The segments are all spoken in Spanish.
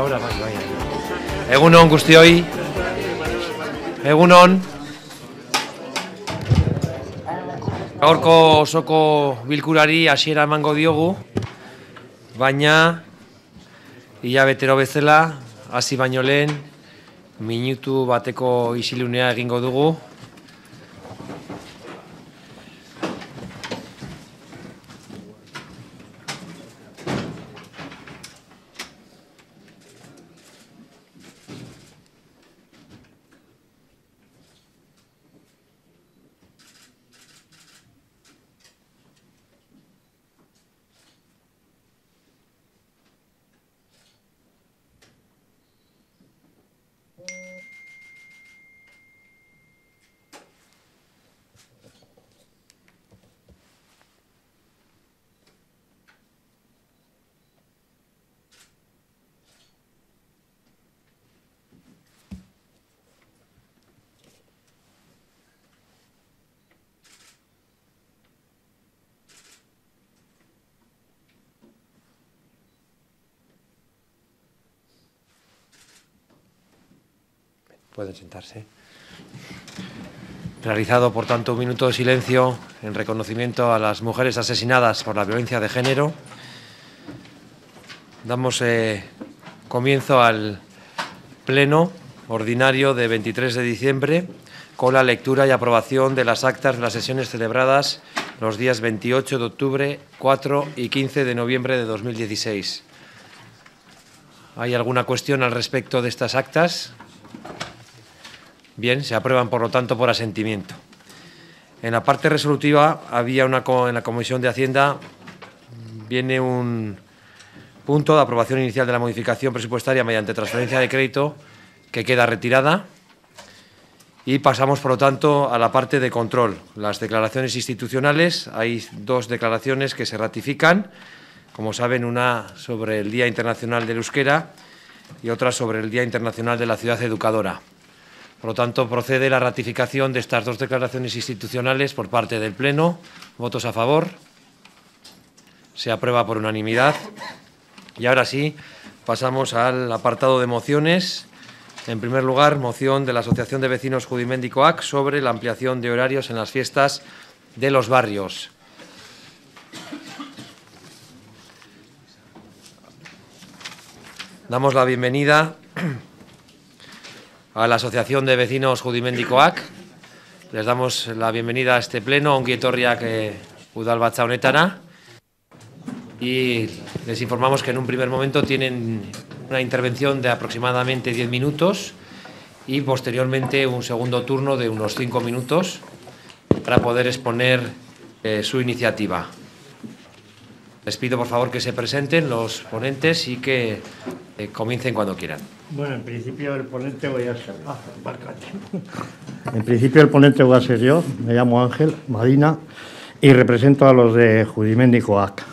ahora, bai, bai. Egun on guztioi. Egun on. Gaurko osoko bilkurari hasiera emango diogu, baina betero bezala, hasi baino lehen, minutu bateko isilunea egingo dugu, sentarse. Realizado, por tanto, un minuto de silencio en reconocimiento a las mujeres asesinadas por la violencia de género. Damos eh, comienzo al pleno ordinario de 23 de diciembre con la lectura y aprobación de las actas de las sesiones celebradas los días 28 de octubre, 4 y 15 de noviembre de 2016. ¿Hay alguna cuestión al respecto de estas actas? Bien, se aprueban por lo tanto por asentimiento. En la parte resolutiva había una en la Comisión de Hacienda viene un punto de aprobación inicial de la modificación presupuestaria mediante transferencia de crédito que queda retirada y pasamos por lo tanto a la parte de control, las declaraciones institucionales, hay dos declaraciones que se ratifican, como saben, una sobre el Día Internacional del Euskera y otra sobre el Día Internacional de la Ciudad Educadora. Por lo tanto, procede la ratificación de estas dos declaraciones institucionales por parte del Pleno. Votos a favor. Se aprueba por unanimidad. Y ahora sí, pasamos al apartado de mociones. En primer lugar, moción de la Asociación de Vecinos Judimendico ac sobre la ampliación de horarios en las fiestas de los barrios. Damos la bienvenida a la Asociación de Vecinos Coac, Les damos la bienvenida a este pleno, a etorriak que eh, Y les informamos que en un primer momento tienen una intervención de aproximadamente 10 minutos y posteriormente un segundo turno de unos 5 minutos para poder exponer eh, su iniciativa. Les pido por favor que se presenten los ponentes y que eh, comiencen cuando quieran. Bueno, en principio el ponente voy a ser. en principio el ponente voy a ser yo. Me llamo Ángel Madina y represento a los de y Coac.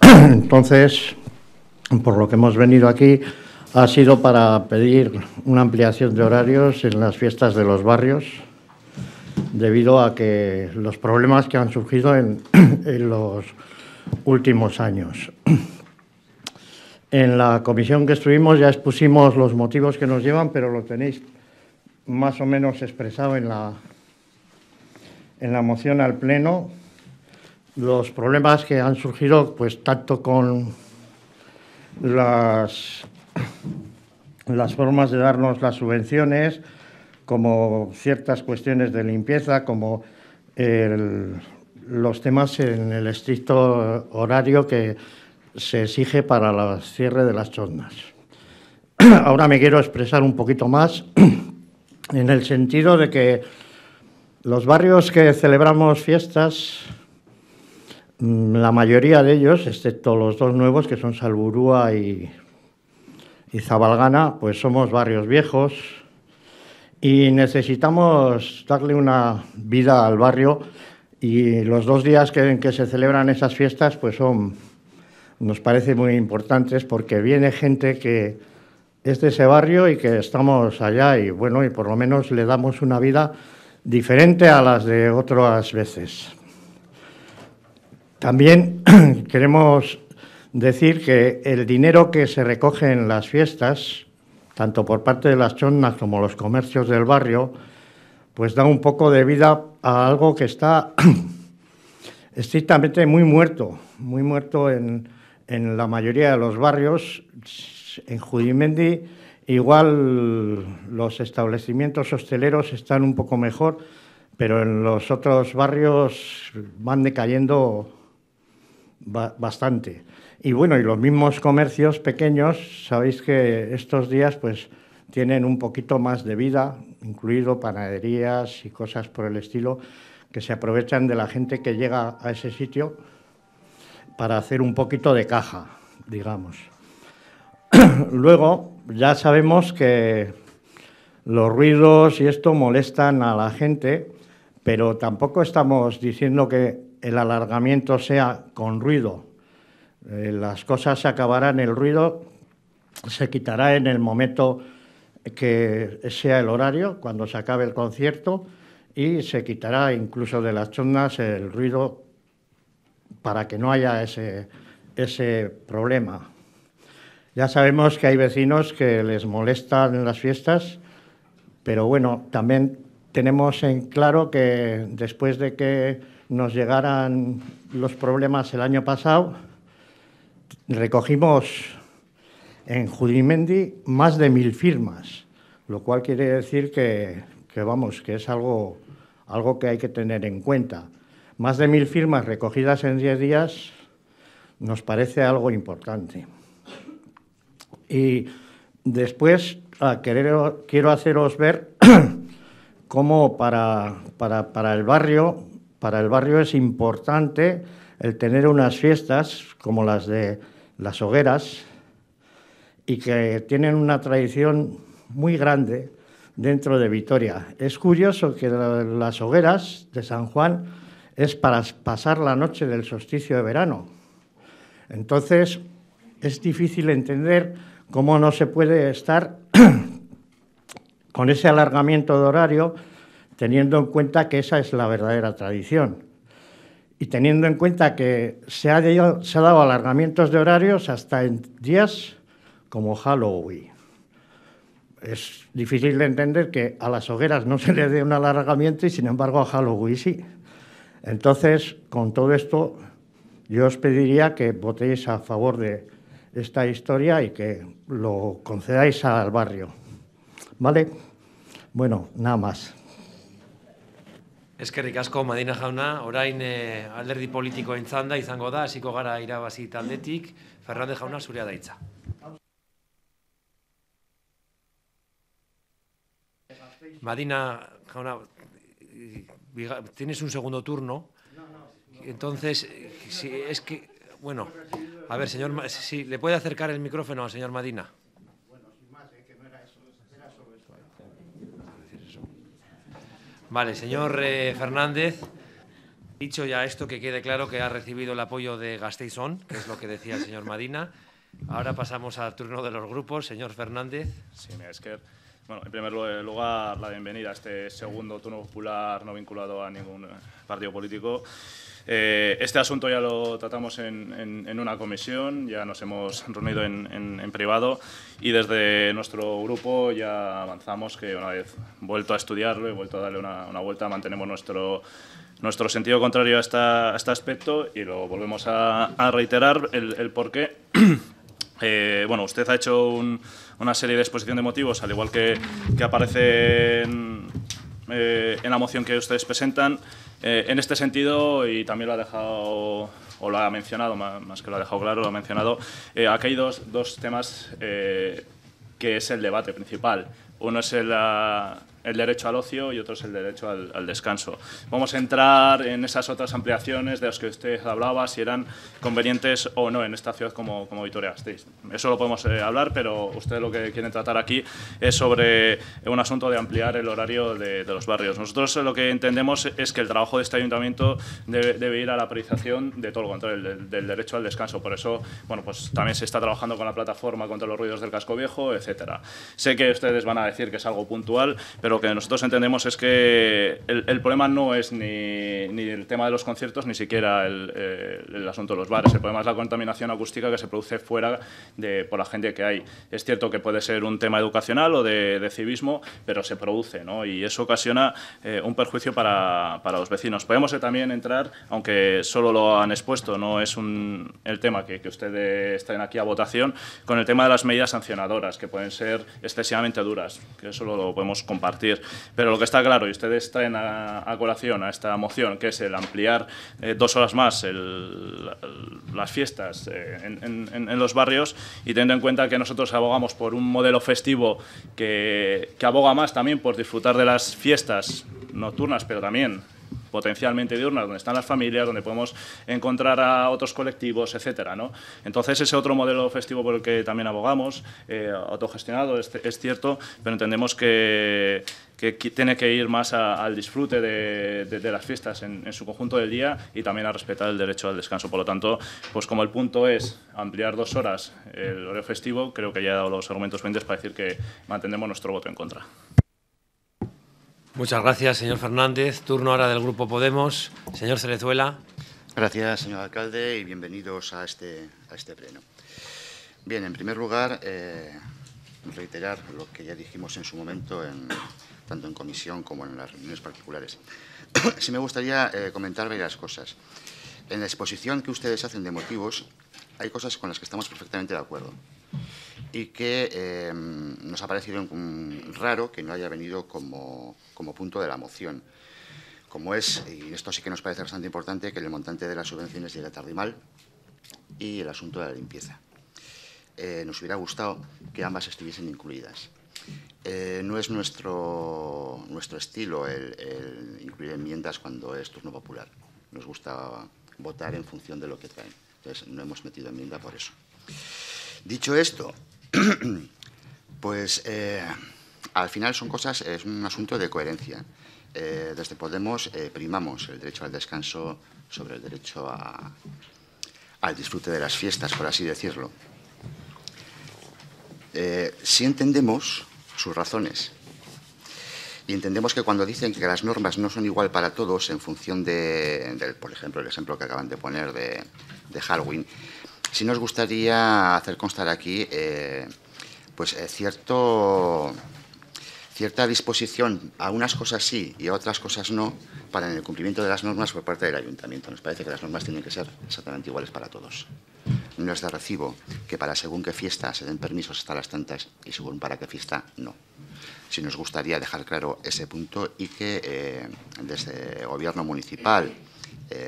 Entonces, por lo que hemos venido aquí, ha sido para pedir una ampliación de horarios en las fiestas de los barrios, debido a que los problemas que han surgido en los últimos años. En la comisión que estuvimos ya expusimos los motivos que nos llevan, pero lo tenéis más o menos expresado en la, en la moción al Pleno. Los problemas que han surgido, pues tanto con las, las formas de darnos las subvenciones, como ciertas cuestiones de limpieza, como los temas en el estricto horario que se exige para el cierre de las chornas. Ahora me quiero expresar un poquito más en el sentido de que los barrios que celebramos fiestas, mm, la mayoría de ellos, excepto los dos nuevos que son Salburúa y, y Zabalgana, pues somos barrios viejos y necesitamos darle una vida al barrio y los dos días que, en que se celebran esas fiestas pues son nos parece muy importantes porque viene gente que es de ese barrio y que estamos allá y bueno, y por lo menos le damos una vida diferente a las de otras veces. También queremos decir que el dinero que se recoge en las fiestas, tanto por parte de las chonas como los comercios del barrio, pues da un poco de vida a algo que está estrictamente muy muerto, muy muerto en, en la mayoría de los barrios, en Judimendi, igual los establecimientos hosteleros están un poco mejor, pero en los otros barrios van decayendo bastante. Y bueno, y los mismos comercios pequeños, sabéis que estos días pues tienen un poquito más de vida, incluido panaderías y cosas por el estilo, que se aprovechan de la gente que llega a ese sitio para hacer un poquito de caja, digamos. Luego, ya sabemos que los ruidos y esto molestan a la gente, pero tampoco estamos diciendo que el alargamiento sea con ruido. Eh, las cosas se acabarán, el ruido se quitará en el momento que sea el horario, cuando se acabe el concierto, y se quitará incluso de las chondas el ruido para que no haya ese, problema. Ya sabemos que hay vecinos que les molestan las fiestas, pero bueno, también tenemos en claro que después de que nos llegaran los problemas el año pasado, recogimos en Judimendi más de mil firmas, lo cual quiere decir que, que vamos, que es algo, algo que hay que tener en cuenta. Más de mil firmas recogidas en diez días nos parece algo importante. Y después quiero haceros ver cómo para, el barrio, para el barrio es importante el tener unas fiestas como las de las hogueras y que tienen una tradición muy grande dentro de Vitoria. Es curioso que las hogueras de San Juan es para pasar la noche del solsticio de verano. Entonces, es difícil entender cómo no se puede estar con ese alargamiento de horario teniendo en cuenta que esa es la verdadera tradición. Y teniendo en cuenta que se, ha, dado alargamientos de horarios hasta en días como Halloween. Es difícil de entender que a las hogueras no se le dé un alargamiento y sin embargo a Halloween sí. Entonces, con todo esto, yo os pediría que votéis a favor de esta historia y que lo concedáis al barrio. ¿Vale? Bueno, nada más. Eskerrik asko Madina Jauna, orain eh, alderdi politiko entzanda izango da, hasiko gara irabazi taldetik, Ferrandez Jauna zurea daitza. Madina Jauna, tienes un segundo turno. Entonces, si es que, bueno, a ver, señor, si le puede acercar el micrófono al señor Madina. Vale, señor eh, Fernández, dicho ya esto, que quede claro que ha recibido el apoyo de Gasteizón, que es lo que decía el señor Madina. Ahora pasamos al turno de los grupos. Señor Fernández. Sí, es que bueno, en primer lugar, la bienvenida a este segundo turno popular no vinculado a ningún eh, partido político. Eh, este asunto ya lo tratamos en, una comisión, ya nos hemos reunido en, privado y desde nuestro grupo ya avanzamos que una vez vuelto a estudiarlo y vuelto a darle una, vuelta, mantenemos nuestro, nuestro sentido contrario a, este aspecto y lo volvemos a, reiterar el, el por qué. Eh, bueno, usted ha hecho un una serie de exposición de motivos, al igual que, que aparece en, eh, la moción que ustedes presentan. Eh, en este sentido, y también lo ha dejado o lo ha mencionado, más que lo ha dejado claro, lo ha mencionado, eh, aquí hay dos, temas que es el debate principal. Uno es el, ah, el derecho al ocio y otro es el derecho al, descanso. Vamos a entrar en esas otras ampliaciones de las que usted hablaba, si eran convenientes o no en esta ciudad como, como vitoria Eso lo podemos eh, hablar, pero usted lo que quieren tratar aquí es sobre un asunto de ampliar el horario de, los barrios. Nosotros eh, lo que entendemos es que el trabajo de este ayuntamiento debe, ir a la priorización de todo lo contrario, del, derecho al descanso. Por eso, bueno, pues también se está trabajando con la plataforma contra los ruidos del casco viejo, etcétera. Sé que ustedes van a decir que es algo puntual, pero lo que nosotros entendemos es que el, problema no es ni, ni, el tema de los conciertos, ni siquiera eh, el, asunto de los bares. El problema es la contaminación acústica que se produce fuera de, por la gente que hay. Es cierto que puede ser un tema educacional o de, civismo, pero se produce, ¿no? Y eso ocasiona eh, un perjuicio para, para, los vecinos. Podemos también entrar, aunque solo lo han expuesto, no es un, el tema que, que ustedes estén aquí a votación, con el tema de las medidas sancionadoras, que pueden ser excesivamente duras, que eso lo podemos compartir pero lo que está claro, y ustedes traen a, colación a esta moción, que es el ampliar eh, dos horas más las fiestas eh, en, los barrios y teniendo en cuenta que nosotros abogamos por un modelo festivo que aboga más también por disfrutar de las fiestas nocturnas, pero también potencialmente diurnas, donde están las familias, donde podemos encontrar a otros colectivos, etcétera. ¿no? Entonces, ese otro modelo festivo por el que también abogamos, eh, autogestionado, es, cierto, pero entendemos que, que tiene que ir más al disfrute de, de, las fiestas en, su conjunto del día y también a respetar el derecho al descanso. Por lo tanto, pues como el punto es ampliar dos horas el horario festivo, creo que ya he dado los argumentos fuentes para decir que mantendremos nuestro voto en contra. Muchas gracias, señor Fernández. Turno ahora del Grupo Podemos. Señor Cerezuela. Gracias, señor alcalde, y bienvenidos a este, a este pleno. Bien, en primer lugar, eh, reiterar lo que ya dijimos en su momento, en, tanto en comisión como en las reuniones particulares. sí me gustaría eh, comentar varias cosas. En la exposición que ustedes hacen de motivos, hay cosas con las que estamos perfectamente de acuerdo y que eh, nos ha parecido raro que no haya venido como, punto de la moción. Como es, y esto sí que nos parece bastante importante, que el montante de las subvenciones llegue tarde y mal, y el asunto de la limpieza. Eh, nos hubiera gustado que ambas estuviesen incluidas. Eh, no es nuestro, nuestro estilo el, el, incluir enmiendas cuando es turno popular. Nos gusta votar en función de lo que traen. Entonces, no hemos metido enmienda por eso. Dicho esto, pues eh, al final son cosas, es un asunto de coherencia. Eh, desde Podemos eh, primamos el derecho al descanso sobre el derecho al disfrute de las fiestas, por así decirlo. si entendemos sus razones y entendemos que cuando dicen que las normas no son igual para todos en función de, por ejemplo, el ejemplo que acaban de poner de, de Halloween, si nos gustaría hacer constar aquí eh, pues eh, cierto, cierta disposición a unas cosas sí y a otras cosas no para el cumplimiento de las normas por parte del ayuntamiento. Nos parece que las normas tienen que ser exactamente iguales para todos. No es de recibo que para según qué fiesta se den permisos hasta las tantas y según para qué fiesta no. Si nos gustaría dejar claro ese punto y que eh, desde el gobierno municipal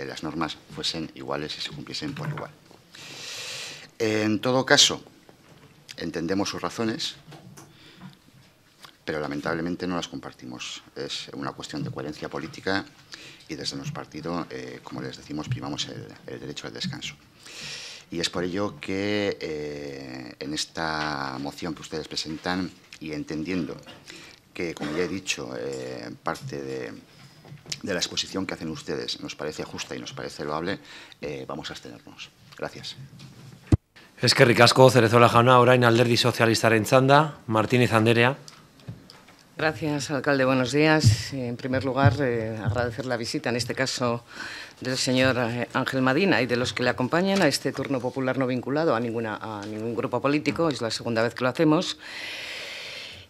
las normas fuesen iguales y se cumpliesen por igual. En todo caso, entendemos sus razones, pero lamentablemente no las compartimos. Es una cuestión de coherencia política y desde nuestro partido, eh, como les decimos, primamos el, derecho al descanso. Y es por ello que eh, en esta moción que ustedes presentan y entendiendo que, como ya he dicho, eh, parte de, la exposición que hacen ustedes nos parece justa y nos parece loable, vamos a abstenernos. Gracias. Es que Ricasco, Cerezola jauna, orain alderdi Socialista txanda, Martínez Anderea. Gracias, alcalde. Buenos días. En primer lugar, eh, agradecer la visita, en este caso, del señor eh, Ángel Madina y de los que le acompañan a este turno popular no vinculado a, ninguna, ningún grupo político. Es la segunda vez que lo hacemos.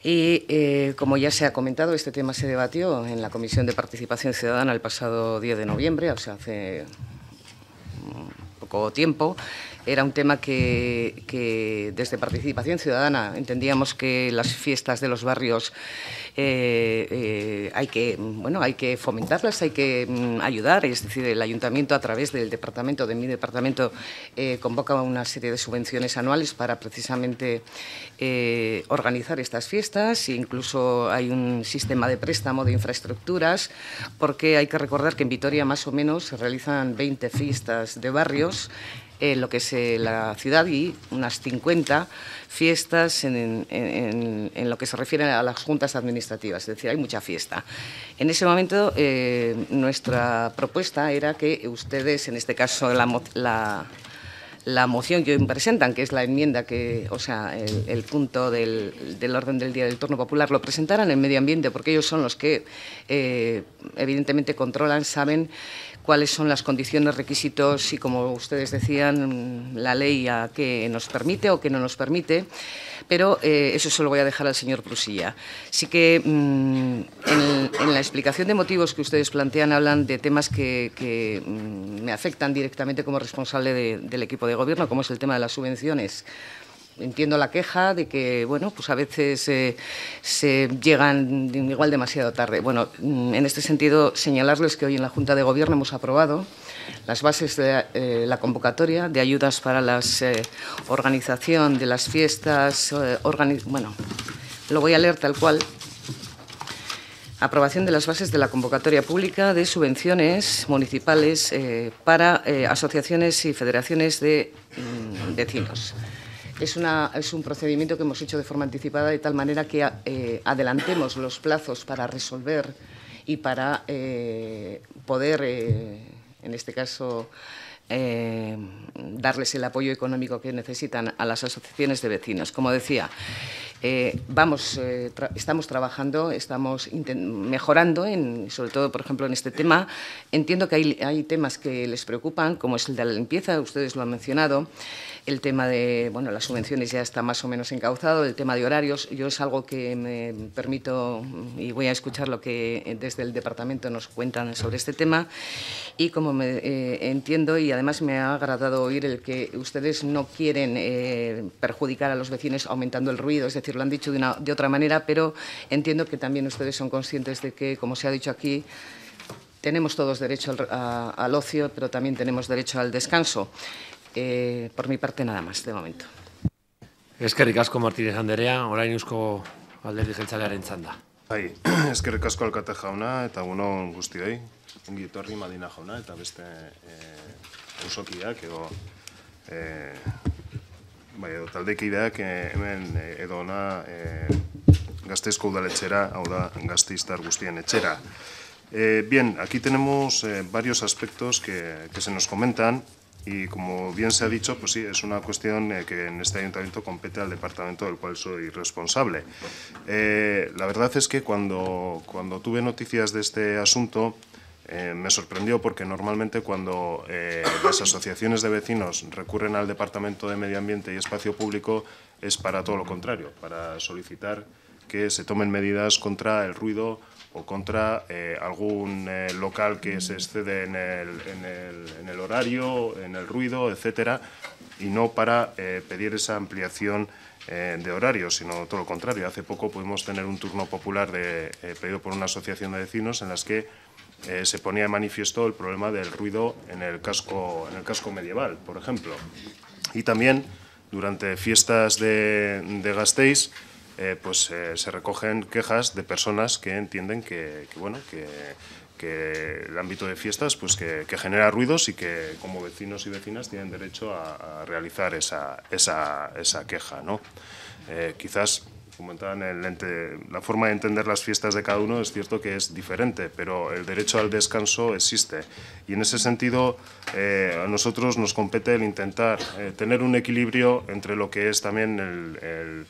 Y eh, como ya se ha comentado, este tema se debatió en la Comisión de Participación Ciudadana el pasado 10 de noviembre, o sea, hace poco tiempo era un tema que, desde Participación Ciudadana entendíamos que las fiestas de los barrios eh, eh, hay, que, bueno, hay que fomentarlas, hay que mm, ayudar, es decir, el ayuntamiento a través del departamento, de mi departamento, eh, convoca una serie de subvenciones anuales para precisamente organizar estas fiestas, incluso hay un sistema de préstamo de infraestructuras, porque hay que recordar que en Vitoria más o menos se realizan 20 fiestas de barrios en eh, lo que es eh, la ciudad y unas 50 fiestas en, lo que se refiere a las juntas administrativas, es decir, hay mucha fiesta. En ese momento eh, nuestra propuesta era que ustedes, en este caso la, moción que hoy presentan, que es la enmienda, que, o sea, el, punto del, del, orden del día del turno popular, lo presentaran en medio ambiente, porque ellos son los que evidentemente controlan, saben cuáles son las condiciones, requisitos y, como ustedes decían, la ley a que nos permite o que no nos permite. Pero eh, eso se lo voy a dejar al señor Prusilla. Sí que mm, en, la explicación de motivos que ustedes plantean hablan de temas que, mm, me afectan directamente como responsable del equipo de gobierno, como es el tema de las subvenciones entiendo la queja de que, bueno, pues a veces eh, se llegan igual demasiado tarde. Bueno, mm, en este sentido, señalarles que hoy en la Junta de Gobierno hemos aprobado las bases de eh, la convocatoria de ayudas para la eh, organización de las fiestas, bueno, lo voy a leer tal cual, aprobación de las bases de la convocatoria pública de subvenciones municipales para asociaciones y federaciones de mm, vecinos. Es, un procedimiento que hemos hecho de forma anticipada de tal manera que eh, adelantemos los plazos para resolver y para eh, poder, eh, en este caso, darles el apoyo económico que necesitan a las asociaciones de vecinos. Como decía, vamos, estamos trabajando, estamos mejorando, en, sobre todo, por ejemplo, en este tema. Entiendo que hay, temas que les preocupan, como es el de la limpieza, ustedes lo han mencionado. El tema de bueno, las subvenciones ya está más o menos encauzado, el tema de horarios, yo es algo que me permito y voy a escuchar lo que desde el departamento nos cuentan sobre este tema y como me eh, entiendo y además me ha agradado oír el que ustedes no quieren eh, perjudicar a los vecinos aumentando el ruido, es decir, lo han dicho de, una, otra manera, pero entiendo que también ustedes son conscientes de que, como se ha dicho aquí, tenemos todos derecho al, ocio, pero también tenemos derecho al descanso. Eh, por mi parte nada más de momento. Eskerrik asko Martínez Anderea, orain eusko alderdi jentzalearen txanda. Bai, eskerrik asko alkate jauna eta bueno, gusti Ongi etorri Madina jauna eta beste eh usokiak, edo eh bai, edo taldekideak eh, hemen eh, edo ona e, eh, Gasteizko udaletxera, hau da Gasteiztar guztien etxera. Eh, bien, aquí tenemos eh, varios aspectos que, que se nos comentan. Y como bien se ha dicho, pues sí, es una cuestión eh, que en este ayuntamiento compete al departamento del cual soy responsable. Eh, la verdad es que cuando, cuando tuve noticias de este asunto, eh, me sorprendió porque normalmente cuando las asociaciones de vecinos recurren al Departamento de Medio Ambiente y Espacio Público es para todo lo contrario, para solicitar que se tomen medidas contra el ruido o contra eh, algún eh, local que se excede en el, en, el, en el, horario, en el ruido, etcétera, y no para eh, pedir esa ampliación de horario, sino todo lo contrario. Hace poco pudimos tener un turno popular pedido por una asociación de vecinos en las que se ponía de manifiesto el problema del ruido en el casco, en el casco medieval, por ejemplo. Y también durante fiestas de, de eh, pues eh, se recogen quejas de personas que entienden que, bueno, que, el ámbito de fiestas pues que, genera ruidos y que como vecinos y vecinas tienen derecho a, realizar esa, queja. ¿no? Eh, quizás comentaban el lente, la forma de entender las fiestas de cada uno es cierto que es diferente, pero el derecho al descanso existe. Y en ese sentido, a nosotros nos compete el intentar tener un equilibrio entre lo que es también el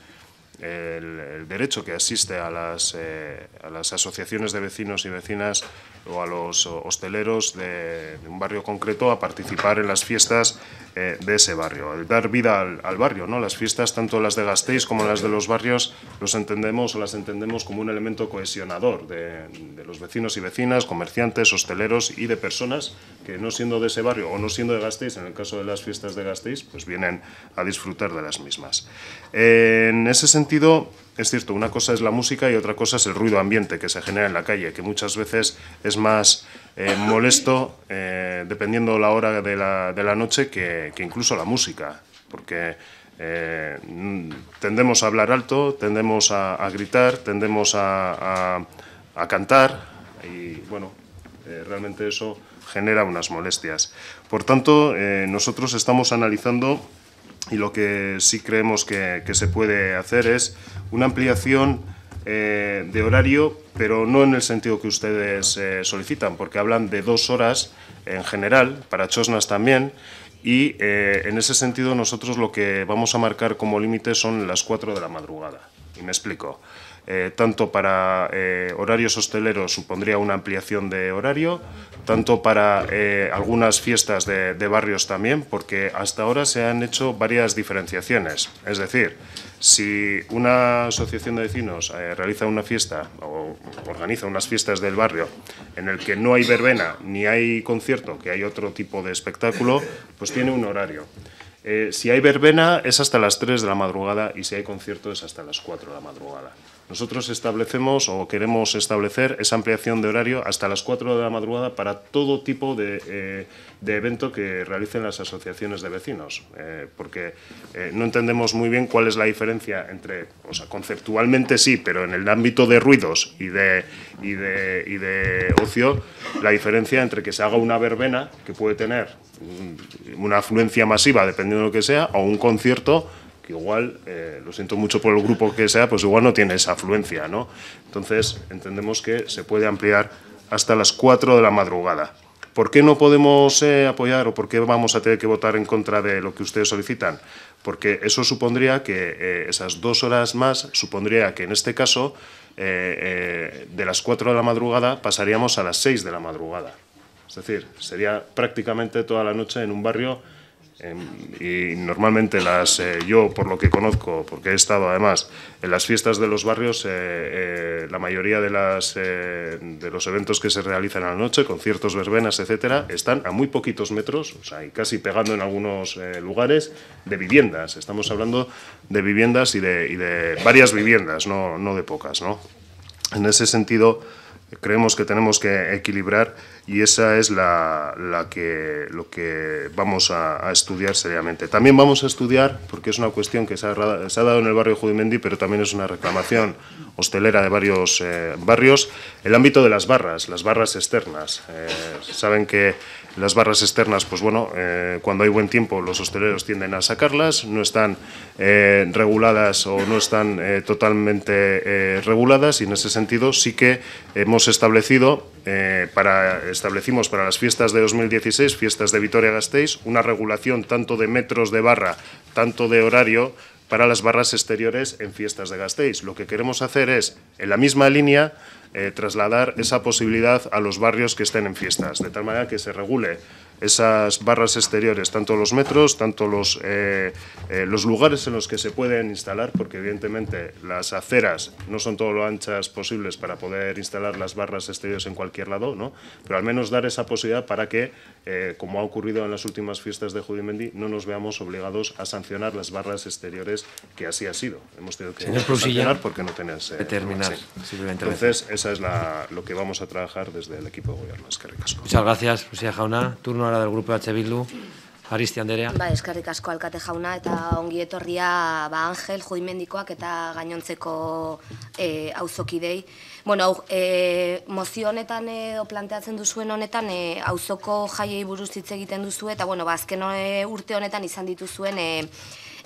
el, derecho que asiste a las, eh, a las asociaciones de vecinos y vecinas o a los hosteleros de, un barrio concreto a participar en las fiestas eh, de ese barrio, dar vida al, barrio, ¿no? Las fiestas, tanto las de Gasteiz como las de los barrios, los entendemos o las entendemos como un elemento cohesionador de, de los vecinos y vecinas, comerciantes, hosteleros y de personas que no siendo de ese barrio o no siendo de Gasteiz, en el caso de las fiestas de Gasteiz, pues vienen a disfrutar de las mismas. En ese sentido, es cierto, una cosa es la música y otra cosa es el ruido ambiente que se genera en la calle, que muchas veces es más eh, ah, molesto, eh, dependiendo la hora de la, noche, que, incluso la música, porque eh, tendemos a hablar alto, tendemos a, gritar, tendemos a, cantar y bueno, realmente eso genera unas molestias. Por tanto, nosotros estamos analizando y lo que sí creemos que, se puede hacer es una ampliación eh, de horario, pero no en el sentido que ustedes eh, solicitan, porque hablan de dos horas en general, para Chosnas también, y eh, en ese sentido nosotros lo que vamos a marcar como límite son las cuatro de la madrugada. Y me explico. Eh, tanto para eh, horarios hosteleros supondría una ampliación de horario, tanto para eh, algunas fiestas de, de, barrios también, porque hasta ahora se han hecho varias diferenciaciones. Es decir, si una asociación de vecinos realiza una fiesta o organiza unas fiestas del barrio en el que no hay verbena ni hay concierto, que hay otro tipo de espectáculo, pues tiene un horario. si hay verbena es hasta las 3 de la madrugada y si hay concierto es hasta las 4 de la madrugada. Nosotros establecemos o queremos establecer esa ampliación de horario hasta las 4 de la madrugada para todo tipo eh, de, evento que realicen las asociaciones de vecinos, eh, porque eh, no entendemos muy bien cuál es la diferencia entre, o sea, conceptualmente sí, pero en el ámbito de ruidos y y de, y de ocio, la diferencia entre que se haga una verbena, que puede tener una afluencia masiva, dependiendo de lo que sea, o un concierto que igual, eh, lo siento mucho por el grupo que sea, pues igual no tiene esa afluencia, ¿no? Entonces, entendemos que se puede ampliar hasta las 4 de la madrugada. ¿Por qué no podemos eh, apoyar o por qué vamos a tener que votar en contra de lo que ustedes solicitan? Porque eso supondría que eh, esas dos horas más, supondría que en este caso, de las 4 de la madrugada pasaríamos a las 6 de la madrugada. Es decir, sería prácticamente toda la noche en un barrio Em, y normalmente las eh, yo por lo que conozco porque he estado además en las fiestas de los barrios eh, eh, la mayoría de las de los eventos que se realizan a la noche conciertos verbenas etcétera están a muy poquitos metros o sea y casi pegando en algunos lugares de viviendas estamos hablando de viviendas y de, y de varias viviendas no, no de pocas no en ese sentido creemos que tenemos que equilibrar y esa es la, que, lo que vamos a, estudiar seriamente. También vamos a estudiar, porque es una cuestión que se ha, dado en el barrio Judimendi, pero también es una reclamación hostelera de varios eh, barrios, el ámbito de las barras, las barras externas. Eh, saben que las barras externas, pues bueno, eh, cuando hay buen tiempo los hosteleros tienden a sacarlas, no están eh, reguladas o no están eh, totalmente reguladas y en ese sentido sí que hemos establecido, para, establecimos para las fiestas de 2016, fiestas de Vitoria-Gasteiz, una regulación tanto de metros de barra, tanto de horario, para las barras exteriores en fiestas de Gasteiz. Lo que queremos hacer es, en la misma línea, eh, trasladar esa posibilidad a los barrios que estén en fiestas, de tal manera que se regule esas barras exteriores, tanto los metros, tanto los, eh, eh, los lugares en los que se pueden instalar, porque evidentemente las aceras no son todo lo anchas posibles para poder instalar las barras exteriores en cualquier lado, ¿no? pero al menos dar esa posibilidad para que eh, como ha ocurrido en las últimas fiestas de Judimendi, no nos veamos obligados a sancionar las barras exteriores, que así ha sido. Hemos tenido que Señor sancionar porque no tenías... Eh, Entonces, esa es lo que vamos a trabajar desde el equipo de gobierno. Es Muchas gracias, Lucía Jauna. Turno ahora del Grupo H. Bildu. Aristi Anderea. Ba, eskerrik asko alkate jauna eta ongi etorria ba que está eta gainontzeko eh auzokidei bueno, hau, e, mozio honetan edo planteatzen duzuen honetan e, auzoko jaiei buruz hitz egiten duzu eta bueno, ba azken e, urte honetan izan dituzuen e,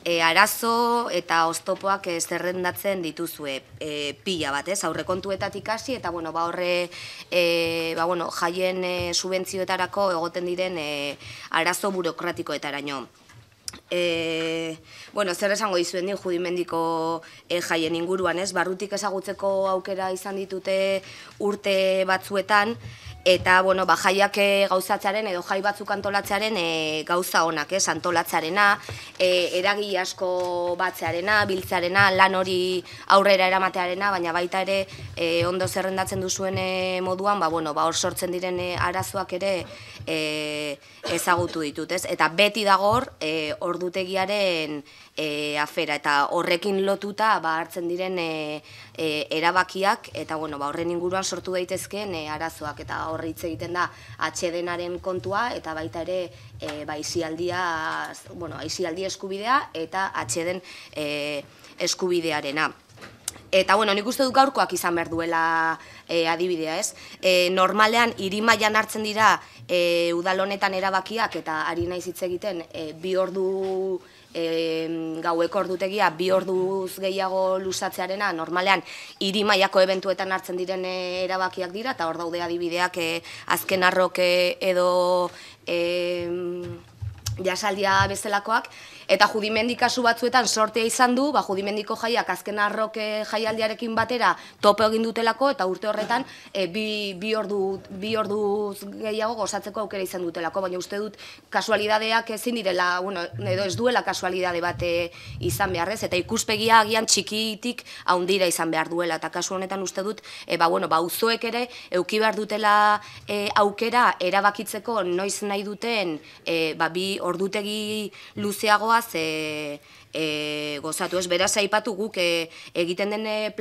e, arazo eta ostopoak e, zerrendatzen dituzue e, pila bat, ez? Aurrekontuetatik hasi eta bueno, ba horre e, ba, bueno, jaien e, subentzioetarako egoten diren e, arazo burokratikoetaraino e, bueno, zer esango dizuen ni judimendiko eh, jaien inguruan, ez? Barrutik ezagutzeko aukera izan ditute urte batzuetan, eta bueno, ba, jaiak eh, gauzatzaren edo jai batzuk antolatzaren e, eh, gauza honak, ez, antolatzarena, e, eh, eragi asko batzearena, biltzarena, lan hori aurrera eramatearena, baina baita ere e, ondo zerrendatzen duzuen moduan, ba, bueno, ba, hor sortzen diren arazoak ere e, ezagutu ditut, ez? Eta beti dagor e, ordutegiaren e, afera eta horrekin lotuta ba, hartzen diren e, e, erabakiak eta bueno, ba, horren inguruan sortu daitezkeen e, arazoak eta horre hitz egiten da atxedenaren kontua eta baita ere e, ba, izialdia, bueno, eskubidea eta atxeden e, eskubidearena. Eta, bueno, nik uste duk aurkoak izan behar duela adibidea, ez? E, normalean, irimaian hartzen dira e, udalonetan erabakiak eta ari naiz egiten bi ordu e, gaueko ordutegia bi orduz gehiago lusatzearena normalean hiri mailako ebentuetan hartzen diren eh, erabakiak dira eta hor daude adibideak e, azken arroke edo e, jasaldia bezalakoak Eta judimendik kasu batzuetan sortea izan du, ba, judimendiko jaiak azken arroke jaialdiarekin batera tope egin dutelako eta urte horretan eh, bi, bi, ordu, bi ordu gehiago gozatzeko aukera izan dutelako, baina uste dut kasualidadeak ezin direla, bueno, edo ez duela kasualidade bate eh, izan beharrez, eta ikuspegia agian txikitik haundira izan behar duela, eta kasu honetan uste dut, e, ba, bueno, ba, uzoek ere, euki behar dutela aukera erabakitzeko noiz nahi duten ba, bi ordutegi luzeagoa E, e, gozatu ez beraz aipatu guk e, egiten den e,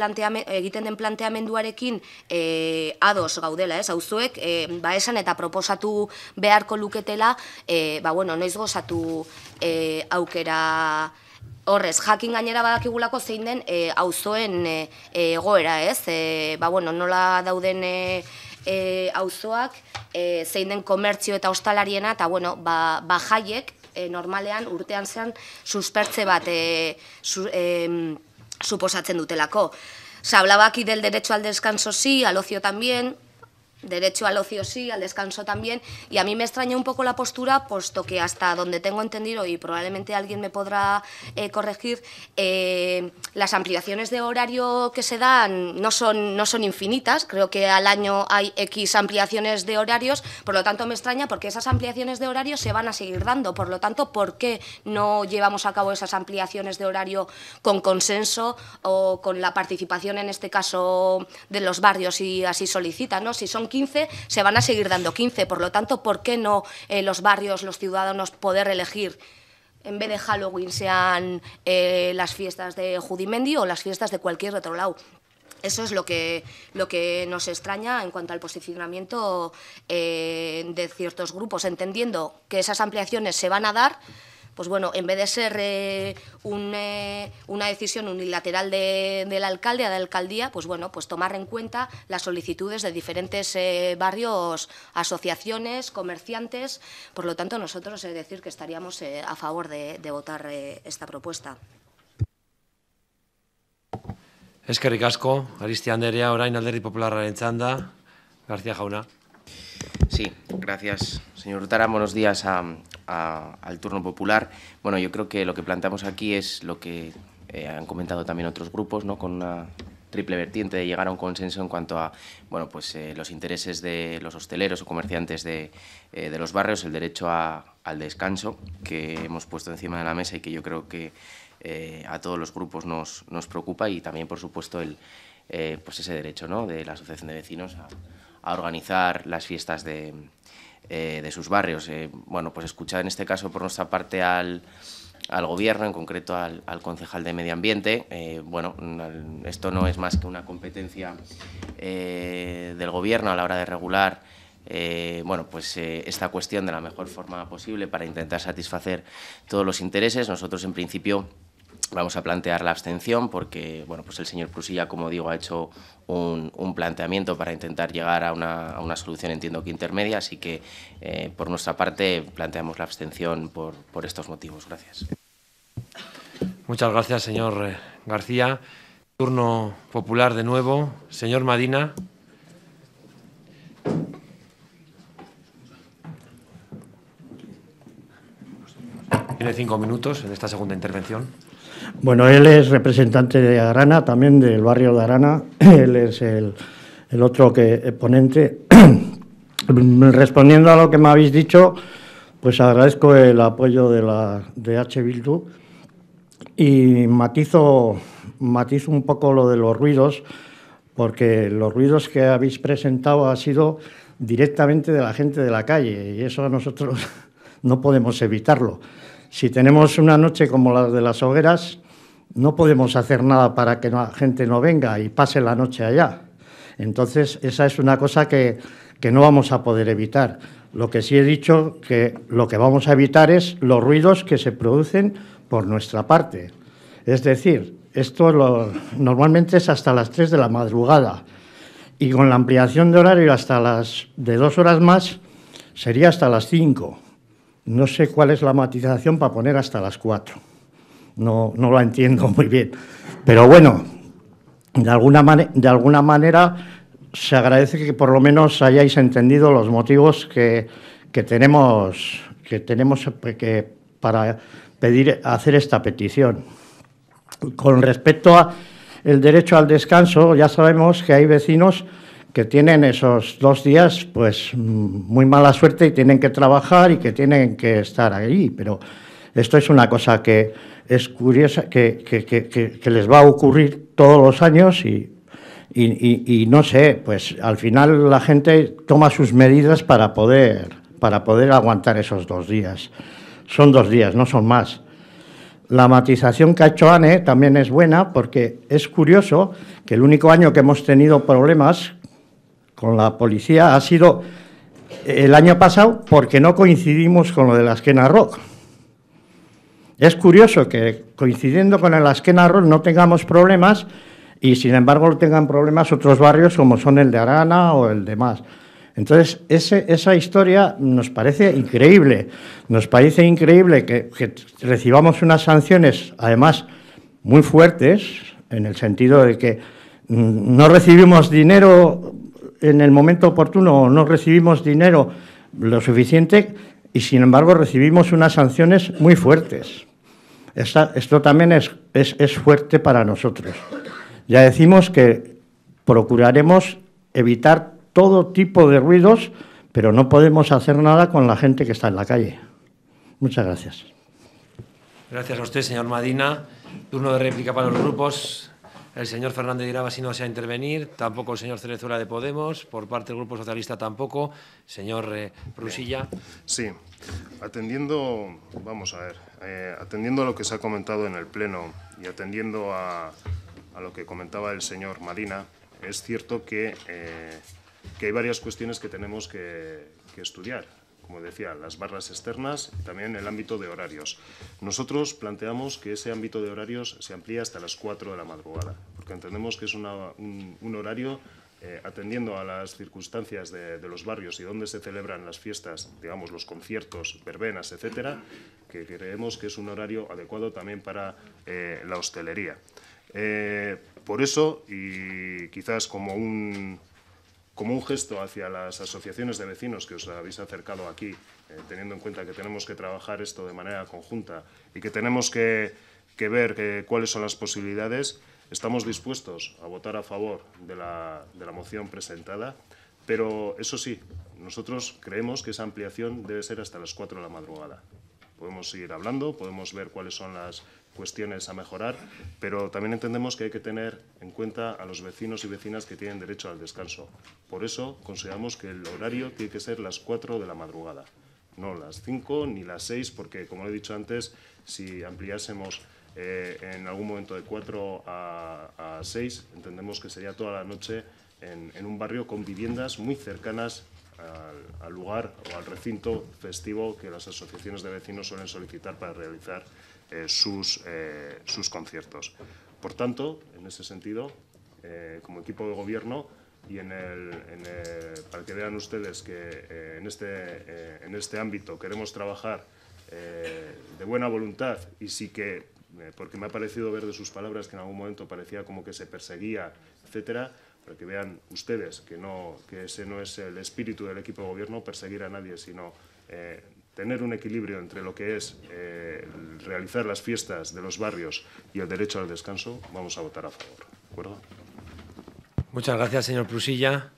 egiten den planteamenduarekin e, ados gaudela ez auzuek e, ba esan eta proposatu beharko luketela e, ba bueno noiz gozatu e, aukera Horrez, jakin gainera badakigulako zein den e, auzoen e, egoera, ez? E, ba, bueno, nola dauden e, e, auzoak, e, zein den komertzio eta hostalariena, eta, bueno, ba, ba jaiek, e, normalean urtean zean suspertze bat e, su, suposatzen dutelako. Se hablaba aquí del derecho al descanso sí, al ocio también, derecho al ocio sí, al descanso también, y a mí me extraña un poco la postura, puesto que hasta donde tengo entendido, y probablemente alguien me podrá eh, corregir, eh, las ampliaciones de horario que se dan no son, no son infinitas, creo que al año hay X ampliaciones de horarios, por lo tanto me extraña porque esas ampliaciones de horario se van a seguir dando, por lo tanto, ¿por qué no llevamos a cabo esas ampliaciones de horario con consenso o con la participación, en este caso, de los barrios, si así solicitan, ¿no? si son 15, se van a seguir dando 15. Por lo tanto, ¿por qué no eh, los barrios, los ciudadanos, poder elegir? en vez de Halloween sean eh, las fiestas de Judimendi o las fiestas de cualquier otro lado. Eso es lo que, lo que nos extraña en cuanto al posicionamiento eh, de ciertos grupos, entendiendo que esas ampliaciones se van a dar pues bueno, en vez de ser eh, eh, una decisión unilateral de, del alcalde a la alcaldía, pues bueno, pues tomar en cuenta las solicitudes de diferentes eh, barrios, asociaciones, comerciantes. Por lo tanto, nosotros es decir que estaríamos a favor de, votar esta propuesta. que ricasco, Aristi Anderea, orain popularraren García Jauna. Sí, gracias, señor Utara. Buenos días a, al turno popular. Bueno, yo creo que lo que planteamos aquí es lo que eh, han comentado también otros grupos, ¿no? con una triple vertiente de llegar a un consenso en cuanto a bueno, pues, eh, los intereses de los hosteleros o comerciantes de, eh, de los barrios, el derecho a, al descanso que hemos puesto encima de la mesa y que yo creo que a todos los grupos nos, nos, preocupa y también, por supuesto, el, pues ese derecho ¿no? de la Asociación de Vecinos a a organizar las fiestas de, eh, sus barrios. Eh, bueno, pues escuchar en este caso por nuestra parte al, al gobierno, en concreto al, concejal de Medio Ambiente. Eh, bueno, esto no es más que una competencia del gobierno a la hora de regular bueno, pues esta cuestión de la mejor forma posible para intentar satisfacer todos los intereses. Nosotros, en principio, vamos a plantear la abstención porque bueno, pues el señor Prusilla, como digo, ha hecho un, planteamiento para intentar llegar a una, solución, entiendo que intermedia, así que eh, por nuestra parte planteamos la abstención por, por estos motivos. Gracias. Muchas gracias, señor eh, García. Turno popular de nuevo. Señor Madina. Tiene cinco minutos en esta segunda intervención. Bueno, él es representante de Arana, también del barrio de Arana. Él es el, otro que, eh, ponente. Respondiendo a lo que me habéis dicho, pues agradezco el apoyo de, la, de H. Bildu y matizo, un poco lo de los ruidos, porque los ruidos que habéis presentado han sido directamente de la gente de la calle y eso a nosotros no podemos evitarlo. Si tenemos una noche como la de las hogueras, no podemos hacer nada para que la gente no venga y pase la noche allá. Entonces, esa es una cosa que, no vamos a poder evitar. Lo que sí he dicho que lo que vamos a evitar es los ruidos que se producen por nuestra parte. Es decir, esto lo, normalmente es hasta las 3 de la madrugada y con la ampliación de horario hasta las de dos horas más sería hasta las 5. No sé cuál es la matización para poner hasta las cuatro. No, no la entiendo muy bien. Pero bueno, de alguna, manera se agradece que por lo menos hayáis entendido los motivos que, que tenemos, que tenemos para pedir, hacer esta petición. Con respecto al derecho al descanso, ya sabemos que hay vecinos que tienen esos dos días pues muy mala suerte y tienen que trabajar y que tienen que estar allí. Pero esto es una cosa que es curiosa, que, les va a ocurrir todos los años y, y, no sé, pues al final la gente toma sus medidas para poder, para poder aguantar esos dos días. Son dos días, no son más. La matización que ha hecho Anne también es buena porque es curioso que el único año que hemos tenido problemas con la policía ha sido el año pasado porque no coincidimos con lo de la esquena rock. Es curioso que coincidiendo con el esquina rock no tengamos problemas y sin embargo tengan problemas otros barrios como son el de Arana o el de más. Entonces, esa historia nos parece increíble. Nos parece increíble que, recibamos unas sanciones, además, muy fuertes, en el sentido de que mm, no recibimos dinero en el momento oportuno no recibimos dinero lo suficiente y sin embargo recibimos unas sanciones muy fuertes. esto también es, es, es fuerte para nosotros. Ya decimos que procuraremos evitar todo tipo de ruidos, pero no podemos hacer nada con la gente que está en la calle. Muchas gracias. Gracias a usted, señor Madina. Turno de réplica para los grupos. El señor Fernández de si no desea intervenir, tampoco el señor Cerezuela de Podemos, por parte del Grupo Socialista tampoco, señor eh, Prusilla. Sí, atendiendo, vamos a ver, eh, atendiendo a lo que se ha comentado en el Pleno y atendiendo a, lo que comentaba el señor Madina, es cierto que, eh, hay varias cuestiones que tenemos que, que estudiar como decía, las barras externas y también el ámbito de horarios. Nosotros planteamos que ese ámbito de horarios se amplía hasta las 4 de la madrugada, porque entendemos que es un, horario eh, atendiendo a las circunstancias de, los barrios y donde se celebran las fiestas, digamos, los conciertos, verbenas, etcétera, que creemos que es un horario adecuado también para eh, la hostelería. Eh, por eso, y quizás como un, como un gesto hacia las asociaciones de vecinos que os habéis acercado aquí, eh, teniendo en cuenta que tenemos que trabajar esto de manera conjunta y que tenemos que, ver eh, cuáles son las posibilidades, estamos dispuestos a votar a favor de la, de la moción presentada, pero eso sí, nosotros creemos que esa ampliación debe ser hasta las 4 de la madrugada podemos seguir hablando, podemos ver cuáles son las cuestiones a mejorar, pero también entendemos que hay que tener en cuenta a los vecinos y vecinas que tienen derecho al descanso. Por eso consideramos que el horario tiene que ser las 4 de la madrugada, no las 5 ni las 6, porque como he dicho antes, si ampliásemos eh, en algún momento de 4 a, a, 6, entendemos que sería toda la noche en, un barrio con viviendas muy cercanas al, al lugar o al recinto festivo que las asociaciones de vecinos suelen solicitar para realizar eh, sus, eh, sus conciertos. Por tanto, en ese sentido, eh, como equipo de gobierno, y en el, para que vean ustedes que en, este, en este ámbito queremos trabajar de buena voluntad y sí que, porque me ha parecido ver de sus palabras que en algún momento parecía como que se perseguía, etcétera, para que vean ustedes que, no, que ese no es el espíritu del equipo de gobierno, perseguir a nadie, sino tener un equilibrio entre lo que es eh, realizar las fiestas de los barrios y el derecho al descanso, vamos a votar a favor. ¿De acuerdo? Muchas gracias, señor Prusilla.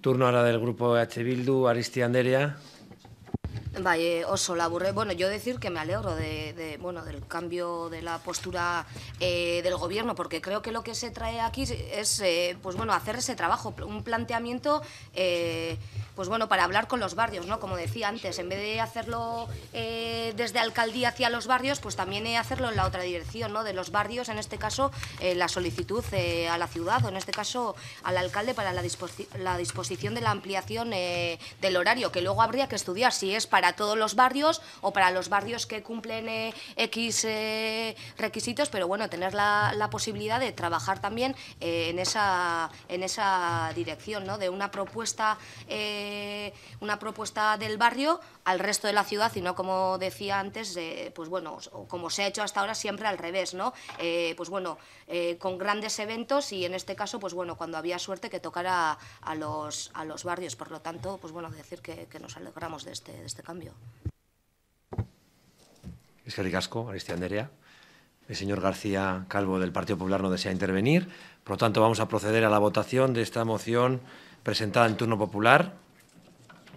Turno ahora del grupo H. Bildu, Aristia Anderea. Bai, oso laburre. Bueno, yo decir que me alegro de, bueno, del cambio de la postura eh, del gobierno, porque creo que lo que se trae aquí es, eh, pues bueno, hacer ese trabajo, un planteamiento pues bueno, para hablar con los barrios, ¿no? Como decía antes, en vez de hacerlo eh, desde alcaldía hacia los barrios, pues también hacerlo en la otra dirección, ¿no? De los barrios, en este caso, eh, la solicitud eh, a la ciudad o en este caso al alcalde para la, disposición de la ampliación eh, del horario, que luego habría que estudiar si es para todos los barrios o para los barrios que cumplen X requisitos, pero bueno, tener la, posibilidad de trabajar también en, esa, en esa dirección, ¿no? De una propuesta... Eh, una propuesta del barrio al resto de la ciudad y no como decía antes, pues bueno, como se ha hecho hasta ahora siempre al revés, ¿no? Eh, pues bueno, eh, con grandes eventos y en este caso, pues bueno, cuando había suerte que tocara a los, a los barrios, por lo tanto, pues bueno, decir que, nos alegramos de este, de este cambio. Es que ricasco, El señor García Calvo del Partido Popular no desea intervenir. Por lo tanto, vamos a proceder a la votación de esta moción presentada en turno popular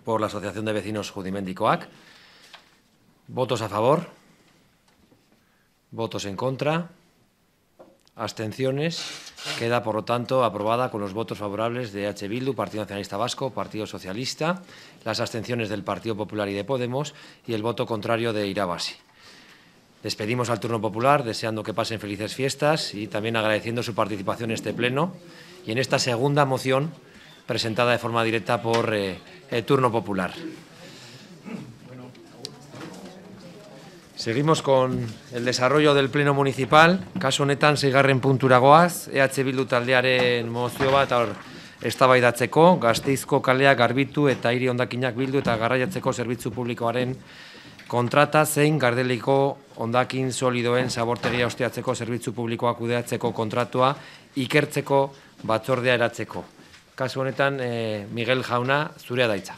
por la Asociación de Vecinos Judimendi Coac. Votos a favor. Votos en contra. Abstenciones. Queda, por lo tanto, aprobada con los votos favorables de H. Bildu, Partido Nacionalista Vasco, Partido Socialista, las abstenciones del Partido Popular y de Podemos y el voto contrario de Irabasi. Despedimos al turno popular deseando que pasen felices fiestas y también agradeciendo su participación en este pleno y en esta segunda moción presentada de forma directa por el eh, eh, turno popular. Seguimos con el desarrollo del Pleno Municipal. Caso netan, seigarren puntura goaz, EH Bildu taldearen mozio bat aur estabaidatzeko, gazteizko kalea garbitu eta hiri ondakinak bildu eta garraiatzeko zerbitzu publikoaren kontrata zein gardeliko ondakin solidoen zabortegia osteatzeko zerbitzu publikoak kudeatzeko kontratua ikertzeko batzordea eratzeko kasu honetan eh, Miguel Jauna zurea daitza.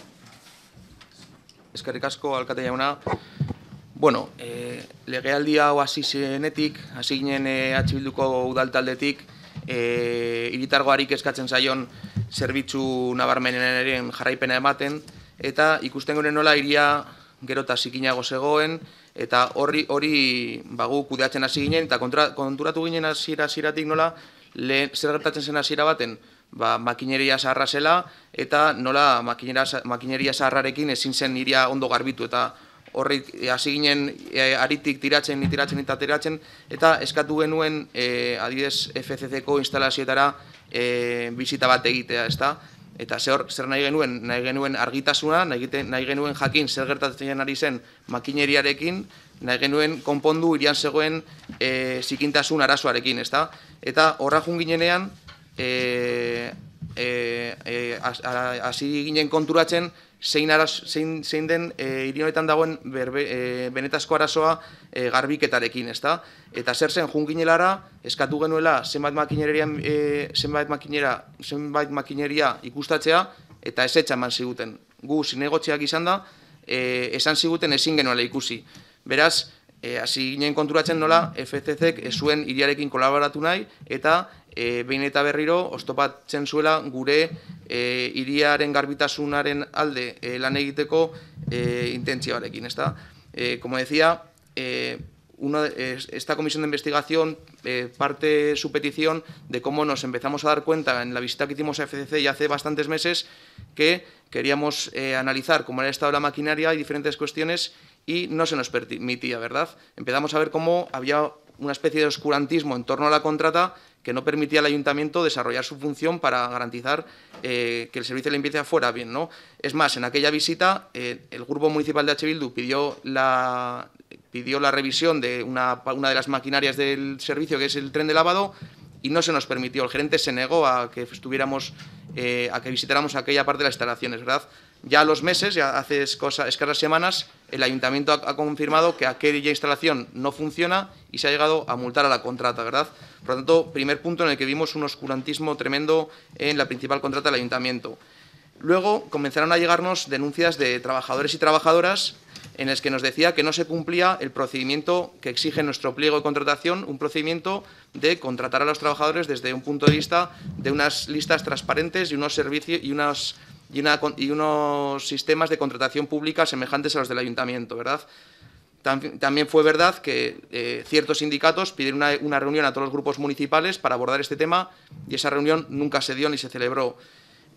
Eskerrik asko alkate jauna. Bueno, e, legealdi hau hasi zenetik, hasi ginen eh Atxibilduko udaltaldetik eh hiritargoarik eskatzen saion zerbitzu nabarmenenaren jarraipena ematen eta ikusten goren nola iria gero ta zikinago zegoen eta horri hori bagu kudeatzen hasi ginen eta konturatu ginen hasiera hasiratik nola le, zer gertatzen zen hasiera baten ba, makineria zaharra zela, eta nola makineria, makineria zaharrarekin ezin zen iria ondo garbitu, eta horri e, hasi ginen e, aritik tiratzen, nitiratzen, eta tiratzen, eta eskatu genuen e, adidez FCC-ko instalazioetara e, bat egitea, ezta? Eta zer, zer nahi genuen, nahi genuen argitasuna, nahi, genuen jakin zer gertatzen ari zen makineriarekin, nahi genuen konpondu irian zegoen e, zikintasun arazoarekin, ezta? Eta horra junginenean, Eh, eh, eh, hasi e, e, ginen konturatzen zein, araz, zein, zein den e, irinoetan dagoen berbe, benetazko arazoa e, garbiketarekin, ezta? Eta zer zen, junginelara, eskatu genuela zenbait e, zenbait makinera, zenbait makineria ikustatzea, eta ez etxan man ziguten. Gu, zinegotziak izan da, e, esan ziguten ezin genuela ikusi. Beraz, hasi e, ginen konturatzen nola, FCC-ek zuen iriarekin kolaboratu nahi, eta e, behin eta berriro, guré zuela gure e, eh, iriaren alde e, lan egiteko intentzioarekin, como decía, esta comisión de investigación parte su petición de cómo nos empezamos a dar cuenta en la visita que hicimos a FCC ya hace bastantes meses que queríamos analizar cómo era el estado de la maquinaria y diferentes cuestiones y no se nos permitía, ¿verdad? Empezamos a ver cómo había una especie de oscurantismo en torno a la contrata que no permitía al ayuntamiento desarrollar su función para garantizar eh, que el servicio de limpieza fuera bien. ¿no? Es más, en aquella visita eh, el grupo municipal de H. Bildu pidió la, pidió la revisión de una, una de las maquinarias del servicio, que es el tren de lavado, y no se nos permitió. El gerente se negó a que estuviéramos, eh, a que visitáramos aquella parte de las instalaciones, ¿verdad? ya a los meses, ya hace escasas semanas, el ayuntamiento ha, confirmado que aquella instalación no funciona y se ha llegado a multar a la contrata, ¿verdad? Por lo tanto, primer punto en el que vimos un oscurantismo tremendo en la principal contrata del ayuntamiento. Luego comenzaron a llegarnos denuncias de trabajadores y trabajadoras en las que nos decía que no se cumplía el procedimiento que exige nuestro pliego de contratación, un procedimiento de contratar a los trabajadores desde un punto de vista de unas listas transparentes y unos servicios y unas y, unos sistemas de contratación pública semejantes a los del ayuntamiento, ¿verdad? También fue verdad que eh, ciertos sindicatos pidieron una, reunión a todos los grupos municipales para abordar este tema y esa reunión nunca se dio ni se celebró.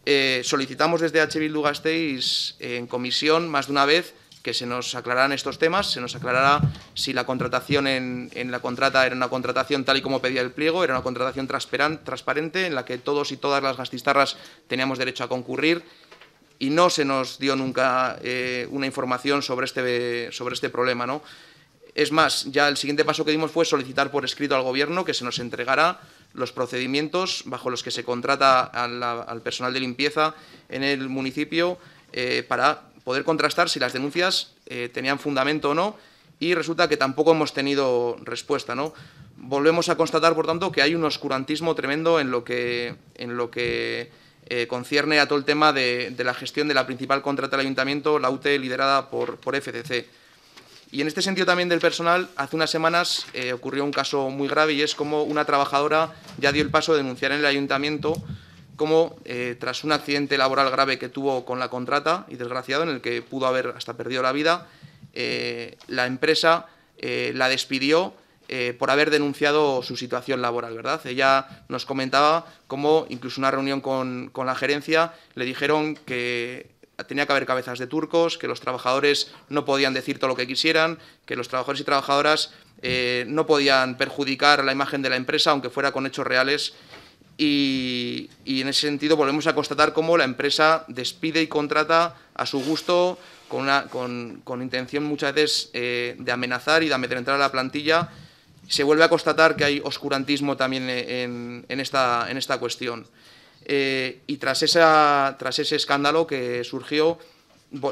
Eh, solicitamos desde H. Bildu Gasteiz eh, en comisión más de una vez que se nos aclararan estos temas, se nos aclarará si la contratación en, en, la contrata era una contratación tal y como pedía el pliego, era una contratación transparente en la que todos y todas las gastistarras teníamos derecho a concurrir y no se nos dio nunca eh, una información sobre este, sobre este problema. ¿no? Es más, ya el siguiente paso que dimos fue solicitar por escrito al Gobierno que se nos entregara los procedimientos bajo los que se contrata al personal de limpieza en el municipio eh, para poder contrastar si las denuncias eh, tenían fundamento o no y resulta que tampoco hemos tenido respuesta. ¿no? Volvemos a constatar, por tanto, que hay un oscurantismo tremendo en lo que, en lo que eh, concierne a todo el tema de, la gestión de la principal contrata del ayuntamiento, la UTE liderada por, por FCC. Y en este sentido también del personal, hace unas semanas eh, ocurrió un caso muy grave y es como una trabajadora ya dio el paso de denunciar en el ayuntamiento como eh, tras un accidente laboral grave que tuvo con la contrata y desgraciado en el que pudo haber hasta perdido la vida, la empresa la despidió eh, por haber denunciado su situación laboral, ¿verdad? Ella nos comentaba cómo incluso una reunión con, con la gerencia le dijeron que tenía que haber cabezas de turcos, que los trabajadores no podían decir todo lo que quisieran, que los trabajadores y trabajadoras eh, no podían perjudicar la imagen de la empresa, aunque fuera con hechos reales. Y, en ese sentido volvemos a constatar cómo la empresa despide y contrata a su gusto, con, una, intención muchas veces eh, de amenazar y de meter entrar a la plantilla se vuelve a constatar que hay oscurantismo también en, esta, cuestión. Eh, y tras, ese escándalo que surgió,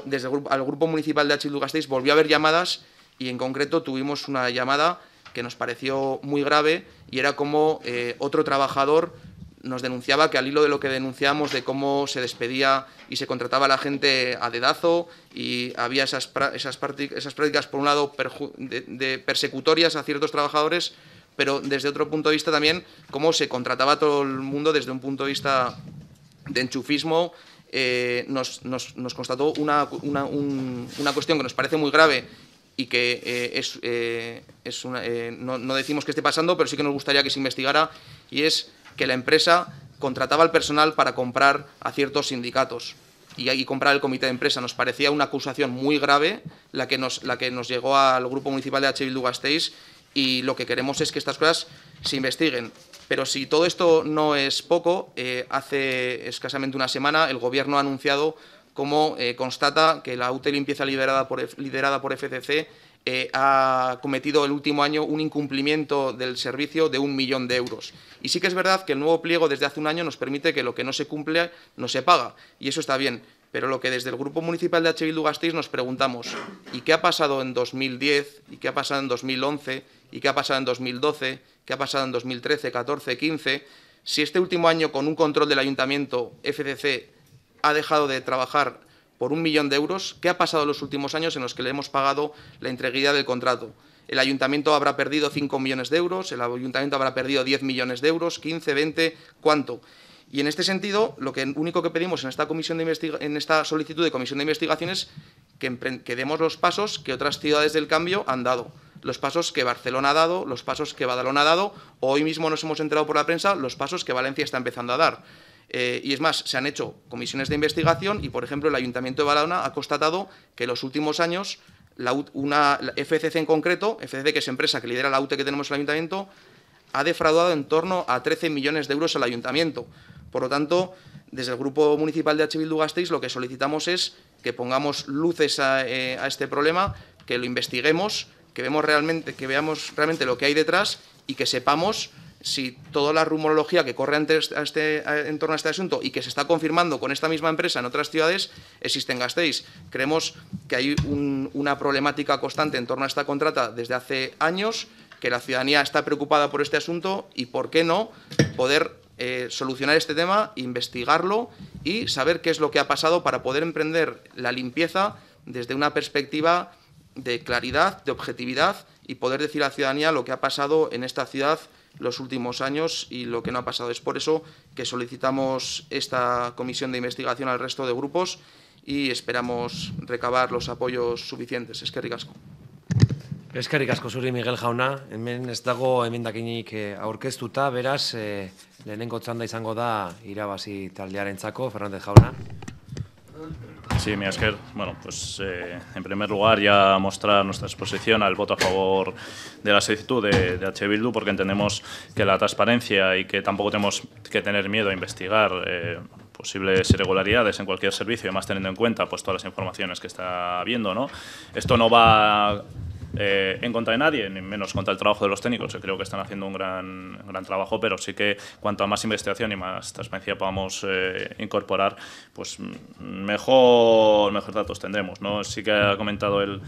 desde el grupo, al grupo municipal de achildu volvió a haber llamadas y en concreto tuvimos una llamada que nos pareció muy grave y era como eh, otro trabajador nos denunciaba que al hilo de lo que denunciábamos de cómo se despedía y se contrataba a la gente a dedazo y había esas, esas, esas prácticas, por un lado, persecutorias a ciertos trabajadores, pero desde otro punto de vista también cómo se contrataba a todo el mundo desde un punto de vista de enchufismo eh, nos, constató una, cuestión que nos parece muy grave y que eh, es, eh, es no, no, decimos que esté pasando, pero sí que nos gustaría que se investigara, y es que la empresa contrataba al personal para comprar a ciertos sindicatos y, ahí comprar el comité de empresa. Nos parecía una acusación muy grave la que nos, la que nos llegó al Grupo Municipal de H. Bildu y lo que queremos es que estas cosas se investiguen. Pero si todo esto no es poco, eh, hace escasamente una semana el Gobierno ha anunciado cómo eh, constata que la UTE Limpieza por, liderada por FCC eh, ha cometido el último año un incumplimiento del servicio de un millón de euros. Y sí que es verdad que el nuevo pliego desde hace un año nos permite que lo que no se cumple no se paga, y eso está bien. Pero lo que desde el Grupo Municipal de H. bildu nos preguntamos, ¿y qué ha pasado en 2010? ¿Y qué ha pasado en 2011? ¿Y qué ha pasado en 2012? ¿Qué ha pasado en 2013, 14, 15? Si este último año, con un control del Ayuntamiento, FCC, ha dejado de trabajar por un millón de euros, ¿qué ha pasado en los últimos años en los que le hemos pagado la integridad del contrato? El ayuntamiento habrá perdido 5 millones de euros, el ayuntamiento habrá perdido 10 millones de euros, 15, 20, ¿cuánto? Y en este sentido, lo que único que pedimos en esta, comisión de en esta solicitud de comisión de investigaciones que, que demos los pasos que otras ciudades del cambio han dado los pasos que Barcelona ha dado, los pasos que Badalona ha dado, hoy mismo nos hemos enterado por la prensa los pasos que Valencia está empezando a dar. Eh, y es más, se han hecho comisiones de investigación y, por ejemplo, el Ayuntamiento de Valona ha constatado que en los últimos años una, FCC en concreto, FCC que es empresa que lidera la UTE que tenemos en el Ayuntamiento, ha defraudado en torno a 13 millones de euros al Ayuntamiento. Por lo tanto, desde el Grupo Municipal de H. Bildu lo que solicitamos es que pongamos luces a, eh, a este problema, que lo investiguemos, que, vemos realmente, que veamos realmente lo que hay detrás y que sepamos si toda la rumorología que corre este, este, en torno a este asunto y que se está confirmando con esta misma empresa en otras ciudades existe en Gasteiz. Creemos que hay una problemática constante en torno a esta contrata desde hace años, que la ciudadanía está preocupada por este asunto y, por qué no, poder eh, solucionar este tema, investigarlo y saber qué es lo que ha pasado para poder emprender la limpieza desde una perspectiva de claridad, de objetividad y poder decir a la ciudadanía lo que ha pasado en esta ciudad los últimos años y lo que no ha pasado. Es por eso que solicitamos esta comisión de investigación al resto de grupos y esperamos recabar los apoyos suficientes. Es que ricasco. Eskerrik asko Suri Miguel Jauna, hemen ez dago emendakinik eh, aurkeztuta, beraz, eh, lehenengo txanda izango da irabazi taldearentzako, Fernández Jauna. Sí, asker. bueno, pues eh, en primer lugar ya mostrar nuestra exposición al voto a favor de la solicitud de, de H. Bildu porque entendemos que la transparencia y que tampoco tenemos que tener miedo a investigar eh, posibles irregularidades en cualquier servicio, además teniendo en cuenta pues, todas las informaciones que está habiendo. ¿no? Esto no va eh, en contra de nadie, ni menos contra el trabajo de los técnicos, que creo que están haciendo un gran, gran trabajo, pero sí que cuanto a más investigación y más transparencia podamos eh, incorporar, pues mejor, mejor datos tendremos. Sí que ha comentado el,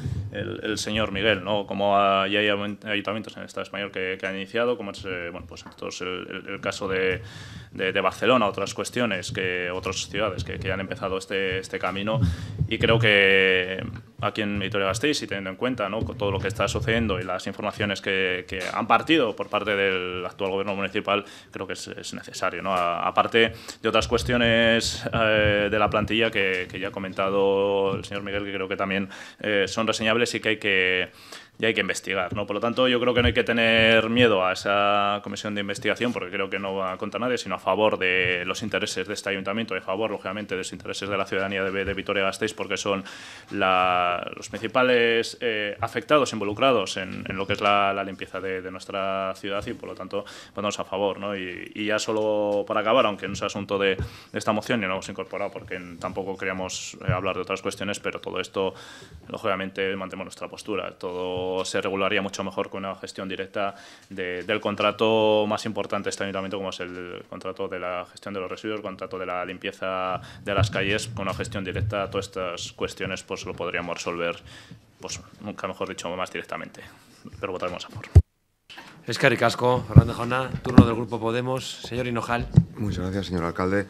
señor Miguel, ¿no? como hay ayuntamientos en el Estado español que, han iniciado, como es eh, bueno, pues el, caso de, Barcelona, otras cuestiones, que otras ciudades que, han empezado este, este camino y creo que aquí en Vitoria gastéis y teniendo en cuenta todo lo que está sucediendo y las informaciones que, han partido por parte del actual gobierno municipal, creo que es, necesario. ¿no? aparte de otras cuestiones eh, de la plantilla que, ya ha comentado el señor Miguel, que creo que también eh, son reseñables y que hay que y hay que investigar, ¿no? Por lo tanto, yo creo que no hay que tener miedo a esa comisión de investigación porque creo que no va a contra nadie, sino a favor de los intereses de este ayuntamiento, a favor, lógicamente, de los intereses de la ciudadanía de, de Vitoria-Gasteiz porque son los principales eh, afectados, involucrados en, lo que es la, limpieza de, nuestra ciudad y, por lo tanto, ponernos a favor, ¿no? Y, ya solo para acabar, aunque no sea asunto de, esta moción y no hemos incorporado porque tampoco queríamos eh, hablar de otras cuestiones, pero todo esto, lógicamente, mantenemos nuestra postura, todo se regularía mucho mejor con una gestión directa del contrato más importante de este ayuntamiento, como es el contrato de la gestión de los residuos, el contrato de la limpieza de las calles, con una gestión directa, todas estas cuestiones pues lo podríamos resolver, pues nunca mejor dicho, más directamente. Pero votaremos a favor. Es Casco, Fernando Jona, turno del Grupo Podemos. Señor Hinojal. Muchas gracias, señor alcalde.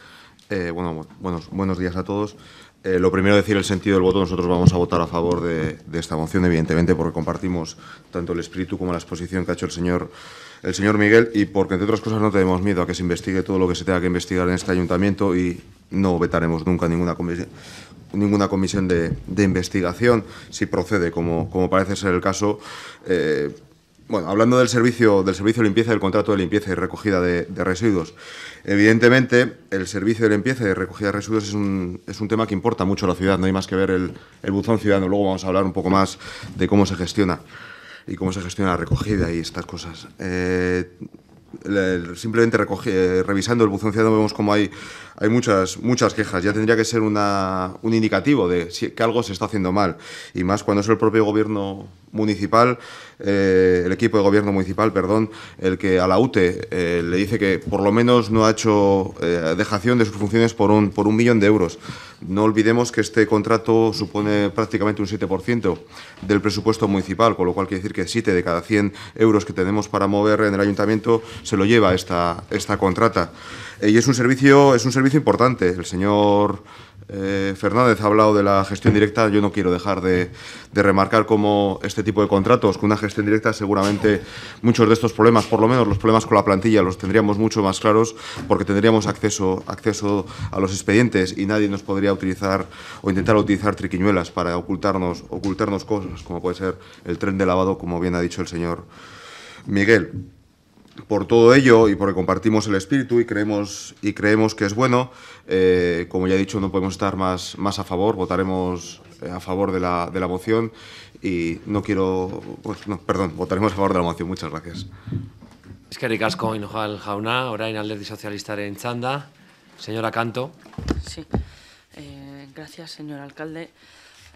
Eh, bueno, buenos, buenos días a todos. Eh, lo primero decir el sentido del voto, nosotros vamos a votar a favor de, esta moción, evidentemente, porque compartimos tanto el espíritu como la exposición que ha hecho el señor, el señor Miguel y porque, entre otras cosas, no tenemos miedo a que se investigue todo lo que se tenga que investigar en este ayuntamiento y no vetaremos nunca ninguna comisión, ninguna comisión de, investigación, si procede, como, como parece ser el caso. Eh, bueno, hablando del servicio, del servicio de limpieza, del contrato de limpieza y recogida de, residuos, evidentemente el servicio de limpieza y recogida de residuos es un, tema que importa mucho a la ciudad, no hay más que ver el, buzón ciudadano, luego vamos a hablar un poco más de cómo se gestiona y cómo se gestiona la recogida y estas cosas. Eh, simplemente eh, revisando el buzón ciudadano vemos cómo hay hay muchas, muchas quejas. Ya tendría que ser un indicativo de que algo se está haciendo mal. Y más cuando es el propio gobierno municipal, eh, el equipo de gobierno municipal, perdón, el que a la UTE eh, le dice que por lo menos no ha hecho eh, dejación de sus funciones por un, por un millón de euros. No olvidemos que este contrato supone prácticamente un 7% del presupuesto municipal, con lo cual quiere decir que 7 de cada 100 euros que tenemos para mover en el ayuntamiento se lo lleva esta, esta contrata. Eh, y es un servicio, es un servicio importante. El señor eh, Fernández ha hablado de la gestión directa. Yo no quiero dejar de, remarcar cómo este tipo de contratos, con una gestión directa, seguramente muchos de estos problemas, por lo menos los problemas con la plantilla, los tendríamos mucho más claros porque tendríamos acceso, acceso a los expedientes y nadie nos podría utilizar o intentar utilizar triquiñuelas para ocultarnos, ocultarnos cosas, como puede ser el tren de lavado, como bien ha dicho el señor Miguel por todo ello y porque compartimos el espíritu y creemos, y creemos que es bueno, eh, como ya he dicho, no podemos estar más, más a favor, votaremos eh, a favor de la, de la moción y no quiero... no, perdón, votaremos a favor de la moción. Muchas gracias. Eskerrik asko Inojal jauna, orain alderdi en chanda Señora Canto. Sí, eh, gracias, señor alcalde.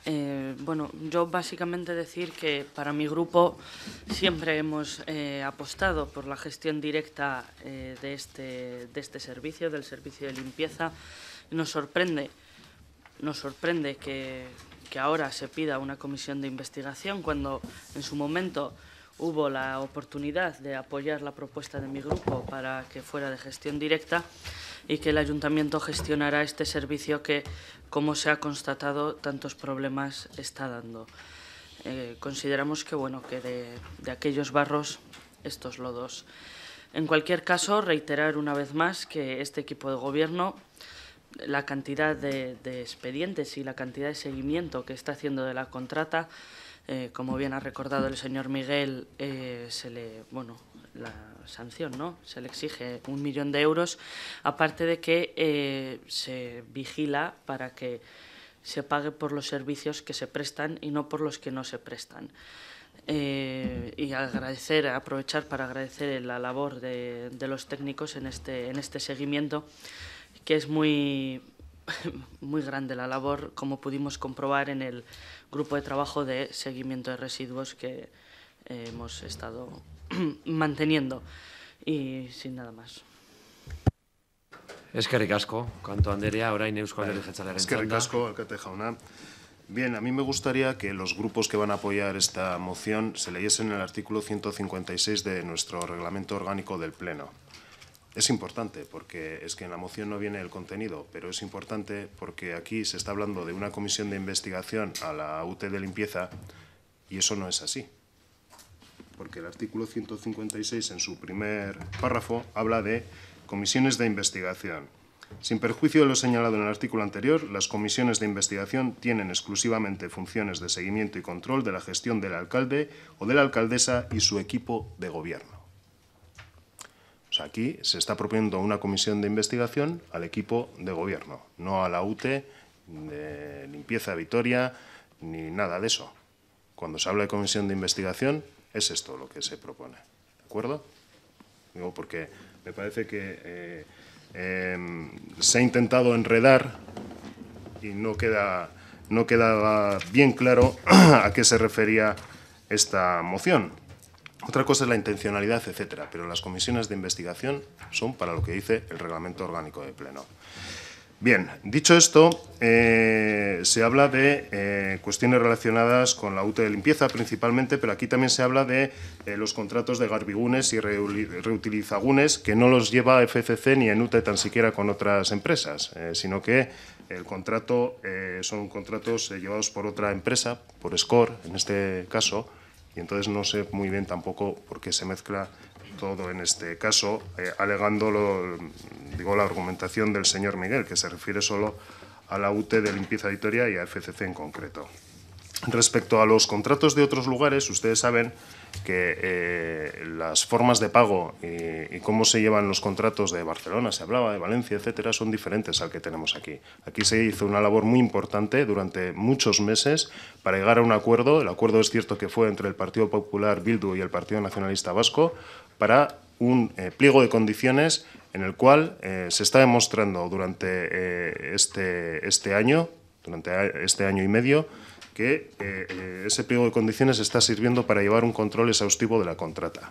Eh, bueno, yo básicamente decir que para mi grupo siempre hemos eh, apostado por la gestión directa eh, de, este, de este servicio, del servicio de limpieza. Nos sorprende, nos sorprende que, que ahora se pida una comisión de investigación cuando en su momento hubo la oportunidad de apoyar la propuesta de mi grupo para que fuera de gestión directa y que el ayuntamiento gestionara este servicio que cómo se ha constatado tantos problemas está dando. Eh, consideramos que, bueno, que de, aquellos barros, estos lodos. En cualquier caso, reiterar una vez más que este equipo de gobierno la cantidad de, expedientes y la cantidad de seguimiento que está haciendo de la contrata, eh, como bien ha recordado el señor Miguel, eh, se le, bueno, la, sanción, ¿no? Se le exige un millón de euros, aparte de que eh, se vigila para que se pague por los servicios que se prestan y no por los que no se prestan. Eh, y agradecer, aprovechar para agradecer la labor de, de, los técnicos en este, en este seguimiento, que es muy, muy grande la labor, como pudimos comprobar en el grupo de trabajo de seguimiento de residuos que eh, hemos estado manteniendo. Y sin nada más. Eskerrik cuanto ande Anderea, Bien, a mí me gustaría que los grupos que van a apoyar esta moción se leyesen el artículo 156 de nuestro reglamento orgánico del Pleno. Es importante porque es que en la moción no viene el contenido, pero es importante porque aquí se está hablando de una comisión de investigación a la UT de limpieza y eso no es así porque el artículo 156 en su primer párrafo habla de comisiones de investigación. Sin perjuicio de lo señalado en el artículo anterior, las comisiones de investigación tienen exclusivamente funciones de seguimiento y control de la gestión del alcalde o de la alcaldesa y su equipo de gobierno. O sea, aquí se está proponiendo una comisión de investigación al equipo de gobierno, no a la UTE de limpieza de Vitoria ni nada de eso. Cuando se habla de comisión de investigación, es esto lo que se propone. ¿De acuerdo? Digo, porque me parece que eh, em, se ha intentado enredar y no queda no quedaba bien claro a qué se refería esta moción. Otra cosa es la intencionalidad, etcétera, pero las comisiones de investigación son para lo que dice el reglamento orgánico de pleno. Bien, dicho esto, eh, se habla de eh, cuestiones relacionadas con la UTE de limpieza principalmente, pero aquí también se habla de eh, los contratos de garbigunes y reutilizagunes, que no los lleva FCC ni en UTE tan siquiera con otras empresas, sino que el contrato son contratos llevados por otra empresa, por SCORE en este caso, y entonces no sé muy bien tampoco por qué se mezcla todo en este caso, eh, alegando digo, la argumentación del señor Miguel, que se refiere solo a la UT de limpieza Editorial y a FCC en concreto. Respecto a los contratos de otros lugares, ustedes saben que eh, las formas de pago y, y, cómo se llevan los contratos de Barcelona, se hablaba de Valencia, etcétera, son diferentes al que tenemos aquí. Aquí se hizo una labor muy importante durante muchos meses para llegar a un acuerdo. El acuerdo es cierto que fue entre el Partido Popular Bildu y el Partido Nacionalista Vasco para un eh, pliego de condiciones en el cual eh, se está demostrando durante eh, este, este año, durante este año y medio, que ese pliego de condiciones está sirviendo para llevar un control exhaustivo de la contrata.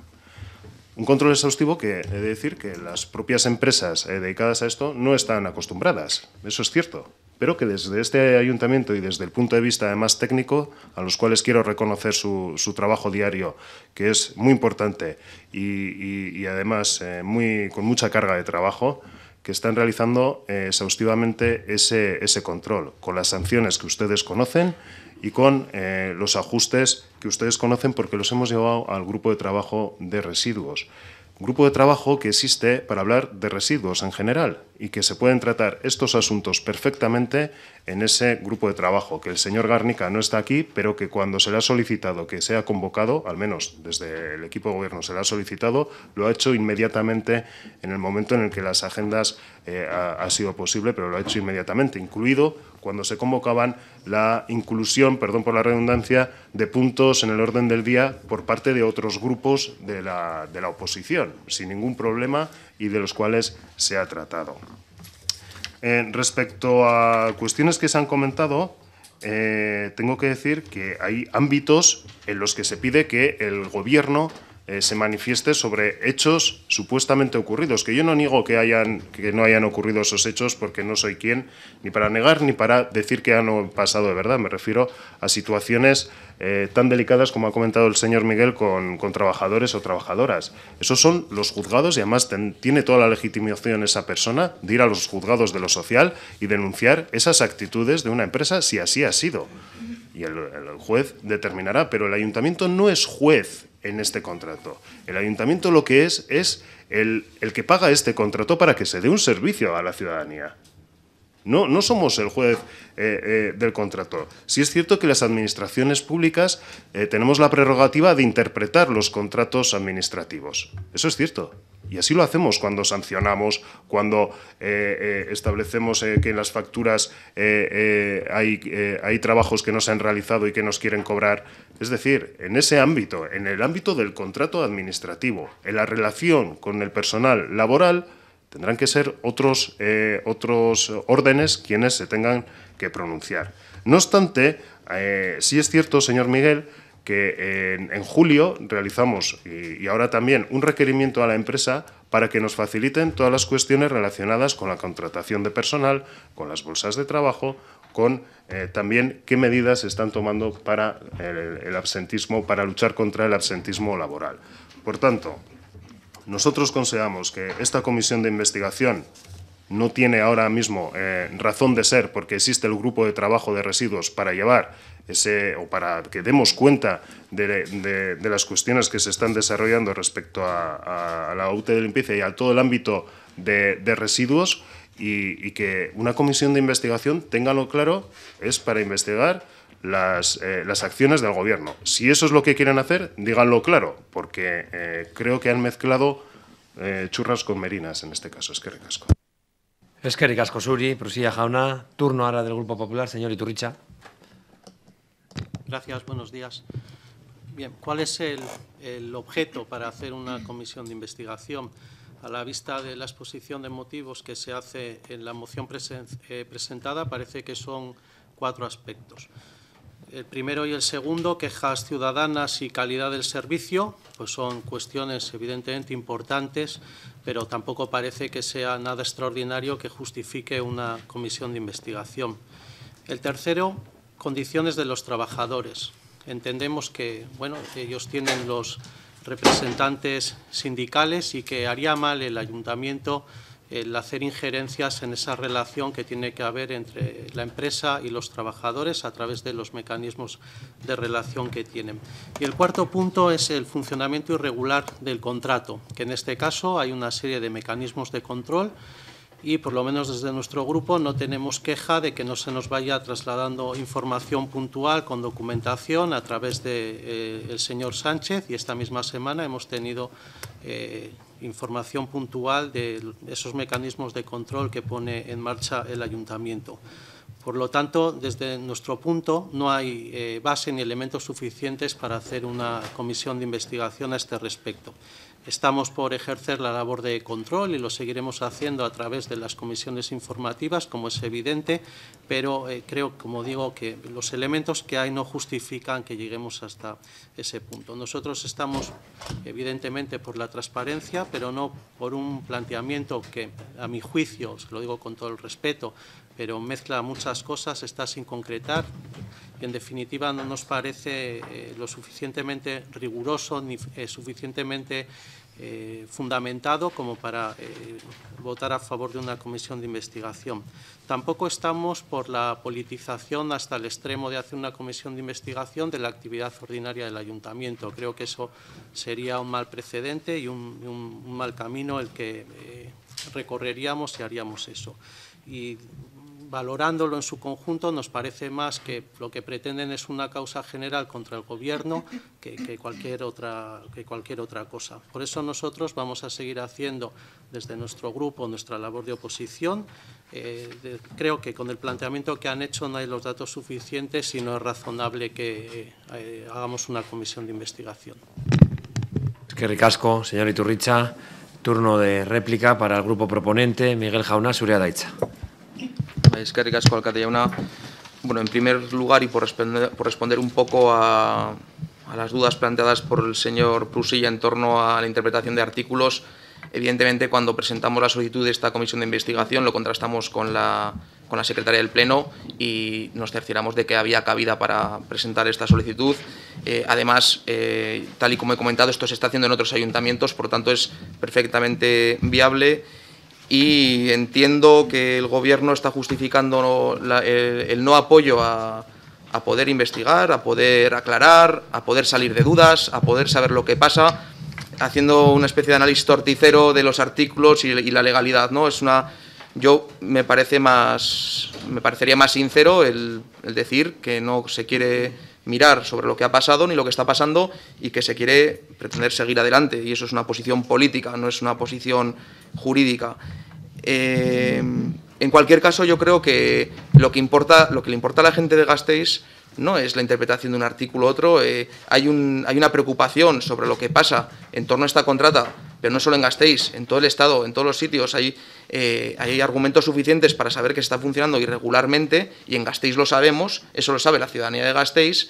Un control exhaustivo que he de decir que las propias empresas dedicadas a esto no están acostumbradas. Eso es cierto pero que desde este ayuntamiento y desde el punto de vista además técnico, a los cuales quiero reconocer su, su trabajo diario, que es muy importante y, y, además eh, muy, con mucha carga de trabajo, que están realizando eh, exhaustivamente ese, ese, control, con las sanciones que ustedes conocen y con eh, los ajustes que ustedes conocen porque los hemos llevado al grupo de trabajo de residuos grupo de trabajo que existe para hablar de residuos en general y que se pueden tratar estos asuntos perfectamente en ese grupo de trabajo, que el señor Garnica no está aquí, pero que cuando se le ha solicitado que sea convocado, al menos desde el equipo de gobierno se le ha solicitado, lo ha hecho inmediatamente en el momento en el que las agendas eh, ha, sido posible, pero lo ha hecho inmediatamente, incluido cuando se convocaban la inclusión, perdón por la redundancia, de puntos en el orden del día por parte de otros grupos de la, de la oposición, sin ningún problema y de los cuales se ha tratado. Eh, respecto a cuestiones que se han comentado, eh, tengo que decir que hay ámbitos en los que se pide que el gobierno eh, se manifieste sobre hechos supuestamente ocurridos, que yo no niego que, hayan, que no hayan ocurrido esos hechos porque no soy quien ni para negar ni para decir que han pasado de verdad, me refiero a situaciones eh, tan delicadas como ha comentado el señor Miguel con, trabajadores o trabajadoras. Esos son los juzgados y además tiene toda la legitimación esa persona de ir a los juzgados de lo social y denunciar esas actitudes de una empresa si así ha sido. Y el juez determinará, pero el ayuntamiento no es juez en este contrato. El ayuntamiento lo que es es el, que paga este contrato para que se dé un servicio a la ciudadanía. No, no somos el juez eh, eh, del contrato. Sí es cierto que las administraciones públicas eh, tenemos la prerrogativa de interpretar los contratos administrativos. Eso es cierto. Y así lo hacemos cuando sancionamos, cuando eh, eh, establecemos eh, que en las facturas hay, trabajos que no se han realizado y que nos quieren cobrar. Es decir, en ese ámbito, en el ámbito del contrato administrativo, en la relación con el personal laboral, tendrán que ser otros, otros órdenes quienes se tengan que pronunciar. No obstante, sí es cierto, señor Miguel, que en, julio realizamos y, ahora también un requerimiento a la empresa para que nos faciliten todas las cuestiones relacionadas con la contratación de personal, con las bolsas de trabajo, con eh, también qué medidas se están tomando para el, absentismo, para luchar contra el absentismo laboral. Por tanto, nosotros consideramos que esta comisión de investigación no tiene ahora mismo eh, razón de ser porque existe el grupo de trabajo de residuos para llevar ese, o para que demos cuenta de, de, las cuestiones que se están desarrollando respecto a, a, la UTE de limpieza y a todo el ámbito de, de residuos y, y, que una comisión de investigación, lo claro, es para investigar las, eh, las, acciones del gobierno. Si eso es lo que quieren hacer, díganlo claro, porque eh, creo que han mezclado eh, churras con merinas en este caso. Es que ricasco. Es que ricasco, Suri, Prusilla Jauna, turno ahora del Grupo Popular, señor Iturricha. Gracias, buenos días. Bien, ¿cuál es el, objeto para hacer una comisión de investigación? A la vista de la exposición de motivos que se hace en la moción eh, presentada, parece que son cuatro aspectos. El primero y el segundo, quejas ciudadanas y calidad del servicio, pues son cuestiones evidentemente importantes, pero tampoco parece que sea nada extraordinario que justifique una comisión de investigación. El tercero, condiciones de los trabajadores. Entendemos que bueno, ellos tienen los representantes sindicales y que haría mal el ayuntamiento el hacer injerencias en esa relación que tiene que haber entre la empresa y los trabajadores a través de los mecanismos de relación que tienen. Y el cuarto punto es el funcionamiento irregular del contrato, que en este caso hay una serie de mecanismos de control y por lo menos desde nuestro grupo no tenemos queja de que no se nos vaya trasladando información puntual con documentación a través del eh, señor Sánchez y esta misma semana hemos tenido eh, información puntual de esos mecanismos de control que pone en marcha el ayuntamiento. Por lo tanto, desde nuestro punto no hay eh, base ni elementos suficientes para hacer una comisión de investigación a este respecto. Estamos por ejercer la labor de control y lo seguiremos haciendo a través de las comisiones informativas, como es evidente, pero eh, creo, como digo, que los elementos que hay no justifican que lleguemos hasta ese punto. Nosotros estamos, evidentemente, por la transparencia, pero no por un planteamiento que, a mi juicio, se lo digo con todo el respeto, pero mezcla muchas cosas, está sin concretar que en definitiva no nos parece eh, lo suficientemente riguroso ni eh, suficientemente eh, fundamentado como para votar a favor de una comisión de investigación. Tampoco estamos por la politización hasta el extremo de hacer una comisión de investigación de la actividad ordinaria del ayuntamiento. Creo que eso sería un mal precedente y un, mal camino el que recorreríamos si haríamos eso valorándolo en su conjunto, nos parece más que lo que pretenden es una causa general contra el Gobierno que, cualquier, otra, que cualquier otra cosa. Por eso nosotros vamos a seguir haciendo desde nuestro grupo nuestra labor de oposición. Eh, creo que con el planteamiento que han hecho no hay los datos suficientes y no es razonable que eh, hagamos una comisión de investigación. ricasco, señor Iturricha. Turno de réplica para el grupo proponente, Miguel Jauna, Uriada que una Bueno, en primer lugar y por responder, un poco a, las dudas planteadas por el señor Prusilla en torno a la interpretación de artículos, evidentemente cuando presentamos la solicitud de esta comisión de investigación lo contrastamos con la, con la secretaria del Pleno y nos cercioramos de que había cabida para presentar esta solicitud. Eh, además, eh, tal y como he comentado, esto se está haciendo en otros ayuntamientos, por tanto es perfectamente viable y entiendo que el Gobierno está justificando el, no apoyo a, poder investigar, a poder aclarar, a poder salir de dudas, a poder saber lo que pasa, haciendo una especie de análisis torticero de los artículos y, la legalidad, ¿no? Es una yo me parece más me parecería más sincero el, el, decir que no se quiere mirar sobre lo que ha pasado ni lo que está pasando y que se quiere pretender seguir adelante. Y eso es una posición política, no es una posición jurídica. Eh, en cualquier caso, yo creo que lo que, importa, lo que le importa a la gente de Gasteiz no es la interpretación de un artículo u otro. Eh, hay, un, hay una preocupación sobre lo que pasa en torno a esta contrata pero no solo en Gasteiz, en todo el Estado, en todos los sitios hay, eh, hay argumentos suficientes para saber que está funcionando irregularmente y en Gasteiz lo sabemos, eso lo sabe la ciudadanía de Gasteiz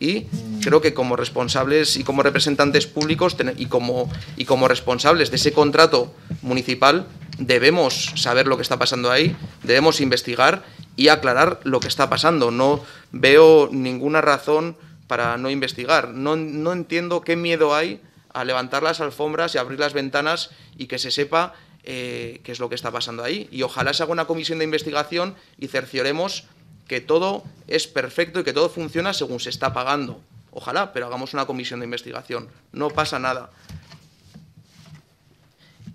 y creo que como responsables y como representantes públicos y como, y como responsables de ese contrato municipal debemos saber lo que está pasando ahí, debemos investigar y aclarar lo que está pasando. No veo ninguna razón para no investigar. no entiendo qué miedo hay a levantar las alfombras y abrir las ventanas y que se sepa eh, qué es lo que está pasando ahí. Y ojalá se haga una comisión de investigación y cercioremos que todo es perfecto y que todo funciona según se está pagando. Ojalá, pero hagamos una comisión de investigación. No pasa nada.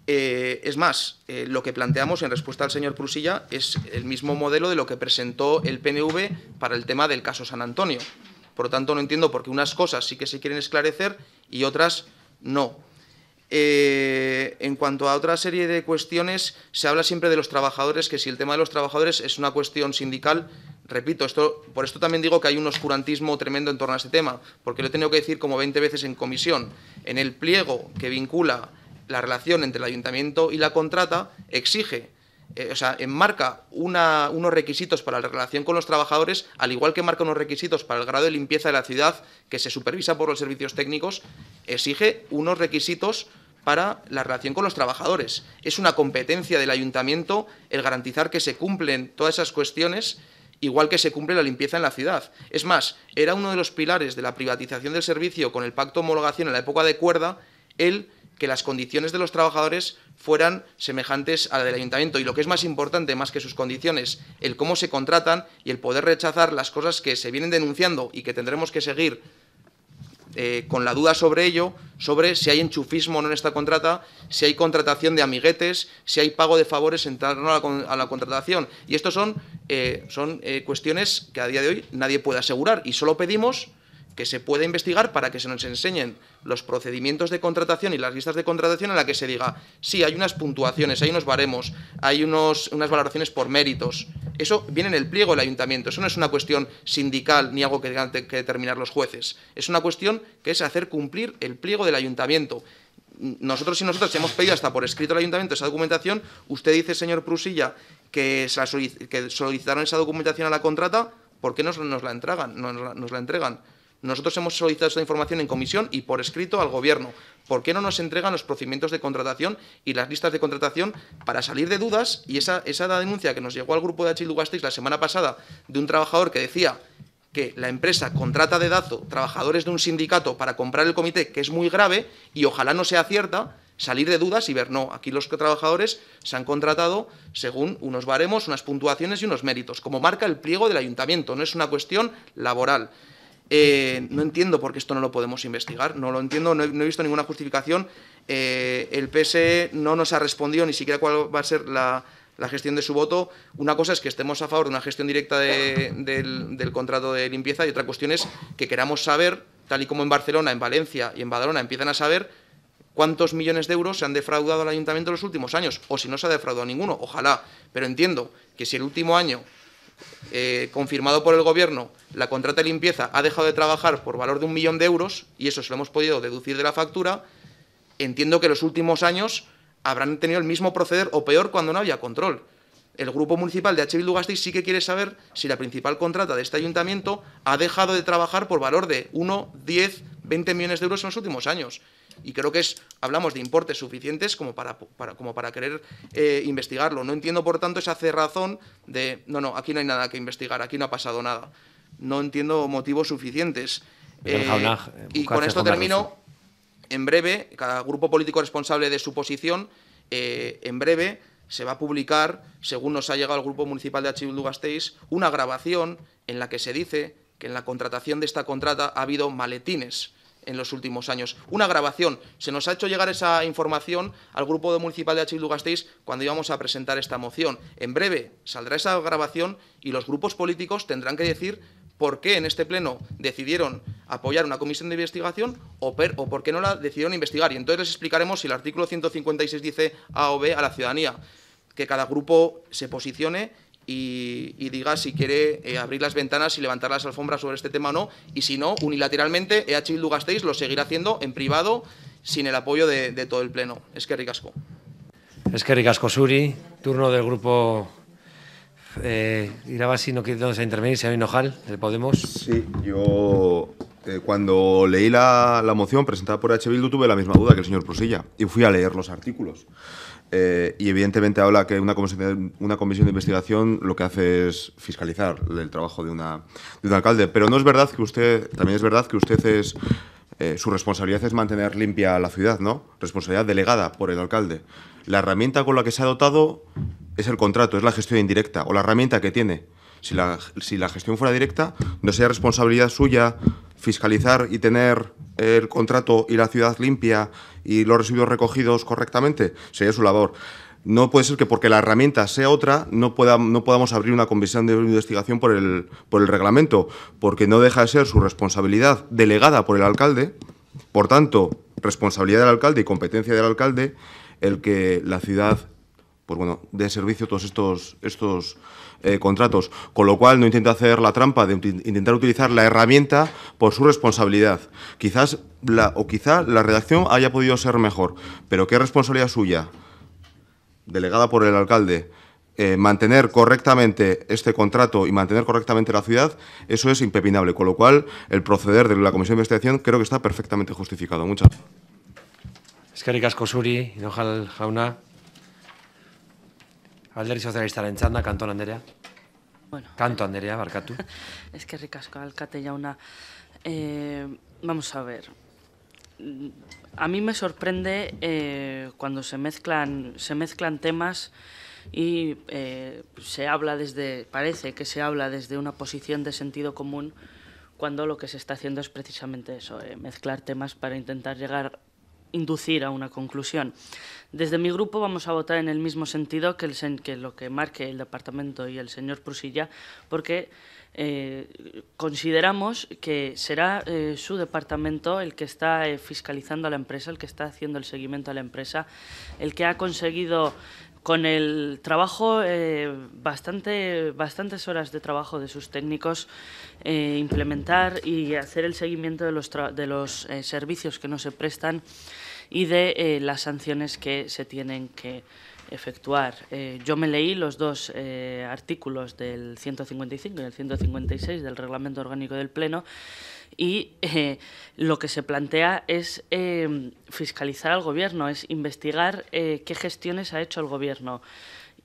Eh, es más, eh, lo que planteamos en respuesta al señor Prusilla es el mismo modelo de lo que presentó el PNV para el tema del caso San Antonio. Por lo tanto, no entiendo por qué unas cosas sí que se quieren esclarecer y otras no. Eh, en cuanto a otra serie de cuestiones, se habla siempre de los trabajadores, que si el tema de los trabajadores es una cuestión sindical, repito, esto, por esto también digo que hay un oscurantismo tremendo en torno a este tema, porque lo he tenido que decir como 20 veces en comisión. En el pliego que vincula la relación entre el ayuntamiento y la contrata, exige eh, o sea, enmarca unos requisitos para la relación con los trabajadores, al igual que marca unos requisitos para el grado de limpieza de la ciudad que se supervisa por los servicios técnicos, exige unos requisitos para la relación con los trabajadores. Es una competencia del ayuntamiento el garantizar que se cumplen todas esas cuestiones, igual que se cumple la limpieza en la ciudad. Es más, era uno de los pilares de la privatización del servicio con el pacto de homologación en la época de cuerda, el que las condiciones de los trabajadores fueran semejantes a la del ayuntamiento y lo que es más importante, más que sus condiciones, el cómo se contratan y el poder rechazar las cosas que se vienen denunciando y que tendremos que seguir eh, con la duda sobre ello, sobre si hay enchufismo o no en esta contrata, si hay contratación de amiguetes, si hay pago de favores en torno a la, contratación. Y estos son, eh, son eh, cuestiones que a día de hoy nadie puede asegurar y solo pedimos que se pueda investigar para que se nos enseñen los procedimientos de contratación y las listas de contratación en la que se diga, sí, hay unas puntuaciones, hay unos baremos, hay unas valoraciones por méritos. Eso viene en el pliego del ayuntamiento, eso no es una cuestión sindical ni algo que tengan que determinar los jueces. Es una cuestión que es hacer cumplir el pliego del ayuntamiento. Nosotros y nosotras hemos pedido hasta por escrito al ayuntamiento esa documentación. Usted dice, señor Prusilla, que, solicitaron esa documentación a la contrata. ¿Por qué no la entregan? nos la entregan nosotros hemos solicitado esta información en comisión y por escrito al Gobierno. ¿Por qué no nos entregan los procedimientos de contratación y las listas de contratación para salir de dudas? Y esa, esa denuncia que nos llegó al grupo de Achildugasteis la semana pasada de un trabajador que decía que la empresa contrata de dazo trabajadores de un sindicato para comprar el comité, que es muy grave y ojalá no sea cierta, salir de dudas y ver, no, aquí los trabajadores se han contratado según unos baremos, unas puntuaciones y unos méritos, como marca el pliego del ayuntamiento, no es una cuestión laboral. Eh, no entiendo por qué esto no lo podemos investigar, no lo entiendo, no he, visto ninguna justificación. Eh, el PSE no nos ha respondido ni siquiera cuál va a ser la, gestión de su voto. Una cosa es que estemos a favor de una gestión directa del, del contrato de limpieza y otra cuestión es que queramos saber, tal y como en Barcelona, en Valencia y en Badalona empiezan a saber cuántos millones de euros se han defraudado al ayuntamiento en los últimos años, o si no se ha defraudado ninguno, ojalá. Pero entiendo que si el último año eh, confirmado por el Gobierno, la contrata de limpieza ha dejado de trabajar por valor de un millón de euros, y eso se lo hemos podido deducir de la factura, entiendo que los últimos años habrán tenido el mismo proceder o peor cuando no había control. El Grupo Municipal de H. Bildu sí que quiere saber si la principal contrata de este ayuntamiento ha dejado de trabajar por valor de 1, 10, 20 millones de euros en los últimos años y creo que es, hablamos de importes suficientes como para, como para querer eh, investigarlo. No entiendo, por tanto, esa cerrazón de, no, no, aquí no hay nada que investigar, aquí no ha pasado nada. No entiendo motivos suficientes. Eh, eh, y con esto termino. En breve, cada grupo político responsable de su posición, en breve se va a publicar, según nos ha llegado al Grupo Municipal de Lugasteis, una grabación en la que se dice que en la contratación de esta contrata ha habido maletines en los últimos años. Una grabación. Se nos ha hecho llegar esa información al Grupo Municipal de Achildu-Gasteiz cuando íbamos a presentar esta moción. En breve saldrá esa grabación y los grupos políticos tendrán que decir por qué en este pleno decidieron apoyar una comisión de investigación o, o, por qué no la decidieron investigar. Y entonces les explicaremos si el artículo 156 dice A o B a la ciudadanía. Que cada grupo se posicione y, diga si quiere eh, abrir las ventanas y levantar las alfombras sobre este tema o no. Y si no, unilateralmente, EH Bildu Gasteiz lo seguirá haciendo en privado sin el apoyo de, todo el Pleno. Es que ricasco. Es que ricasco, Suri. Turno del grupo eh, Irabasi, no quiere intervenir, señor Hinojal, del Podemos. Sí, yo eh, cuando leí la, la, moción presentada por e H. Bildu tuve la misma duda que el señor Prosilla, y fui a leer los artículos. Eh, y evidentemente habla que una comisión, una comisión de investigación lo que hace es fiscalizar el trabajo de, una, un alcalde. Pero no es verdad que usted, también es verdad que usted es, eh, su responsabilidad es mantener limpia la ciudad, ¿no? Responsabilidad delegada por el alcalde. La herramienta con la que se ha dotado es el contrato, es la gestión indirecta o la herramienta que tiene. Si si la gestión fuera directa, no sería responsabilidad suya fiscalizar y tener el contrato y la ciudad limpia y los residuos recogidos correctamente, sería su labor. No puede ser que porque la herramienta sea otra no, pueda, no podamos abrir una comisión de investigación por el, por el reglamento, porque no deja de ser su responsabilidad delegada por el alcalde, por tanto, responsabilidad del alcalde y competencia del alcalde el que la ciudad pues bueno, dé servicio todos estos, estos eh, contratos. Con lo cual no intenta hacer la trampa de intentar utilizar la herramienta por su responsabilidad. Quizás la, o quizá la redacción haya podido ser mejor, pero ¿qué responsabilidad suya? Delegada por el alcalde. Eh, mantener correctamente este contrato y mantener correctamente la ciudad, eso es impepinable. Con lo cual, el proceder de la Comisión de Investigación creo que está perfectamente justificado. Muchas gracias. jauna. Alderri sozialistaren txanda, kanton anderea. Bueno, canto anderea, Barcatu. es que ricasco, alcate jauna. Eh, vamos a ver. A mí me sorprende eh, cuando se mezclan, se mezclan temas y eh, se habla desde, parece que se habla desde una posición de sentido común cuando lo que se está haciendo es precisamente eso, eh, mezclar temas para intentar llegar, inducir a una conclusión. Desde mi grupo vamos a votar en el mismo sentido que, lo que marque el departamento y el señor Prusilla, porque eh, consideramos que será eh, su departamento el que está eh, fiscalizando a la empresa, el que está haciendo el seguimiento a la empresa, el que ha conseguido con el trabajo, bastante, bastantes horas de trabajo de sus técnicos, implementar y hacer el seguimiento de los, servicios que no se prestan y de eh, las sanciones que se tienen que efectuar. Eh, yo me leí los dos eh, artículos del 155 y el 156 del Reglamento Orgánico del Pleno y lo que se plantea es fiscalizar al Gobierno, es investigar qué gestiones ha hecho el Gobierno.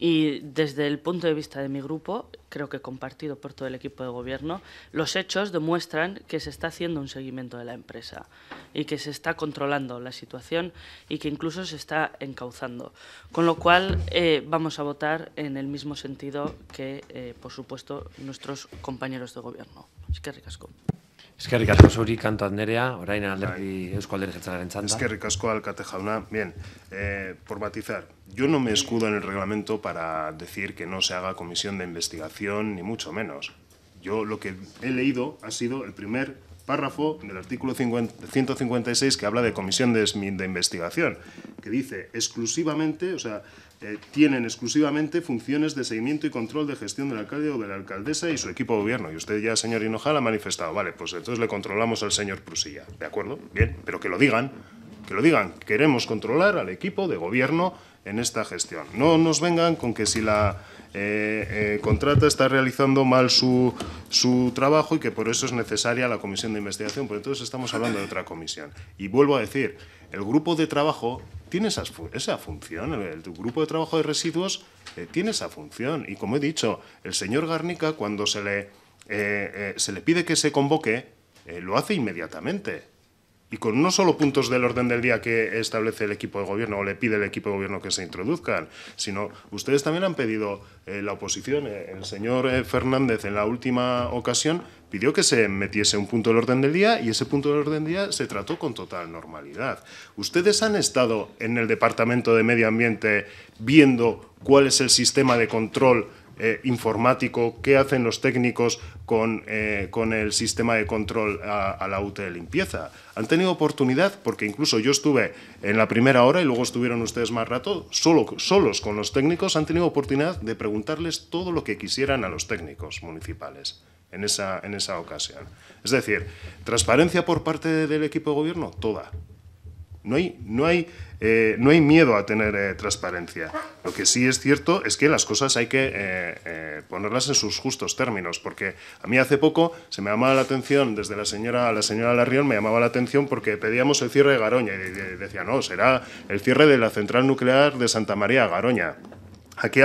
Y desde el punto de vista de mi grupo, creo que compartido por todo el equipo de gobierno, los hechos demuestran que se está haciendo un seguimiento de la empresa y que se está controlando la situación y que incluso se está encauzando. Con lo cual, eh, vamos a votar en el mismo sentido que, eh, por supuesto, nuestros compañeros de gobierno. que Eskerrik asko zuri kanto Anderea, orain alderdi Eusko Alderdi txanda. Eskerrik asko alkate jauna. Bien, eh, por matizar, yo no me escudo en el reglamento para decir que no se haga comisión de investigación, ni mucho menos. Yo lo que he leído ha sido el primer párrafo del artículo 156 que habla de comisión de, de investigación, que dice exclusivamente, o sea, eh, tienen exclusivamente funciones de seguimiento y control de gestión del alcalde o de la alcaldesa y su equipo de gobierno. Y usted ya, señor Hinojal, ha manifestado, vale, pues entonces le controlamos al señor Prusilla, ¿de acuerdo? Bien, pero que lo digan, que lo digan. Queremos controlar al equipo de gobierno en esta gestión. No nos vengan con que si la eh, eh, contrata está realizando mal su, trabajo y que por eso es necesaria la comisión de investigación. Pero entonces estamos hablando de otra comisión. Y vuelvo a decir, el grupo de trabajo tiene esa función, el, grupo de trabajo de residuos eh, tiene esa función. Y como he dicho, el señor Garnica cuando se le, eh, se le pide que se convoque, lo hace inmediatamente y con no solo puntos del orden del día que establece el equipo de gobierno o le pide el equipo de gobierno que se introduzcan, sino ustedes también han pedido, eh, la oposición, eh, el señor eh, Fernández en la última ocasión pidió que se metiese un punto del orden del día y ese punto del orden del día se trató con total normalidad. Ustedes han estado en el Departamento de Medio Ambiente viendo cuál es el sistema de control eh, informático, qué hacen los técnicos con, eh, con el sistema de control a, la UT de limpieza. Han tenido oportunidad, porque incluso yo estuve en la primera hora y luego estuvieron ustedes más rato, solo, solos con los técnicos, han tenido oportunidad de preguntarles todo lo que quisieran a los técnicos municipales. En esa, en esa ocasión. Es decir, transparencia por parte del equipo de gobierno, toda. No hay, no hay eh, no hay miedo a tener eh, transparencia. Lo que sí es cierto es que las cosas hay que eh, ponerlas en sus justos términos, porque a mí hace poco se me llamaba la atención, desde la señora, la señora Larrión me llamaba la atención porque pedíamos el cierre de Garoña y, decía, no, será el cierre de la central nuclear de Santa María Garoña. Aquí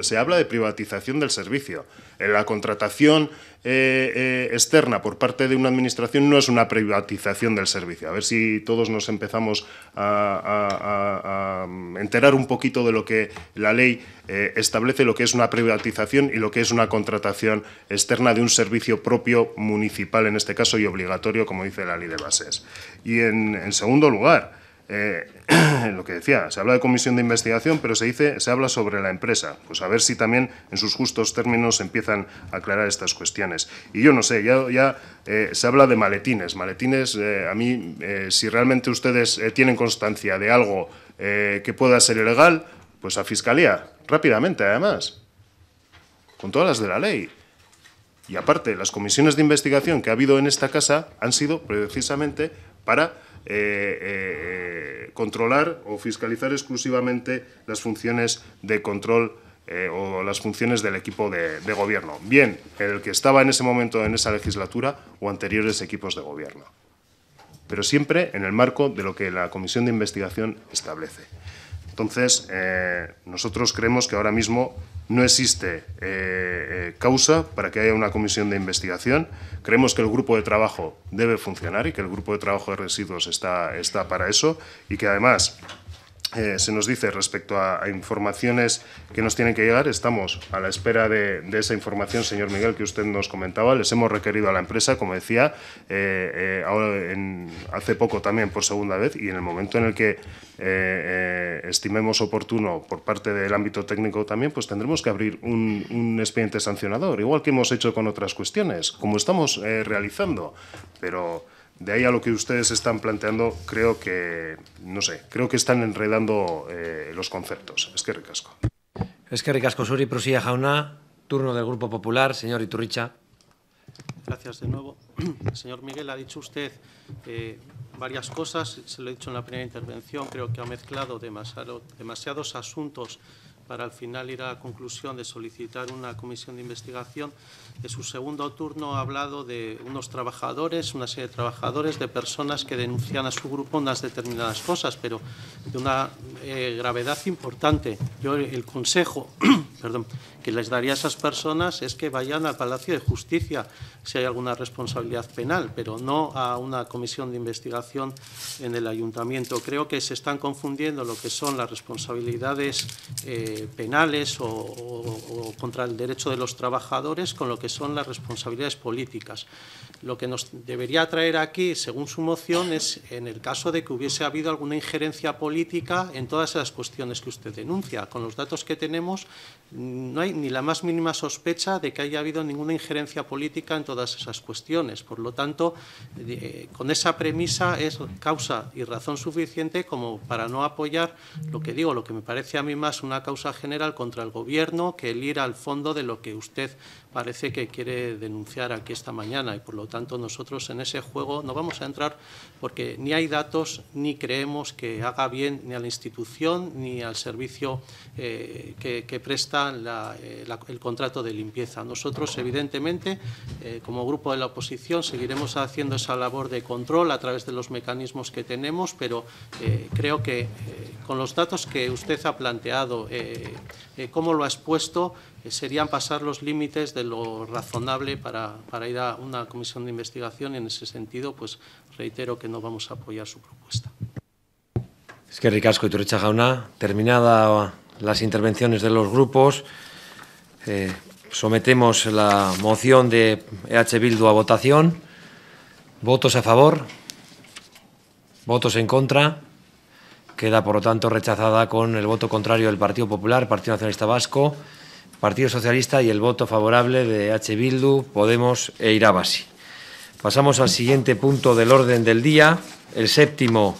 se habla de privatización del servicio. Eh, la contratación eh, eh, externa por parte de una administración no es una privatización del servicio. A ver si todos nos empezamos a, mm, enterar un poquito de lo que la ley establece, lo que es una privatización y lo que es una contratación externa de un servicio propio municipal, en este caso, y obligatorio, como dice la ley de bases. Y en segundo lugar, eh, lo que decía, se habla de comisión de investigación, pero se dice, se habla sobre la empresa. Pues a ver si también en sus justos términos empiezan a aclarar estas cuestiones. Y yo no sé, ya, eh, se habla de maletines. Maletines, eh, a mí, si realmente ustedes tienen constancia de algo que pueda ser ilegal, pues a fiscalía, rápidamente además, con todas las de la ley. Y aparte, las comisiones de investigación que ha habido en esta casa han sido precisamente para eh, eh, controlar o fiscalizar exclusivamente las funciones de control eh, o las funciones del equipo de, gobierno, bien el que estaba en ese momento en esa legislatura o anteriores equipos de gobierno, pero siempre en el marco de lo que la comisión de investigación establece. Entonces, nosotros creemos que ahora mismo no existe eh, eh, causa para que haya una comisión de investigación. Creemos que el grupo de trabajo debe funcionar y que el grupo de trabajo de residuos está, está para eso y que además eh, se nos dice respecto a, informaciones que nos tienen que llegar. Estamos a la espera de, esa información, señor Miguel, que usted nos comentaba. Les hemos requerido a la empresa, como decía, eh, eh, hace poco también por segunda vez y en el momento en el que estimemos oportuno por parte del ámbito técnico también, pues tendremos que abrir un, un expediente sancionador, igual que hemos hecho con otras cuestiones, como estamos realizando. Pero de ahí a lo que ustedes están planteando, creo que, no sé, creo que están enredando eh, los conceptos. Es que ricasco. Es que ricasco, Suri, Jauna, turno del Grupo Popular, señor Iturricha. Gracias de nuevo. Señor Miguel, ha dicho usted eh, varias cosas, se lo he dicho en la primera intervención, creo que ha mezclado demasiados asuntos para al final ir a la conclusión de solicitar una comisión de investigación en su segundo turno ha hablado de unos trabajadores, una serie de trabajadores, de personas que denuncian a su grupo unas determinadas cosas, pero de una eh, gravedad importante. Yo el consejo, perdón, que les daría a esas personas es que vayan al Palacio de Justicia si hay alguna responsabilidad penal, pero no a una comisión de investigación en el ayuntamiento. Creo que se están confundiendo lo que son las responsabilidades eh, penales o, contra el derecho de los trabajadores con lo que son las responsabilidades políticas. Lo que nos debería traer aquí, según su moción, es en el caso de que hubiese habido alguna injerencia política en todas esas cuestiones que usted denuncia. Con los datos que tenemos, mm, no hay ni la más mínima sospecha de que haya habido ninguna injerencia política en todas esas cuestiones. Por lo tanto, con esa premisa es causa y razón suficiente como para no apoyar lo que digo, lo que me parece a mí más una causa general contra el Gobierno que el ir al fondo de lo que usted parece que quiere denunciar aquí esta mañana y por lo tanto nosotros en ese juego no vamos a entrar porque ni hay datos ni creemos que haga bien ni a la institución ni al servicio eh, que, presta eh, el contrato de limpieza. Nosotros evidentemente eh, como grupo de la oposición seguiremos haciendo esa labor de control a través de los mecanismos que tenemos pero creo que con los datos que usted ha planteado, cómo lo ha expuesto, eh, serían pasar los límites de lo razonable para, para, ir a una comisión de investigación y en ese sentido pues reitero que no vamos a apoyar su propuesta. Es que ricasco y Turecha Jauna, terminadas las intervenciones de los grupos, eh, sometemos la moción de EH Bildu a votación. ¿Votos a favor? ¿Votos en contra? Queda, por lo tanto, rechazada con el voto contrario del Partido Popular, Partido Nacionalista Vasco. Partido Socialista y el voto favorable de H. Bildu, Podemos e Irabasi. Pasamos al siguiente punto del orden del día, el séptimo,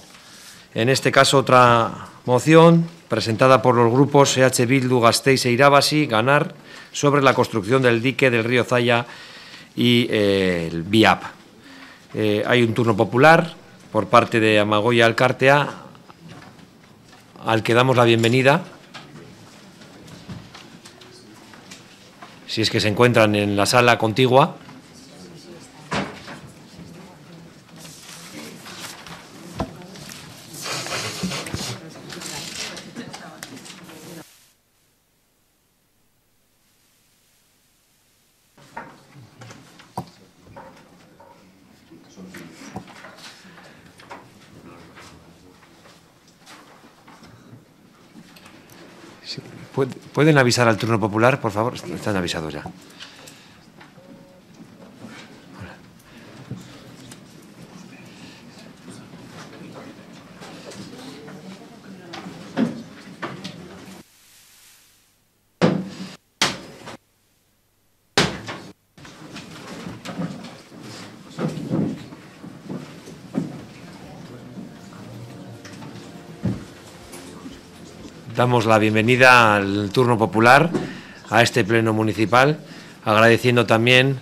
en este caso otra moción presentada por los grupos H. Bildu, Gasteiz e Irabasi, Ganar, sobre la construcción del dique del río Zaya y eh, el BIAP. Eh, hay un turno popular por parte de Amagoya Alcartea, al que damos la bienvenida. si es que se encuentran en la sala contigua, ¿Pueden avisar al turno popular, por favor? Están avisados ya. Damos la bienvenida al turno popular, a este pleno municipal, agradeciendo también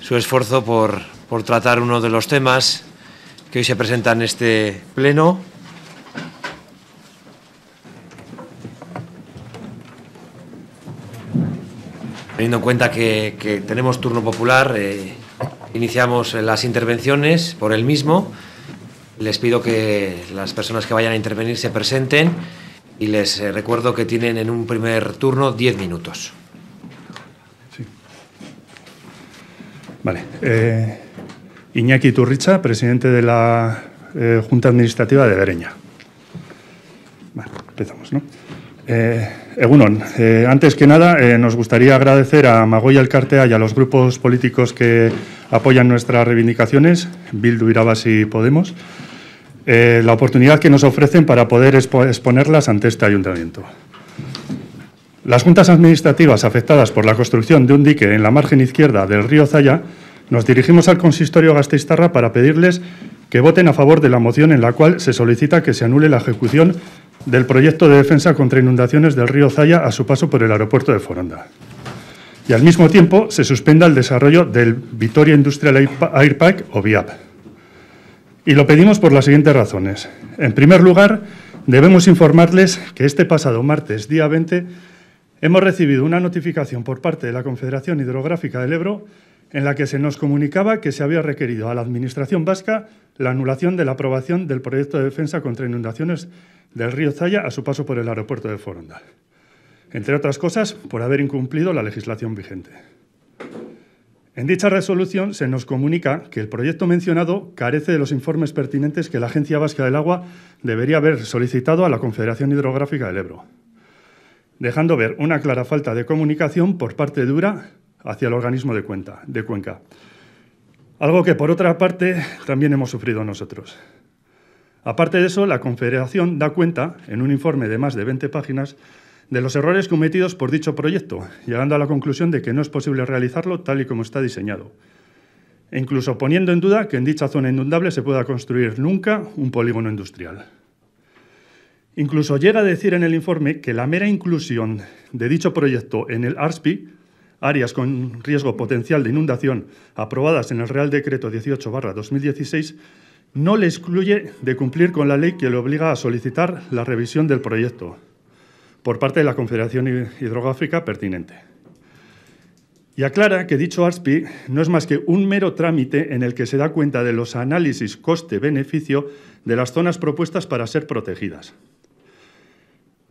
su esfuerzo por, tratar uno de los temas que hoy se presentan en este pleno. Teniendo en cuenta que, tenemos turno popular, eh, iniciamos las intervenciones por el mismo. Les pido que las personas que vayan a intervenir se presenten y les eh, recuerdo que tienen en un primer turno 10 minutos. Sí. Vale. Eh, Iñaki Turricha, presidente de la eh, Junta Administrativa de Bereña. Vale, empezamos, ¿no? Egunon, antes que nada nos gustaría agradecer a Magoya el Alcartea y a los grupos políticos que apoyan nuestras reivindicaciones, Bildu, Irabas y Podemos, eh, la oportunidad que nos ofrecen para poder exponerlas ante este ayuntamiento. Las juntas administrativas afectadas por la construcción de un dique en la margen izquierda del río Zaya nos dirigimos al consistorio Gasteiztarra para pedirles que voten a favor de la moción en la cual se solicita que se anule la ejecución del proyecto de defensa contra inundaciones del río Zaya a su paso por el aeropuerto de Foronda. Y al mismo tiempo se suspenda el desarrollo del Vitoria Industrial Airpack o VIAP. Y lo pedimos por las siguientes razones. En primer lugar, debemos informarles que este pasado martes, día 20, hemos recibido una notificación por parte de la Confederación Hidrográfica del Ebro en la que se nos comunicaba que se había requerido a la Administración vasca la anulación de la aprobación del proyecto de defensa contra inundaciones del río Zaya a su paso por el aeropuerto de Foronda, entre otras cosas por haber incumplido la legislación vigente. En dicha resolución se nos comunica que el proyecto mencionado carece de los informes pertinentes que la Agencia Vasca del Agua debería haber solicitado a la Confederación Hidrográfica del Ebro, dejando ver una clara falta de comunicación por parte dura hacia el organismo de, cuenta, de Cuenca. Algo que, por otra parte, también hemos sufrido nosotros. Aparte de eso, la Confederación da cuenta, en un informe de más de 20 páginas, de los errores cometidos por dicho proyecto, llegando a la conclusión de que no es posible realizarlo tal y como está diseñado. E incluso poniendo en duda que en dicha zona inundable se pueda construir nunca un polígono industrial. Incluso llega a decir en el informe que la mera inclusión de dicho proyecto en el ARSPI, áreas con riesgo potencial de inundación aprobadas en el Real Decreto 18-2016, no le excluye de cumplir con la ley que le obliga a solicitar la revisión del proyecto por parte de la Confederación Hidrográfica pertinente. Y aclara que dicho ARSPI no es más que un mero trámite en el que se da cuenta de los análisis coste-beneficio de las zonas propuestas para ser protegidas.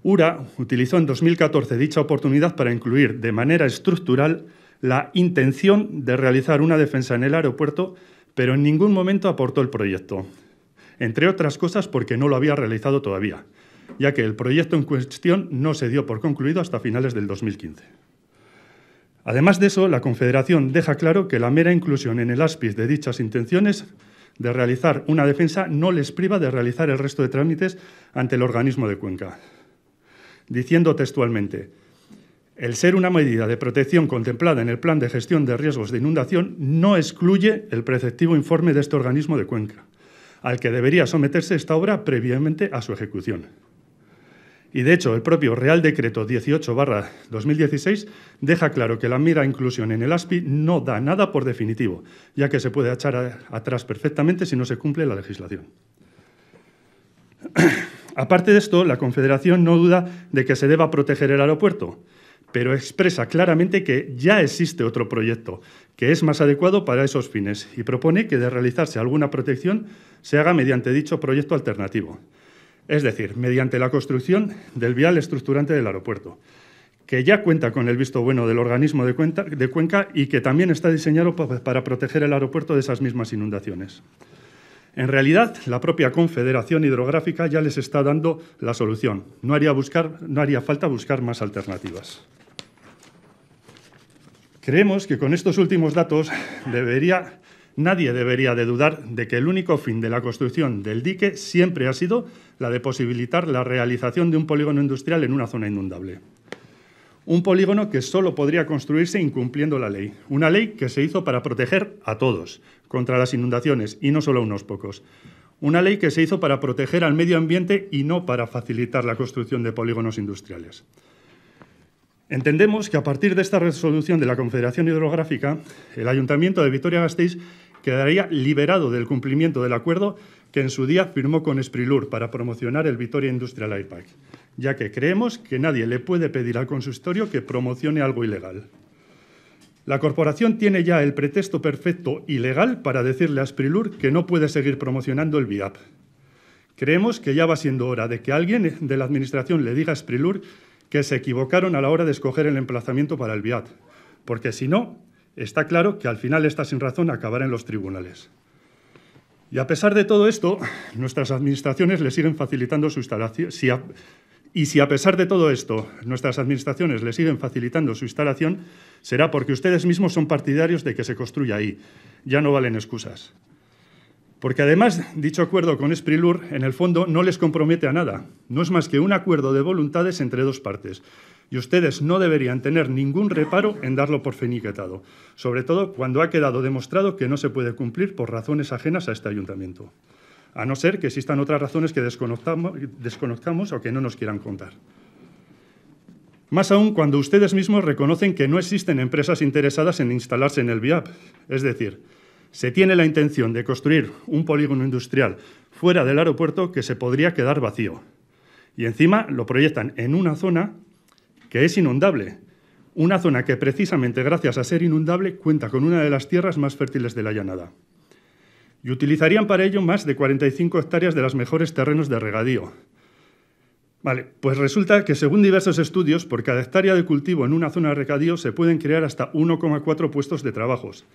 URA utilizó en 2014 dicha oportunidad para incluir de manera estructural la intención de realizar una defensa en el aeropuerto, pero en ningún momento aportó el proyecto, entre otras cosas porque no lo había realizado todavía ya que el proyecto en cuestión no se dio por concluido hasta finales del 2015. Además de eso, la Confederación deja claro que la mera inclusión en el ASPIS de dichas intenciones de realizar una defensa no les priva de realizar el resto de trámites ante el organismo de Cuenca. Diciendo textualmente, el ser una medida de protección contemplada en el Plan de Gestión de Riesgos de Inundación no excluye el preceptivo informe de este organismo de Cuenca, al que debería someterse esta obra previamente a su ejecución. Y de hecho, el propio Real Decreto 18-2016 deja claro que la mera inclusión en el ASPI no da nada por definitivo, ya que se puede echar atrás perfectamente si no se cumple la legislación. Aparte de esto, la Confederación no duda de que se deba proteger el aeropuerto, pero expresa claramente que ya existe otro proyecto que es más adecuado para esos fines y propone que de realizarse alguna protección se haga mediante dicho proyecto alternativo es decir, mediante la construcción del vial estructurante del aeropuerto, que ya cuenta con el visto bueno del organismo de, Cuenca y que también está diseñado para proteger el aeropuerto de esas mismas inundaciones. En realidad, la propia Confederación Hidrográfica ya les está dando la solución. No haría, no haría falta buscar más alternativas. Creemos que con estos últimos datos debería Nadie debería de dudar de que el único fin de la construcción del dique siempre ha sido la de posibilitar la realización de un polígono industrial en una zona inundable. Un polígono que solo podría construirse incumpliendo la ley. Una ley que se hizo para proteger a todos contra las inundaciones y no solo a unos pocos. Una ley que se hizo para proteger al medio ambiente y no para facilitar la construcción de polígonos industriales. Entendemos que a partir de esta resolución de la Confederación Hidrográfica, el Ayuntamiento de Vitoria-Gasteiz quedaría liberado del cumplimiento del acuerdo que en su día firmó con Sprilur para promocionar el Vitoria Industrial IPAC, ya que creemos que nadie le puede pedir al consultorio que promocione algo ilegal. La corporación tiene ya el pretexto perfecto y legal para decirle a Sprilur que no puede seguir promocionando el VIAP. Creemos que ya va siendo hora de que alguien de la Administración le diga a Sprilur que se equivocaron a la hora de escoger el emplazamiento para el VIAP, porque si no, está claro que al final esta sin razón acabará en los tribunales. Y a pesar de todo esto, nuestras administraciones le siguen facilitando su instalación. y si a pesar de todo esto nuestras administraciones le siguen facilitando su instalación, será porque ustedes mismos son partidarios de que se construya ahí. Ya no valen excusas. Porque además, dicho acuerdo con Esprilur, en el fondo no les compromete a nada. No es más que un acuerdo de voluntades entre dos partes. Y ustedes no deberían tener ningún reparo en darlo por feniquetado, sobre todo cuando ha quedado demostrado que no se puede cumplir por razones ajenas a este ayuntamiento. A no ser que existan otras razones que desconozcamos, desconozcamos o que no nos quieran contar. Más aún cuando ustedes mismos reconocen que no existen empresas interesadas en instalarse en el VIAP. Es decir, se tiene la intención de construir un polígono industrial fuera del aeropuerto que se podría quedar vacío. Y encima lo proyectan en una zona que es inundable, una zona que precisamente gracias a ser inundable cuenta con una de las tierras más fértiles de la llanada. Y utilizarían para ello más de 45 hectáreas de los mejores terrenos de regadío, Vale, pues resulta que según diversos estudios, por cada hectárea de cultivo en una zona de recadío se pueden crear hasta 1,4 puestos de trabajos,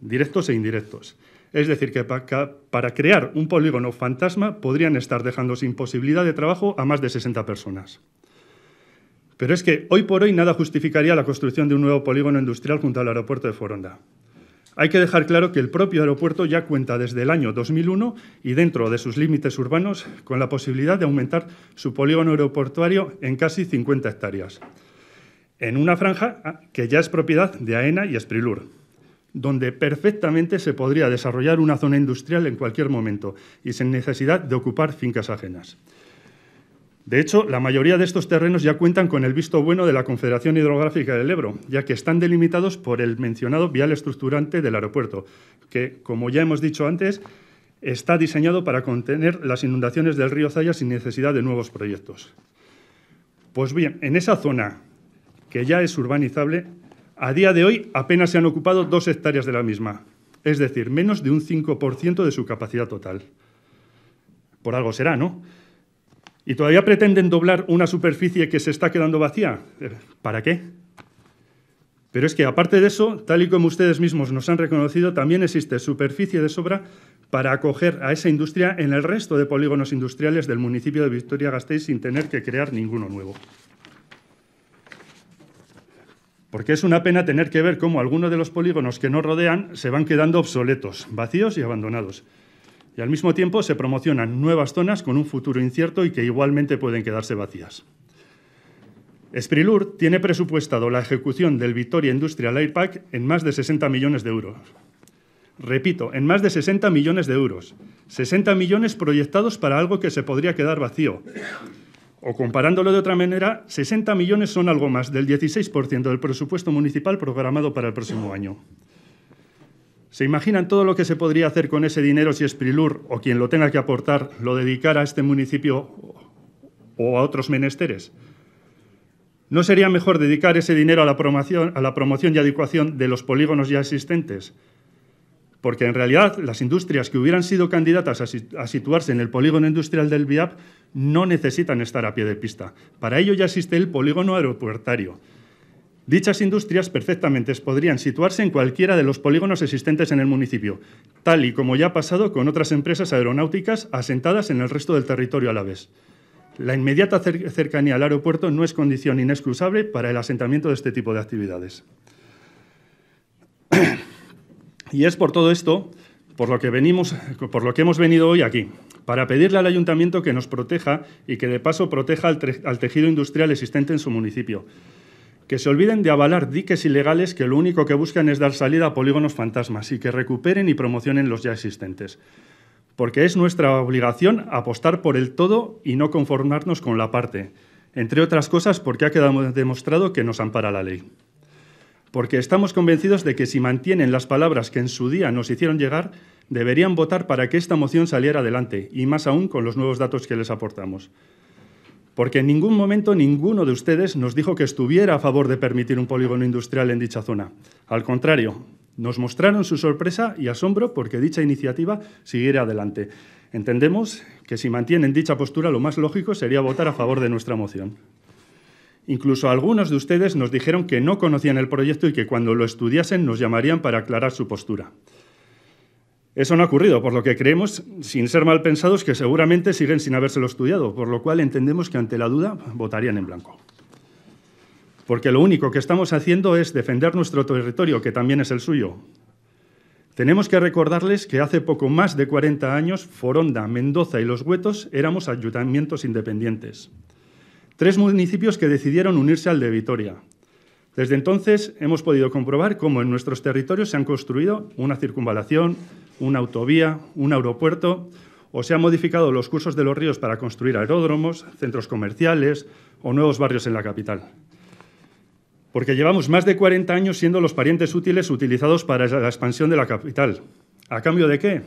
directos e indirectos. Es decir, que para crear un polígono fantasma podrían estar dejando sin posibilidad de trabajo a más de 60 personas. Pero es que hoy por hoy nada justificaría la construcción de un nuevo polígono industrial junto al aeropuerto de Foronda. Hay que dejar claro que el propio aeropuerto ya cuenta desde el año 2001 y dentro de sus límites urbanos con la posibilidad de aumentar su polígono aeroportuario en casi 50 hectáreas, en una franja ah, que ya es propiedad de AENA y Esprilur, donde perfectamente se podría desarrollar una zona industrial en cualquier momento y sin necesidad de ocupar fincas ajenas. De hecho, la mayoría de estos terrenos ya cuentan con el visto bueno de la Confederación Hidrográfica del Ebro, ya que están delimitados por el mencionado vial estructurante del aeropuerto, que, como ya hemos dicho antes, está diseñado para contener las inundaciones del río Zaya sin necesidad de nuevos proyectos. Pues bien, en esa zona, que ya es urbanizable, a día de hoy apenas se han ocupado dos hectáreas de la misma, es decir, menos de un 5% de su capacidad total. Por algo será, ¿no? ¿Y todavía pretenden doblar una superficie que se está quedando vacía? Eh, ¿Para qué? Pero es que aparte de eso, tal y como ustedes mismos nos han reconocido, también existe superficie de sobra para acoger a esa industria en el resto de polígonos industriales del municipio de Victoria-Gasteiz sin tener que crear ninguno nuevo. Porque es una pena tener que ver cómo algunos de los polígonos que nos rodean se van quedando obsoletos, vacíos y abandonados y al mismo tiempo se promocionan nuevas zonas con un futuro incierto y que igualmente pueden quedarse vacías. Esprilur tiene presupuestado la ejecución del Victoria Industrial Airpack en más de 60 millones de euros. Repito, en más de 60 millones de euros. 60 millones proyectados para algo que se podría quedar vacío. O comparándolo de otra manera, 60 millones son algo más del 16% del presupuesto municipal programado para el próximo año. ¿Se imaginan todo lo que se podría hacer con ese dinero si Esprilur, o quien lo tenga que aportar lo dedicara a este municipio o a otros menesteres? ¿No sería mejor dedicar ese dinero a la promoción, a la promoción y adecuación de los polígonos ya existentes? Porque en realidad las industrias que hubieran sido candidatas a situarse en el polígono industrial del VIAP no necesitan estar a pie de pista. Para ello ya existe el polígono aeropuertario. Dichas industrias perfectamente podrían situarse en cualquiera de los polígonos existentes en el municipio, tal y como ya ha pasado con otras empresas aeronáuticas asentadas en el resto del territorio a La vez. inmediata cercanía al aeropuerto no es condición inexcusable para el asentamiento de este tipo de actividades. y es por todo esto por lo que por lo que hemos venido hoy aquí, para pedirle al ayuntamiento que nos proteja y que de paso proteja al tejido industrial existente en su municipio que se olviden de avalar diques ilegales que lo único que buscan es dar salida a polígonos fantasmas y que recuperen y promocionen los ya existentes. Porque es nuestra obligación apostar por el todo y no conformarnos con la parte, entre otras cosas porque ha quedado demostrado que nos ampara la ley. Porque estamos convencidos de que si mantienen las palabras que en su día nos hicieron llegar, deberían votar para que esta moción saliera adelante, y más aún con los nuevos datos que les aportamos porque en ningún momento ninguno de ustedes nos dijo que estuviera a favor de permitir un polígono industrial en dicha zona. Al contrario, nos mostraron su sorpresa y asombro porque dicha iniciativa siguiera adelante. Entendemos que si mantienen dicha postura, lo más lógico sería votar a favor de nuestra moción. Incluso algunos de ustedes nos dijeron que no conocían el proyecto y que cuando lo estudiasen nos llamarían para aclarar su postura. Eso no ha ocurrido, por lo que creemos, sin ser mal pensados, que seguramente siguen sin habérselo estudiado, por lo cual entendemos que ante la duda votarían en blanco. Porque lo único que estamos haciendo es defender nuestro territorio, que también es el suyo. Tenemos que recordarles que hace poco más de 40 años, Foronda, Mendoza y Los Huetos éramos ayuntamientos independientes. Tres municipios que decidieron unirse al de Vitoria, desde entonces hemos podido comprobar cómo en nuestros territorios se han construido una circunvalación, una autovía, un aeropuerto, o se han modificado los cursos de los ríos para construir aeródromos, centros comerciales o nuevos barrios en la capital. Porque llevamos más de 40 años siendo los parientes útiles utilizados para la expansión de la capital. ¿A cambio de qué?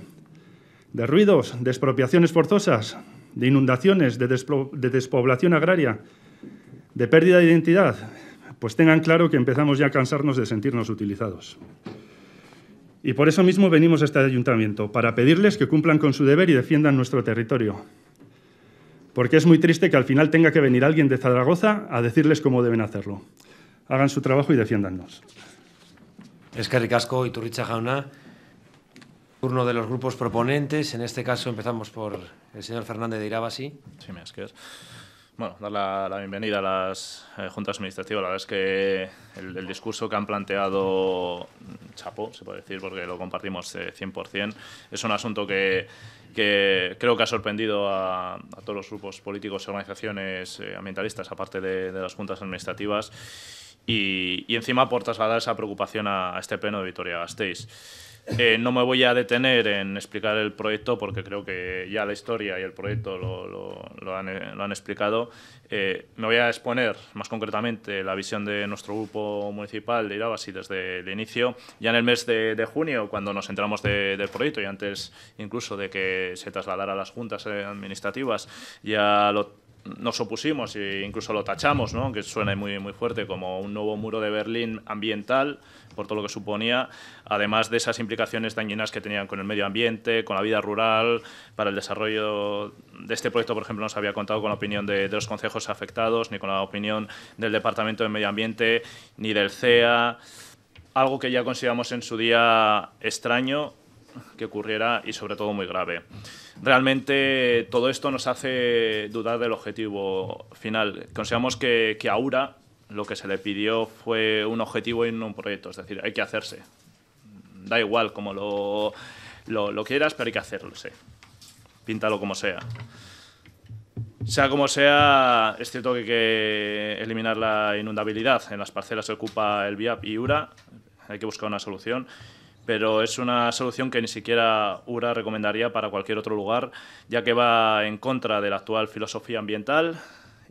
¿De ruidos? ¿De expropiaciones forzosas? ¿De inundaciones? ¿De, de despoblación agraria? ¿De pérdida de identidad? Pues tengan claro que empezamos ya a cansarnos de sentirnos utilizados. Y por eso mismo venimos a este ayuntamiento, para pedirles que cumplan con su deber y defiendan nuestro territorio. Porque es muy triste que al final tenga que venir alguien de Zaragoza a decirles cómo deben hacerlo. Hagan su trabajo y defiéndannos. y y Turricha jauna. Turno de los grupos proponentes. En este caso empezamos por el señor Fernández de Irabasi. Sí, me bueno, dar la, bienvenida a las eh, juntas administrativas. La verdad es que el, discurso que han planteado mm, Chapo, se puede decir, porque lo compartimos 100%, eh, es un asunto que, creo que ha sorprendido a, todos los grupos políticos y organizaciones eh, ambientalistas, aparte de, las juntas administrativas, y, encima por trasladar esa preocupación a, este pleno de Vitoria-Gasteiz. Eh, no me voy a detener en explicar el proyecto porque creo que ya la historia y el proyecto lo, eh, han, explicado. Eh, me voy a exponer más concretamente la visión de nuestro grupo municipal de Irabasi desde el inicio. Ya en el mes de, junio, cuando nos enteramos del proyecto y antes incluso de que se trasladara a las juntas administrativas, ya nos opusimos e incluso lo tachamos, ¿no? que suena muy, muy fuerte, como un nuevo muro de Berlín ambiental por todo lo que suponía, además de esas implicaciones dañinas que tenían con el medio ambiente, con la vida rural, para el desarrollo de este proyecto, por ejemplo, no se había contado con la opinión de, los concejos afectados, ni con la opinión del Departamento de Medio Ambiente, ni del CEA, algo que ya consideramos en su día extraño que ocurriera y sobre todo muy grave. Realmente todo esto nos hace dudar del objetivo final. Consideramos que, que Aura lo que se le pidió fue un objetivo y no un proyecto, es decir, hay que hacerse. Da igual como lo, quieras, pero hay que hacerse. Píntalo como sea. Sea como sea, es cierto que hay que eliminar la inundabilidad. En las parcelas se ocupa el VIAP y URA. Hay que buscar una solución. Pero es una solución que ni siquiera URA recomendaría para cualquier otro lugar, ya que va en contra de la actual filosofía ambiental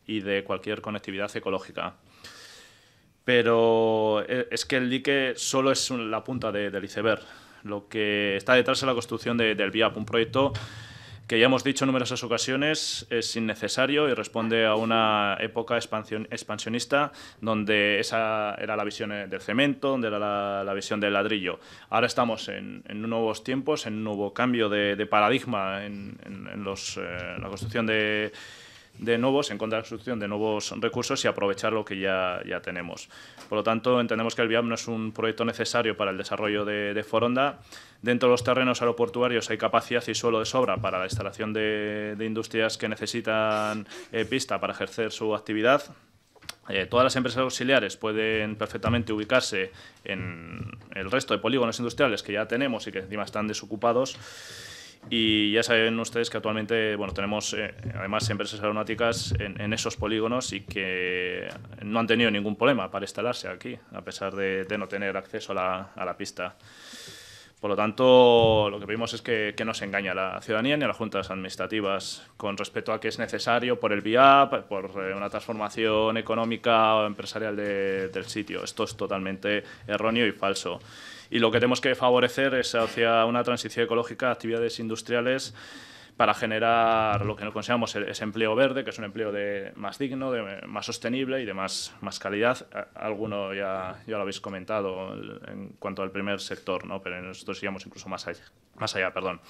y de cualquier conectividad ecológica pero e, es que el dique solo es la punta del iceberg. Lo que está detrás es la construcción del VIAP, un proyecto que ya hemos dicho en numerosas ocasiones, es innecesario y responde a una época expansionista donde esa era la visión eh, del cemento, donde era la, visión del ladrillo. Ahora estamos en, nuevos tiempos, en un nuevo cambio de, paradigma en, eh, la construcción de de nuevos, en contra de la construcción de nuevos recursos y aprovechar lo que ya, ya tenemos. Por lo tanto, entendemos que el viam no es un proyecto necesario para el desarrollo de, Foronda. Dentro de los terrenos aeroportuarios hay capacidad y suelo de sobra para la instalación de, industrias que necesitan eh, pista para ejercer su actividad. Eh, todas las empresas auxiliares pueden perfectamente ubicarse en el resto de polígonos industriales que ya tenemos y que encima están desocupados y ya saben ustedes que actualmente tenemos eh, además empresas aeronáuticas en, esos polígonos y que no han tenido ningún problema para instalarse aquí, a pesar de, no tener acceso a la, pista. Por lo tanto, lo que pedimos es que, que, no se engañe a la ciudadanía ni a las juntas administrativas con respecto a que es necesario por el VIAP, por eh, una transformación económica o empresarial del sitio. Esto es totalmente erróneo y falso y lo que tenemos que favorecer es hacia una transición ecológica, actividades industriales para generar lo que nos consideramos ese empleo verde, que es un empleo de más digno, de más sostenible y de más, más calidad. Alguno ya, ya lo habéis comentado en cuanto al primer sector, ¿no? pero nosotros iríamos incluso más allá. Más allá perdón.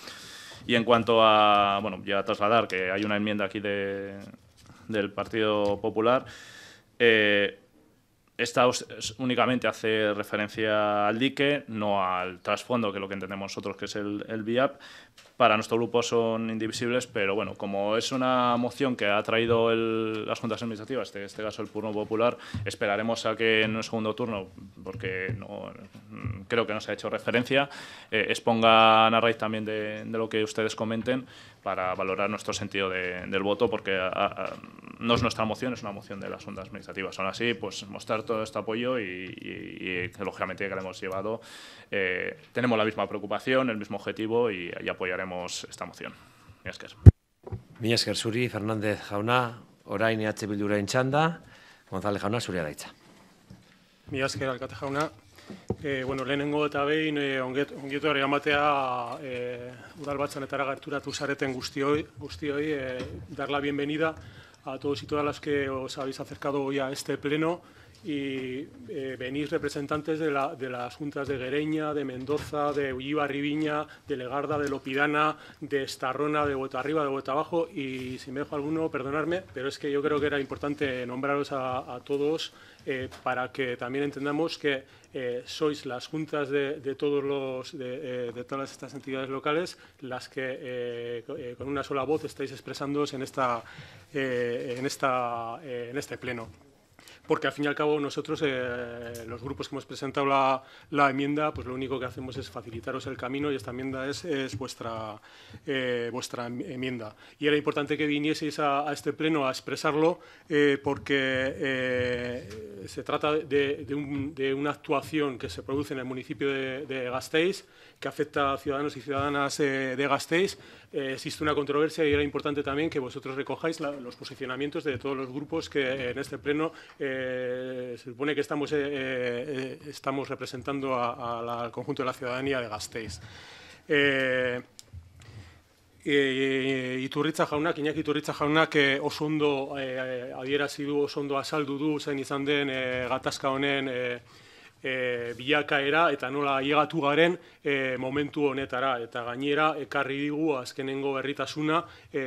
Y en cuanto a, bueno, ya trasladar que hay una enmienda aquí de, del Partido Popular. Eh, esta únicamente hace referencia al dique, no al trasfondo, que es lo que entendemos nosotros que es el, VIAP. Para nuestro grupo son indivisibles, pero bueno, como es una moción que ha traído las juntas administrativas, en este caso el Purno Popular, esperaremos a que en un segundo turno, porque no, creo que no se ha hecho referencia, exponga eh, expongan a raíz también de lo que ustedes comenten, para valorar nuestro sentido del voto, porque no es nuestra moción, es una moción de las juntas administrativas. Aún así, pues mostrar todo este apoyo y, lógicamente que le hemos llevado, eh, tenemos la misma preocupación, el mismo objetivo y, apoyaremos esta moción. Miasker. Suri, Fernández Jauna, orain e González Jauna, eh, bueno, lehenengo eta behin, eh, eh, gerturatu dar la bienvenida a todos y todas las que os habéis acercado hoy a este pleno y venís representantes de, las juntas de Guereña, de Mendoza, de Ullíbar, Riviña, de Legarda, de Lopidana, de Estarrona, de Vuelta Arriba, de Vuelta Abajo y si me dejo alguno, perdonadme, pero es que yo creo que era importante nombraros a, a todos eh, para que también entendamos que eh, sois las juntas de, de todos los, eh, todas estas entidades locales las que con una sola voz estáis expresándoos en, esta, en, esta, en este pleno porque al fin y al cabo nosotros, eh, los grupos que hemos presentado la, enmienda, pues lo único que hacemos es facilitaros el camino y esta enmienda es, vuestra, eh, vuestra em, enmienda. Y era importante que vinieseis a, este pleno a expresarlo eh, porque se trata de, una actuación que se produce en el municipio de, de Gasteiz, que afecta a ciudadanos y ciudadanas eh, de Gasteiz. Eh, existe una controversia y era importante también que vosotros recojáis los posicionamientos de todos los grupos que en este pleno eh, se supone que estamos, estamos representando al conjunto de la ciudadanía de Gasteiz. Y iturritza jaunak, Iñaki Iturritza jaunak jauna oso ondo e, adierazi du, oso ondo azaldu du zen izan den gatazka honen eh, bilakaera eta nola hiegatu garen e, momentu honetara eta gainera ekarri digu azkenengo berritasuna e,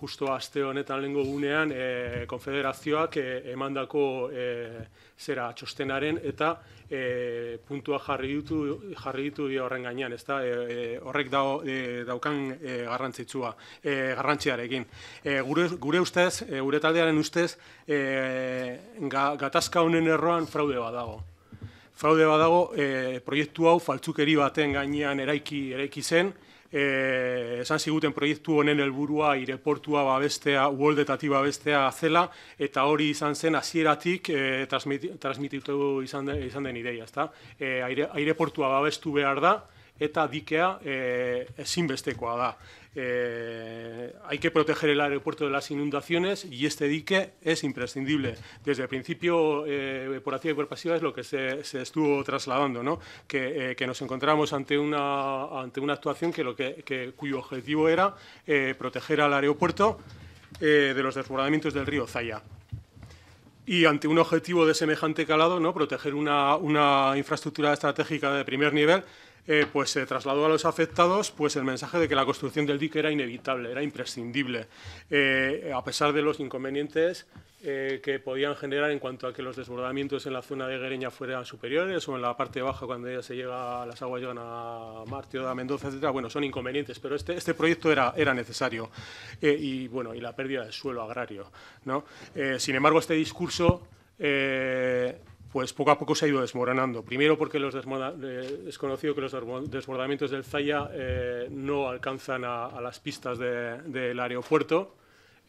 justo aste honetan lengo gunean e, konfederazioak e, emandako e, zera txostenaren eta e, puntua jarri ditu jarri ditu horren gainean ezta e, horrek dago daukan e, garrantzitsua e, garrantziarekin e, gure gure ustez e, gure taldearen ustez e, gatazka honen erroan fraude bat dago fraude bat dago, eh, proiektu hau faltzukeri baten gainean eraiki eraiki zen, e, esan ziguten proiektu honen helburua aireportua babestea, uoldetati babestea zela, eta hori izan zen hasieratik e, transmititu izan, den ideia, ezta? E, aireportua babestu behar da, eta dikea e, ezinbestekoa da. Eh, hay que proteger el aeropuerto de las inundaciones y este dique es imprescindible. Desde el principio, eh, por activa y por pasiva, es lo que se, estuvo trasladando, ¿no? Eh, que, nos encontramos ante una, ante una actuación que lo cuyo objetivo era proteger al aeropuerto de los desbordamientos del río Zaya. Y ante un objetivo de semejante calado, ¿no? proteger una, una infraestructura estratégica de primer nivel, eh, pues se trasladó a los afectados pues el mensaje de que la construcción del dique era inevitable, era imprescindible, eh, a pesar de los inconvenientes eh, que podían generar en cuanto a que los desbordamientos en la zona de Guereña fueran superiores o en la parte baja cuando ya se llega, las aguas llegan a o a Mendoza, etc. Bueno, son inconvenientes, pero este, este proyecto era, era necesario y bueno y la pérdida del suelo agrario, ¿no? sin embargo, este discurso pues poco a poco se ha ido desmoronando. Primero porque los eh, es conocido que los desbordamientos del Zaya eh, no alcanzan a, las pistas del aeropuerto.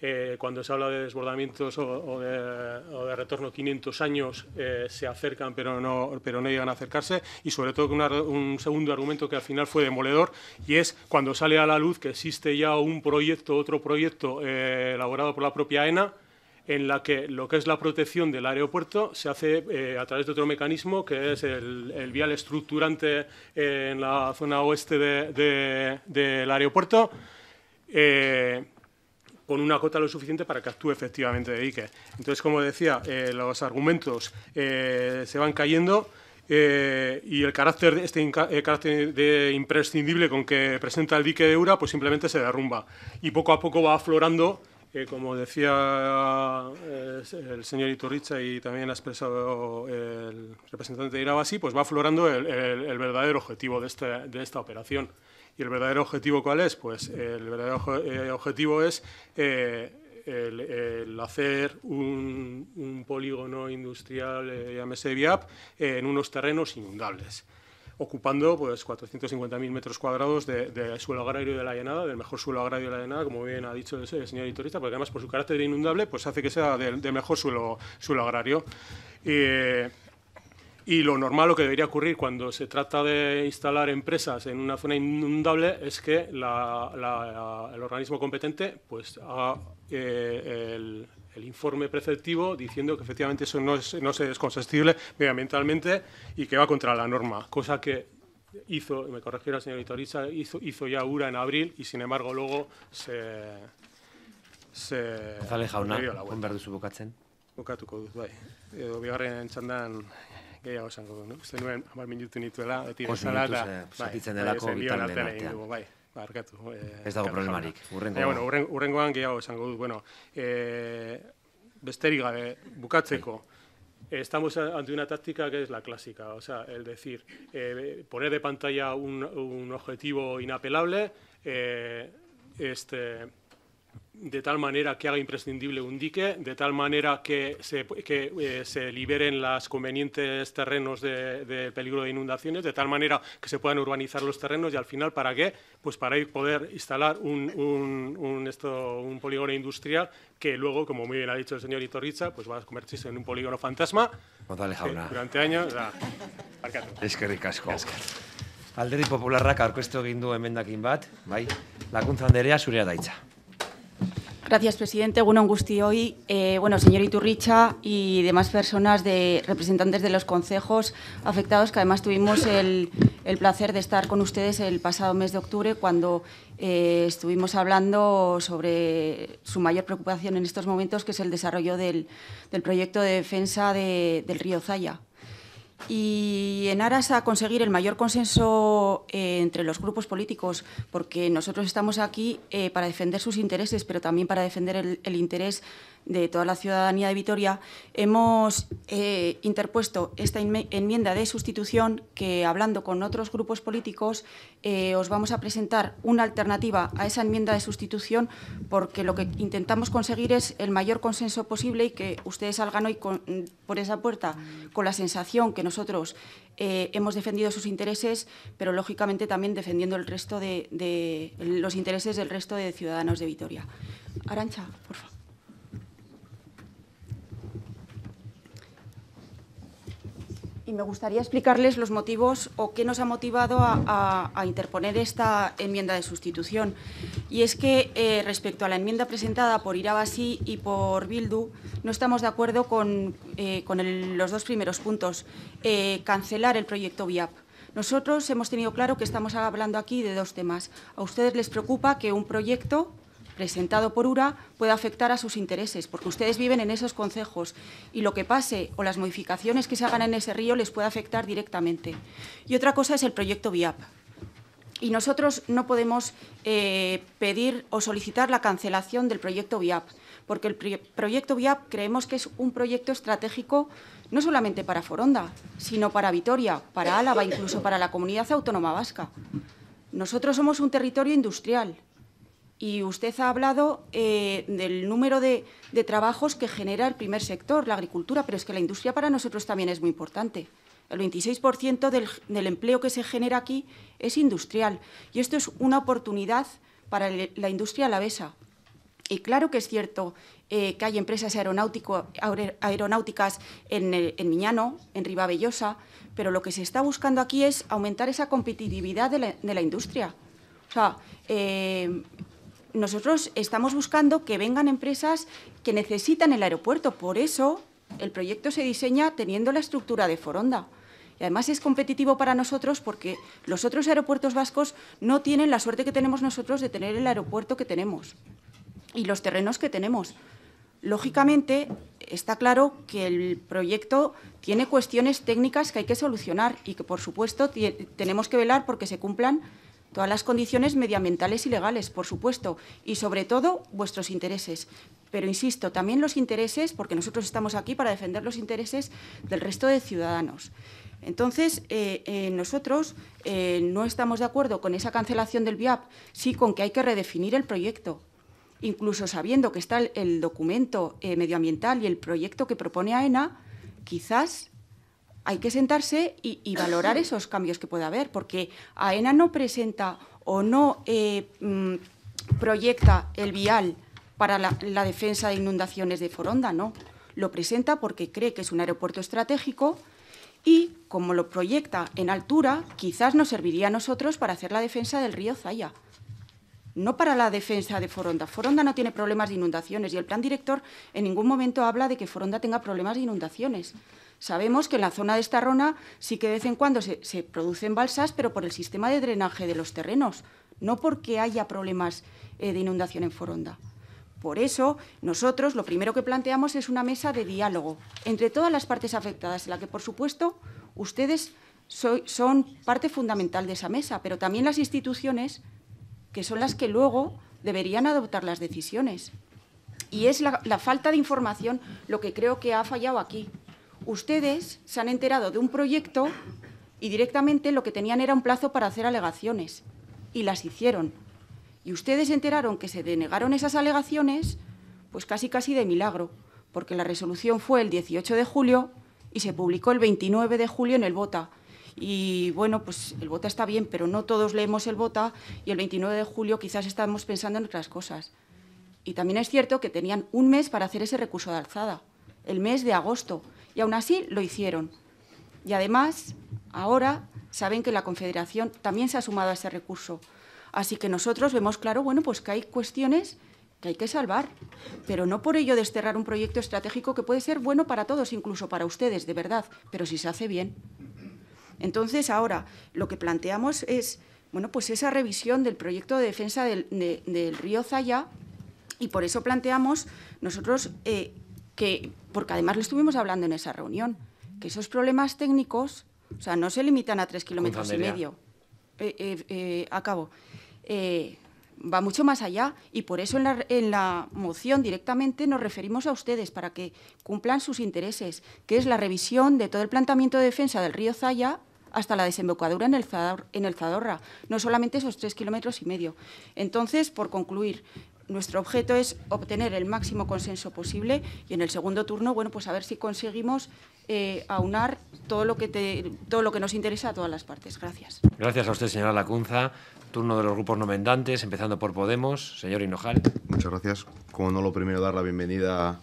Eh, cuando se habla de desbordamientos o, de, retorno 500 años, se acercan pero no, llegan a acercarse. Y sobre todo un segundo argumento que al final fue demoledor y es cuando sale a la luz que existe ya un proyecto, otro proyecto elaborado por la propia ENA, en la que lo que es la protección del aeropuerto se hace eh, a través de otro mecanismo que es el, vial estructurante en la zona oeste del aeropuerto. Eh, con una cota lo suficiente para que actúe efectivamente de dique. Entonces, como decía, eh, los argumentos se van cayendo y el carácter, este carácter de imprescindible con que presenta el dique de Eura, pues simplemente se derrumba. Y poco a poco va aflorando como decía eh, el señor Iturricha y también ha expresado el representante de Irabasi, pues va aflorando el, verdadero objetivo de, esta operación. ¿Y el verdadero objetivo cuál es? Pues el verdadero eh, objetivo es eh, el, hacer un, polígono industrial, llámese VIAP, en unos terrenos inundables ocupando pues, 450.000 metros cuadrados de, suelo agrario de la llanada, del mejor suelo agrario de la llanada, como bien ha dicho el, señor editorista, porque además por su carácter inundable pues hace que sea de mejor suelo, suelo agrario. y lo normal, lo que debería ocurrir cuando se trata de instalar empresas en una zona inundable es que el organismo competente pues, haga eh, el, el informe preceptivo diciendo que efectivamente eso no es, no es consestible medioambientalmente y que va contra la norma, cosa que hizo, me corrigió la señorita Itoriza, hizo, hizo ya URA en abril y sin embargo luego se... se González jauna, verde su bukatzen. Bukatuko dut, bai. Edo bigarren txandan gehiago esango du, no? Uste nuen, amar minutu nituela, beti bezala, eta... Bai, bai, delako, bai, bai, bai, bai, bai, Barkatu. Ba, eh, ez dago problemarik. Urrengoan. Eh, bueno, urren, urrengoan gehiago esango dut. Bueno, eh, gabe, bukatzeko. Bai. Estamos ante una táctica que es la clásica, o sea, el decir, eh, poner de pantalla un, un objetivo inapelable, eh, este de tal manera que haga imprescindible un dique, de tal manera que se, que, eh, se liberen los convenientes terrenos de, peligro de inundaciones, de tal manera que se puedan urbanizar los terrenos y al final, ¿para qué? Pues para poder instalar un, un, un, esto, un polígono industrial que luego, como muy bien ha dicho el señor Itorriza, pues va a convertirse en un polígono fantasma durante años... es que ricasco. Alderdi Popularrak aurkeztu egin du emenda bat, bai, lakuntza suria zurea Gracias, presidente. Bueno, Angusti, hoy, eh, bueno, señor Iturricha y demás personas de representantes de los consejos afectados, que además tuvimos el, placer de estar con ustedes el pasado mes de octubre cuando eh, estuvimos hablando sobre su mayor preocupación en estos momentos, que es el desarrollo del, proyecto de defensa del río Zaya y en aras a conseguir el mayor consenso eh, entre los grupos políticos, porque nosotros estamos aquí eh, para defender sus intereses, pero también para defender el, el interés de toda la ciudadanía de Vitoria, hemos eh, interpuesto esta enmienda de sustitución que, hablando con otros grupos políticos, eh, os vamos a presentar una alternativa a esa enmienda de sustitución porque lo que intentamos conseguir es el mayor consenso posible y que ustedes salgan hoy por esa puerta con la sensación que nosotros eh, hemos defendido sus intereses, pero lógicamente también defendiendo el resto los intereses del resto de ciudadanos de Vitoria. Arancha, por favor. Y me gustaría explicarles los motivos o qué nos ha motivado a, interponer esta enmienda de sustitución. Y es que eh, respecto a la enmienda presentada por Irabasi y por Bildu, no estamos de acuerdo con, eh, los dos primeros puntos. Eh, cancelar el proyecto VIAP. Nosotros hemos tenido claro que estamos hablando aquí de dos temas. A ustedes les preocupa que un proyecto presentado por URA puede afectar a sus intereses, porque ustedes viven en esos concejos y lo que pase o las modificaciones que se hagan en ese río les puede afectar directamente. Y otra cosa es el proyecto VIAP. Y nosotros no podemos eh, pedir o solicitar la cancelación del proyecto VIAP, porque el proyecto VIAP creemos que es un proyecto estratégico no solamente para Foronda, sino para Vitoria, para Álava, incluso para la comunidad autónoma vasca. Nosotros somos un territorio industrial y usted ha hablado eh, del número de, trabajos que genera el primer sector, la agricultura, pero es que la industria para nosotros también es muy importante. El 26% del, empleo que se genera aquí es industrial y esto es una oportunidad para la industria alavesa. Y claro que es cierto eh, que hay empresas aeronáuticas en, eh, en Miñano, en Ribabellosa, pero lo que se está buscando aquí es aumentar esa competitividad de la, industria. O sea, nosotros estamos buscando que vengan empresas que necesitan el aeropuerto. Por eso el proyecto se diseña teniendo la estructura de Foronda. Y además es competitivo para nosotros porque los otros aeropuertos vascos no tienen la suerte que tenemos nosotros de tener el aeropuerto que tenemos y los terrenos que tenemos. Lógicamente, está claro que el proyecto tiene cuestiones técnicas que hay que solucionar y que, por supuesto, tenemos que velar porque se cumplan todas las condiciones medioambientales y legales, por supuesto, y sobre todo vuestros intereses. Pero insisto, también los intereses, porque nosotros estamos aquí para defender los intereses del resto de ciudadanos. Entonces, eh, eh, nosotros eh, no estamos de acuerdo con esa cancelación del VIAP, sí con que hay que redefinir el proyecto. Incluso sabiendo que está el documento medioambiental y el proyecto que propone AENA, quizás hay que sentarse y, valorar esos cambios que puede haber, porque AENA no presenta o no eh, mm, proyecta el vial para la, la defensa de inundaciones de Foronda, no. Lo presenta porque cree que es un aeropuerto estratégico y, como lo proyecta en altura, quizás nos serviría a nosotros para hacer la defensa del río Zaya no para la defensa de Foronda. Foronda no tiene problemas de inundaciones y el plan director en ningún momento habla de que Foronda tenga problemas de inundaciones. Sabemos que en la zona de esta Estarrona sí que de vez en cuando se, producen balsas, pero por el sistema de drenaje de los terrenos, no porque haya problemas eh, de inundación en Foronda. Por eso, nosotros lo primero que planteamos es una mesa de diálogo entre todas las partes afectadas, en la que, por supuesto, ustedes son parte fundamental de esa mesa, pero también las instituciones, que son las que luego deberían adoptar las decisiones. Y es la falta de información lo que creo que ha fallado aquí ustedes se han enterado de un proyecto y directamente lo que tenían era un plazo para hacer alegaciones y las hicieron. Y ustedes se enteraron que se denegaron esas alegaciones, pues casi casi de milagro, porque la resolución fue el 18 de julio y se publicó el 29 de julio en el BOTA. Y bueno, pues el BOTA está bien, pero no todos leemos el BOTA y el 29 de julio quizás estamos pensando en otras cosas. Y también es cierto que tenían un mes para hacer ese recurso de alzada, el mes de agosto, y aún así lo hicieron. Y además, ahora saben que la Confederación también se ha sumado a ese recurso. Así que nosotros vemos claro, bueno, pues que hay cuestiones que hay que salvar, pero no por ello desterrar un proyecto estratégico que puede ser bueno para todos, incluso para ustedes, de verdad, pero si se hace bien. Entonces, ahora, lo que planteamos es, bueno, pues esa revisión del proyecto de defensa del, río Zaya, y por eso planteamos nosotros eh, porque además lo estuvimos hablando en esa reunión, que esos problemas técnicos, o sea, no se limitan a tres kilómetros y medio. Eh, eh, eh, acabo. va mucho más allá y por eso en la, en la moción directamente nos referimos a ustedes para que cumplan sus intereses, que es la revisión de todo el planteamiento de defensa del río Zaya hasta la desembocadura en el, en el Zadorra, no solamente esos tres kilómetros y medio. Entonces, por concluir, nuestro objeto es obtener el máximo consenso posible y en el segundo turno, bueno, pues a ver si conseguimos eh, aunar todo lo, que te, todo lo que nos interesa a todas las partes. Gracias. Gracias a usted, señora Lacunza. Turno de los grupos nomendantes, empezando por Podemos. Señor Hinojal. Muchas gracias. Como no, lo primero dar la bienvenida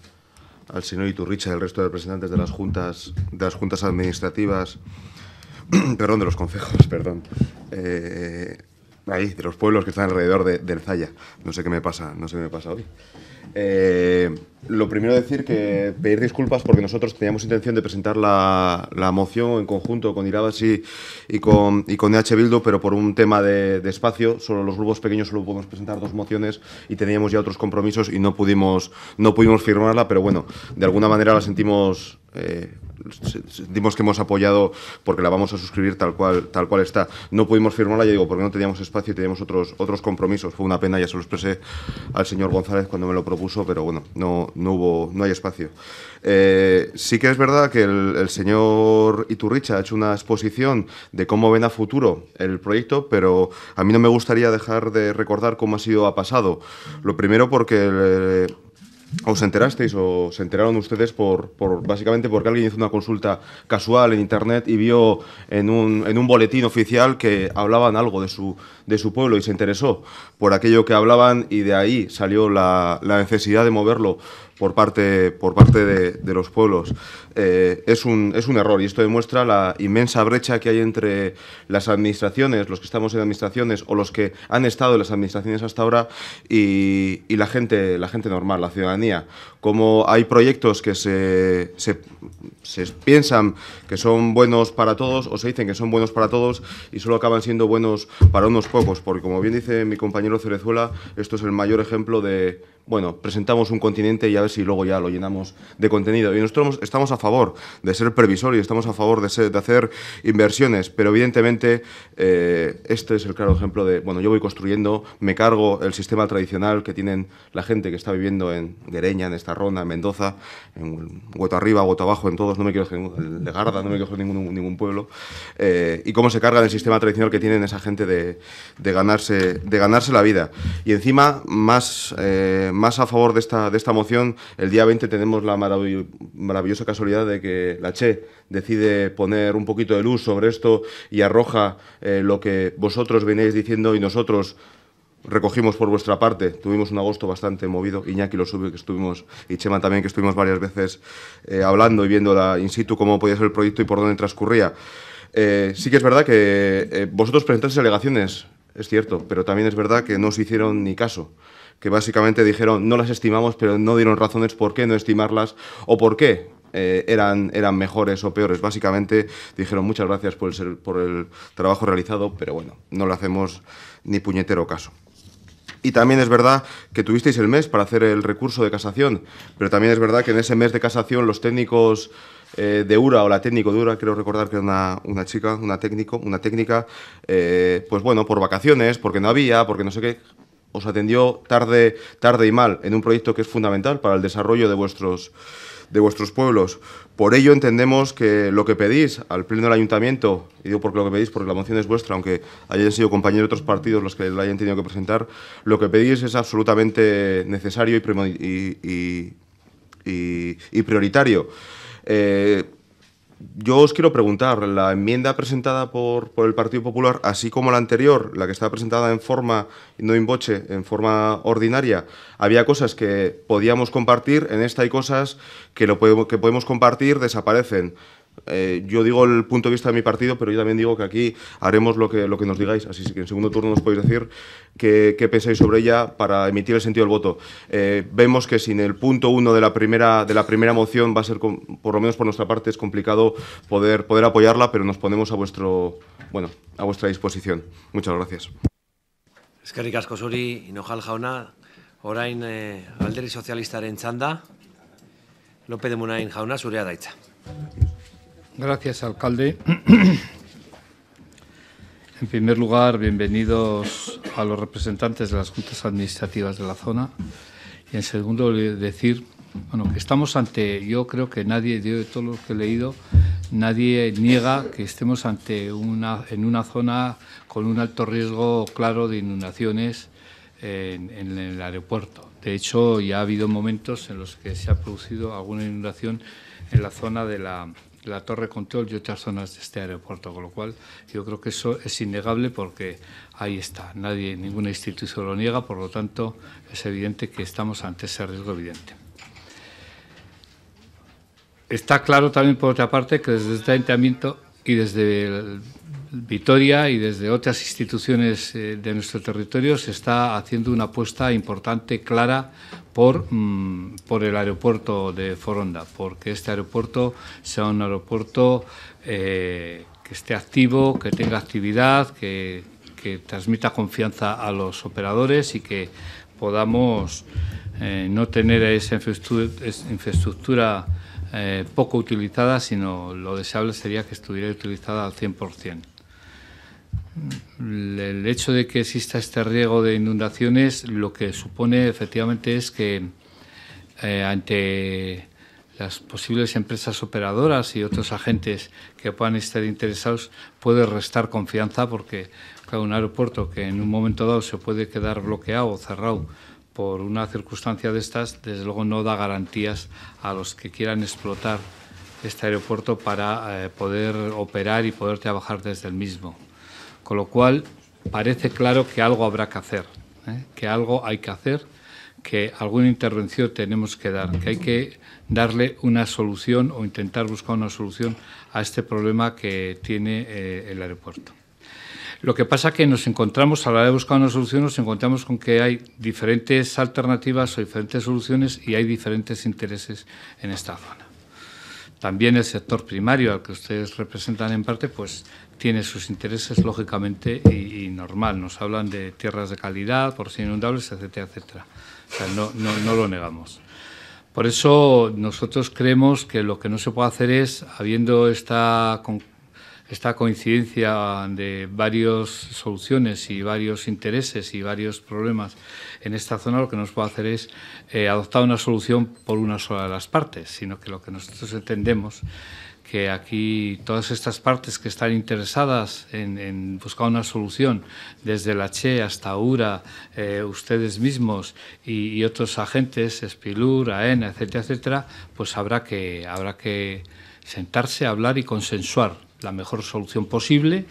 al señor Iturricha y al resto de representantes de las juntas, de las juntas administrativas, perdón, de los consejos, perdón. Eh, ahí, de los pueblos que están alrededor de, del Zaya. No sé qué me pasa, no sé qué me pasa hoy. Eh, lo primero decir que pedir disculpas porque nosotros teníamos intención de presentar la, moción en conjunto con Irabas y, con, y con EH Bildo, pero por un tema de, espacio, solo los grupos pequeños solo podemos presentar dos mociones y teníamos ya otros compromisos y no pudimos, no pudimos firmarla, pero bueno, de alguna manera la sentimos eh, sentimos que hemos apoyado porque la vamos a suscribir tal cual, tal cual está. No pudimos firmarla, ya digo, porque no teníamos espacio y teníamos otros, otros compromisos. Fue una pena, ya se lo expresé al señor González cuando me lo propuso, pero bueno, no, no hubo, no hay espacio. Eh, sí que es verdad que el, señor Iturricha ha hecho una exposición de cómo ven a futuro el proyecto, pero a mí no me gustaría dejar de recordar cómo ha sido ha pasado. Lo primero porque eh, os enterasteis o se enteraron ustedes por, básicamente porque alguien hizo una consulta casual en internet y vio en un, boletín oficial que hablaban algo de su, de su pueblo y se interesó por aquello que hablaban y de ahí salió la, la necesidad de moverlo por parte, por parte de, de los pueblos. Eh, es, un, es un error y esto demuestra la inmensa brecha que hay entre las administraciones, los que estamos en administraciones o los que han estado en las administraciones hasta ahora y, y la, gente, la gente normal, la ciudadanía. Como hay proyectos que se, se, se piensan que son buenos para todos o se dicen que son buenos para todos y solo acaban siendo buenos para unos pocos, porque como bien dice mi compañero Cerezuela, esto es el mayor ejemplo de bueno, presentamos un continente y a ver si luego ya lo llenamos de contenido. Y nosotros estamos a favor de ser previsor y estamos a favor de, hacer inversiones, pero evidentemente eh, este es el claro ejemplo de, bueno, yo voy construyendo, me cargo el sistema tradicional que tienen la gente que está viviendo en Guereña, en Estarrona, en Mendoza, en Gueto Arriba, Gueto Abajo, en todos, no me quiero en Legarda, no me quiero ningún, ningún pueblo, eh, y cómo se carga el sistema tradicional que tienen esa gente de, ganarse, de ganarse la vida. Y encima, más... Eh, más a favor de esta, de esta moción, el día 20 tenemos la maravillosa casualidad de que la Che decide poner un poquito de luz sobre esto y arroja eh, lo que vosotros venéis diciendo y nosotros recogimos por vuestra parte. Tuvimos un agosto bastante movido. Iñaki lo sube, que estuvimos, y Chema también, que estuvimos varias veces eh, hablando y viendo la, in situ cómo podía ser el proyecto y por dónde transcurría. Eh, sí que es verdad que vosotros presentáis alegaciones, es cierto, pero también es verdad que no os hicieron ni caso que básicamente dijeron no las estimamos, pero no dieron razones por qué no estimarlas o por qué eh, eran, eran mejores o peores. Básicamente dijeron muchas gracias por el, por el trabajo realizado, pero bueno, no le hacemos ni puñetero caso. Y también es verdad que tuvisteis el mes para hacer el recurso de casación, pero también es verdad que en ese mes de casación los técnicos eh, de URA o la técnico de URA, creo recordar que era una, chica, una técnico, una técnica, eh, pues bueno, por vacaciones, porque no había, porque no sé qué, os atendió tarde, tarde y mal en un proyecto que es fundamental para el desarrollo de vuestros, de vuestros pueblos. Por ello entendemos que lo que pedís al Pleno del Ayuntamiento, y digo porque lo que pedís porque la moción es vuestra, aunque hayan sido compañeros de otros partidos los que la hayan tenido que presentar, lo que pedís es absolutamente necesario y, prioritario. Eh, yo os quiero preguntar, la enmienda presentada por, el Partido Popular, así como la anterior, la que estaba presentada en forma, no en boche, en forma ordinaria, había cosas que podíamos compartir, en esta hay cosas que, lo que podemos compartir, desaparecen. Eh, yo digo el punto de vista de mi partido, pero yo también digo que aquí haremos lo que, lo que nos digáis. Así que en segundo turno nos podéis decir qué, pensáis sobre ella para emitir el sentido del voto. Eh, vemos que sin el punto uno de la primera, de la primera moción va a ser, por lo menos por nuestra parte, es complicado poder, poder apoyarla, pero nos ponemos a, vuestro, bueno, a vuestra disposición. Muchas gracias. Es que Inojal Jauna, orain eh, alderi Socialista López de Munain Jauna, Gracias, alcalde. En primer lugar, bienvenidos a los representantes de las juntas administrativas de la zona. Y en segundo, decir bueno, que estamos ante, yo creo que nadie, de todo lo que he leído, nadie niega que estemos ante una, en una zona con un alto riesgo claro de inundaciones en el aeropuerto. De hecho, ya ha habido momentos en los que se ha producido alguna inundación en la zona de la, la torre control y otras zonas de este aeropuerto, con lo cual yo creo que eso es innegable porque ahí está, nadie, ninguna institución lo niega, por lo tanto es evidente que estamos ante ese riesgo evidente. Está claro también, por otra parte, que desde el Ayuntamiento y desde el Vitoria y desde otras instituciones eh, de nuestro territorio se está haciendo una apuesta importante, clara, por, mm, el aeropuerto de Foronda, porque este aeropuerto sea un aeropuerto eh, que esté activo, que tenga actividad, que, transmita confianza a los operadores y que podamos eh, no tener esa infraestructura poco utilizada, sino lo deseable sería que estuviera utilizada al 100%. Mm, el hecho de que exista este riesgo de inundaciones lo que supone efectivamente es que eh, ante las posibles empresas operadoras y otros agentes que puedan estar interesados puede restar confianza porque un aeropuerto que en un momento dado se puede quedar bloqueado o cerrado por una circunstancia de estas, desde luego no da garantías a los que quieran explotar este aeropuerto para eh, poder operar y poder trabajar desde el mismo. Con lo cual, parece claro que algo habrá que hacer, ¿eh? que algo hay que hacer, que alguna intervención tenemos que dar, que hay que darle una solución o intentar buscar una solución a este problema que tiene eh, el aeropuerto. Lo que pasa es que nos encontramos, a la hora de buscar una solución, nos encontramos con que hay diferentes alternativas o diferentes soluciones y hay diferentes intereses en esta zona. También el sector primario al que ustedes representan en parte, pues tiene sus intereses, lógicamente, y, normal. Nos hablan de tierras de calidad, por si inundables, etcétera, etcétera. O sea, no, no, no lo negamos. Por eso nosotros creemos que lo que no se puede hacer es, habiendo esta, esta coincidencia de varias soluciones y varios intereses y varios problemas en esta zona, lo que no se puede hacer es eh, adoptar una solución por una sola de las partes, sino que lo que nosotros entendemos aquí todas estas partes que están interesadas en, buscar una solución, desde la CHE hasta URA, eh, ustedes mismos y, otros agentes, Spilur, AENA, e etcétera, etcétera, pues habrá que, habrá que sentarse hablar y consensuar la mejor solución posible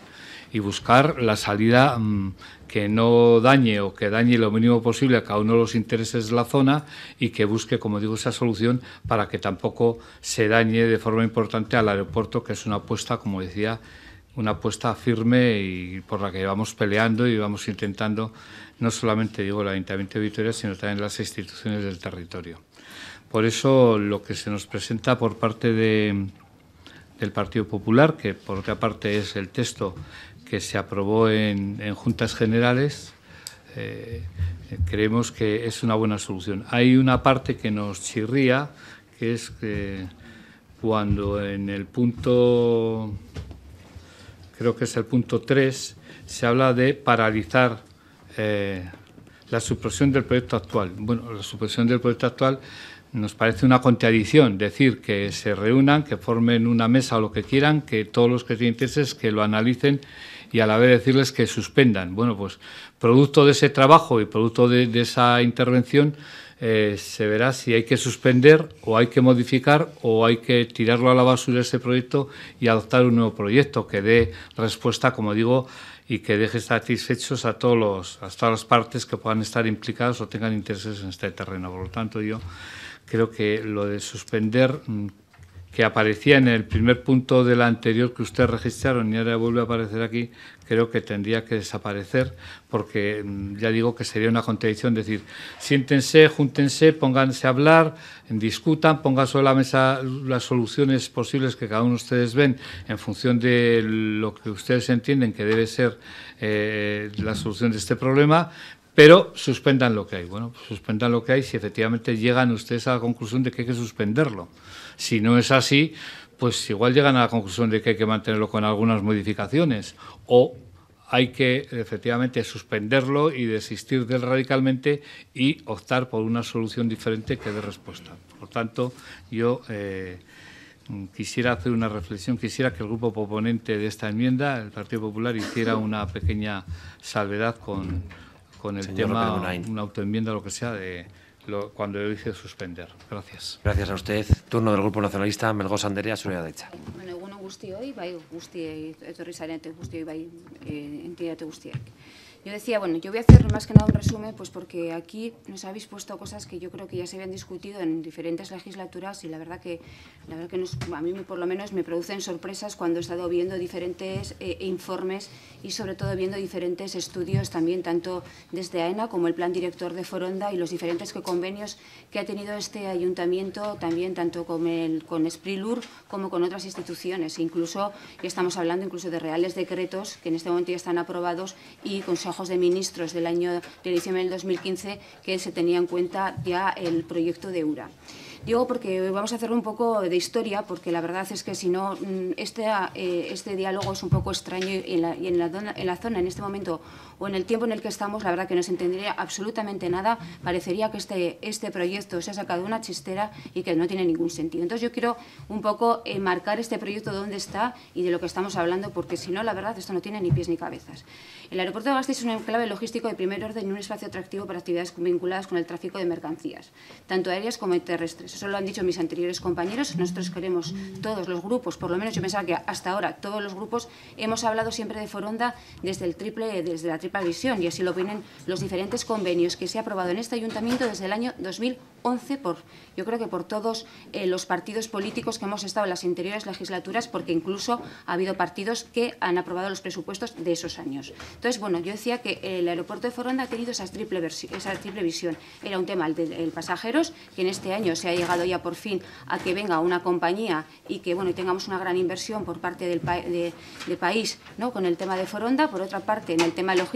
y buscar la salida mm, que no dañe o que dañe lo mínimo posible a cada uno de los intereses de la zona y que busque, como digo, esa solución para que tampoco se dañe de forma importante al aeropuerto, que es una apuesta, como decía, una apuesta firme y por la que vamos peleando y vamos intentando, no solamente digo el Ayuntamiento de Vitoria, sino también las instituciones del territorio. Por eso lo que se nos presenta por parte de, del Partido Popular, que por otra parte es el texto que se aprobó en, Juntas Generales, eh, creemos que es una buena solución. Hay una parte que nos chirría, que es cuando en el punto, creo que es el punto 3, se habla de paralizar eh, la supresión del proyecto actual. Bueno, la supresión del proyecto actual nos parece una contradicción, decir que se reúnan, que formen una mesa o lo que quieran, que todos los que tienen intereses que lo analicen y a la vez decirles que suspendan. Bueno, pues producto de ese trabajo y producto de, esa intervención eh, se verá si hay que suspender o hay que modificar o hay que tirarlo a la basura ese proyecto y adoptar un nuevo proyecto que dé respuesta, como digo, y que deje satisfechos a todos los, a todas las partes que puedan estar implicadas o tengan intereses en este terreno. Por lo tanto, yo creo que lo de suspender mm, que aparecía en el primer punto de la anterior que ustedes registraron y ahora vuelve a aparecer aquí, creo que tendría que desaparecer porque mm, ya digo que sería una contradicción decir, siéntense, júntense, pónganse a hablar, discutan, pongan sobre la mesa las soluciones posibles que cada uno de ustedes ven en función de lo que ustedes entienden que debe ser eh, la solución de este problema, pero suspendan lo que hay. Bueno, suspendan lo que hay si efectivamente llegan ustedes a la conclusión de que hay que suspenderlo. Si no es así, pues igual llegan a la conclusión de que hay que mantenerlo con algunas modificaciones o hay que efectivamente suspenderlo y desistir de él radicalmente y optar por una solución diferente que dé respuesta. Por tanto, yo eh, quisiera hacer una reflexión, quisiera que el grupo proponente de esta enmienda, el Partido Popular, hiciera una pequeña salvedad con, el tema, una autoenmienda, lo que sea, de, lo, cuando yo hice suspender. Gracias. Gracias a usted. Turno del Grupo Nacionalista, Melgoz Anderea, su derecha. Bueno, eguno hoy, bai Gusti, etorri zarete hoy, bai e, eh, entitate Gusti. Yo decía, bueno, yo voy a hacer más que nada un resumen, pues porque aquí nos habéis puesto cosas que yo creo que ya se habían discutido en diferentes legislaturas y la verdad que, la verdad que a mí por lo menos me producen sorpresas cuando he estado viendo diferentes eh, informes y sobre todo viendo diferentes estudios también, tanto desde AENA como el plan director de Foronda y los diferentes convenios que ha tenido este ayuntamiento, también tanto con, el, con como con otras instituciones. Incluso, estamos hablando incluso de reales decretos que en este momento ya están aprobados y consejos de Ministros del año de diciembre del 2015 que se tenía en cuenta ya el proyecto de URA. Digo porque vamos a hacer un poco de historia, porque la verdad es que si no, este, este diálogo es un poco extraño y en en la zona en este momento o en el tiempo en el que estamos, la verdad que no se entendería absolutamente nada. Parecería que este, este proyecto se ha sacado una chistera y que no tiene ningún sentido. Entonces yo quiero un poco eh, marcar este proyecto dónde está y de lo que estamos hablando, porque si no, la verdad, esto no tiene ni pies ni cabezas. El aeropuerto de Gasteiz es un enclave logístico de primer orden y un espacio atractivo para actividades vinculadas con el tráfico de mercancías, tanto aéreas como terrestres. Eso lo han dicho mis anteriores compañeros. Nosotros queremos todos los grupos, por lo menos yo pensaba que hasta ahora todos los grupos hemos hablado siempre de Foronda desde el triple, desde la y así lo vienen los diferentes convenios que se ha aprobado en este ayuntamiento desde el año 2011 por, yo creo que por todos eh, los partidos políticos que hemos estado en las anteriores legislaturas porque incluso ha habido partidos que han aprobado los presupuestos de esos años. Entonces, bueno, yo decía que el aeropuerto de Foronda ha tenido esa triple, esa triple visión. Era un tema el de pasajeros, que en este año se ha llegado ya por fin a que venga una compañía y que bueno, tengamos una gran inversión por parte del país ¿no? con el tema de Foronda. Por otra parte, en el tema logístico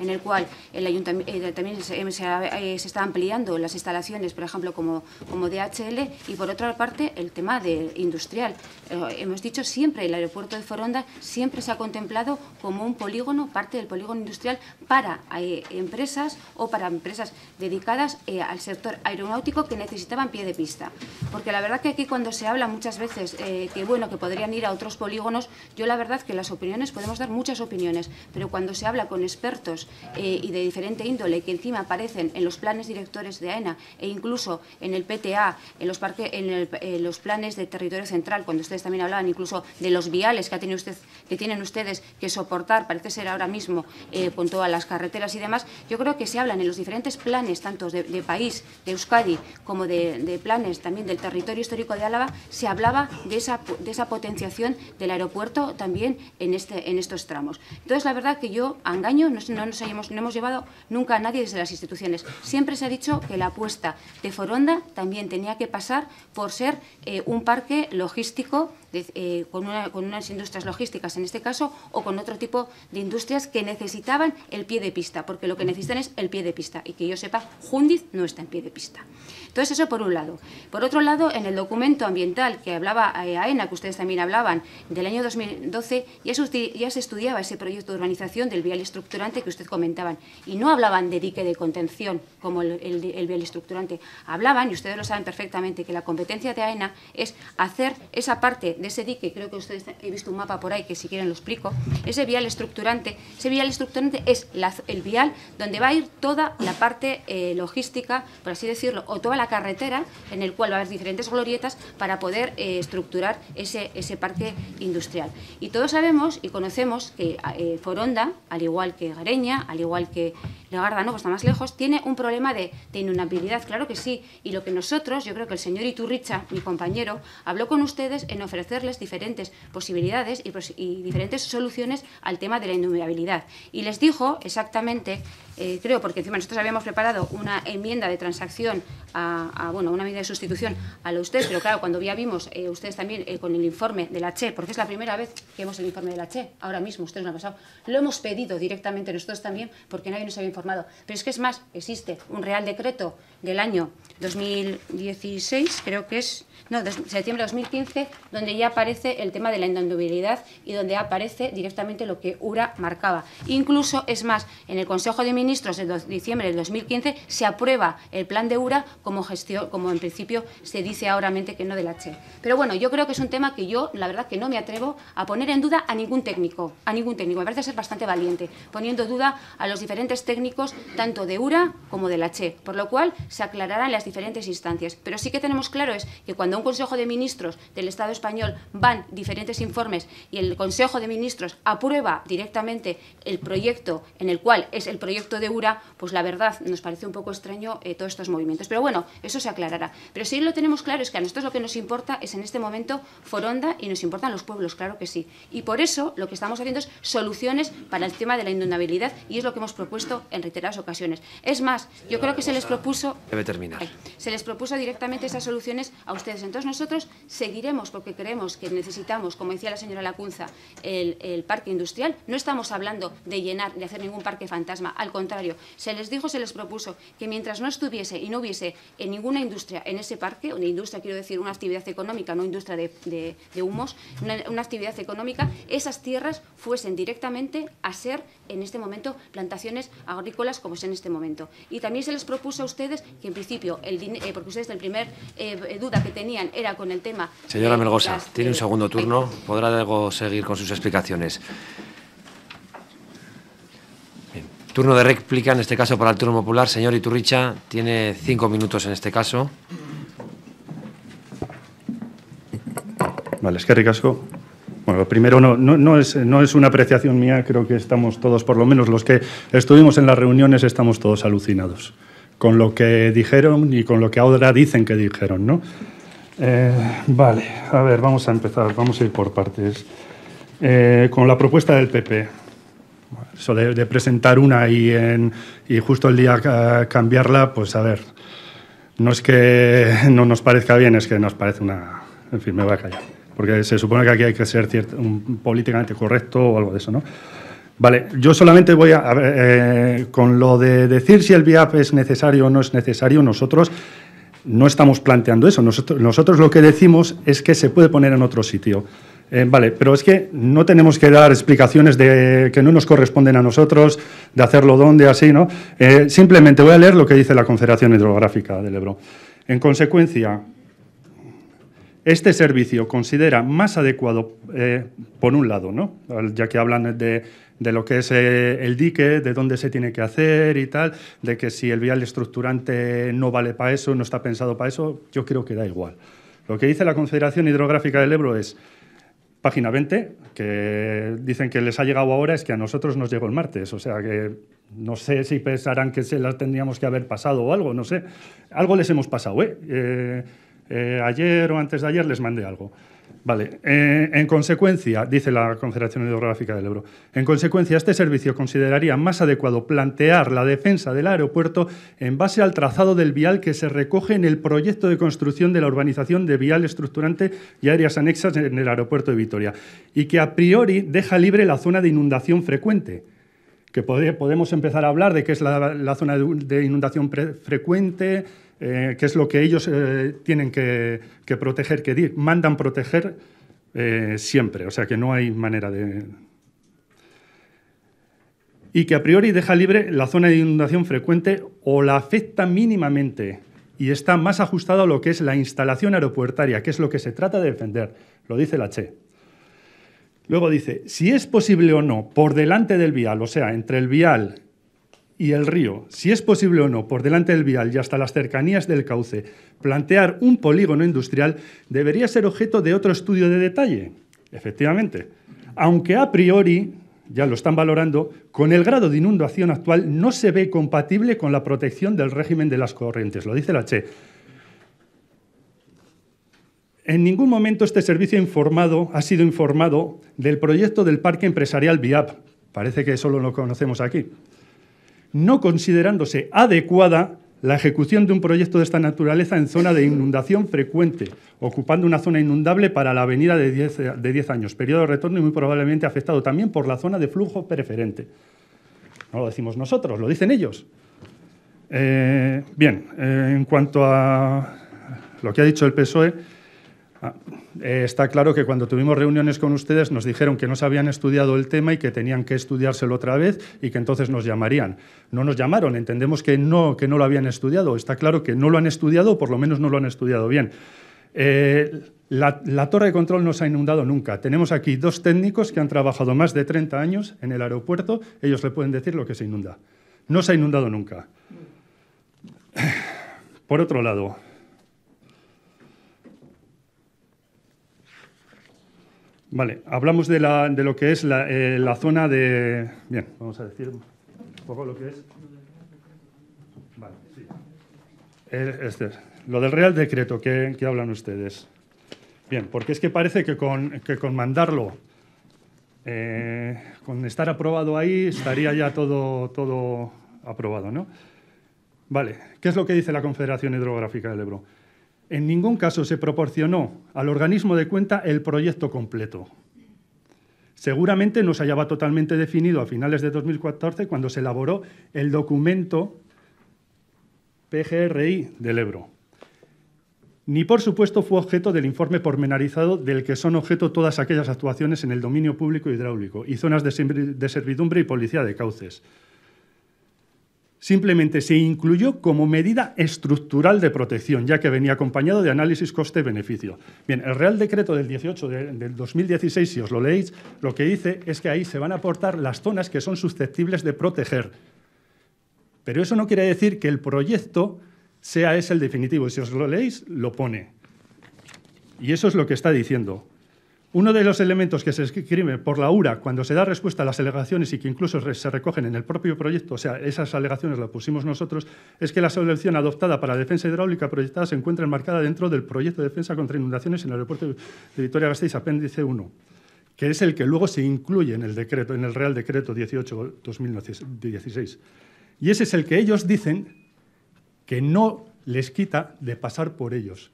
en el cual el ayuntamiento, eh, también se, eh, se, eh, está ampliando las instalaciones, por ejemplo, como, como DHL, y por otra parte el tema de industrial. hemos dicho siempre, el aeropuerto de Foronda siempre se ha contemplado como un polígono, parte del polígono industrial para empresas o para empresas dedicadas al sector aeronáutico que necesitaban pie de pista. Porque la verdad que aquí cuando se habla muchas veces que bueno que podrían ir a otros polígonos, yo la verdad que las opiniones, podemos dar muchas opiniones, pero cuando se habla con expertos eh, y de diferente índole que encima aparecen en los planes directores de AENA e incluso en el PTA, en los, en los planes de territorio central, cuando ustedes también hablaban incluso de los viales que, ha usted, que tienen ustedes que soportar, parece ser ahora mismo, eh, con todas las carreteras y demás, yo creo que se hablan en los diferentes planes, tanto de, país, de Euskadi, como de, planes también del territorio histórico de Álava, se hablaba de esa, de esa potenciación del aeropuerto también en, este, en estos tramos. Entonces, la verdad que yo, engaño, no, nos no hemos llevado nunca a nadie desde las instituciones. Siempre se ha dicho que la apuesta de Foronda también tenía que pasar por ser eh, un parque logístico eh, con, con, unas industrias logísticas en este caso o con otro tipo de industrias que necesitaban el pie de pista, porque lo que necesitan es el pie de pista y que yo sepa, Jundiz no está en pie de pista. Entonces eso por un lado. Por otro lado, en el documento ambiental que hablaba eh, AENA, que ustedes también hablaban, del año 2012, ya se, ya se estudiaba ese proyecto de urbanización del vial estructurante que usted comentaban y no hablaban de dique de contención como el vial estructurante, hablaban, y ustedes lo saben perfectamente, que la competencia de AENA es hacer esa parte de ese dique, creo que ustedes he visto un mapa por ahí que si quieren lo explico, ese vial estructurante, ese vial estructurante es el vial donde va a ir toda la parte eh, logística, por así decirlo, o toda la carretera en el cual va a haber diferentes glorietas para poder eh, estructurar ese, ese parque industrial. Y todos sabemos y conocemos que eh, Foronda, al igual que Gareña, al igual que Legarda no, pues está más lejos, tiene un problema de, de claro que sí. Y lo que nosotros, yo creo que el señor Iturricha, mi compañero, habló con ustedes en ofrecerles diferentes posibilidades y, pues, diferentes soluciones al tema de la inundabilidad. Y les dijo exactamente eh, creo, porque encima nosotros habíamos preparado una enmienda de transacción, a, bueno, una enmienda de sustitución a lo de ustedes, pero claro, cuando ya vimos eh, ustedes e también eh, con el informe de la CHE, porque es la primera vez que vemos el informe de la CHE, ahora mismo, ustedes no han pasado, lo hemos pedido directamente nosotros también, porque nadie nos había informado. Pero es que es más, existe un Real Decreto del año 2016, creo que es no, septiembre de 2015, donde ya aparece el tema de la indubilidad y donde aparece directamente lo que URA marcaba. Incluso, es más, en el Consejo de Ministros de diciembre del 2015 se aprueba el plan de URA como gestión, como en principio se dice ahora mente que no de la CHE. Pero bueno, yo creo que es un tema que yo, la verdad, que no me atrevo a poner en duda a ningún técnico, a ningún técnico. Me parece ser bastante valiente, poniendo duda a los diferentes técnicos, tanto de URA como de la CHE, por lo cual se aclararán las diferentes instancias. Pero sí que tenemos claro es que cuando Consejo de Ministros del Estado español van diferentes informes y el Consejo de Ministros aprueba directamente el proyecto en el cual es el proyecto de URA, pues la verdad nos parece un poco extraño eh, todos estos movimientos. Pero bueno, eso se aclarará. Pero si lo tenemos claro es que a nosotros lo que nos importa es en este momento Foronda y nos importan los pueblos, claro que sí. Y por eso lo que estamos haciendo es soluciones para el tema de la inundabilidad y es lo que hemos propuesto en reiteradas ocasiones. Es más, yo creo que se les propuso... Debe terminar. Se les propuso directamente esas soluciones a ustedes. Entonces nosotros seguiremos porque creemos que necesitamos, como decía la señora Lacunza, el, parque industrial. No estamos hablando de llenar, de hacer ningún parque fantasma. Al contrario, se les dijo, se les propuso que mientras no estuviese y no hubiese en ninguna industria en ese parque, una industria quiero decir una actividad económica, no industria de, humos, una, actividad económica, esas tierras fuesen directamente a ser en este momento plantaciones agrícolas como es en este momento. Y también se les propuso a ustedes que en principio, el, eh, porque ustedes el primer eh, duda que tenían, era con el tema... Señora Melgosa, tiene un segundo turno, podrá luego seguir con sus explicaciones. Turno de réplica, en este caso para el turno popular. Señor Iturricha, tiene cinco minutos en este caso. Vale, es que ricasco. Bueno, primero no, no, es, no, es, una apreciación mía, creo que estamos todos, por lo menos los que estuvimos en las reuniones, estamos todos alucinados con lo que dijeron y con lo que ahora dicen que dijeron, ¿no? Eh, vale, a ver, vamos a empezar, vamos a ir por partes. Eh, con la propuesta del PP, eso de, presentar una y, en, justo el día eh, cambiarla, pues a ver, no es que no nos parezca bien, es que nos parece una... En fin, me voy a callar, porque se supone que aquí hay que ser cierto, un, políticamente correcto o algo de eso, ¿no? Vale, yo solamente voy a, con lo de decir si el VIAP es necesario o no es necesario, nosotros no estamos planteando eso. Nosotros, nosotros, lo que decimos es que se puede poner en otro sitio. Eh, vale, pero es que no tenemos que dar explicaciones de que no nos corresponden a nosotros, de hacerlo dónde, así, ¿no? Eh, simplemente voy a leer lo que dice la Confederación Hidrográfica del Ebro. En consecuencia, este servicio considera más adecuado, eh, por un lado, ¿no? ya que hablan de de lo que es eh, el dique, de dónde se tiene que hacer y tal, de que si el vial estructurante no vale para eso, no está pensado para eso, yo creo que da igual. Lo que dice la Confederación Hidrográfica del Ebro es, página 20, que dicen que les ha llegado ahora, es que a nosotros nos llegó el martes, o sea que no sé si pensarán que se las tendríamos que haber pasado o algo, no sé. Algo les hemos pasado, eh, eh, eh ayer o antes de ayer les mandé algo. Vale, eh, en consecuencia, dice la Confederación Hidrográfica del Ebro, en consecuencia este servicio consideraría más adecuado plantear la defensa del aeropuerto en base al trazado del vial que se recoge en el proyecto de construcción de la urbanización de vial estructurante y áreas anexas en el aeropuerto de Vitoria, y que a priori deja libre la zona de inundación frecuente que podemos empezar a hablar de qué es la, zona de, inundación frecuente, qué eh, que es lo que ellos eh, tienen que, proteger, que dir, mandan proteger eh, siempre. O sea que no hay manera de. Y que a priori deja libre la zona de inundación frecuente o la afecta mínimamente y está más ajustado a lo que es la instalación aeropuertaria, que es lo que se trata de defender, lo dice la CHE. Luego dice, si es posible o no, por delante del vial, o sea, entre el vial y el río, si es posible o no, por delante del vial y hasta las cercanías del cauce, plantear un polígono industrial debería ser objeto de otro estudio de detalle. Efectivamente, aunque a priori ya lo están valorando, con el grado de inundación actual no se ve compatible con la protección del régimen de las corrientes, lo dice la CHE. En ningún momento este servicio informado ha sido informado del proyecto del parque empresarial VIAP. Parece que solo lo conocemos aquí no considerándose adecuada la ejecución de un proyecto de esta naturaleza en zona de inundación frecuente, ocupando una zona inundable para la avenida de 10 años, periodo de retorno y muy probablemente afectado también por la zona de flujo preferente. No lo decimos nosotros, lo dicen ellos. Eh, bien, eh, en cuanto a lo que ha dicho el PSOE, Ah, eh, está claro que cuando tuvimos reuniones con ustedes nos dijeron que no se habían estudiado el tema y que tenían que estudiárselo otra vez y que entonces nos llamarían. No nos llamaron, entendemos que no, que no lo habían estudiado. Está claro que no lo han estudiado o por lo menos no lo han estudiado bien. Eh, la, la, torre de control no se ha inundado nunca. Tenemos aquí dos técnicos que han trabajado más de 30 años en el aeropuerto. Ellos le pueden decir lo que se inunda. No se ha inundado nunca. Por otro lado, Vale, hablamos de, lo que es eh, la, zona de... Bien, vamos a decir un poco lo que es... Vale, sí. Este lo del Real Decreto, que, hablan ustedes? Bien, porque es que parece que con, mandarlo, eh, con estar aprobado ahí, estaría ya todo, todo aprobado, ¿no? Vale, ¿qué es lo que dice la Confederación Hidrográfica del Ebro? en ningún caso se proporcionó al organismo de cuenta el proyecto completo. Seguramente no se hallaba totalmente definido a finales de 2014 cuando se elaboró el documento PGRI del Ebro. Ni por supuesto fue objeto del informe pormenorizado del que son objeto todas aquellas actuaciones en el dominio público hidráulico y zonas de servidumbre y policía de cauces, Simplemente se incluyó como medida estructural de protección, ya que venía acompañado de análisis coste-beneficio. Bien, el Real Decreto del 18 de, del 2016, si os lo leéis, lo que dice es que ahí se van a aportar las zonas que son susceptibles de proteger. Pero eso no quiere decir que el proyecto sea ese el definitivo. Si os lo leéis, lo pone. Y eso es lo que está diciendo. Uno de los elementos que se escribe por la URA cuando se da respuesta a las alegaciones y que incluso se recogen en el propio proyecto, o sea, esas alegaciones las pusimos nosotros, es que la solución adoptada para la defensa hidráulica proyectada se encuentra enmarcada dentro del proyecto de defensa contra inundaciones en el aeropuerto de Vitoria-Gasteiz, apéndice 1, que es el que luego se incluye en el, decreto, en el Real Decreto 18-2016. Y ese es el que ellos dicen que no les quita de pasar por ellos.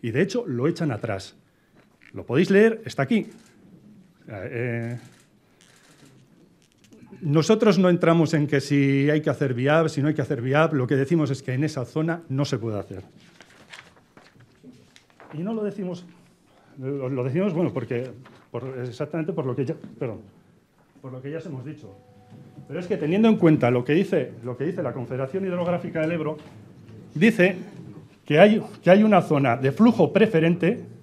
Y de hecho lo echan atrás. Lo podéis leer, está aquí. Eh, nosotros no entramos en que si hay que hacer VIAB, si no hay que hacer VIAB, lo que decimos es que en esa zona no se puede hacer. Y no lo decimos, lo decimos, bueno, porque exactamente por lo que ya, perdón, por lo que ya os hemos dicho. Pero es que teniendo en cuenta lo que dice, lo que dice la Confederación Hidrográfica del Ebro, dice que hay, que hay una zona de flujo preferente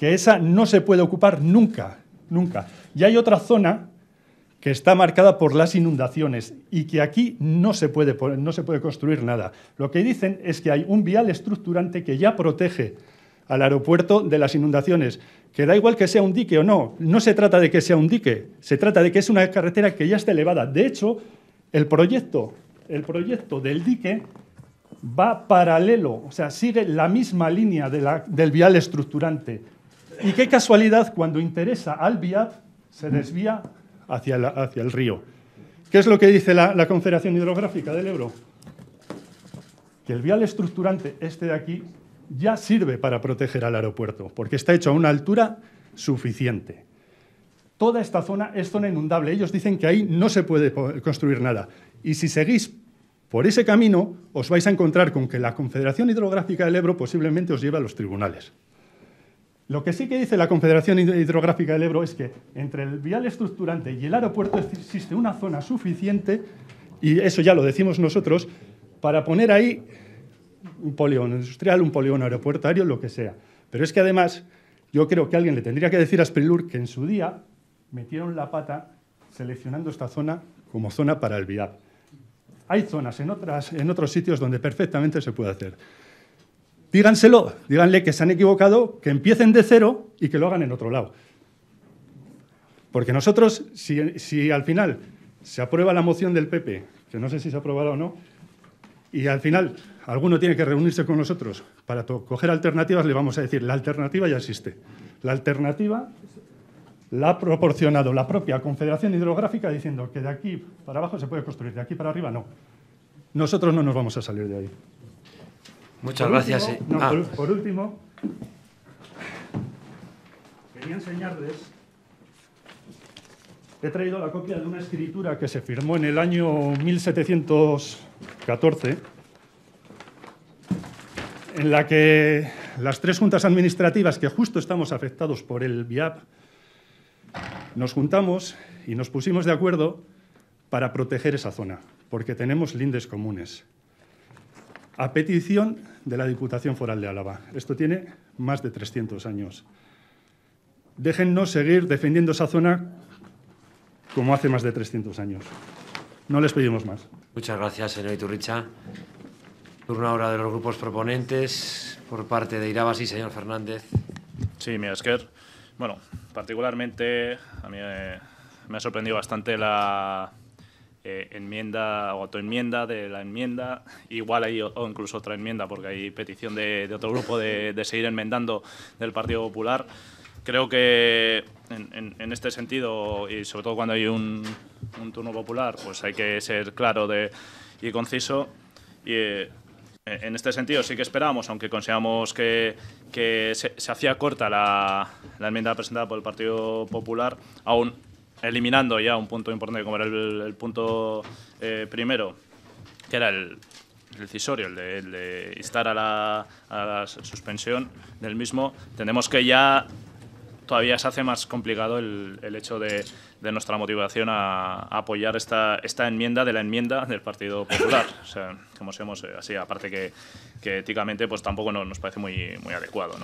que esa no se puede ocupar nunca, nunca. Y hay otra zona que está marcada por las inundaciones y que aquí no se, puede, no se puede construir nada. Lo que dicen es que hay un vial estructurante que ya protege al aeropuerto de las inundaciones, que da igual que sea un dique o no, no se trata de que sea un dique, se trata de que es una carretera que ya está elevada. De hecho, el proyecto, el proyecto del dique va paralelo, o sea, sigue la misma línea del vial estructurante. Y qué casualidad, cuando interesa al viad se desvía hacia, el río. ¿Qué es lo que dice la, la Confederación Hidrográfica del Ebro? Que el vial estructurante, este de aquí, ya sirve para proteger al aeropuerto, porque está hecho a una altura suficiente. Toda esta zona es zona inundable. Ellos dicen que ahí no se puede construir nada. Y si seguís por ese camino, os vais a encontrar con que la Confederación Hidrográfica del Ebro posiblemente os lleve a los tribunales. Lo que sí que dice la Confederación Hidrográfica del Ebro es que entre el vial estructurante y el aeropuerto existe una zona suficiente, y eso ya lo decimos nosotros, para poner ahí un polígono industrial, un polígono aeropuertario, lo que sea. Pero es que además yo creo que alguien le tendría que decir a Sprilur que en su día metieron la pata seleccionando esta zona como zona para el vial. Hay zonas en, otras, en otros sitios donde perfectamente se puede hacer díganselo, díganle que se han equivocado, que empiecen de cero y que lo hagan en otro lado. Porque nosotros, si, si, al final se aprueba la moción del PP, que no sé si se aprobado o no, y al final alguno tiene que reunirse con nosotros para coger alternativas, le vamos a decir, la alternativa ya existe. La alternativa la ha proporcionado la propia Confederación Hidrográfica diciendo que de aquí para abajo se puede construir, de aquí para arriba no. Nosotros no nos vamos a salir de ahí. Muchas gracias. Eh. Ah. por, último, quería enseñarles he traído la copia de una escritura que se firmó en el año 1714, en la que las tres juntas administrativas que justo estamos afectados por el VIAP nos juntamos y nos pusimos de acuerdo para proteger esa zona, porque tenemos lindes comunes a petición de la Diputación Foral de Álava. Esto tiene más de 300 años. Déjennos seguir defendiendo esa zona como hace más de 300 años. No les pedimos más. Muchas gracias, señor Iturricha. Turno ahora de los grupos proponentes por parte de Irabas y señor Fernández. Sí, mi es bueno, particularmente a mí eh, me ha sorprendido bastante la, eh, enmienda o enmienda de la enmienda, igual ahí o, incluso otra enmienda, porque hay petición de, otro grupo de, de, seguir enmendando del Partido Popular. Creo que en, este sentido, y sobre todo cuando hay un, turno popular, pues hay que ser claro de, y conciso. Y, eh, en este sentido sí que esperábamos, aunque consideramos que, que se, hacía corta la, la enmienda presentada por el Partido Popular, aún eliminando ya un punto importante como era el, punto eh, primero, que era el, decisorio, el de, instar a la, a la, suspensión del mismo, tenemos que ya todavía se hace más complicado el, hecho de, nuestra motivación a, apoyar esta, esta enmienda de la enmienda del Partido Popular. O sea, como seamos eh, así, aparte que, éticamente pues tampoco nos parece muy, muy adecuado.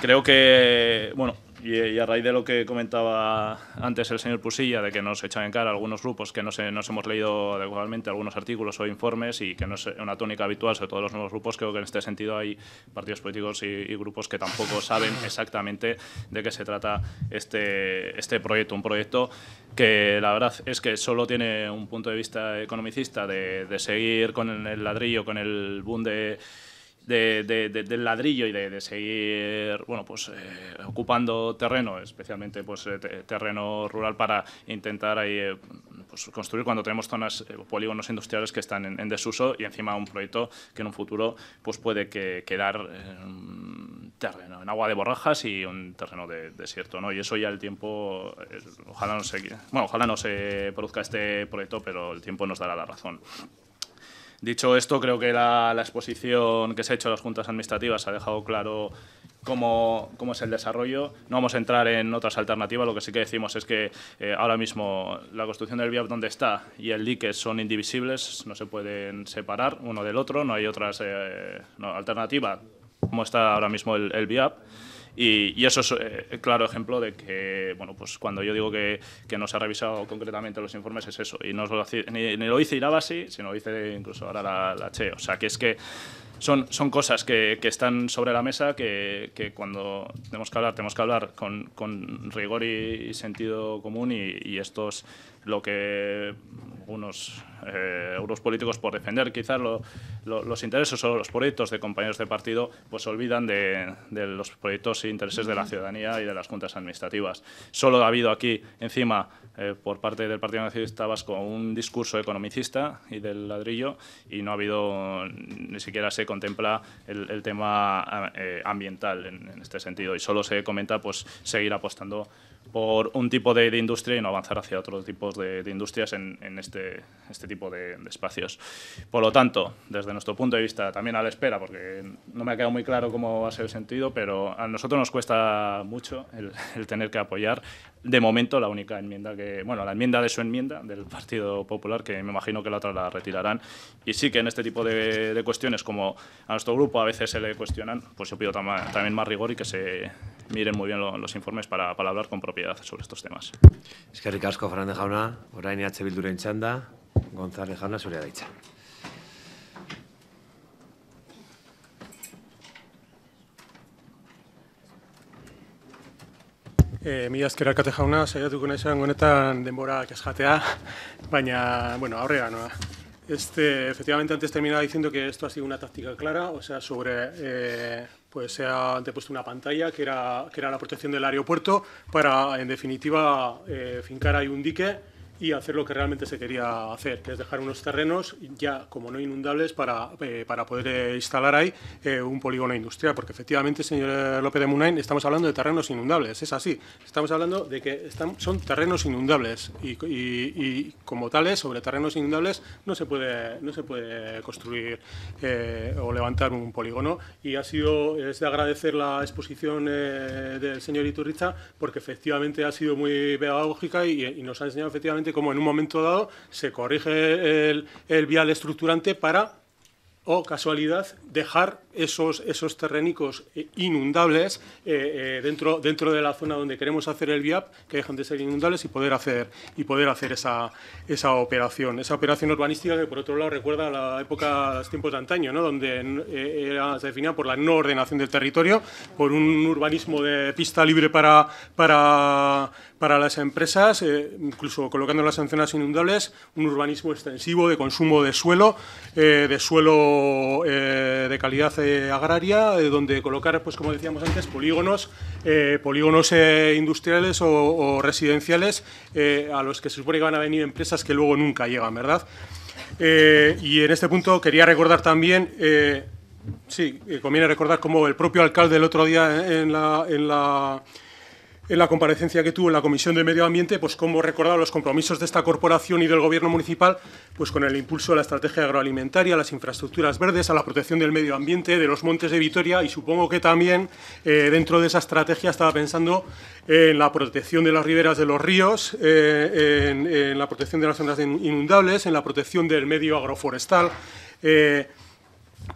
Creo que, bueno, y, a raíz de lo que comentaba antes el señor Pusilla, de que nos echan en cara algunos grupos que no se, nos hemos leído adecuadamente algunos artículos o informes y que no es una tónica habitual, sobre todos los nuevos grupos, creo que en este sentido hay partidos políticos y, grupos que tampoco saben exactamente de qué se trata este, este, proyecto. Un proyecto que la verdad es que solo tiene un punto de vista economicista de, de seguir con el ladrillo, con el boom de del ladrillo y de, seguir bueno, pues, eh, ocupando terreno, especialmente pues, eh, terreno rural, para intentar ahí, eh, pues, construir cuando tenemos zonas, polígonos industriales que están en, desuso y encima un proyecto que en un futuro pues, puede quedar en terreno, en agua de borrajas y un terreno de desierto. ¿no? Y eso ya el tiempo, ojalá, no se, bueno, ojalá no se produzca este proyecto, pero el tiempo nos dará la razón. Dicho esto, creo que la, exposición que se ha hecho a las juntas administrativas ha dejado claro Cómo, es el desarrollo. No vamos a entrar en otras alternativas, lo que sí que decimos es que eh, ahora mismo la construcción del VIAP donde está y el dique son indivisibles, no se pueden separar uno del otro, no hay otra eh, alternativa como está ahora mismo el, el VIAP. Y, eso es eh, claro ejemplo de que, bueno, pues cuando yo digo que, que no se ha revisado concretamente los informes es eso. Y no lo hice ni, ni, lo sino lo dice incluso ahora la, la Che. O sea, que es que son, son cosas que, están sobre la mesa que, cuando tenemos que hablar, tenemos que hablar con, con rigor y, sentido común y, esto es lo que unos euros eh, políticos por defender quizás los intereses o los proyectos de compañeros de partido pues olvidan de, de, los proyectos e intereses de la ciudadanía y de las juntas administrativas. Solo ha habido aquí encima eh, por parte del Partido Nacionalista Vasco un discurso economicista y del ladrillo y no ha habido, ni siquiera se contempla el, tema eh, ambiental en, en, este sentido y solo se comenta pues seguir apostando por un tipo de, industria y no avanzar hacia otros tipos de, industrias en, este, este, tipo de, espacios. Por lo tanto, desde nuestro punto de vista, también a la espera, porque no me ha quedado muy claro cómo va a ser el sentido, pero a nosotros nos cuesta mucho el, tener que apoyar, de momento, la única enmienda que, bueno, la enmienda de su enmienda del Partido Popular, que me imagino que la otra la retirarán. Y sí que en este tipo de, cuestiones, como a nuestro grupo a veces se le cuestionan, pues yo pido también más rigor y que se, miren muy bien lo, los informes para, para hablar con propiedad sobre estos temas. Es que ricasco, Fernández Jauna, orain EH Bilduren txanda, González Jauna, zurea daitza. E, eh, mi azker alkate jauna, zaiatuko nahi zen honetan denbora kaskatea, baina, bueno, aurrera noa. Este, efectivamente, antes terminaba diciendo que esto ha sido una táctica clara, o sea, sobre eh, pues se ha puesto una pantalla que era, la protección del aeropuerto para, en definitiva, eh, fincar ahí un dique y hacer lo que realmente se quería hacer, que es dejar unos terrenos ya como no inundables para, eh, para poder eh, instalar ahí eh, un polígono industrial. Porque efectivamente, señor López de Munain, estamos hablando de terrenos inundables, es así. Estamos hablando de que están, son terrenos inundables y, como tales, sobre terrenos inundables no se puede, no se puede construir o levantar un polígono. Y ha sido, es de agradecer la exposición del señor Iturriza porque efectivamente ha sido muy pedagógica y nos ha enseñado efectivamente como en un momento dado se corrige el, vial estructurante para, o casualidad, dejar esos, esos terrenicos eh, inundables eh, eh, dentro, dentro de la zona donde queremos hacer el VIAP, que dejan de ser inundables y poder hacer, y poder hacer esa, operación. Esa operación urbanística que, por otro lado, recuerda a la época, los tiempos de antaño, donde era, se definía por la no ordenación del territorio, por un urbanismo de pista libre para, para, las empresas, incluso colocando las zonas inundables, un urbanismo extensivo de consumo de suelo, de suelo de calidad eh, agraria, eh, donde colocar, pues como decíamos antes, polígonos, eh, polígonos industriales o, residenciales a los que se supone que van a venir empresas que luego nunca llegan, ¿verdad? y en este punto quería recordar también... Sí, conviene recordar como el propio alcalde el otro día en la en la comparecencia que tuvo en la Comisión de Medio Ambiente, pues como recordaba los compromisos de esta corporación y del Gobierno municipal, pues con el impulso de la estrategia agroalimentaria, a las infraestructuras verdes, a la protección del medio ambiente, de los montes de Vitoria y supongo que también eh, dentro de esa estrategia estaba pensando en la protección de las riberas de los ríos, eh, en, la protección de las zonas inundables, en la protección del medio agroforestal. Eh,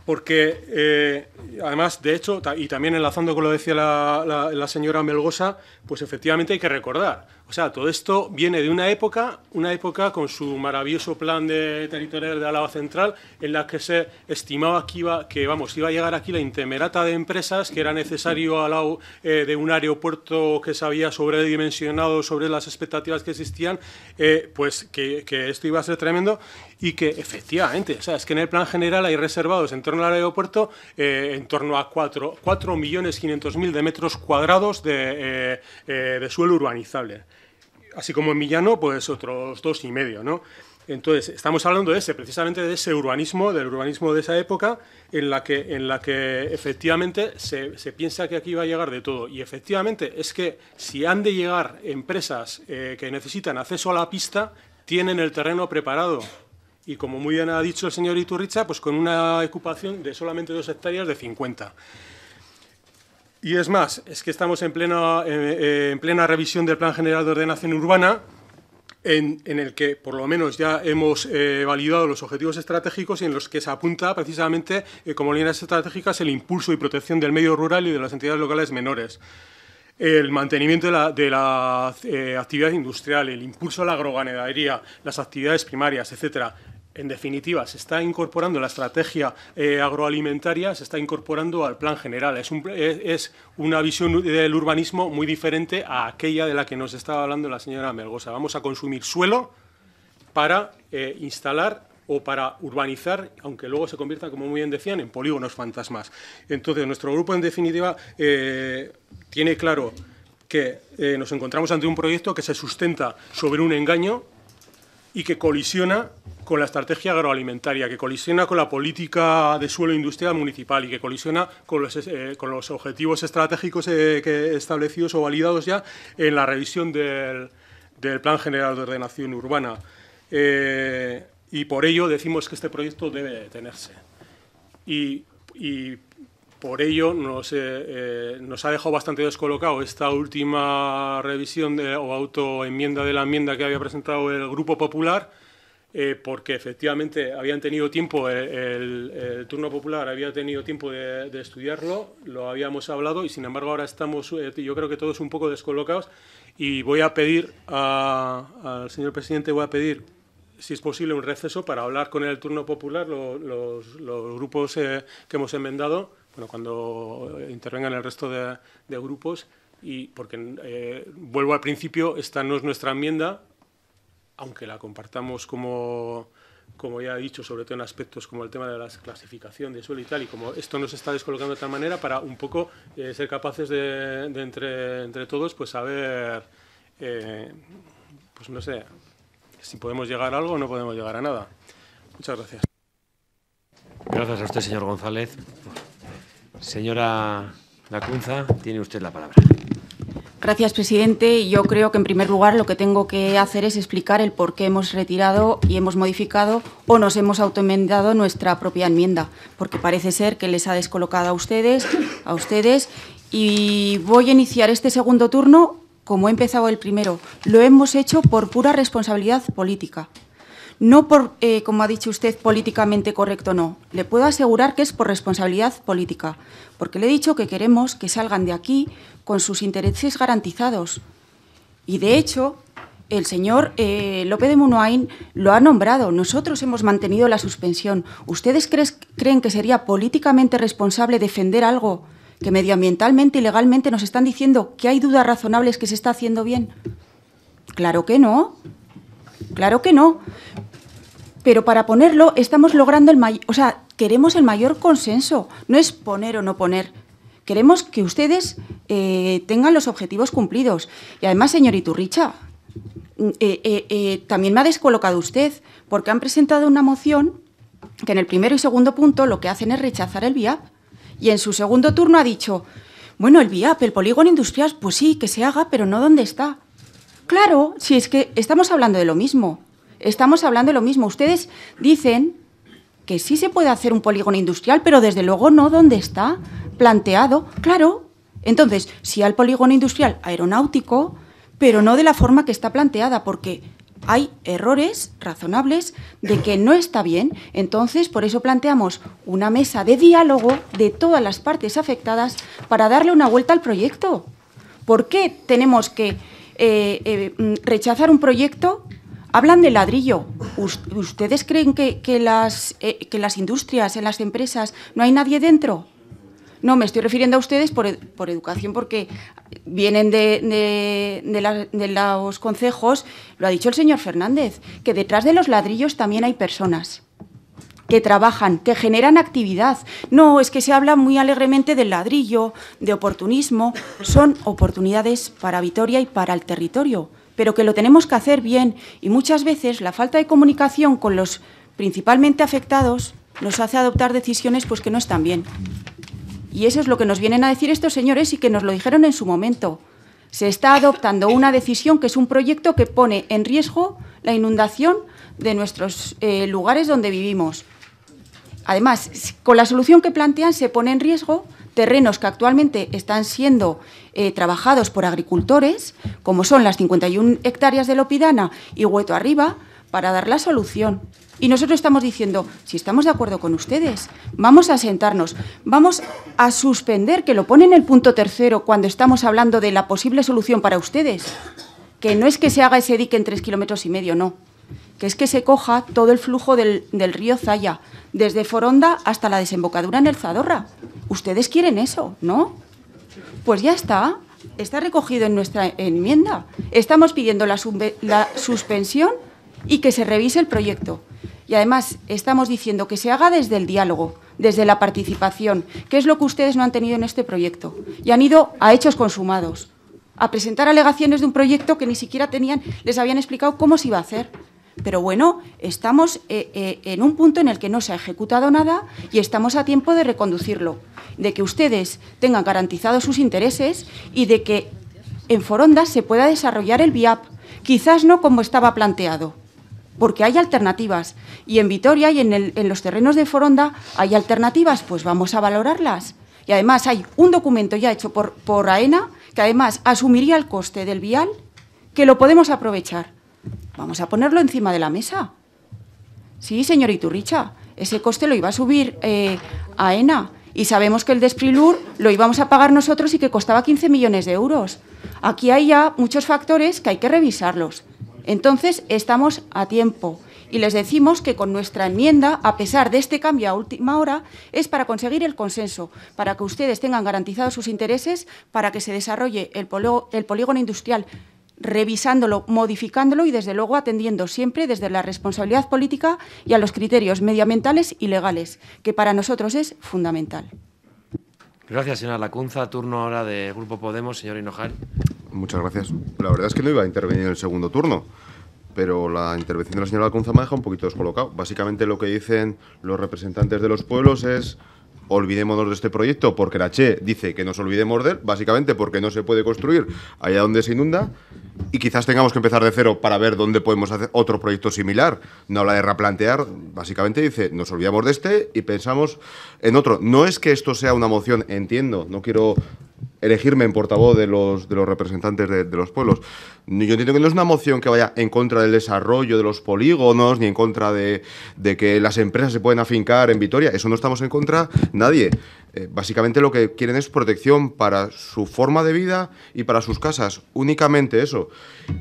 porque eh, además, de hecho, y también enlazando con lo que decía la, señora Melgosa, pues efectivamente hay que recordar. O sea, todo esto viene de una época, una época con su maravilloso plan de territorial de Álava Central, en la que se estimaba que iba, que, vamos, iba a llegar aquí la intemerata de empresas, que era necesario al lado eh, de un aeropuerto que se había sobredimensionado sobre las expectativas que existían, eh, pues que esto iba a ser tremendo y que efectivamente, o sea, es que en el plan general hay reservados en torno al aeropuerto eh, en torno a 4.500.000 de metros cuadrados de, eh, eh, de, suelo urbanizable. Así como en Millano, pues otros dos y medio, ¿no? Entonces, estamos hablando de ese, precisamente de ese urbanismo, del urbanismo de esa época, en la que, en la que efectivamente se, se piensa que aquí va a llegar de todo. Y efectivamente es que si han de llegar empresas que necesitan acceso a la pista, tienen el terreno preparado y como muy bien ha dicho el señor Iturricha, pues con una ocupación de solamente dos hectáreas de 50. Y es más, es que estamos en plena, eh, eh, en plena revisión del Plan General de Ordenación Urbana, en, el que por lo menos ya hemos eh, validado los objetivos estratégicos y en los que se apunta precisamente como líneas estratégicas el impulso y protección del medio rural y de las entidades locales menores el mantenimiento de la, actividad industrial, el impulso a la agroganadería, las actividades primarias, etcétera, en definitiva, se está incorporando la estrategia eh, agroalimentaria, se está incorporando al plan general. Es, una visión del urbanismo muy diferente a aquella de la que nos estaba hablando la señora Melgosa. Vamos a consumir suelo para eh, instalar o para urbanizar, aunque luego se convierta, como muy bien decían, en polígonos fantasmas. Entonces, nuestro grupo, en definitiva, eh, tiene claro que nos encontramos ante un proyecto que se sustenta sobre un engaño y que colisiona con la estrategia agroalimentaria, que colisiona con la política de suelo industrial municipal y que colisiona con los, eh, objetivos estratégicos eh, que establecidos o validados ya en la revisión del, Plan General de Ordenación Urbana. Eh, y por ello decimos que este proyecto debe detenerse. Y, por ello nos, ha dejado bastante descolocado esta última revisión o o enmienda de la enmienda que había presentado el Grupo Popular, eh, porque efectivamente habían tenido tiempo, eh, el, turno popular había tenido tiempo de, estudiarlo, lo habíamos hablado y sin embargo ahora estamos, eh, yo creo que todos un poco descolocados y voy a pedir al señor presidente, voy a pedir si es posible un receso para hablar con el turno popular, los, grupos que hemos enmendado, bueno, cuando intervengan el resto de, de grupos, y porque vuelvo al principio, esta no es nuestra enmienda, aunque la compartamos como, como ya he dicho, sobre todo en aspectos como el tema de la clasificación de suelo y tal, y como esto nos está descolocando de tal manera para un poco eh, ser capaces de, entre, entre, todos, pues saber, eh, pues no sé, si podemos llegar a algo o no podemos llegar a nada. Muchas gracias. Gracias a usted, señor González. Señora Lacunza, tiene usted la palabra. Gracias, presidente. Yo creo que, en primer lugar, lo que tengo que hacer es explicar el por qué hemos retirado y hemos modificado o nos hemos autoenmendado nuestra propia enmienda, porque parece ser que les ha descolocado a ustedes, a ustedes. Y voy a iniciar este segundo turno como he empezado el primero. Lo hemos hecho por pura responsabilidad política no por, eh, como ha dicho usted, políticamente correcto, no. Le puedo asegurar que es por responsabilidad política, porque le he dicho que queremos que salgan de aquí con sus intereses garantizados. Y de hecho, el señor eh, López de Munoain lo ha nombrado. Nosotros hemos mantenido la suspensión. ¿Ustedes creen que sería políticamente responsable defender algo que medioambientalmente y legalmente nos están diciendo que hay dudas razonables que se está haciendo bien? Claro que no. Claro que no. Pero para ponerlo estamos logrando el mayor... O sea, queremos el mayor consenso. No es poner o no poner. Queremos que ustedes eh, tengan los objetivos cumplidos. Y además, señor Iturricha, mm, eh, eh, también me ha descolocado usted porque han presentado una moción que en el primero y segundo punto lo que hacen es rechazar el VIAP. Y en su segundo turno ha dicho, bueno, el VIAP, el polígono industrial, pues sí, que se haga, pero no dónde está. Claro, si es que estamos hablando de lo mismo. Estamos hablando de lo mismo. Ustedes dicen que sí se puede hacer un polígono industrial, pero desde luego no donde está planteado. Claro. Entonces, sí al polígono industrial aeronáutico, pero no de la forma que está planteada, porque hay errores razonables de que no está bien. Entonces, por eso planteamos una mesa de diálogo de todas las partes afectadas para darle una vuelta al proyecto. ¿Por qué tenemos que eh, eh, mm, rechazar un proyecto, hablan de ladrillo. ¿Ustedes creen que, las, eh, que las industrias, en las empresas, no hay nadie dentro? No, me estoy refiriendo a ustedes por, educación, porque vienen de, de, los consejos, lo ha dicho el señor Fernández, que detrás de los ladrillos también hay personas que trabajan, que generan actividad. No, es que se habla muy alegremente del ladrillo, de oportunismo. Son oportunidades para Vitoria y para el territorio, pero que lo tenemos que hacer bien y muchas veces la falta de comunicación con los principalmente afectados nos hace adoptar decisiones pues que no están bien. Y eso es lo que nos vienen a decir estos señores y que nos lo dijeron en su momento. Se está adoptando una decisión que es un proyecto que pone en riesgo la inundación de nuestros eh, lugares donde vivimos. Además, con la solución que plantean se pone en riesgo terrenos que actualmente están siendo eh, trabajados por agricultores, como son las 51 hectáreas de Lopidana y Hueto Arriba, para dar la solución. Y nosotros estamos diciendo, si estamos de acuerdo con ustedes, vamos a sentarnos, vamos a suspender, que lo pone en el punto tercero cuando estamos hablando de la posible solución para ustedes, que no es que se haga ese dique en tres kilómetros y medio, no es que se coja todo el flujo del, río Zaya, desde Foronda hasta la desembocadura en el Zadorra. Ustedes quieren eso, ¿no? Pues ya está, está recogido en nuestra enmienda. Estamos pidiendo la, la suspensión y que se revise el proyecto. Y además estamos diciendo que se haga desde el diálogo, desde la participación, que es lo que ustedes no han tenido en este proyecto. Y han ido a hechos consumados, a presentar alegaciones de un proyecto que ni siquiera tenían, les habían explicado cómo se iba a hacer. Pero bueno, estamos eh, eh, en un punto en el que no se ha ejecutado nada y estamos a tiempo de reconducirlo, de que ustedes tengan garantizados sus intereses y de que en Foronda se pueda desarrollar el VIAP, quizás no como estaba planteado, porque hay alternativas. Y en Vitoria y en, los terrenos de Foronda hay alternativas, pues vamos a valorarlas. Y además hay un documento ya hecho por, por AENA que además asumiría el coste del vial, que lo podemos aprovechar. Vamos a ponerlo encima de la mesa. Sí, señor Iturricha, ese coste lo iba a subir eh, a ENA. y sabemos que el desprilur lo íbamos a pagar nosotros y que costaba 15 millones de euros. Aquí hay ya muchos factores que hay que revisarlos. Entonces, estamos a tiempo y les decimos que con nuestra enmienda, a pesar de este cambio a última hora, es para conseguir el consenso, para que ustedes tengan garantizados sus intereses, para que se desarrolle el, polígono industrial revisándolo, modificándolo y, desde luego, atendiendo siempre desde la responsabilidad política y a los criterios medioambientales y legales, que para nosotros es fundamental. Gracias, señora Lacunza. Turno ahora de Grupo Podemos, señor Hinojar. Muchas gracias. La verdad es que no iba a intervenir en el segundo turno, pero la intervención de la señora Lacunza me deja un poquito descolocado. Básicamente lo que dicen los representantes de los pueblos es olvidémonos de este proyecto porque la Che dice que nos olvidemos de él, básicamente porque no se puede construir allá donde se inunda y quizás tengamos que empezar de cero para ver dónde podemos hacer otro proyecto similar. No habla de replantear, básicamente dice, nos olvidamos de este y pensamos en otro. No es que esto sea una moción, entiendo, no quiero elegirme en portavoz de los, de los representantes de, de, los pueblos. Yo entiendo que no es una moción que vaya en contra del desarrollo de los polígonos, ni en contra de, de que las empresas se pueden afincar en Vitoria. Eso no estamos en contra nadie. Eh, básicamente lo que quieren es protección para su forma de vida y para sus casas, únicamente eso.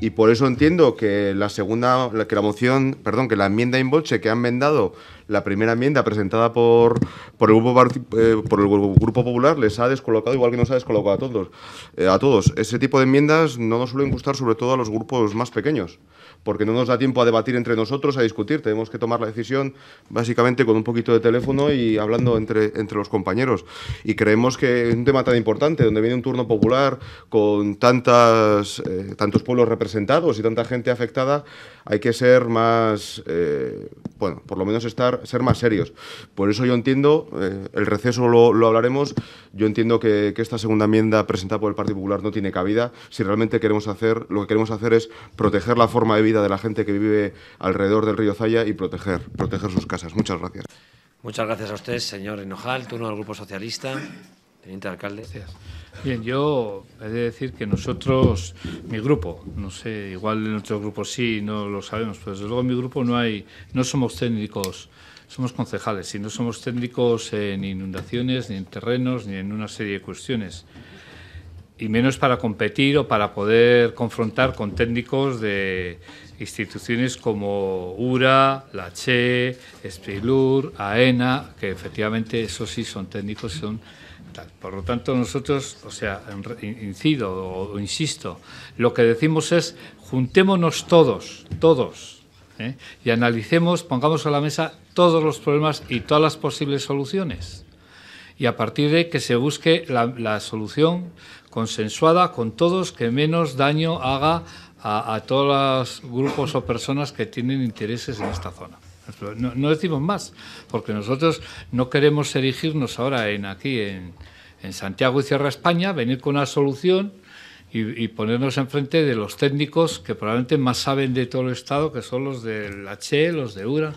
Y por eso entiendo que la segunda, que la moción, perdón, que la enmienda en que han vendado la primera enmienda presentada por, por, el, grupo, eh, por el Grupo Popular les ha descolocado, igual que nos ha descolocado a todos, eh, a todos. Ese tipo de enmiendas no nos suelen gustar, sobre todo a los grupos más pequeños, porque no nos da tiempo a debatir entre nosotros, a discutir. Tenemos que tomar la decisión básicamente con un poquito de teléfono y hablando entre, entre los compañeros. Y creemos que un tema tan importante, donde viene un turno popular con tantas, eh, tantos pueblos representados y tanta gente afectada, hay que ser más, bueno, por lo menos estar ser más serios. Por eso yo entiendo, eh, el receso lo, hablaremos, yo entiendo que, esta segunda enmienda presentada por el Partido Popular no tiene cabida. Si realmente queremos hacer, lo que queremos hacer es proteger la forma de vida de la gente que vive alrededor del río Zaya y proteger, proteger sus casas. Muchas gracias. Muchas gracias a usted, señor Enojal, turno del Grupo Socialista, teniente alcalde. Gracias. Bien, yo he de decir que nosotros, mi grupo, no sé, igual en otro grupo sí, no lo sabemos, pero desde luego en mi grupo no hay, no somos técnicos, somos concejales y no somos técnicos en inundaciones, ni en terrenos, ni en una serie de cuestiones. Y menos para competir o para poder confrontar con técnicos de instituciones como URA, la CHE, AENA, que efectivamente eso sí son técnicos, son por lo tanto, nosotros, o sea, incido o, insisto, lo que decimos es juntémonos todos, todos, ¿eh? y analicemos, pongamos a la mesa todos los problemas y todas las posibles soluciones. Y a partir de que se busque la, solución consensuada con todos que menos daño haga a todos los grupos o personas que tienen intereses en esta zona. No, decimos más, porque nosotros no queremos erigirnos ahora en aquí, en, Santiago y Sierra España, venir con una solución y, ponernos enfrente de los técnicos que probablemente más saben de todo el Estado, que son los del H, los de URA,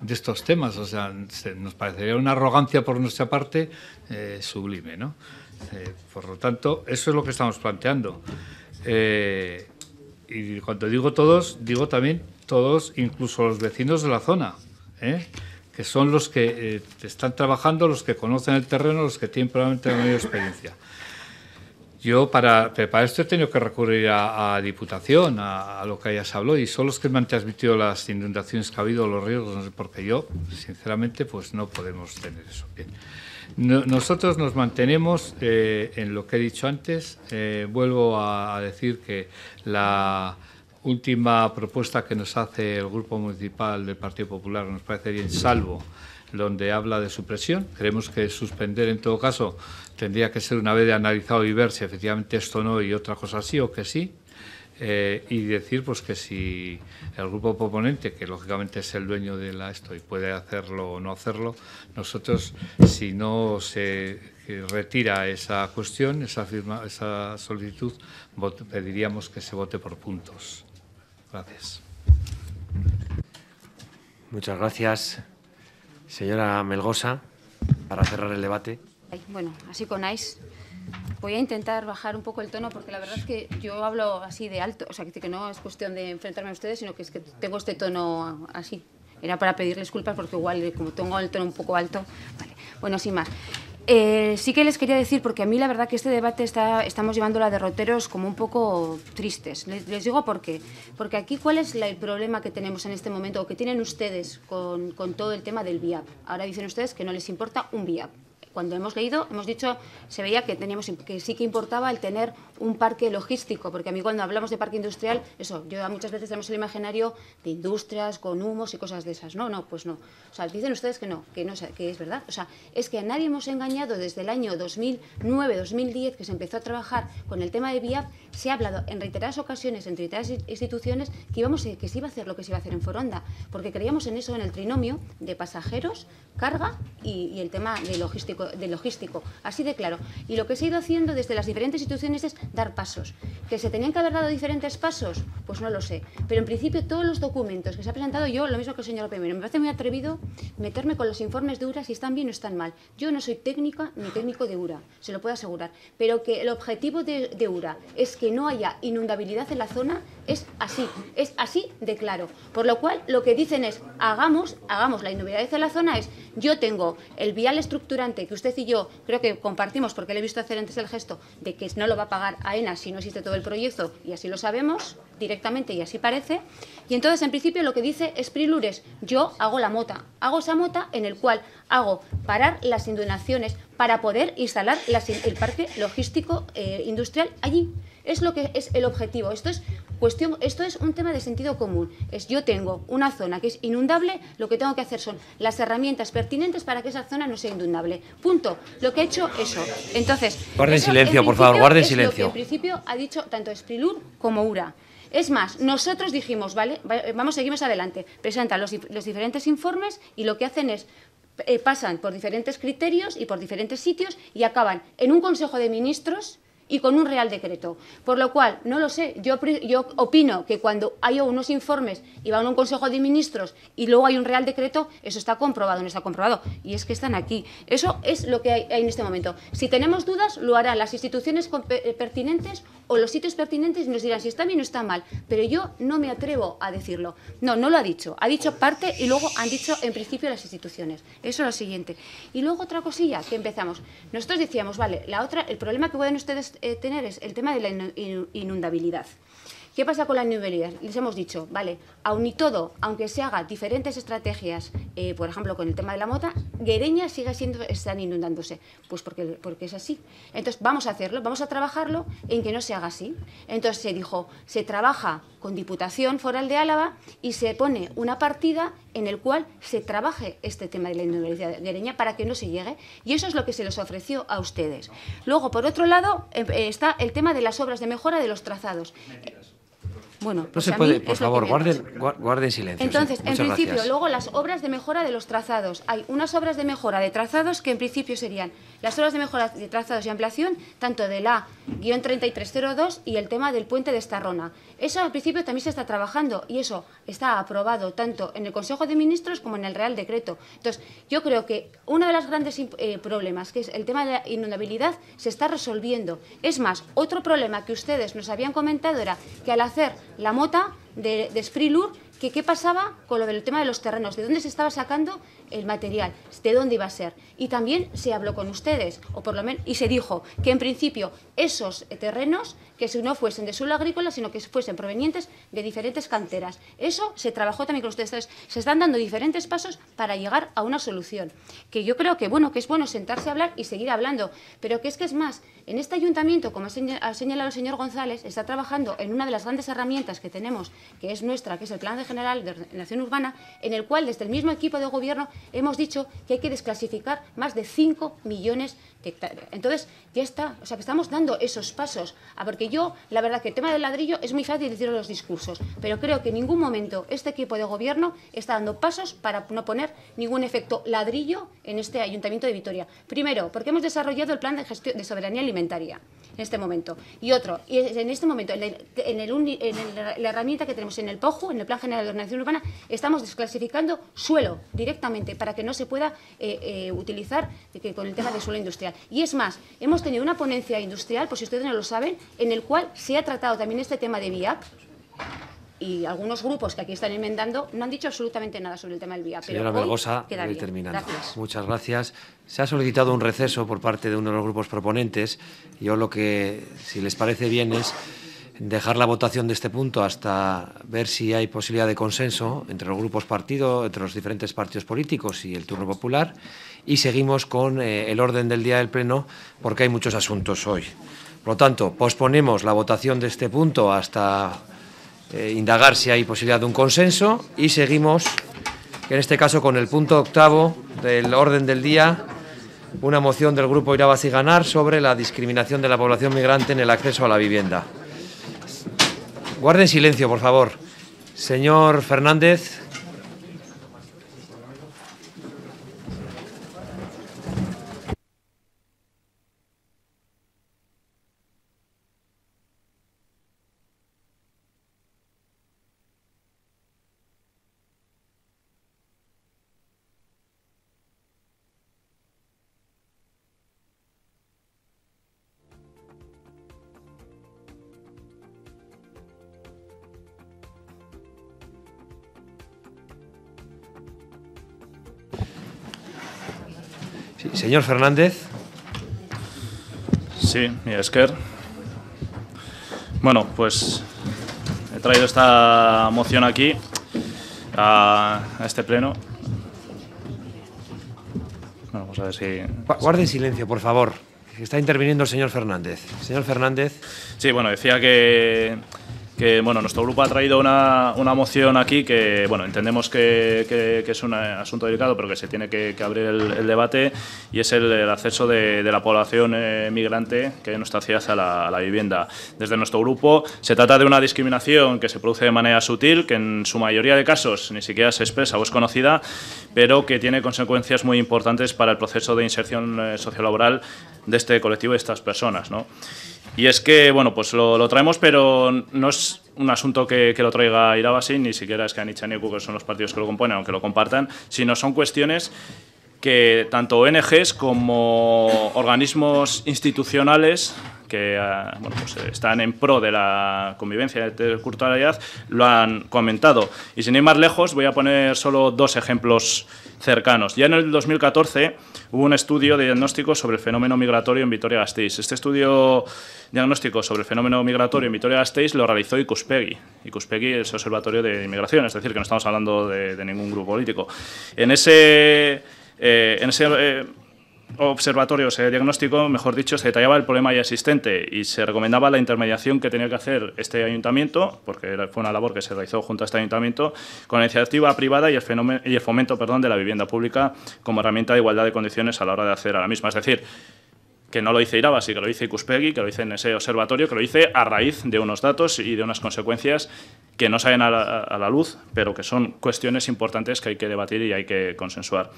de estos temas. O sea, nos parecería una arrogancia por nuestra parte eh, sublime, ¿no? Eh, por lo tanto, eso es lo que estamos planteando. Eh, y cuando digo todos, digo también todos, incluso los vecinos de la zona, ¿eh? que son los que eh, están trabajando, los que conocen el terreno, los que tienen probablemente la mayor experiencia. Yo para para esto he tenido que recurrir a, Diputación, a, lo que ya se habló, y son los que me han transmitido las inundaciones que ha habido, los riesgos, no sé, porque yo, sinceramente, pues no podemos tener eso. nosotros nos mantenemos eh, en lo que he dicho antes. vuelvo a decir que la, última propuesta que nos hace el Grupo Municipal del Partido Popular nos parece bien, salvo donde habla de supresión. Creemos que suspender, en todo caso, tendría que ser una vez analizado y ver si efectivamente esto no y otra cosa sí o que sí. Eh, y decir pues que si el grupo proponente, que lógicamente es el dueño de la esto y puede hacerlo o no hacerlo, nosotros si no se retira esa cuestión, esa, firma, esa solicitud, pediríamos que se vote por puntos. Gracias. Muchas gracias, señora Melgosa, para cerrar el debate. Bueno, así con ICE. Voy a intentar bajar un poco el tono porque la verdad es que yo hablo así de alto, o sea, que no es cuestión de enfrentarme a ustedes, sino que es que tengo este tono así. Era para pedir disculpas porque igual como tengo el tono un poco alto, vale. Bueno, sin más. Eh, sí que les quería decir, porque a mí la verdad que este debate está, estamos llevándolo a derroteros como un poco tristes. Les, digo por qué. Porque aquí, ¿cuál es el problema que tenemos en este momento o que tienen ustedes con, con todo el tema del VIAP? Ahora dicen ustedes que no les importa un VIAP cuando hemos leído, hemos dicho, se veía que, teníamos, que sí que importaba el tener un parque logístico, porque a mí cuando hablamos de parque industrial, eso, yo muchas veces tenemos el imaginario de industrias con humos y cosas de esas. No, no, pues no. O sea, dicen ustedes que no, que no que es verdad. O sea, es que a nadie hemos engañado desde el año 2009-2010 que se empezó a trabajar con el tema de VIAP, se ha hablado en reiteradas ocasiones, en reiteradas instituciones, que, íbamos, que se iba a hacer lo que se iba a hacer en Foronda, porque creíamos en eso, en el trinomio de pasajeros, carga y, y el tema de logístico logístico, así de claro. Y lo que se ha ido haciendo desde las diferentes instituciones es dar pasos. ¿Que se tenían que haber dado diferentes pasos? Pues no lo sé. Pero en principio todos los documentos que se ha presentado yo, lo mismo que el señor Primero, me parece muy atrevido meterme con los informes de URA si están bien o están mal. Yo no soy técnica ni técnico de URA, se lo puedo asegurar. Pero que el objetivo de, URA es que no haya inundabilidad en la zona es así, es así de claro. Por lo cual lo que dicen es hagamos, hagamos la inundabilidad de la zona es yo tengo el vial estructurante que usted y yo creo que compartimos, porque le he visto hacer antes el gesto, de que no lo va a pagar AENA si no existe todo el proyecto, y así lo sabemos directamente y así parece. Y entonces, en principio, lo que dice es yo hago la mota, hago esa mota en el cual hago parar las inundaciones para poder instalar el parque logístico eh, industrial allí. Es lo que es el objetivo. Esto es Cuestión, esto es un tema de sentido común. Es yo tengo una zona que es inundable, lo que tengo que hacer son las herramientas pertinentes para que esa zona no sea inundable. Punto. Lo que he hecho eso. Entonces, guarden silencio, por favor, guarden silencio. en principio ha dicho tanto Esprilur como URA. Es más, nosotros dijimos, vale, vamos, seguimos adelante, presentan los, diferentes informes y lo que hacen es eh, pasan por diferentes criterios y por diferentes sitios y acaban en un Consejo de Ministros y con un Real Decreto. Por lo cual, no lo sé, yo, opino que cuando hay unos informes y van a un Consejo de Ministros y luego hay un Real Decreto, eso está comprobado, no está comprobado. Y es que están aquí. Eso es lo que hay, en este momento. Si tenemos dudas, lo harán las instituciones eh, pertinentes o los sitios pertinentes y nos dirán si está bien o está mal. Pero yo no me atrevo a decirlo. No, no lo ha dicho. Ha dicho parte y luego han dicho en principio las instituciones. Eso es lo siguiente. Y luego otra cosilla que empezamos. Nosotros decíamos, vale, la otra, el problema que pueden ustedes eh, tener es el tema de la inundabilidad. ¿Qué pasa con la niveles? Les hemos dicho, vale, aun y todo, aunque se haga diferentes estrategias, eh, por ejemplo, con el tema de la mota, Guereña sigue siendo, están inundándose, pues porque, porque es así. Entonces, vamos a hacerlo, vamos a trabajarlo en que no se haga así. Entonces se dijo, se trabaja con Diputación Foral de Álava y se pone una partida en el cual se trabaje este tema de la de guereña para que no se llegue. Y eso es lo que se les ofreció a ustedes. Luego, por otro lado, eh, está el tema de las obras de mejora de los trazados. Bueno, pues se puede, por favor, guarden, silencio. Entonces, en principio, luego las obras de mejora de los trazados. Hay unas obras de mejora de trazados que en principio serían las obras de mejora de trazados y ampliación, tanto de la guión 3302 y el tema del puente de Estarrona. Eso al principio también se está trabajando y eso está aprobado tanto en el Consejo de Ministros como en el Real Decreto. Entonces, yo creo que uno de los grandes eh, problemas, que es el tema de la inundabilidad, se está resolviendo. Es más, otro problema que ustedes nos habían comentado era que al hacer la mota de, de Sprilur, que qué pasaba con lo del tema de los terrenos, de dónde se estaba sacando el material, de dónde iba a ser. Y también se habló con ustedes, o por lo menos, y se dijo que en principio esos terrenos, que si no fuesen de suelo agrícola, sino que fuesen provenientes de diferentes canteras. Eso se trabajó también con ustedes. se están dando diferentes pasos para llegar a una solución. Que yo creo que, bueno, que es bueno sentarse a hablar y seguir hablando, pero que es que es más, en este ayuntamiento, como ha señalado el señor González, está trabajando en una de las grandes herramientas que tenemos, que es nuestra, que es el Plan General de Ordenación Urbana, en el cual desde el mismo equipo de gobierno hemos dicho que hay que desclasificar más de 5 millones entonces, ya está. O sea, que estamos dando esos pasos. Ah, porque yo, la verdad, que el tema del ladrillo es muy fácil decir los discursos, pero creo que en ningún momento este equipo de gobierno está dando pasos para no poner ningún efecto ladrillo en este Ayuntamiento de Vitoria. Primero, porque hemos desarrollado el plan de gestión de soberanía alimentaria en este momento. Y otro, y en este momento, en, en, la herramienta que tenemos en el POJU, en el Plan General de Ordenación Urbana, estamos desclasificando suelo directamente para que no se pueda eh, eh, utilizar con el tema de suelo industrial. Y es más, hemos tenido una ponencia industrial, por si ustedes no lo saben, en el cual se ha tratado también este tema de VIAP y algunos grupos que aquí están enmendando no han dicho absolutamente nada sobre el tema del viap. Pero Señora Bergosa, Muchas gracias. Se ha solicitado un receso por parte de uno de los grupos proponentes. Yo lo que, si les parece bien, es dejar la votación de este punto hasta ver si hay posibilidad de consenso entre los grupos partidos, entre los diferentes partidos políticos y el turno popular y seguimos con eh, el orden del día del Pleno porque hay muchos asuntos hoy. Por lo tanto, posponemos la votación de este punto hasta eh, indagar si hay posibilidad de un consenso y seguimos, en este caso, con el punto octavo del orden del día, una moción del Grupo Irabas y Ganar sobre la discriminación de la población migrante en el acceso a la vivienda. Guarden silencio, por favor. Señor Fernández, Señor Fernández. Sí, mi Esker. Bueno, pues he traído esta moción aquí a, este pleno. Bueno, vamos a ver si. Guarde silencio, por favor. Está interviniendo el señor Fernández. Señor Fernández. Sí, bueno, decía que bueno, nuestro grupo ha traído una, moción aquí que bueno, entendemos que, es un asunto delicado, pero que se tiene que, abrir el, debate y es el, acceso de, la población eh, migrante que no está nuestra a la, vivienda. Desde nuestro grupo se trata de una discriminación que se produce de manera sutil, que en su mayoría de casos ni siquiera se expresa o es conocida, pero que tiene consecuencias muy importantes para el proceso de inserción eh, sociolaboral de este colectivo de estas personas. ¿no? Y es que, bueno, pues lo, traemos, pero no es un asunto que, lo traiga Irabasi, ni siquiera es que Anichanioku, que son los partidos que lo componen, aunque lo compartan, sino son cuestiones que tanto ONGs como organismos institucionales que eh, pues, eh, están en pro de la convivencia de culturalidad lo han comentado. Y sin ir más lejos, voy a poner solo dos ejemplos cercanos. Ya en el 2014 hubo un estudio de diagnóstico sobre el fenómeno migratorio en Vitoria-Gasteiz. Este estudio diagnóstico sobre el fenómeno migratorio en Vitoria-Gasteiz lo realizó ICUSPEGI, ICUSPEGI es el Observatorio de Inmigración, es decir, que no estamos hablando de, ningún grupo político. En ese... Eh, en ese eh, observatorio, o diagnóstico, mejor dicho, se detallaba el problema ya existente y se recomendaba la intermediación que tenía que hacer este ayuntamiento, porque fue una labor que se realizó junto a este ayuntamiento, con la iniciativa privada y el, fomento perdón, de la vivienda pública como herramienta de igualdad de condiciones a la hora de hacer a la misma. Es decir, que no lo dice Irabas y que lo dice Cuspegui, que lo hice en ese observatorio, que lo hice a raíz de unos datos y de unas consecuencias que no salen a la, luz, pero que son cuestiones importantes que hay que debatir y hay que consensuar.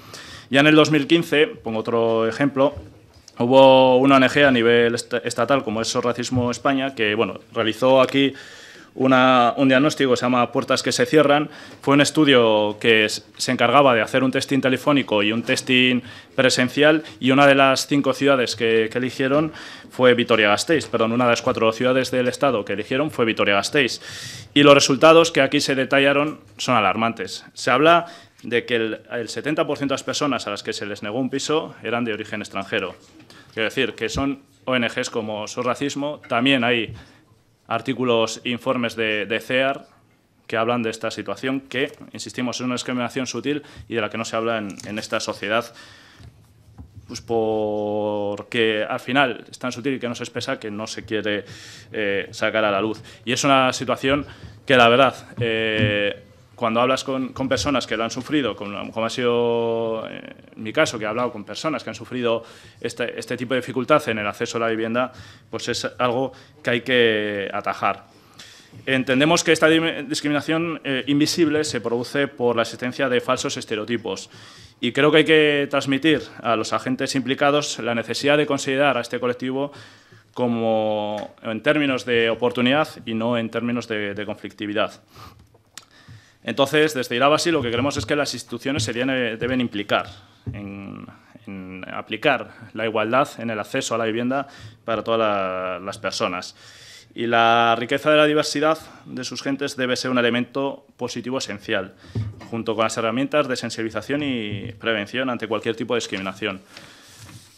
Ya en el 2015, pongo otro ejemplo, hubo una ONG a nivel estatal como es Racismo España, que bueno, realizó aquí un diagnóstico se llama Puertas que se cierran. Fue un estudio que se encargaba de hacer un testing telefónico y un testing presencial y una de las cinco ciudades que, eligieron fue Vitoria-Gasteiz, perdón, una de las cuatro ciudades del Estado que eligieron fue Vitoria-Gasteiz. Y los resultados que aquí se detallaron son alarmantes. Se habla de que el, 70% de las personas a las que se les negó un piso eran de origen extranjero. Quiero decir, que son ONGs como su Racismo, también hay artículos, informes de, CEAR que hablan de esta situación, que, insistimos, es una discriminación sutil y de la que no se habla en, esta sociedad pues porque al final es tan sutil y que no se expresa que no se quiere eh, sacar a la luz. Y es una situación que la verdad eh, cuando hablas con, personas que lo han sufrido, como, ha sido eh, mi caso, que he hablado con personas que han sufrido este, este, tipo de dificultad en el acceso a la vivienda, pues es algo que hay que atajar. Entendemos que esta discriminación eh, invisible se produce por la existencia de falsos estereotipos y creo que hay que transmitir a los agentes implicados la necesidad de considerar a este colectivo como en términos de oportunidad y no en términos de, de conflictividad. Entonces, desde Irabasi lo que queremos es que las instituciones deben, implicar en, aplicar la igualdad en el acceso a la vivienda para todas las personas. Y la riqueza de la diversidad de sus gentes debe ser un elemento positivo esencial, junto con las herramientas de sensibilización y prevención ante cualquier tipo de discriminación.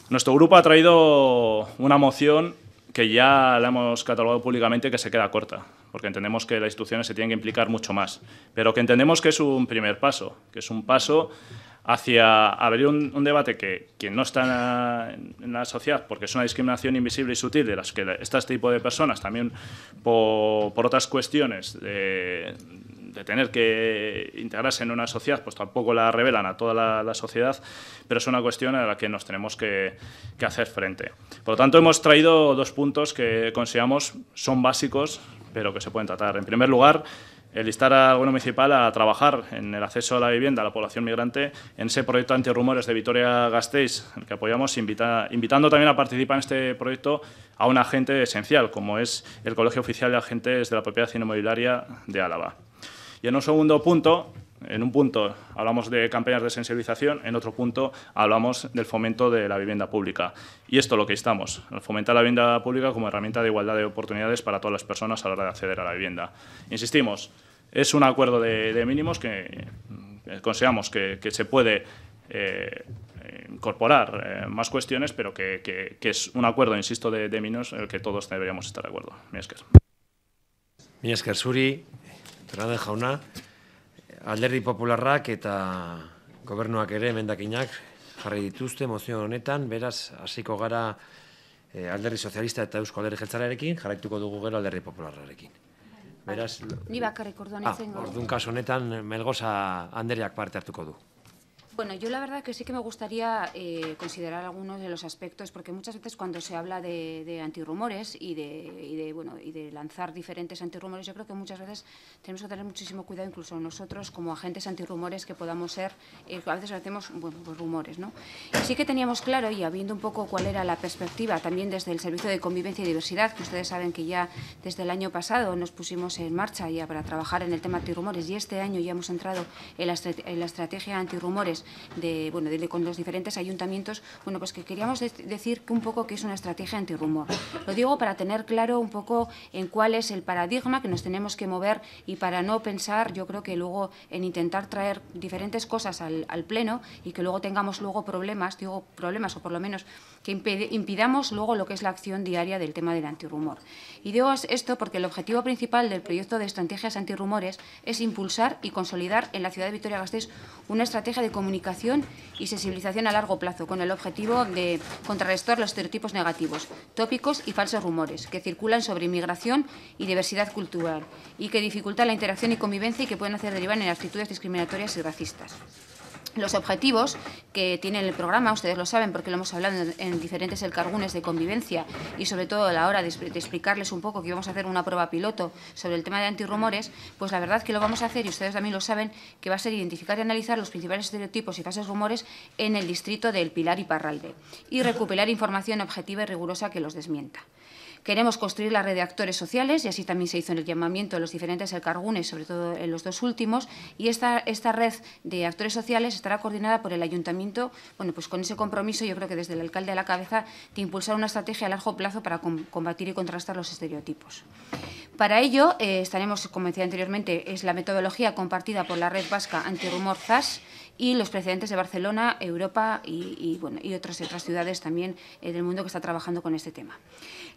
Nuestro grupo ha traído una moción que ya la hemos catalogado públicamente que se queda corta porque entendemos que las instituciones se tienen que implicar mucho más, pero que entendemos que es un primer paso, que es un paso hacia abrir un, debate que quien no está en, la sociedad, porque es una discriminación invisible y sutil de las que este tipo de personas, también por, por otras cuestiones de, tener que integrarse en una sociedad, pues tampoco la revelan a toda la, la sociedad, pero es una cuestión a la que nos tenemos que, que, hacer frente. Por lo tanto, hemos traído dos puntos que consideramos son básicos pero que se pueden tratar. En primer lugar, el instar al gobierno municipal a trabajar en el acceso a la vivienda a la población migrante en ese proyecto rumores de Vitoria-Gasteiz, que apoyamos, invitando también a participar en este proyecto a un agente esencial, como es el Colegio Oficial de Agentes de la Propiedad Inmobiliaria de Álava. Y en un segundo punto, en un punto hablamos de campañas de sensibilización, en otro punto hablamos del fomento de la vivienda pública. Y esto es lo que estamos, fomentar la vivienda pública como herramienta de igualdad de oportunidades para todas las personas a la hora de acceder a la vivienda. Insistimos, es un acuerdo de, mínimos que eh, consideramos que, se puede eh, incorporar eh, más cuestiones, pero que, es un acuerdo, insisto, de, mínimos en el que todos deberíamos estar de acuerdo. Miesker. Miesker Suri, Jauna. alderdi popularrak eta gobernuak ere mendakinak jarri dituzte mozio honetan, beraz hasiko gara eh, alderdi sozialista eta eusko alderdi jeltzalarekin, jarraituko dugu gero alderdi popularrarekin. Ni bakarrik orduan ah, Ordun kasu honetan melgoza andereak parte hartuko du. Bueno, yo la verdad que sí que me gustaría eh, considerar algunos de los aspectos, porque muchas veces cuando se habla de, antirrumores y de, bueno, y de lanzar diferentes antirrumores, yo creo que muchas veces tenemos que tener muchísimo cuidado, incluso nosotros como agentes antirrumores que podamos ser, eh, a veces hacemos bueno, pues rumores, ¿no? Y sí que teníamos claro, y habiendo un poco cuál era la perspectiva también desde el Servicio de Convivencia y Diversidad, que ustedes saben que ya desde el año pasado nos pusimos en marcha ya para trabajar en el tema antirrumores, y este año ya hemos entrado en la, en la estrategia antirrumores de, bueno, con los diferentes ayuntamientos, bueno, pues que queríamos decir un poco que es una estrategia antirrumor. Lo digo para tener claro un poco en cuál es el paradigma que nos tenemos que mover y para no pensar, yo creo que luego en intentar traer diferentes cosas al, pleno y que luego tengamos luego problemas, digo problemas o por lo menos que impidamos luego lo que es la acción diaria del tema del antirrumor. Y digo esto porque el objetivo principal del proyecto de estrategias antirrumores es impulsar y consolidar en la ciudad de Vitoria-Gasteiz una estrategia de comunicación y sensibilización a largo plazo, con el objetivo de contrarrestar los estereotipos negativos, tópicos y falsos rumores que circulan sobre inmigración y diversidad cultural y que dificultan la interacción y convivencia y que pueden hacer derivar en actitudes discriminatorias y racistas los objetivos que tiene el programa, ustedes lo saben porque lo hemos hablado en, diferentes elcargunes de convivencia y sobre todo a la hora de, explicarles un poco que vamos a hacer una prueba piloto sobre el tema de antirrumores, pues la verdad que lo vamos a hacer y ustedes también lo saben, que va a ser identificar y analizar los principales estereotipos y falsos rumores en el distrito del Pilar y Parralde y recuperar información objetiva y rigurosa que los desmienta. Queremos construir la red de actores sociales, y así también se hizo en el llamamiento de los diferentes alcargunes, sobre todo en los dos últimos, y esta, esta red de actores sociales estará coordinada por el ayuntamiento, bueno, pues con ese compromiso yo creo que desde el alcalde a la cabeza de impulsar una estrategia a largo plazo para combatir y contrastar los estereotipos. Para ello eh, estaremos, como decía anteriormente, es la metodología compartida por la red vasca antirrumor ZAS, y los precedentes de Barcelona, Europa y, y, otras, otras ciudades también en eh, del mundo que está trabajando con este tema.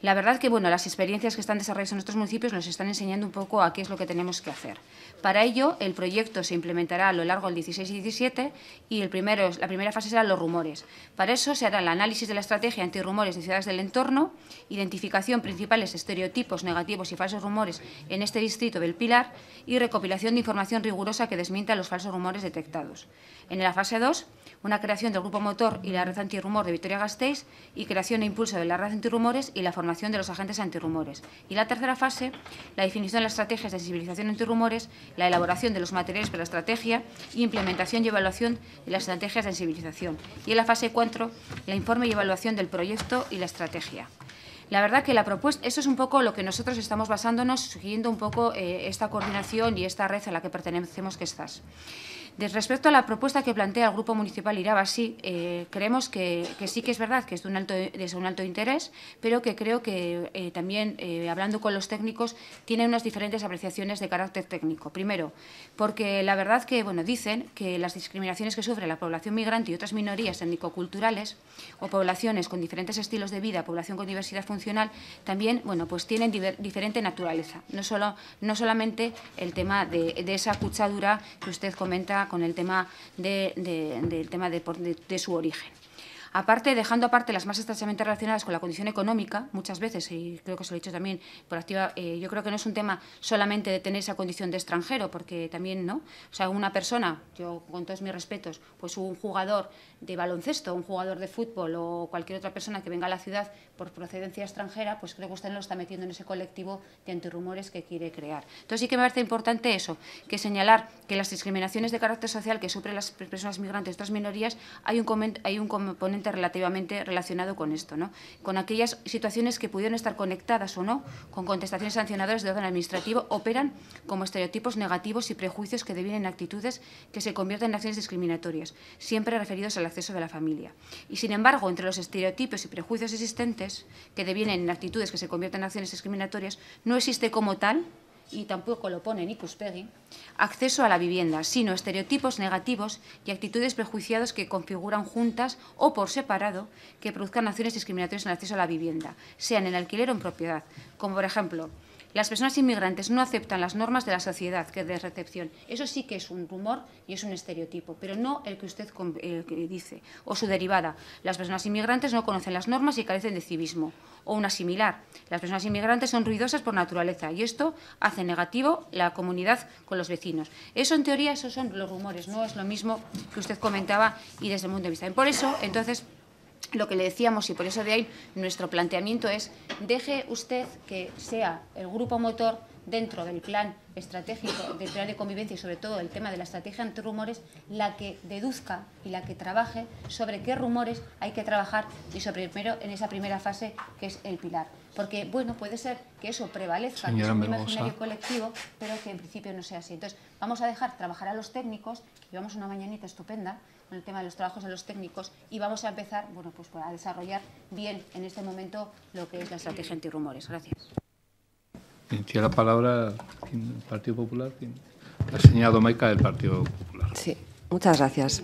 La verdad que bueno, las experiencias que están desarrolladas en nuestros municipios nos están enseñando un poco a qué es lo que tenemos que hacer. Para ello, el proyecto se implementará a lo largo del 16 y 17 y el primero, la primera fase será los rumores. Para eso se hará el análisis de la estrategia antirrumores de ciudades del entorno, identificación principales estereotipos negativos y falsos rumores en este distrito del Pilar y recopilación de información rigurosa que desmienta los falsos rumores detectados. En la fase 2, una creación del Grupo Motor y la Red Antirrumor de victoria gasteiz y creación e impulso de la Red Antirrumores y la formación de los agentes antirrumores. Y la tercera fase, la definición de las estrategias de sensibilización antirrumores, la elaboración de los materiales para la estrategia y implementación y evaluación de las estrategias de sensibilización. Y en la fase 4, el informe y evaluación del proyecto y la estrategia. La verdad que la propuesta, eso es un poco lo que nosotros estamos basándonos, siguiendo un poco eh, esta coordinación y esta red a la que pertenecemos que estás respecto a la propuesta que plantea el Grupo Municipal Irabasi, eh, creemos que, sí que es verdad que es de un alto, interés, pero que creo que eh, también, eh, hablando con los técnicos, tienen unas diferentes apreciaciones de carácter técnico. Primero, porque la verdad que bueno, dicen que las discriminaciones que sufre la población migrante y otras minorías étnico-culturales o poblaciones con diferentes estilos de vida, población con diversidad funcional, también bueno, pues tienen diferente naturaleza. No, solo, no solamente el tema de esa cuchadura que usted comenta con el tema de, del tema de su origen. Aparte, dejando aparte las más estrechamente relacionadas con la condición económica, muchas veces, y creo que se lo he dicho también por activa, eh, yo creo que no es un tema solamente de tener esa condición de extranjero, porque también, ¿no? O sea, una persona, yo con todos mis respetos, pues un jugador de baloncesto, un jugador de fútbol o cualquier otra persona que venga a la ciudad por procedencia extranjera, pues creo que usted no lo está metiendo en ese colectivo de antirrumores que quiere crear. Entonces sí que me parece importante eso, que señalar que las discriminaciones de carácter social que sufren las personas migrantes y otras minorías, hay un, hay un componente relativamente relacionado con esto, ¿no? con aquellas situaciones que pudieron estar conectadas o no con contestaciones sancionadoras de orden administrativo, operan como estereotipos negativos y prejuicios que devienen actitudes que se convierten en acciones discriminatorias, siempre referidos al acceso de la familia. Y sin embargo, entre los estereotipos y prejuicios existentes, que devienen en actitudes que se convierten en acciones discriminatorias, no existe como tal y tampoco lo pone Nicus peggy acceso a la vivienda, sino estereotipos negativos y actitudes prejuiciadas que configuran juntas o por separado que produzcan acciones discriminatorias en el acceso a la vivienda, sean en alquiler o en propiedad, como por ejemplo las personas inmigrantes no aceptan las normas de la sociedad que de recepción. Eso sí que es un rumor y es un estereotipo, pero no el que usted dice, o su derivada. Las personas inmigrantes no conocen las normas y carecen de civismo. O una similar. Las personas inmigrantes son ruidosas por naturaleza y esto hace negativo la comunidad con los vecinos. Eso, en teoría, esos son los rumores, no es lo mismo que usted comentaba y desde el punto de vista. por eso, entonces, lo que le decíamos y por eso de ahí nuestro planteamiento es deje usted que sea el grupo motor dentro del plan estratégico del plan de convivencia y sobre todo el tema de la estrategia ante rumores la que deduzca y la que trabaje sobre qué rumores hay que trabajar y sobre primero en esa primera fase que es el pilar porque bueno puede ser que eso prevalezca en un imaginario colectivo pero que en principio no sea así entonces vamos a dejar trabajar a los técnicos que llevamos una mañanita estupenda con el tema de los trabajos de los técnicos y vamos a empezar bueno, pues, a desarrollar bien en este momento lo que es la estrategia antirrumores. Gracias. Tiene la palabra el Partido Popular. Ha señalado Maica del Partido Popular. Sí. Muchas gracias.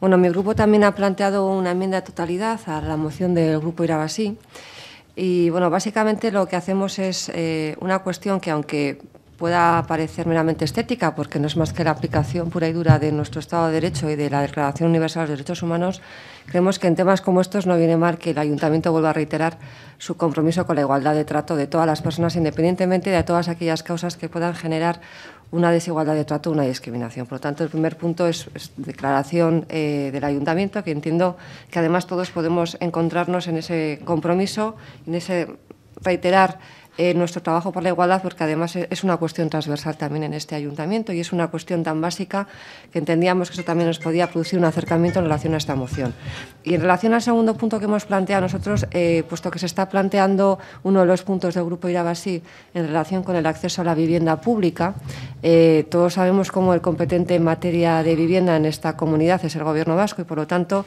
Bueno, mi grupo también ha planteado una enmienda de totalidad a la moción del grupo Irabasí. Y bueno, básicamente lo que hacemos es eh, una cuestión que, aunque pueda parecer meramente estética, porque no es más que la aplicación pura y dura de nuestro Estado de Derecho y de la Declaración Universal de los Derechos Humanos, creemos que en temas como estos no viene mal que el Ayuntamiento vuelva a reiterar su compromiso con la igualdad de trato de todas las personas, independientemente de todas aquellas causas que puedan generar una desigualdad de trato, una discriminación. Por lo tanto, el primer punto es, declaración eh, del ayuntamiento, que entiendo que además todos podemos encontrarnos en ese compromiso, en ese reiterar eh, nuestro trabajo por la igualdad, porque además e, es una cuestión transversal también en este ayuntamiento y es una cuestión tan básica que entendíamos que eso también nos podía producir un acercamiento en relación a esta moción. Y en relación al segundo punto que hemos planteado nosotros, eh, puesto que se está planteando uno de los puntos del Grupo Irabasí en relación con el acceso a la vivienda pública, eh, todos sabemos cómo el competente en materia de vivienda en esta comunidad es el Gobierno vasco y, por lo tanto,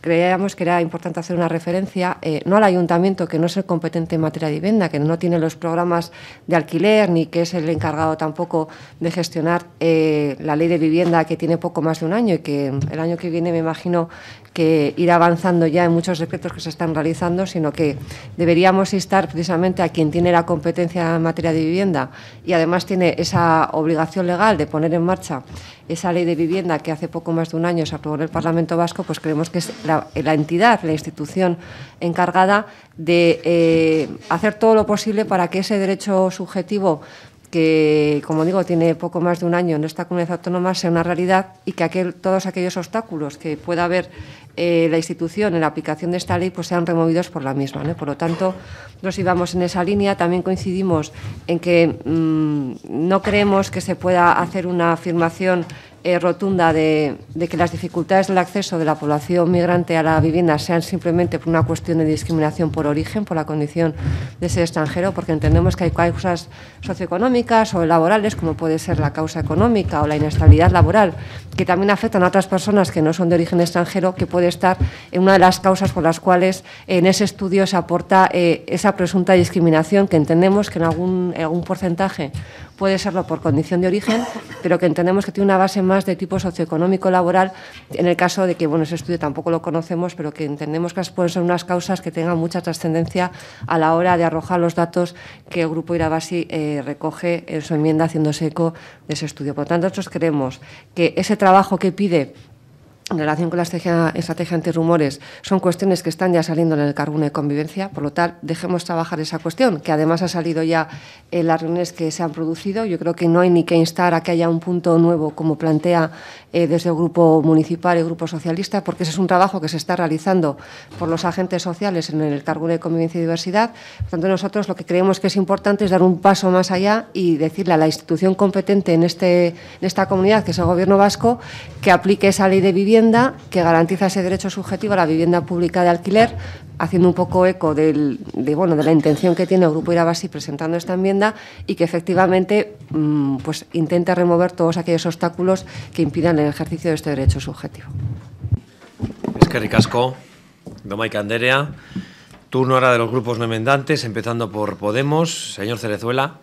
creíamos que era importante hacer una referencia, eh, no al ayuntamiento, que no es el competente en materia de vivienda, que no tiene los programas de alquiler, ni que es el encargado tampoco de gestionar eh, la ley de vivienda que tiene poco más de un año y que el año que viene, me imagino, que ir avanzando ya en muchos decretos que se están realizando, sino que deberíamos instar precisamente a quien tiene la competencia en materia de vivienda y además tiene esa obligación legal de poner en marcha esa ley de vivienda que hace poco más de un año se aprobó en el Parlamento Vasco, pues creemos que es la, entidad, la institución encargada de eh, hacer todo lo posible para que ese derecho subjetivo que, como digo, tiene poco más de un año en esta comunidad autónoma, sea una realidad y que aquel, todos aquellos obstáculos que pueda haber eh, la institución en la aplicación de esta ley pues sean removidos por la misma. Por lo tanto, nos íbamos en esa línea. También coincidimos en que mm, no creemos que se pueda hacer una afirmación eh, rotunda de, de, que las dificultades del acceso de la población migrante a la vivienda sean simplemente por una cuestión de discriminación por origen, por la condición de ser extranjero, porque entendemos que hay causas socioeconómicas o laborales, como puede ser la causa económica o la inestabilidad laboral que también afectan a otras personas que no son de origen extranjero, que puede estar en una de las causas por las cuales en ese estudio se aporta eh, esa presunta discriminación que entendemos que en algún, porcentaje puede serlo por condición de origen, pero que entendemos que tiene una base más de tipo socioeconómico laboral, en el caso de que, bueno, ese estudio tampoco lo conocemos, pero que entendemos que pueden ser unas causas que tengan mucha trascendencia a la hora de arrojar los datos que el Grupo Irabasi eh, recoge en su enmienda haciéndose eco de ese estudio. Por lo tanto, nosotros creemos que ese trabajo trabajo que pide en relación con la estrategia, estrategia antirrumores son cuestiones que están ya saliendo en el carbón de convivencia, por lo tal, dejemos trabajar esa cuestión, que además ha salido ya en las reuniones que se han producido. Yo creo que no hay ni que instar a que haya un punto nuevo, como plantea eh, desde el Grupo Municipal y el Grupo Socialista, porque ese es un trabajo que se está realizando por los agentes sociales en el carbón de convivencia y diversidad. Por tanto, nosotros lo que creemos que es importante es dar un paso más allá y decirle a la institución competente en, este, en esta comunidad, que es el Gobierno vasco, que aplique esa ley de vivienda que garantiza ese derecho subjetivo a la vivienda pública de alquiler, haciendo un poco eco de, bueno, de la intención que tiene el Grupo Irabasi presentando esta enmienda y que efectivamente mm, pues intenta remover todos aquellos obstáculos que impidan el ejercicio de este derecho subjetivo. Es que ricasco, Domay Canderea. Turno ahora de los grupos no enmendantes, empezando por Podemos. Señor Cerezuela.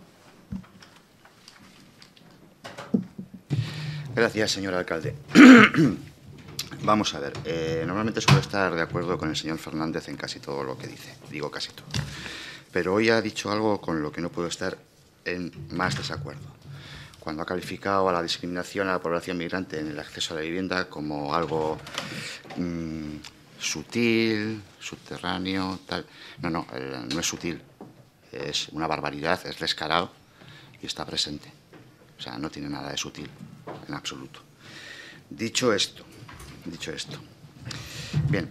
Gracias, señor alcalde. Vamos a ver, eh, normalmente suelo estar de acuerdo con el señor Fernández en casi todo lo que dice, digo casi todo. Pero hoy ha dicho algo con lo que no puedo estar en más desacuerdo. Cuando ha calificado a la discriminación a la población migrante en el acceso a la vivienda como algo mm, sutil, subterráneo, tal. No, no, no es sutil. Es una barbaridad, es descarado y está presente. O sea, no tiene nada de sutil, en absoluto. Dicho esto, dicho esto. Bien.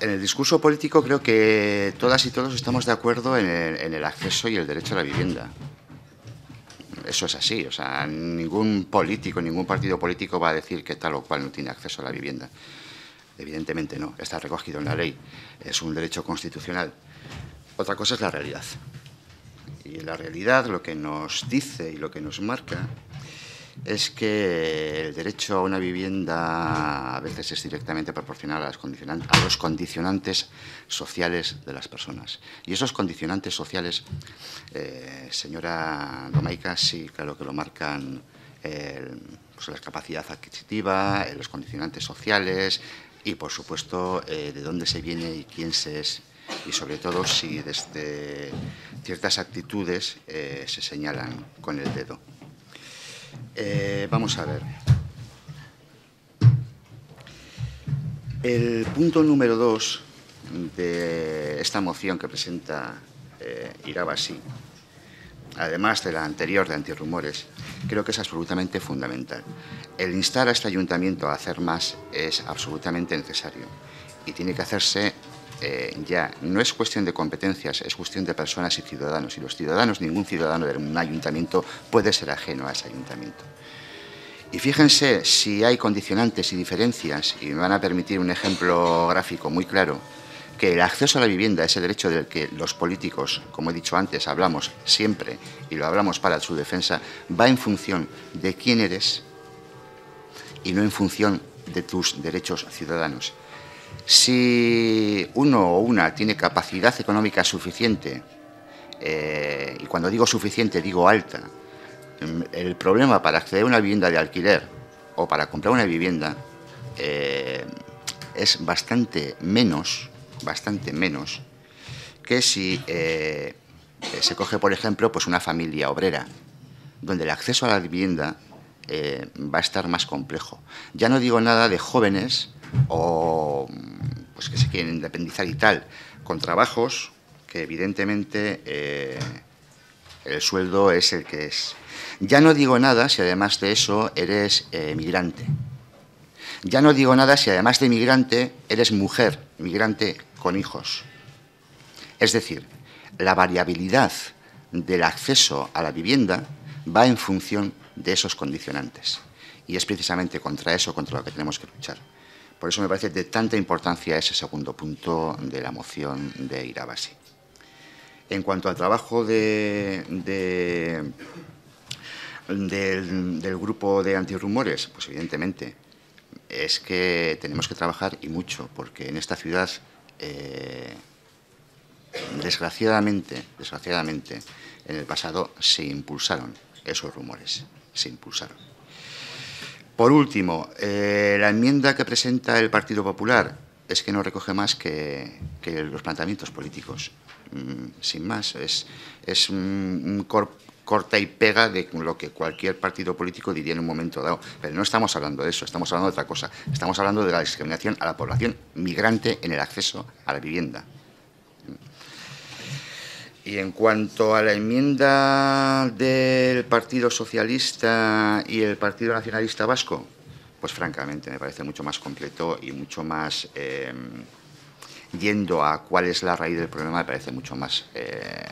En el discurso político creo que todas y todos estamos de acuerdo en el, en el acceso y el derecho a la vivienda eso es así. O sea, ningún político, ningún partido político va a decir que tal o cual no tiene acceso a la vivienda. Evidentemente no, está recogido en la ley. Es un derecho constitucional. Otra cosa es la realidad. Y la realidad lo que nos dice y lo que nos marca es que el derecho a una vivienda a veces es directamente proporcional a, los condicionantes sociales de las personas. Y esos condicionantes sociales, eh, señora Domaica, sí, claro que lo marcan eh, pues, la capacidad adquisitiva, eh, los condicionantes sociales y, por supuesto, de dónde se viene y quién se es y sobre todo si desde ciertas actitudes se señalan con el dedo. Eh, vamos a ver. El punto número dos de esta moción que presenta eh, Irabasi, además de la anterior de antirrumores, creo que es absolutamente fundamental. El instar a este ayuntamiento a hacer más es absolutamente necesario y tiene que hacerse eh, ya no es cuestión de competencias, es cuestión de personas y ciudadanos. Y los ciudadanos, ningún ciudadano de un ayuntamiento puede ser ajeno a ese ayuntamiento. Y fíjense si hay condicionantes y diferencias, y me van a permitir un ejemplo gráfico muy claro, que el acceso a la vivienda, ese derecho del que los políticos, como he dicho antes, hablamos siempre y lo hablamos para su defensa, va en función de quién eres y no en función de tus derechos ciudadanos. Si uno o una tiene capacidad económica suficiente, eh, y cuando digo suficiente digo alta, em, el problema para acceder a una vivienda de alquiler o para comprar una vivienda eh, es bastante menos, bastante menos que si eh, se coge, por ejemplo, pues una familia obrera, donde el acceso a la vivienda va a estar más complejo. Ya no digo nada de jóvenes o pues que se quieren independizar y tal, con trabajos que evidentemente eh, el sueldo es el que es. Ya no digo nada si además de eso eres eh, migrante. Ya no digo nada si además de migrante eres mujer, migrante con hijos. Es decir, la variabilidad del acceso a la vivienda va en función de esos condicionantes. Y es precisamente contra eso contra lo que tenemos que luchar. Por eso me parece de tanta importancia ese segundo punto de la moción de Irabasi. En cuanto al trabajo del, grupo de antirrumores, pues evidentemente es que tenemos que trabajar y mucho, porque en esta ciudad, eh, desgraciadamente, desgraciadamente, en el pasado se impulsaron esos rumores, se impulsaron. Por último, eh, la enmienda que presenta el Partido Popular es que no recoge más que, los planteamientos políticos. Mm, sin más, es, un, corta y pega de lo que cualquier partido político diría en un momento dado. Pero no estamos hablando de eso, estamos hablando de otra cosa. Estamos hablando de la discriminación a la población migrante en el acceso a la vivienda. Y en cuanto a la enmienda del Partido Socialista y el Partido Nacionalista Vasco, pues francamente me parece mucho más completo y mucho más, em, yendo a cuál es la raíz del problema, me parece mucho más eh,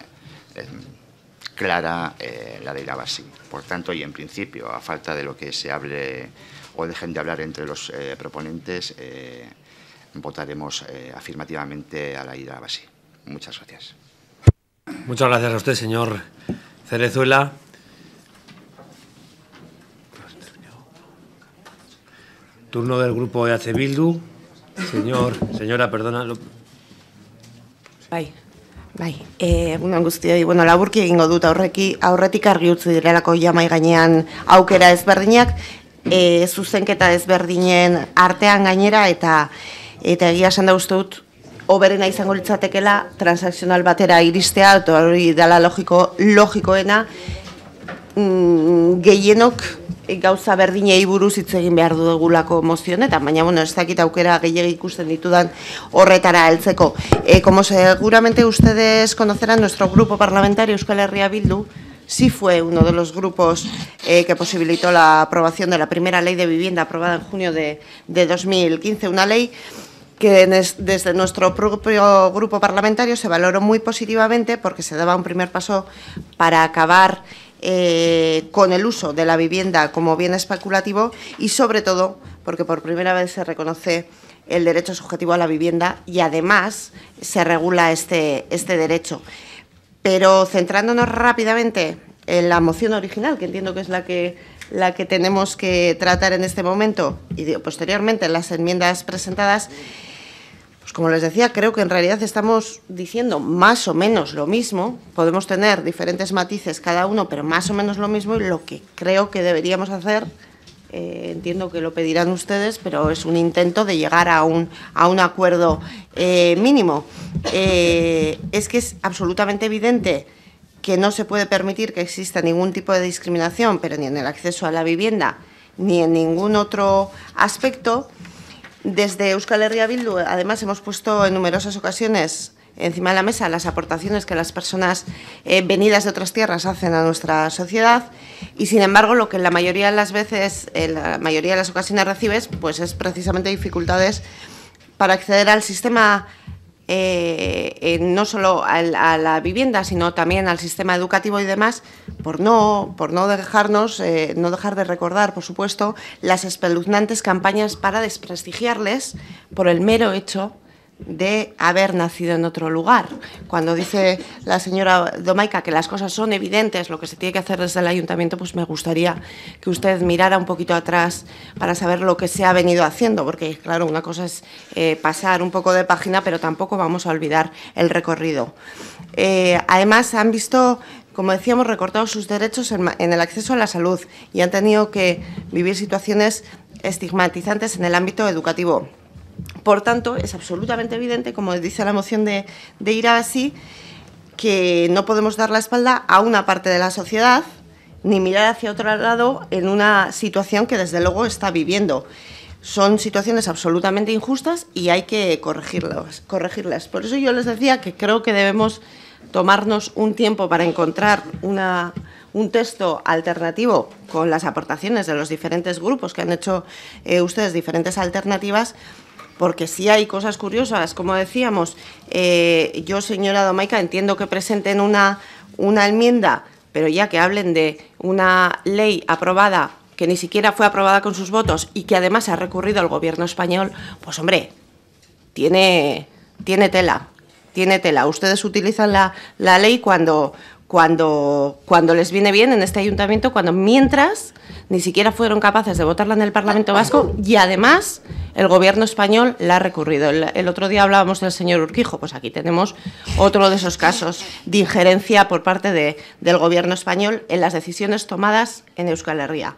em, clara eh, la de Irabasi. Por tanto, y en principio, a falta de lo que se hable o dejen de hablar entre los eh, proponentes, votaremos afirmativamente a la de Irabasi. Muchas gracias. Muchas gracias a usted, señor Cerezuela. Turno del grupo EH de Bildu. Señor, señora, perdona. Lo... Bai, bai. E, eh, bueno, guzti, bueno, laburki egingo dut aurreki, aurretik argi utzi direlako jamai gainean aukera ezberdinak, eh, zuzenketa ezberdinen artean gainera, eta eta egia esan da ustut, oberena izango litzatekela transakzional batera iristea, eta hori dela logiko, logikoena, mm, gehienok gauza berdinei buruz hitz egin behar dugulako ...eta baina bueno, ez dakit aukera gehiegi ikusten ditudan horretara heltzeko. E, como seguramente ustedes conocerán, nuestro grupo parlamentario Euskal Herria Bildu, sí fue uno de los grupos eh, que posibilitó la aprobación de la primera ley de vivienda aprobada en junio de, de 2015, una ley que desde nuestro propio grupo parlamentario se valoró muy positivamente porque se daba un primer paso para acabar eh, con el uso de la vivienda como bien especulativo y sobre todo porque por primera vez se reconoce el derecho subjetivo a la vivienda y además se regula este, este derecho. Pero centrándonos rápidamente en la moción original, que entiendo que es la que la que tenemos que tratar en este momento y posteriormente las enmiendas presentadas, pues como les decía, creo que en realidad estamos diciendo más o menos lo mismo. Podemos tener diferentes matices cada uno, pero más o menos lo mismo. Y lo que creo que deberíamos hacer, eh, entiendo que lo pedirán ustedes, pero es un intento de llegar a un, a un acuerdo eh, mínimo. Eh, es que es absolutamente evidente que no se puede permitir que exista ningún tipo de discriminación, pero ni en el acceso a la vivienda ni en ningún otro aspecto. Desde Euskal Herria Bildu, además, hemos puesto en numerosas ocasiones encima de la mesa las aportaciones que las personas eh, venidas de otras tierras hacen a nuestra sociedad y sin embargo lo que en la mayoría de las veces, en eh, la mayoría de las ocasiones recibes, pues es precisamente dificultades para acceder al sistema eh, eh, no solo a, la vivienda, sino también al sistema educativo y demás, por no, por no dejarnos, eh, no dejar de recordar, por supuesto, las espeluznantes campañas para desprestigiarles por el mero hecho de haber nacido en otro lugar. Cuando dice la señora Domaica que las cosas son evidentes, lo que se tiene que hacer desde el ayuntamiento, pues me gustaría que usted mirara un poquito atrás para saber lo que se ha venido haciendo, porque claro, una cosa es eh, pasar un poco de página, pero tampoco vamos a olvidar el recorrido. Eh, además, han visto como decíamos, recortados sus derechos en, el acceso a la salud y han tenido que vivir situaciones estigmatizantes en el ámbito educativo. Por tanto, es absolutamente evidente, como dice la moción de, de así, que no podemos dar la espalda a una parte de la sociedad ni mirar hacia otro lado en una situación que desde luego está viviendo. Son situaciones absolutamente injustas y hay que corregirlas. corregirlas. Por eso yo les decía que creo que debemos tomarnos un tiempo para encontrar un texto alternativo con las aportaciones de los diferentes grupos que han hecho eh, ustedes diferentes alternativas porque sí hay cosas curiosas. Como decíamos, eh, yo, señora Domaica, entiendo que presenten una, una enmienda, pero ya que hablen de una ley aprobada que ni siquiera fue aprobada con sus votos y que además ha recurrido al gobierno español, pues hombre, tiene, tiene tela, tiene tela. Ustedes utilizan la, la ley cuando, cuando, cuando les viene bien en este ayuntamiento, cuando mientras ni siquiera fueron capaces de votarla en el Parlamento Vasco y además el gobierno español la ha recurrido. El, otro día hablábamos del señor Urquijo, pues aquí tenemos otro de esos casos de injerencia por parte del gobierno español en las decisiones tomadas en Euskal Herria.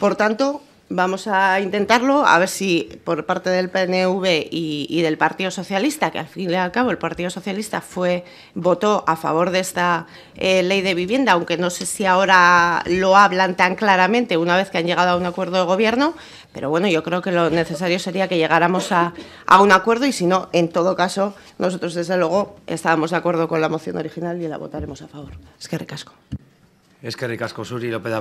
Por tanto, vamos a intentarlo, a ver si por parte del PNV y, del Partido Socialista, que al fin y al cabo el Partido Socialista fue votó a favor de esta eh, ley de vivienda, aunque no sé si ahora lo hablan tan claramente una vez que han llegado a un acuerdo de gobierno, pero bueno, yo creo que lo necesario sería que llegáramos a, un acuerdo y si no, en todo caso, nosotros desde luego estábamos de acuerdo con la moción original y la votaremos a favor. Es que recasco. Es que recasco Suri López de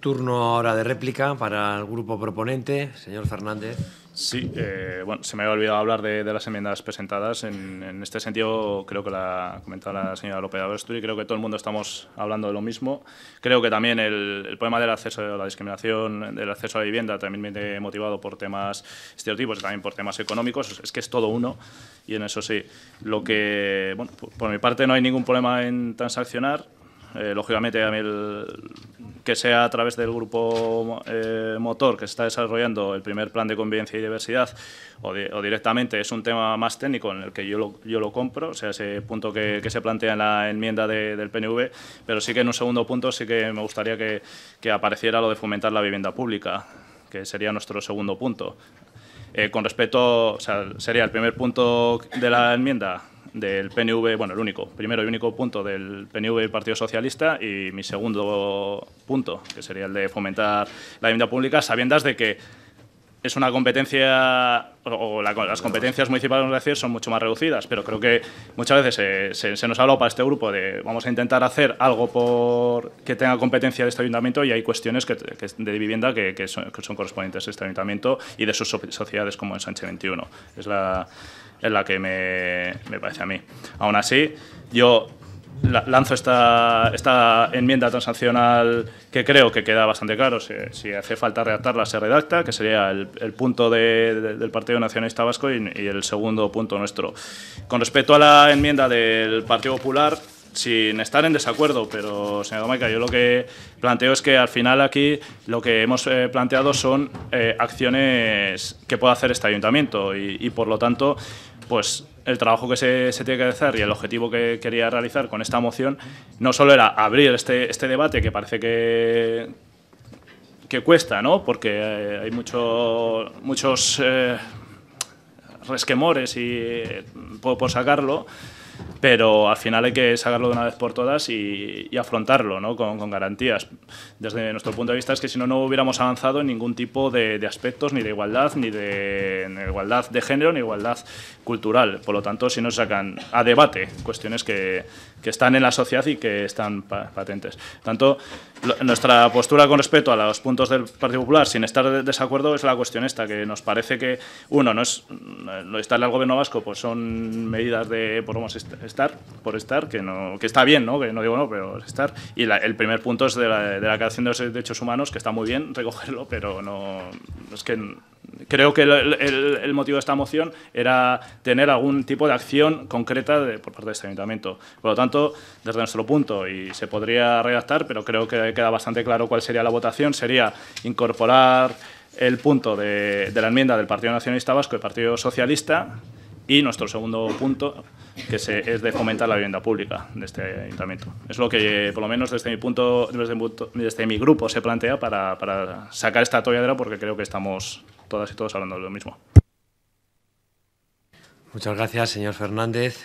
Turno ahora de réplica para el grupo proponente, señor Fernández. Sí, eh, bueno, se me había olvidado hablar de, las enmiendas presentadas. En, este sentido, creo que la ha comentado la señora López y creo que todo el mundo estamos hablando de lo mismo. Creo que también el, problema del acceso a la discriminación, del acceso a la vivienda, también viene motivado por temas estereotipos y también por temas económicos. Es que es todo uno y en eso sí. Lo que, bueno, por mi parte no hay ningún problema en transaccionar eh, lógicamente, que sea a través del grupo eh, motor que se está desarrollando el primer plan de convivencia y diversidad o, directamente es un tema más técnico en el que yo lo, compro, o sea, ese punto que, se plantea en la enmienda del PNV, pero sí que en un segundo punto sí que me gustaría que, apareciera lo de fomentar la vivienda pública, que sería nuestro segundo punto. Eh, con respecto, o sea, sería el primer punto de la enmienda, del PNV, bueno, el único, primero y único punto del PNV y Partido Socialista y mi segundo punto, que sería el de fomentar la vivienda pública, sabiendas de que es una competencia, o las competencias municipales, vamos a decir, son mucho más reducidas, pero creo que muchas veces se, nos ha hablado para este grupo de vamos a intentar hacer algo por que tenga competencia de este ayuntamiento y hay cuestiones que, de vivienda que, son, correspondientes a este ayuntamiento y de sus sociedades como en Sánchez 21. Es la, en la que me, me parece a mí. Aún así, yo lanzo esta, esta, enmienda transaccional que creo que queda bastante claro. Si, hace falta redactarla, se redacta, que sería el, punto del Partido Nacionalista Vasco y, y, el segundo punto nuestro. Con respecto a la enmienda del Partido Popular, sin estar en desacuerdo, pero, señora Domaica, yo lo que planteo es que al final aquí lo que hemos eh, planteado son eh, acciones que pueda hacer este ayuntamiento y, y por lo tanto, pues el trabajo que se, tiene que hacer y el objetivo que quería realizar con esta moción no solo era abrir este, este debate que parece que, que cuesta, ¿no? porque eh, hay mucho, muchos eh, resquemores y, eh, puedo por sacarlo, pero al final hay que sacarlo de una vez por todas y, afrontarlo ¿no? con, garantías. Desde nuestro punto de vista es que si no, no hubiéramos avanzado en ningún tipo de, aspectos, ni de igualdad, ni de igualdad de género, ni igualdad cultural. Por lo tanto, si no se sacan a debate cuestiones que, están en la sociedad y que están patentes. Tanto, nuestra postura con respecto a los puntos del Partido Popular, sin estar de desacuerdo, es la cuestión esta, que nos parece que, uno, no es no estarle al gobierno vasco, pues son medidas de por pues vamos, estar, por estar, que no, que está bien, ¿no? Que no digo no, pero estar. Y el primer punto es de la, de la creación de los derechos humanos, que está muy bien recogerlo, pero no es que creo que el, motivo de esta moción era tener algún tipo de acción concreta por parte de este ayuntamiento. Por lo tanto, desde nuestro punto, y se podría redactar, pero creo que queda bastante claro cuál sería la votación, sería incorporar el punto de, la enmienda del Partido Nacionalista Vasco y Partido Socialista y nuestro segundo punto, que es de fomentar la vivienda pública de este ayuntamiento. Es lo que, por lo menos desde mi, punto, desde, mi grupo, se plantea para, para sacar esta toalladera porque creo que estamos todas y todos hablando de lo mismo. Muchas gracias, señor Fernández.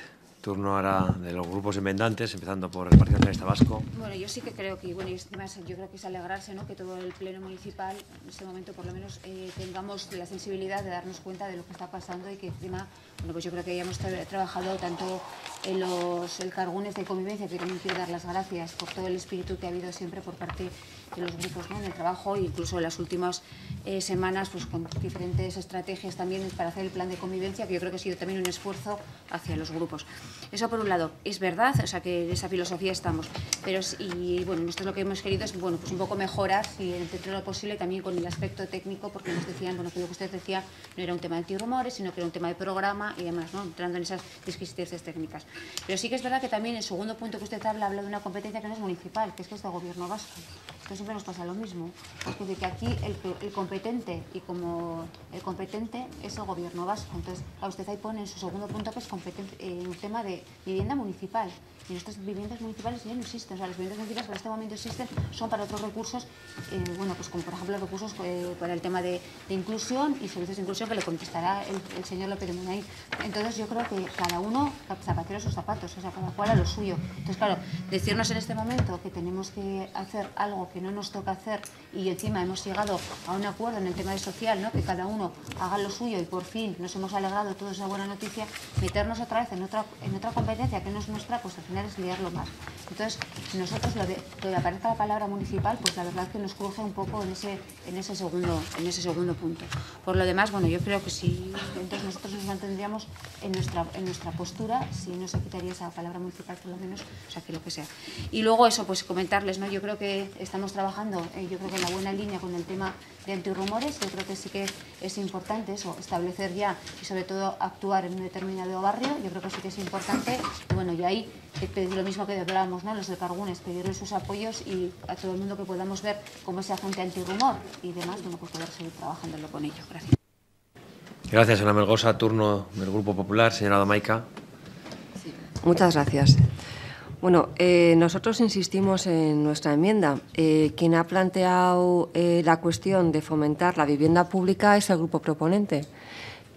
Turno ahora de los grupos enmendantes, empezando por el Partido Socialista Vasco. Bueno, yo sí que creo que, bueno, y yo creo que es alegrarse, ¿no? Que todo el Pleno Municipal, en este momento por lo menos, eh, tengamos la sensibilidad de darnos cuenta de lo que está pasando y que encima bueno, pues yo creo que ya hemos trabajado tanto en los cargones de convivencia, que también quiero dar las gracias por todo el espíritu que ha habido siempre por parte de los grupos ¿no? en el trabajo, incluso en las últimas eh, semanas, pues con diferentes estrategias también para hacer el plan de convivencia, que yo creo que ha sido también un esfuerzo hacia los grupos. Eso por un lado, es verdad, o sea que en esa filosofía estamos, pero y bueno, esto es lo que hemos querido es, bueno, pues un poco mejorar y en lo posible también con el aspecto técnico, porque nos decían, bueno, que lo que usted decía no era un tema de antirrumores, sino que era un tema de programa, y demás, ¿no? entrando en esas disquisiciones técnicas. Pero sí que es verdad que también el segundo punto que usted habla, habla de una competencia que no es municipal, que es que es de gobierno vasco. entonces siempre nos pasa lo mismo. Es que aquí el, competente y como el competente es el gobierno vasco. Entonces, a usted ahí pone en su segundo punto que es competente, eh, un tema de vivienda municipal. Y nuestras viviendas municipales ya no existen. O sea, las viviendas municipales para este momento existen son para otros recursos, eh, bueno, pues como por ejemplo recursos eh, para el tema de, inclusión y servicios de inclusión que le contestará el, señor López de Munay. Entonces yo creo que cada uno, zapatero sus zapatos, o sea, cada cual a lo suyo. Entonces, claro, decirnos en este momento que tenemos que hacer algo que no nos toca hacer y encima hemos llegado a un acuerdo en el tema de social, ¿no? que cada uno haga lo suyo y por fin nos hemos alegrado toda esa buena noticia, meternos otra vez en otra, en otra competencia que no es nuestra, pues es liarlo más. Entonces, nosotros lo de que aparezca la palabra municipal, pues la verdad es que nos coge un poco en ese, en ese, segundo, en ese segundo punto. Por lo demás, bueno, yo creo que si entonces nosotros nos mantendríamos en nuestra, en nuestra postura, si no se quitaría esa palabra municipal, por lo menos, o sea, que lo que sea. Y luego eso, pues comentarles, ¿no? Yo creo que estamos trabajando, eh, yo creo que en la buena línea con el tema de antirrumores. Yo creo que sí que es importante eso, establecer ya y sobre todo actuar en un determinado barrio. Yo creo que sí que es importante. bueno, y ahí pedir lo mismo que hablábamos, ¿no? Los de cargunes, pedirles sus apoyos y a todo el mundo que podamos ver cómo se agente antirrumor y demás, bueno, pues poder seguir trabajándolo con ellos. Gracias. Gracias, Ana Melgosa. Turno del Grupo Popular, señora Sí. Muchas gracias. Bueno, eh, nosotros insistimos en nuestra enmienda. Eh, quien ha planteado eh, la cuestión de fomentar la vivienda pública es el grupo proponente.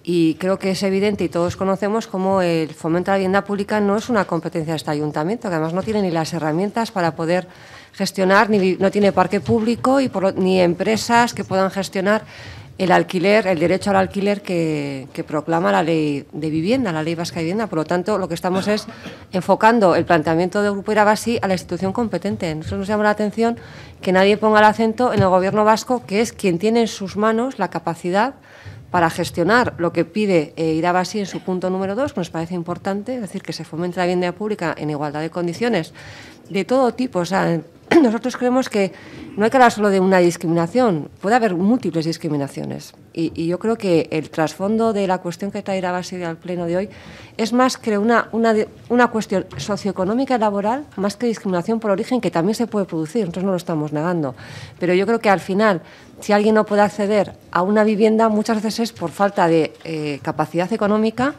Y creo que es evidente y todos conocemos cómo el fomento de la vivienda pública no es una competencia de este ayuntamiento, que además no tiene ni las herramientas para poder gestionar, ni no tiene parque público y ni empresas que puedan gestionar el alquiler, el derecho al alquiler que, proclama la ley de vivienda, la ley vasca de vivienda. Por lo tanto, lo que estamos es enfocando el planteamiento de Grupo Irabasi a la institución competente. Nosotros nos llama la atención que nadie ponga el acento en el gobierno vasco, que es quien tiene en sus manos la capacidad para gestionar lo que pide eh, Irabasi en su punto número dos, que nos parece importante, es decir, que se fomente la vivienda pública en igualdad de condiciones de todo tipo, o sea, nosotros creemos que no hay que hablar solo de una discriminación, puede haber múltiples discriminaciones. Y, yo creo que el trasfondo de la cuestión que a base al pleno de hoy es más que una, una, cuestión socioeconómica y laboral, más que discriminación por origen, que también se puede producir, nosotros no lo estamos negando. Pero yo creo que al final, si alguien no puede acceder a una vivienda, muchas veces es por falta de eh, capacidad económica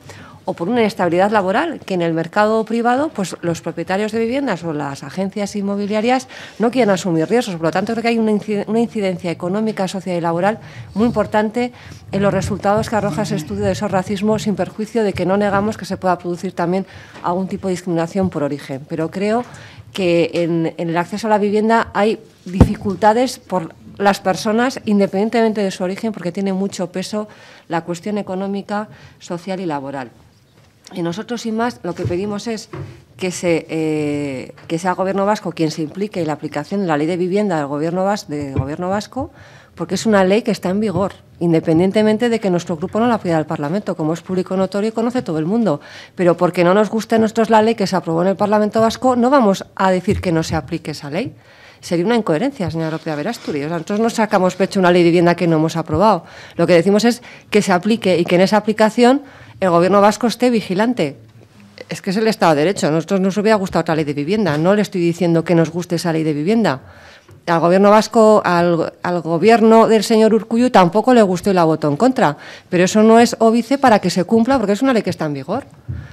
o por una inestabilidad laboral que en el mercado privado pues los propietarios de viviendas o las agencias inmobiliarias no quieren asumir riesgos. Por lo tanto, creo que hay una incidencia económica, social y laboral muy importante en los resultados que arroja ese estudio de esos racismos sin perjuicio de que no negamos que se pueda producir también algún tipo de discriminación por origen. Pero creo que en el acceso a la vivienda hay dificultades por las personas, independientemente de su origen, porque tiene mucho peso la cuestión económica, social y laboral. Y nosotros, sin más, lo que pedimos es que, se, eh, que sea el Gobierno vasco quien se implique en la aplicación de la ley de vivienda del Gobierno, gobierno vasco, porque es una ley que está en vigor, independientemente de que nuestro grupo no la pida al Parlamento, como es público notorio y conoce todo el mundo. Pero porque no nos guste a nosotros la ley que se aprobó en el Parlamento vasco, no vamos a decir que no se aplique esa ley sería una incoherencia, señora López Verasturi. nosotros no sacamos pecho una ley de vivienda que no hemos aprobado. Lo que decimos es que se aplique y que en esa aplicación el gobierno vasco esté vigilante. Es que es el Estado de Derecho. A nosotros nos hubiera gustado otra ley de vivienda. No le estoy diciendo que nos guste esa ley de vivienda. Al gobierno vasco, al, gobierno del señor Urcuyo tampoco le gustó y la votó en contra. Pero eso no es óbice para que se cumpla porque es una ley que está en vigor.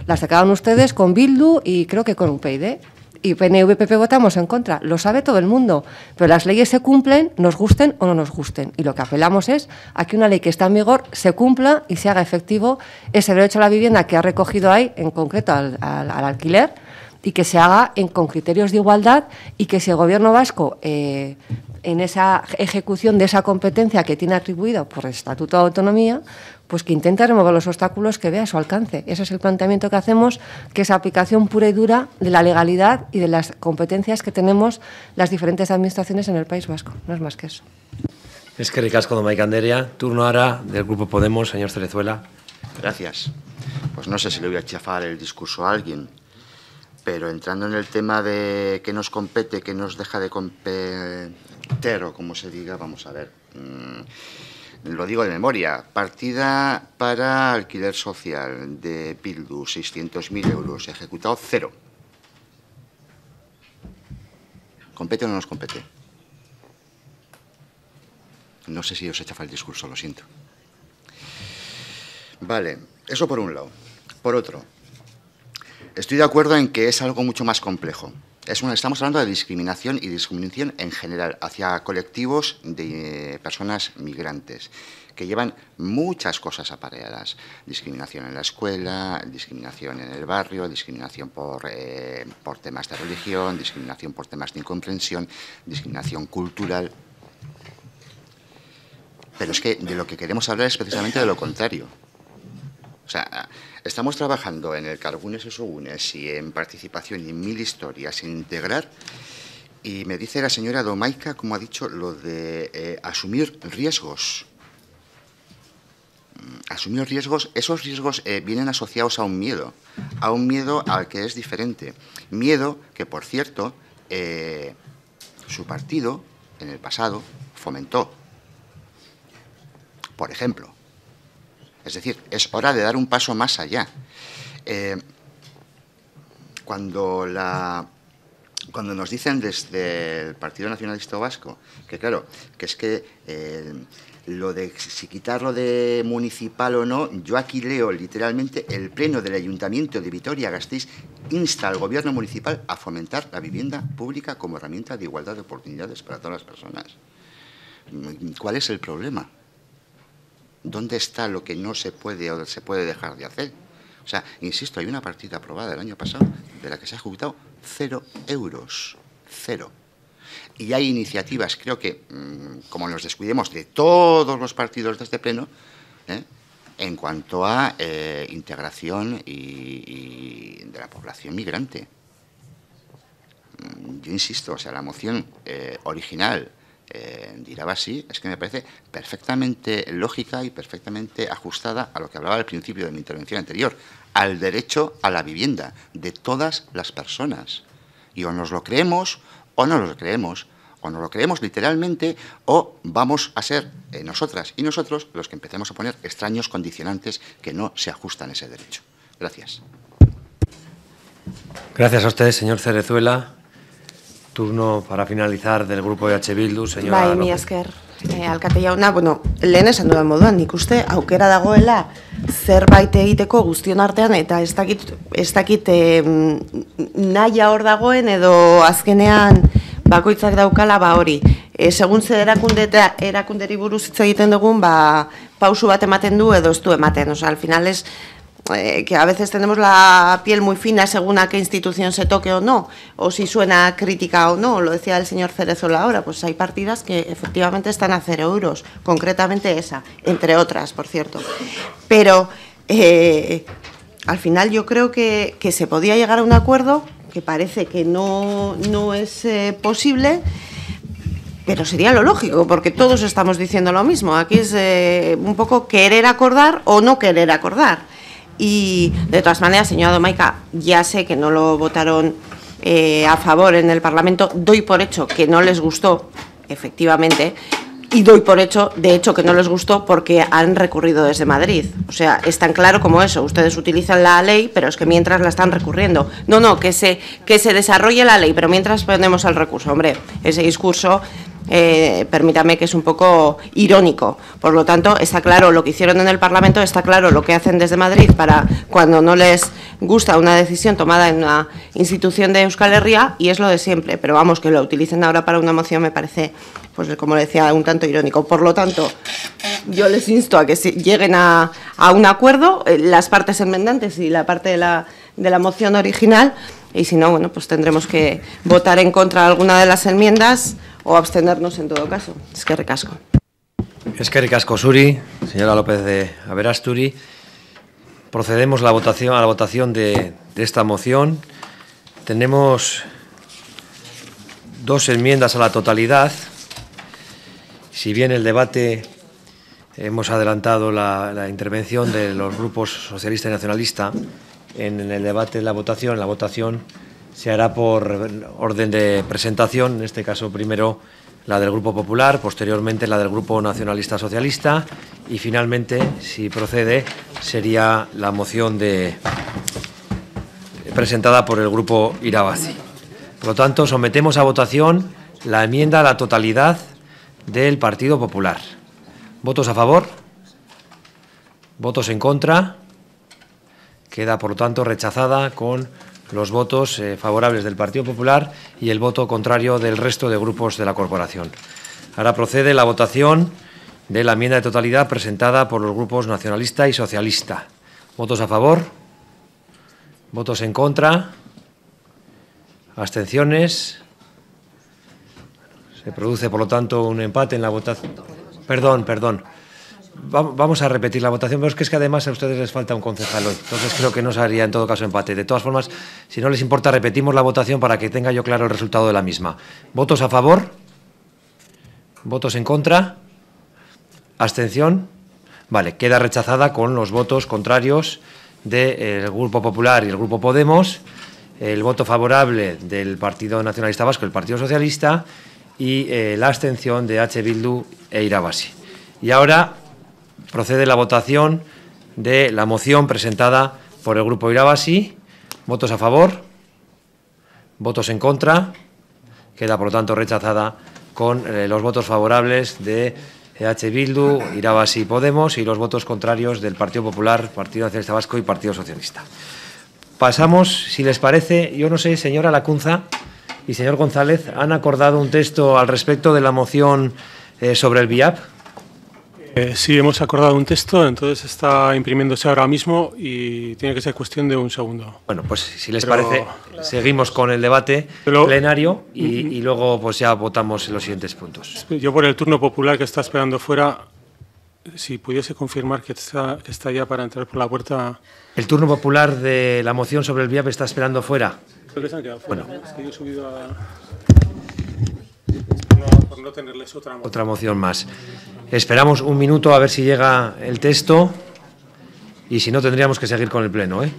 La sacaron ustedes con Bildu y creo que con UPyD y PNV votamos en contra. Lo sabe todo el mundo. Pero las leyes se cumplen, nos gusten o no nos gusten. Y lo que apelamos es a que una ley que está en vigor se cumpla y se haga efectivo ese derecho a la vivienda que ha recogido ahí, en concreto al, alquiler, y que se haga con criterios de igualdad y que si el Gobierno vasco, eh, en esa ejecución de esa competencia que tiene atribuida por el Estatuto de Autonomía, pues que intenta remover los obstáculos que vea a su alcance. Ese es el planteamiento que hacemos, que es aplicación pura y dura de la legalidad y de las competencias que tenemos las diferentes administraciones en el País Vasco. No es más que eso. Es que ricasco, don Turno ahora del Grupo Podemos, señor Cerezuela. Gracias. Pues no sé si le voy a chafar el discurso a alguien, pero entrando en el tema de qué nos compete, qué nos deja de competir, o como se diga, vamos a ver. Mm, lo digo de memoria, partida para alquiler social de Pildu, 600.000 euros, ejecutado cero. ¿Compete o no nos compete? No sé si os chafado el discurso, lo siento. Vale, eso por un lado. Por otro, estoy de acuerdo en que es algo mucho más complejo estamos hablando de discriminación y discriminación en general hacia colectivos de personas migrantes que llevan muchas cosas apareadas. Discriminación en la escuela, discriminación en el barrio, discriminación por, eh, por temas de religión, discriminación por temas de incomprensión, discriminación cultural. Pero es que de lo que queremos hablar es precisamente de lo contrario. O sea, Estamos trabajando en el Cargunes y y en participación y en mil historias, en integrar. Y me dice la señora Domaica, como ha dicho, lo de eh, asumir riesgos. Mm, asumir riesgos, esos riesgos eh, vienen asociados a un miedo, a un miedo al que es diferente. Miedo que, por cierto, eh, su partido en el pasado fomentó. Por ejemplo, es decir, es hora de dar un paso más allá. Eh, cuando, la, cuando nos dicen desde el Partido Nacionalista Vasco que, claro, que es que eh, lo de si quitarlo de municipal o no, yo aquí leo literalmente el Pleno del Ayuntamiento de Vitoria-Gasteiz insta al Gobierno Municipal a fomentar la vivienda pública como herramienta de igualdad de oportunidades para todas las personas. ¿Cuál es el problema? dónde está lo que no se puede o se puede dejar de hacer. O sea, insisto, hay una partida aprobada el año pasado de la que se ha ejecutado cero euros. Cero. Y hay iniciativas, creo que, mm, como nos descuidemos de todos los partidos de este pleno, ¿eh? en cuanto a eh, integración y, de la población migrante. Mm, yo insisto, o sea, la moción eh, original eh, así, es que me parece perfectamente lógica y perfectamente ajustada a lo que hablaba al principio de mi intervención anterior, al derecho a la vivienda de todas las personas. Y o nos lo creemos o no nos lo creemos, o nos lo creemos literalmente o vamos a ser eh, nosotras y nosotros los que empecemos a poner extraños condicionantes que no se ajustan a ese derecho. Gracias. Gracias a usted, señor Cerezuela. turno para finalizar del grupo de H. Bildu, señora Bai, mi asker eh, alkate bueno, lehen esan duen moduan, nik uste aukera dagoela zerbait egiteko guztion artean, eta ez dakit, ez dakit naia hor dagoen edo azkenean bakoitzak daukala, ba hori, e, segun erakunderi buruz egiten dugun, ba, pausu bat ematen du edo ez du ematen, Osa, al final ez Eh, que a veces tenemos la piel muy fina según a qué institución se toque o no, o si suena crítica o no, lo decía el señor Cerezola ahora, pues hay partidas que efectivamente están a cero euros, concretamente esa, entre otras, por cierto. Pero eh, al final yo creo que, se podía llegar a un acuerdo que parece que no, es eh, posible. Pero sería lo lógico, porque todos estamos diciendo lo mismo. Aquí es un poco querer acordar o no querer acordar. Y de todas maneras, señora Domaica, ya sé que no lo votaron eh, a favor en el Parlamento, doy por hecho que no les gustó, efectivamente, y doy por hecho, de hecho, que no les gustó porque han recurrido desde Madrid. O sea, es tan claro como eso. Ustedes utilizan la ley, pero es que mientras la están recurriendo. No, no, que se, que se desarrolle la ley, pero mientras ponemos el recurso. Hombre, ese discurso eh, permítame que es un poco irónico. Por lo tanto, está claro lo que hicieron en el Parlamento, está claro lo que hacen desde Madrid para cuando no les gusta una decisión tomada en una institución de Euskal Herria y es lo de siempre. Pero vamos, que lo utilicen ahora para una moción me parece, pues como decía, un tanto irónico. Por lo tanto, yo les insto a que lleguen a, un acuerdo, eh, las partes enmendantes y la parte de la, de la moción original y si no, bueno, pues tendremos que votar en contra de alguna de las enmiendas o abstenernos en todo caso. Es que recasco. Es que recasco, Suri, señora López de Averasturi. Procedemos a la votación de, esta moción. Tenemos dos enmiendas a la totalidad. Si bien el debate hemos adelantado la intervención de los grupos socialista y nacionalista, en, el debate de la votación. La votación se hará por orden de presentación, en este caso primero la del Grupo Popular, posteriormente la del Grupo Nacionalista Socialista y finalmente, si procede, sería la moción de, presentada por el Grupo Irabazi. Por lo tanto, sometemos a votación la enmienda a la totalidad del Partido Popular. ¿Votos a favor? ¿Votos en contra? Queda, por lo tanto, rechazada con los votos eh, favorables del Partido Popular y el voto contrario del resto de grupos de la Corporación. Ahora procede la votación de la enmienda de totalidad presentada por los grupos nacionalista y socialista. ¿Votos a favor? ¿Votos en contra? ¿Abstenciones? Se produce, por lo tanto, un empate en la votación. Perdón, perdón vamos a repetir la votación, pero es que, es que además a ustedes les falta un concejal hoy. Entonces creo que no se haría en todo caso empate. De todas formas, si no les importa, repetimos la votación para que tenga yo claro el resultado de la misma. ¿Votos a favor? ¿Votos en contra? ¿Abstención? Vale, queda rechazada con los votos contrarios del eh, Grupo Popular y el Grupo Podemos, el voto favorable del Partido Nacionalista Vasco, el Partido Socialista y eh, la abstención de H. Bildu e Irabasi. Y ahora procede la votación de la moción presentada por el Grupo Irabasi. ¿Votos a favor? ¿Votos en contra? Queda, por lo tanto, rechazada con eh, los votos favorables de eh, H. Bildu, Irabasi Podemos y los votos contrarios del Partido Popular, Partido Nacionalista Vasco y Partido Socialista. Pasamos, si les parece, yo no sé, señora Lacunza y señor González, ¿han acordado un texto al respecto de la moción eh, sobre el VIAP. Eh, sí, hemos acordado un texto, entonces está imprimiéndose ahora mismo y tiene que ser cuestión de un segundo. Bueno, pues si les parece, seguimos con el debate plenario y, luego pues ya votamos los siguientes puntos. Yo por el turno popular que está esperando fuera, si pudiese confirmar que está, ya para entrar por la puerta. El turno popular de la moción sobre el VIAP está esperando fuera. se han quedado fuera. Bueno. Es que yo he subido a... No, por no tenerles otra moción. Otra moción más. Esperamos un minuto a ver si llega el texto y si no tendríamos que seguir con el pleno. ¿eh?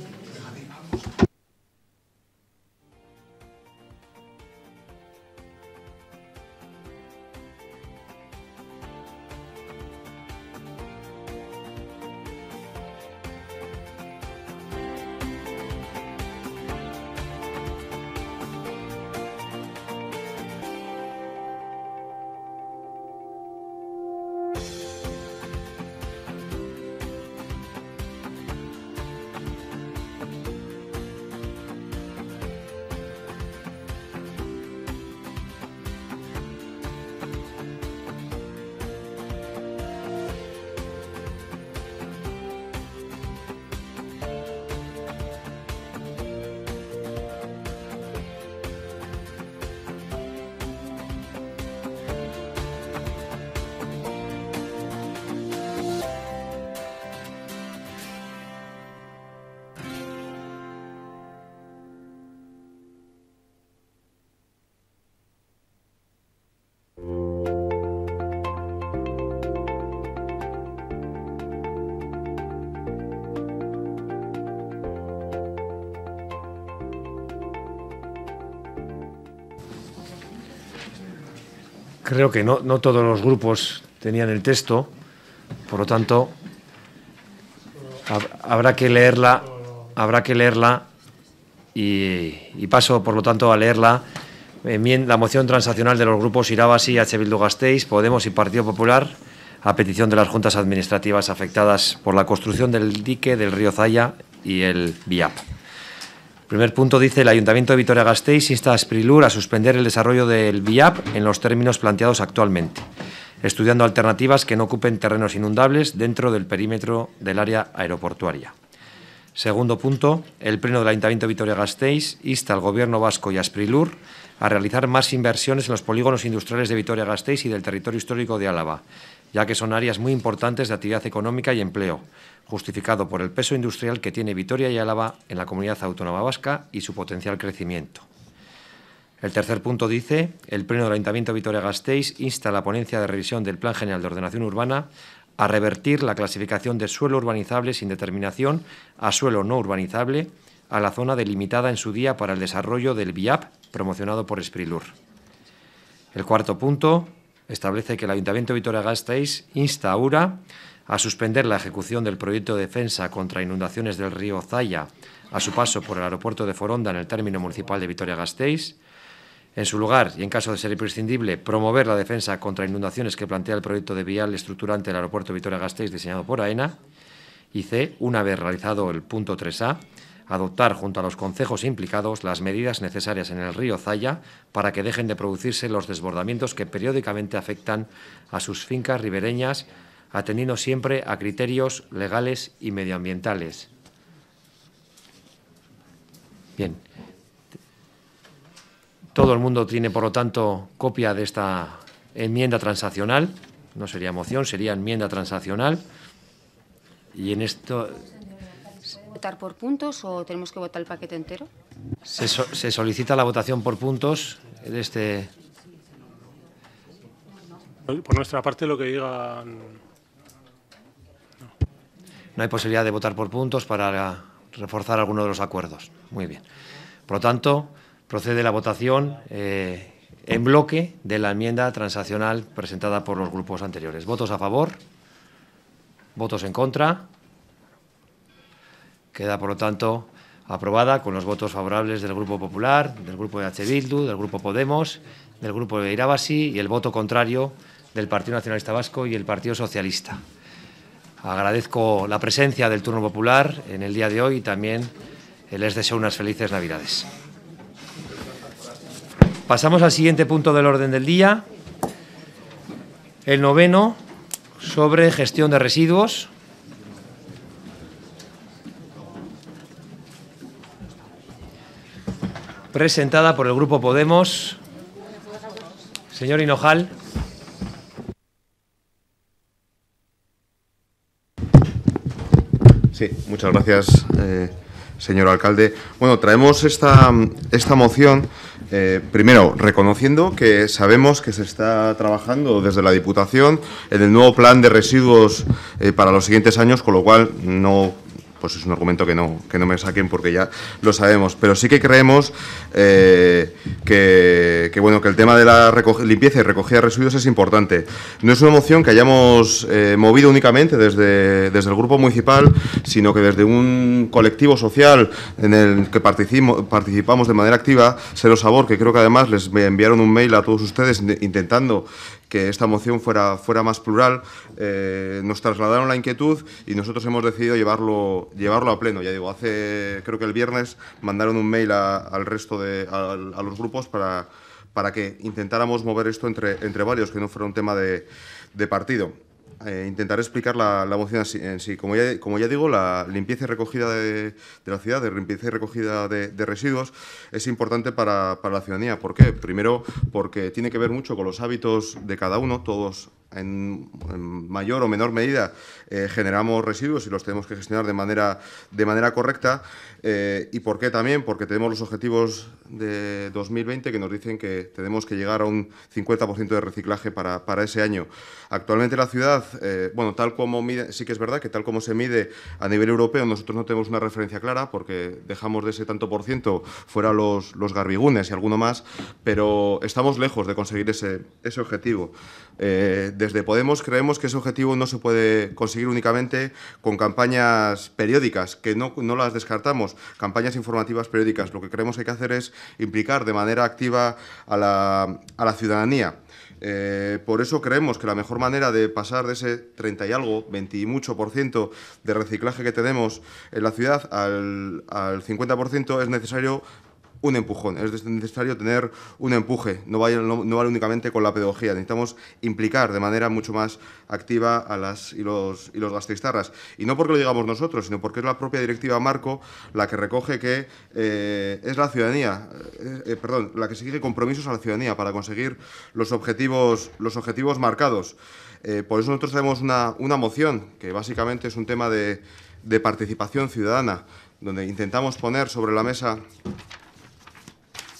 creo que no, todos los grupos tenían el texto, por lo tanto, habrá que leerla, habrá que leerla y, paso, por lo tanto, a leerla. La moción transaccional de los grupos Irabasi, H. Bildu Gasteiz, Podemos y Partido Popular, a petición de las juntas administrativas afectadas por la construcción del dique del río Zaya y el VIAP. Primer punto dice el Ayuntamiento de Vitoria-Gasteiz insta a Esprilur a suspender el desarrollo del VIAP en los términos planteados actualmente, estudiando alternativas que no ocupen terrenos inundables dentro del perímetro del área aeroportuaria. Segundo punto, el Pleno del Ayuntamiento de Vitoria-Gasteiz insta al Gobierno vasco y a Esprilur a realizar más inversiones en los polígonos industriales de Vitoria-Gasteiz y del territorio histórico de Álava, ya que son áreas muy importantes de actividad económica y empleo, justificado por el peso industrial que tiene Vitoria y Álava en la comunidad autónoma vasca y su potencial crecimiento. El tercer punto dice, el Pleno del Ayuntamiento de Vitoria-Gasteiz insta a la ponencia de revisión del Plan General de Ordenación Urbana a revertir la clasificación de suelo urbanizable sin determinación a suelo no urbanizable a la zona delimitada en su día para el desarrollo del VIAP promocionado por Esprilur. El cuarto punto establece que el Ayuntamiento de Vitoria-Gasteiz instaura a suspender la ejecución del proyecto de defensa contra inundaciones del río Zaya a su paso por el aeropuerto de Foronda en el término municipal de Vitoria-Gasteiz. En su lugar, y en caso de ser imprescindible, promover la defensa contra inundaciones que plantea el proyecto de vial estructurante del aeropuerto Vitoria-Gasteiz diseñado por AENA. Y C, una vez realizado el punto 3A, adoptar junto a los concejos implicados las medidas necesarias en el río Zaya para que dejen de producirse los desbordamientos que periódicamente afectan a sus fincas ribereñas atendiendo siempre a criterios legales y medioambientales. Bien. Todo el mundo tiene, por lo tanto, copia de esta enmienda transaccional. No sería moción, sería enmienda transaccional. Y en esto... ¿Votar por puntos o tenemos que votar el paquete entero? Se, solicita la votación por puntos de este... Por nuestra parte, lo que digan no hay posibilidad de votar por puntos para reforzar alguno de los acuerdos. Muy bien. Por lo tanto, procede la votación eh, en bloque de la enmienda transaccional presentada por los grupos anteriores. ¿Votos a favor? ¿Votos en contra? Queda, por lo tanto, aprobada con los votos favorables del Grupo Popular, del Grupo de H. Bildu, del Grupo Podemos, del Grupo de Irabasi y el voto contrario del Partido Nacionalista Vasco y el Partido Socialista. Agradezco la presencia del Turno Popular en el día de hoy y también les deseo unas felices Navidades. Pasamos al siguiente punto del orden del día, el noveno, sobre gestión de residuos. Presentada por el Grupo Podemos. Señor Hinojal. Sí, muchas gracias, eh, señor alcalde. Bueno, traemos esta, esta moción, eh, primero, reconociendo que sabemos que se está trabajando desde la Diputación en el nuevo plan de residuos eh, para los siguientes años, con lo cual no pues es un argumento que no, me saquen porque ya lo sabemos. Pero sí que creemos eh, que, bueno, que el tema de la limpieza y recogida de residuos es importante. No es una moción que hayamos eh, movido únicamente desde, desde el grupo municipal, sino que desde un colectivo social en el que participamos de manera activa, Cero Sabor, que creo que además les enviaron un mail a todos ustedes intentando que esta moción fuera, fuera más plural, eh, nos trasladaron la inquietud y nosotros hemos decidido llevarlo, llevarlo a pleno. Ya digo, hace creo que el viernes mandaron un mail al resto de los grupos para, para que intentáramos mover esto entre, varios, que no fuera un tema de partido. Eh, intentaré explicar la, moción en sí. Como ya, como ya digo, la limpieza y recogida de, la ciudad, de limpieza y recogida de, residuos, es importante para, para, la ciudadanía. ¿Por qué? Primero, porque tiene que ver mucho con los hábitos de cada uno. Todos en, mayor o menor medida eh, generamos residuos y los tenemos que gestionar de manera, de manera correcta. Eh, ¿Y por qué también? Porque tenemos los objetivos de 2020 que nos dicen que tenemos que llegar a un 50% de reciclaje para, ese año. Actualmente la ciudad, eh, bueno, tal como mide, sí que es verdad que tal como se mide a nivel europeo, nosotros no tenemos una referencia clara porque dejamos de ese tanto por ciento fuera los, los garbigunes y alguno más, pero estamos lejos de conseguir ese, ese objetivo. Eh, desde Podemos creemos que ese objetivo no se puede conseguir únicamente con campañas periódicas, que no, las descartamos, campañas informativas periódicas. Lo que creemos que hay que hacer es implicar de manera activa a la, ciudadanía. Eh, por eso creemos que la mejor manera de pasar de ese 30 y algo, 20 por ciento de reciclaje que tenemos en la ciudad al, al 50% es necesario un empujón. Es necesario tener un empuje, no, no, vale únicamente con la pedagogía, necesitamos implicar de manera mucho más activa a las y los, y los gastristarras. Y no porque lo digamos nosotros, sino porque es la propia directiva Marco la que recoge que eh, es la ciudadanía, eh, eh, perdón, la que sigue compromisos a la ciudadanía para conseguir los objetivos, los objetivos marcados. por eso nosotros tenemos una, una moción que básicamente es un tema de participación ciudadana, donde intentamos poner sobre la mesa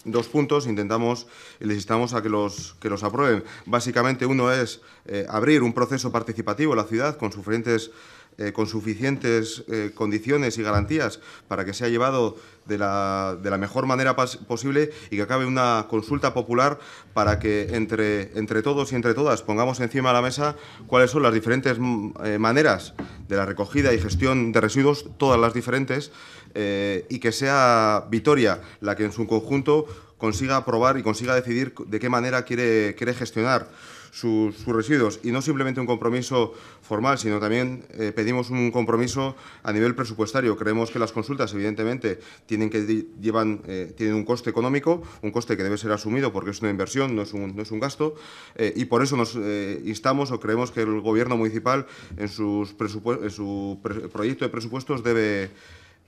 dos puntos, intentamos y les instamos a que los, que los aprueben. Básicamente uno es eh, abrir un proceso participativo en la ciudad con suficientes, eh, con suficientes eh, condiciones y garantías para que sea llevado de la, mejor manera posible y que acabe una consulta popular para que entre, entre todos y entre todas pongamos encima de la mesa cuáles son las diferentes mm, maneras de la recogida y gestión de residuos, todas las diferentes, eh, y que sea Vitoria la que en su conjunto consiga aprobar y consiga decidir de qué manera quiere, quiere gestionar sus, residuos. Y no simplemente un compromiso formal, sino también eh, pedimos un compromiso a nivel presupuestario. Creemos que las consultas, evidentemente, tienen, que, llevan, eh, tienen un coste económico, un coste que debe ser asumido porque es una inversión, no es un, no es un gasto. y por eso nos instamos o creemos que el Gobierno municipal en, sus en su proyecto de presupuestos debe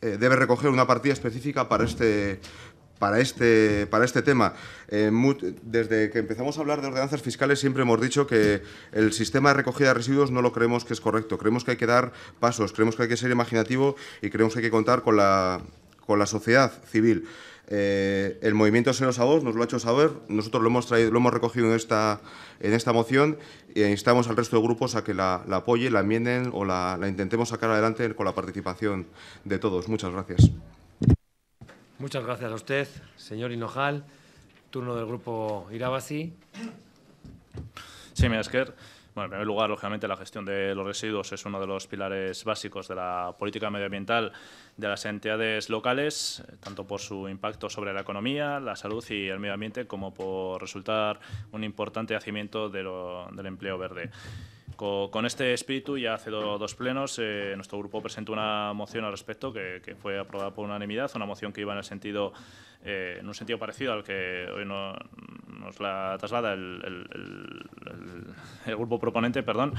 eh, debe recoger una partida específica para este, para este, para este tema. Eh, desde que empezamos a hablar de ordenanzas fiscales siempre hemos dicho que el sistema de recogida de residuos no lo creemos que es correcto. Creemos que hay que dar pasos, creemos que hay que ser imaginativo y creemos que hay que contar con la, con la sociedad civil. Eh, el movimiento se nos nos lo ha hecho saber, nosotros lo hemos, traído, lo hemos recogido en esta, en esta moción e instamos al resto de grupos a que la, apoyen, la enmienden o la, intentemos sacar adelante con la participación de todos. Muchas gracias. Muchas gracias a usted, señor Hinojal. Turno del grupo Irabasi. Sí, me bueno, en primer lugar, lógicamente, la gestión de los residuos es uno de los pilares básicos de la política medioambiental de las entidades locales, tanto por su impacto sobre la economía, la salud y el medio ambiente, como por resultar un importante hacimiento del empleo verde. Con, este espíritu, ya hace dos plenos, eh, nuestro grupo presentó una moción al respecto que, que, fue aprobada por unanimidad, una moción que iba en el sentido eh, en un sentido parecido al que hoy nos la traslada el, el, grupo proponente, perdón,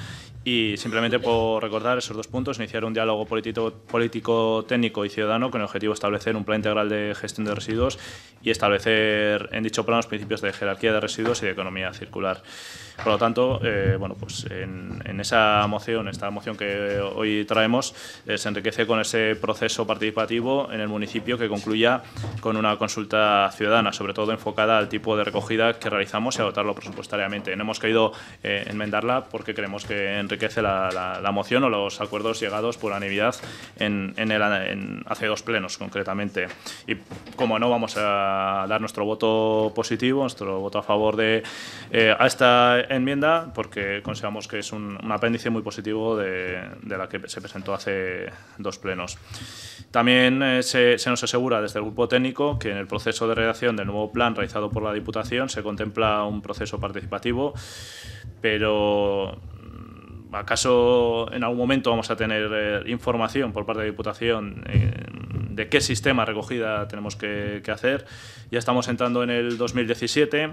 y simplemente por recordar esos dos puntos, iniciar un diálogo político, político, técnico y ciudadano con el objetivo de establecer un plan integral de gestión de residuos y establecer en dicho plan los principios de jerarquía de residuos y de economía circular. Por lo tanto, eh, bueno, pues en, esa moción, esta moción que hoy traemos, eh, se enriquece con ese proceso participativo en el municipio que concluya con una consulta ciudadana, sobre todo enfocada al tipo de recogida que realizamos y a presupuestariamente. No hemos querido eh, enmendarla porque creemos que enriquece la, moción o los acuerdos llegados por unanimidad en, en, el, hace dos plenos, concretamente. Y como no, vamos a dar nuestro voto positivo, nuestro voto a favor de eh, a esta enmienda, porque consideramos que es un, apéndice muy positivo de, la que se presentó hace dos plenos. También eh, se, se nos asegura desde el grupo técnico que el proceso de redacción del nuevo plan realizado por la Diputación se contempla un proceso participativo, pero mm, ¿acaso en algún momento vamos a tener eh, información por parte de la Diputación eh, de qué sistema recogida tenemos que, hacer? Ya estamos entrando en el 2017,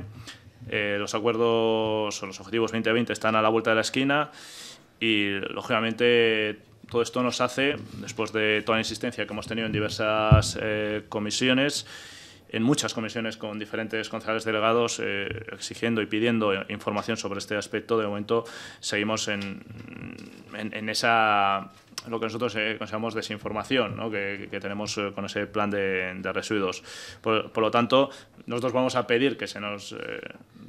eh, los acuerdos o los objetivos 2020 están a la vuelta de la esquina y, lógicamente, todo esto nos hace, después de toda la insistencia que hemos tenido en diversas comisiones, en muchas comisiones con diferentes concejales delegados eh, exigiendo y pidiendo información sobre este aspecto. De momento seguimos en, esa lo que nosotros eh, consideramos desinformación ¿no? que, tenemos eh, con ese plan de, residuos. Por, lo tanto, nosotros vamos a pedir que se nos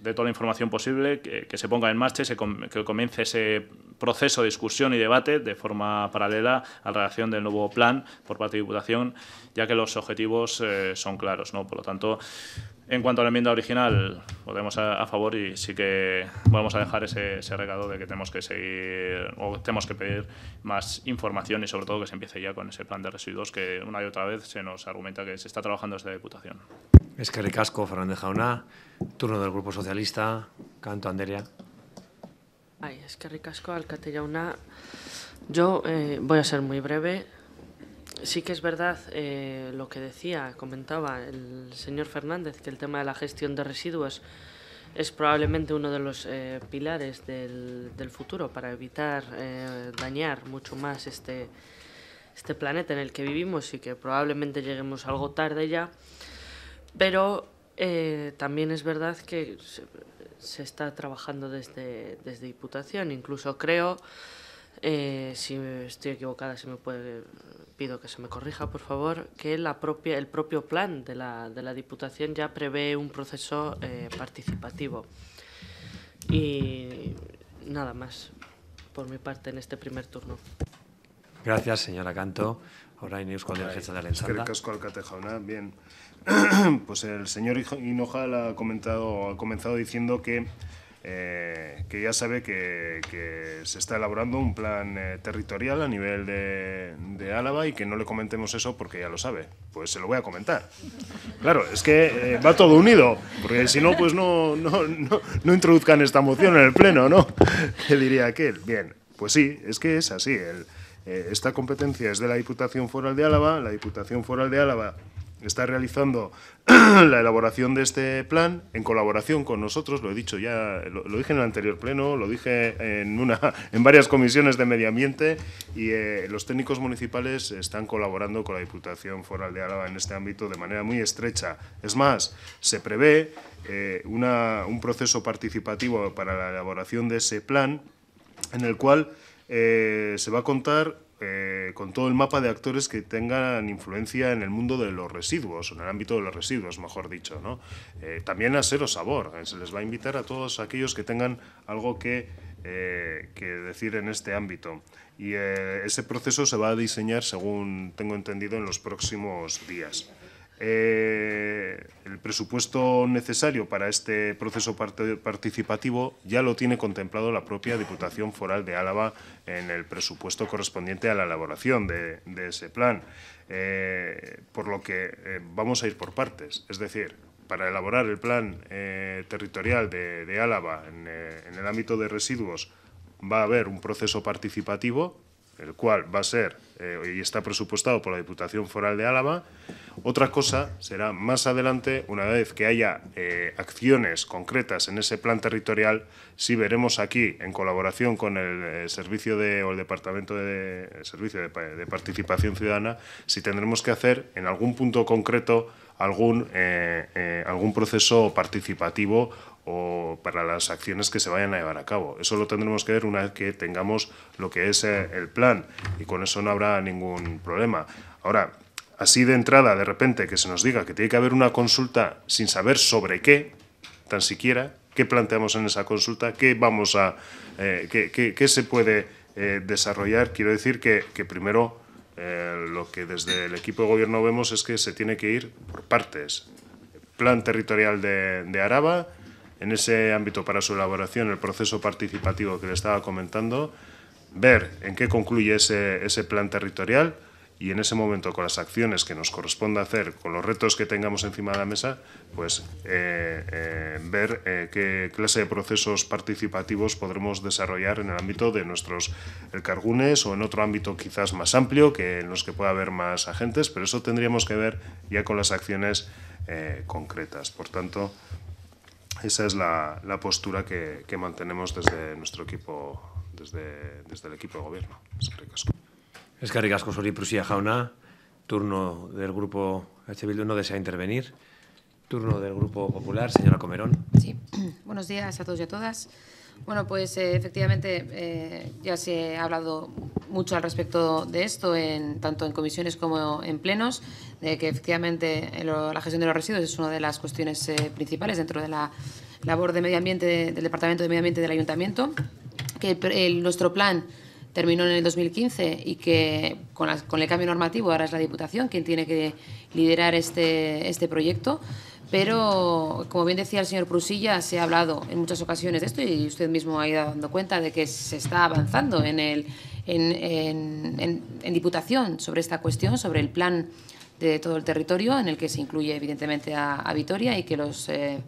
dé toda la información posible, que, se ponga en marcha que comience ese proceso de discusión y debate de forma paralela a la redacción del nuevo plan por parte de Diputación, ya que los objetivos eh, son claros. ¿no? Por lo tanto, en cuanto a la enmienda original, podemos a, favor y sí que vamos a dejar ese, recado de que tenemos que seguir o tenemos que pedir más información y sobre todo que se empiece ya con ese plan de residuos que una y otra vez se nos argumenta que se está trabajando desde la Diputación. Es que Fernández Jauna, turno del Grupo Socialista, canto Anderia. Ay, es que ricasco, Alcate una. Yo eh, voy a ser muy breve. Sí que es verdad eh, lo que decía, comentaba el señor Fernández, que el tema de la gestión de residuos es probablemente uno de los eh, pilares del, futuro para evitar dañar mucho más este, este planeta en el que vivimos y que probablemente lleguemos algo tarde ya. Pero también es verdad que se está trabajando desde, desde Diputación. Incluso creo, eh, si estoy equivocada, si me puede, pido que se me corrija, por favor, que la propia, el propio plan de la, de la Diputación ya prevé un proceso eh, participativo. Y nada más por mi parte en este primer turno. Gracias, señora Canto. bien. pues el señor Hinojal ha, comentado, ha comenzado diciendo que, eh, que ya sabe que, se está elaborando un plan eh, territorial a nivel de, Álava y que no le comentemos eso porque ya lo sabe. Pues se lo voy a comentar. Claro, es que eh, va todo unido, porque si no, pues no, no, introduzcan esta moción en el Pleno, ¿no? ¿Qué diría aquel? Bien, pues sí, es que es así. esta competencia es de la Diputación Foral de Álava, la Diputación Foral de Álava está realizando la elaboración de este plan en colaboración con nosotros, lo he dicho ya, lo, dije en el anterior pleno, lo dije en, una, en varias comisiones de medio ambiente y eh, los técnicos municipales están colaborando con la Diputación Foral de Álava en este ámbito de manera muy estrecha. Es más, se prevé eh, un proceso participativo para la elaboración de ese plan en el cual eh, se va a contar eh, con todo el mapa de actores que tengan influencia en el mundo de los residuos, en el ámbito de los residuos, mejor dicho. ¿no? Eh, también a o Sabor, eh, se les va a invitar a todos aquellos que tengan algo que, que decir en este ámbito. Y ese proceso se va a diseñar, según tengo entendido, en los próximos días. Eh, el presupuesto necesario para este proceso participativo ya lo tiene contemplado la propia Diputación Foral de Álava en el presupuesto correspondiente a la elaboración de, ese plan, eh, por lo que eh, vamos a ir por partes. Es decir, para elaborar el plan territorial de, Álava en, en el ámbito de residuos va a haber un proceso participativo el cual va a ser eh, y está presupuestado por la Diputación Foral de Álava. Otra cosa será más adelante, una vez que haya eh, acciones concretas en ese plan territorial, si veremos aquí, en colaboración con el eh, servicio de, o el departamento de servicio de, participación ciudadana, si tendremos que hacer en algún punto concreto algún, algún proceso participativo o para las acciones que se vayan a llevar a cabo. Eso lo tendremos que ver una vez que tengamos lo que es eh, el plan y con eso no habrá ningún problema. Ahora, así de entrada, de repente, que se nos diga que tiene que haber una consulta sin saber sobre qué, tan siquiera, qué planteamos en esa consulta, qué vamos a, eh, qué, qué, qué, se puede eh, desarrollar, quiero decir que, que primero lo que desde el equipo de gobierno vemos es que se tiene que ir por partes. Plan territorial de, de Araba, en ese ámbito para su elaboración, el proceso participativo que le estaba comentando, ver en qué concluye ese, plan territorial y en ese momento con las acciones que nos corresponde hacer, con los retos que tengamos encima de la mesa, pues eh, eh, ver eh, qué clase de procesos participativos podremos desarrollar en el ámbito de nuestros cargunes o en otro ámbito quizás más amplio, que en los que pueda haber más agentes, pero eso tendríamos que ver ya con las acciones concretas. Por tanto, esa es la, la postura que, que, mantenemos desde nuestro equipo, desde, desde el equipo de gobierno. Es que Eskerrik prusilla Jauna. Turno del grupo H. Bildu no desea intervenir. Turno del Grupo Popular, señora Comerón. Sí, buenos días a todos y a todas. Bueno, pues eh, efectivamente eh, ya se ha hablado mucho al respecto de esto, tanto en comisiones como en plenos, de que efectivamente la gestión de los residuos es una de las cuestiones eh, principales dentro de la labor de medio ambiente del Departamento de Medio Ambiente del Ayuntamiento, que nuestro plan terminó en el 2015 y que con, con, el cambio normativo ahora es la Diputación quien tiene que liderar este, este proyecto. Pero, como bien decía el señor Prusilla, se ha hablado en muchas ocasiones de esto y usted mismo ha ido dando cuenta de que se está avanzando en, el, en, en, Diputación sobre esta cuestión, sobre el plan de todo el territorio, en el que se incluye evidentemente a, Vitoria y que los eh,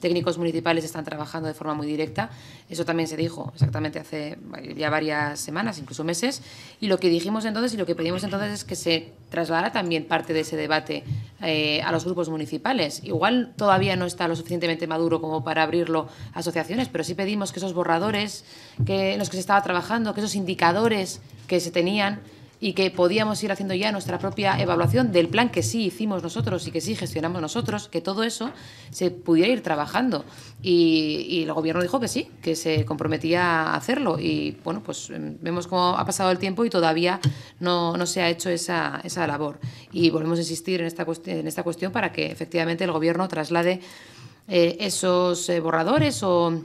técnicos municipales están trabajando de forma muy directa. Eso también se dijo exactamente hace ya varias semanas, incluso meses. Y lo que dijimos entonces y lo que pedimos entonces es que se trasladara también parte de ese debate eh, a los grupos municipales. Igual todavía no está lo suficientemente maduro como para abrirlo a asociaciones, pero sí pedimos que esos borradores que, en los que se estaba trabajando, que esos indicadores que se tenían, y que podíamos ir haciendo ya nuestra propia evaluación del plan que sí hicimos nosotros y que sí gestionamos nosotros, que todo eso se pudiera ir trabajando. Y, el gobierno dijo que sí, que se comprometía a hacerlo. Y bueno, pues em, vemos cómo ha pasado el tiempo y todavía no, se ha hecho esa, esa, labor. Y volvemos a insistir en esta, en esta cuestión para que efectivamente el gobierno traslade eh, esos eh, borradores o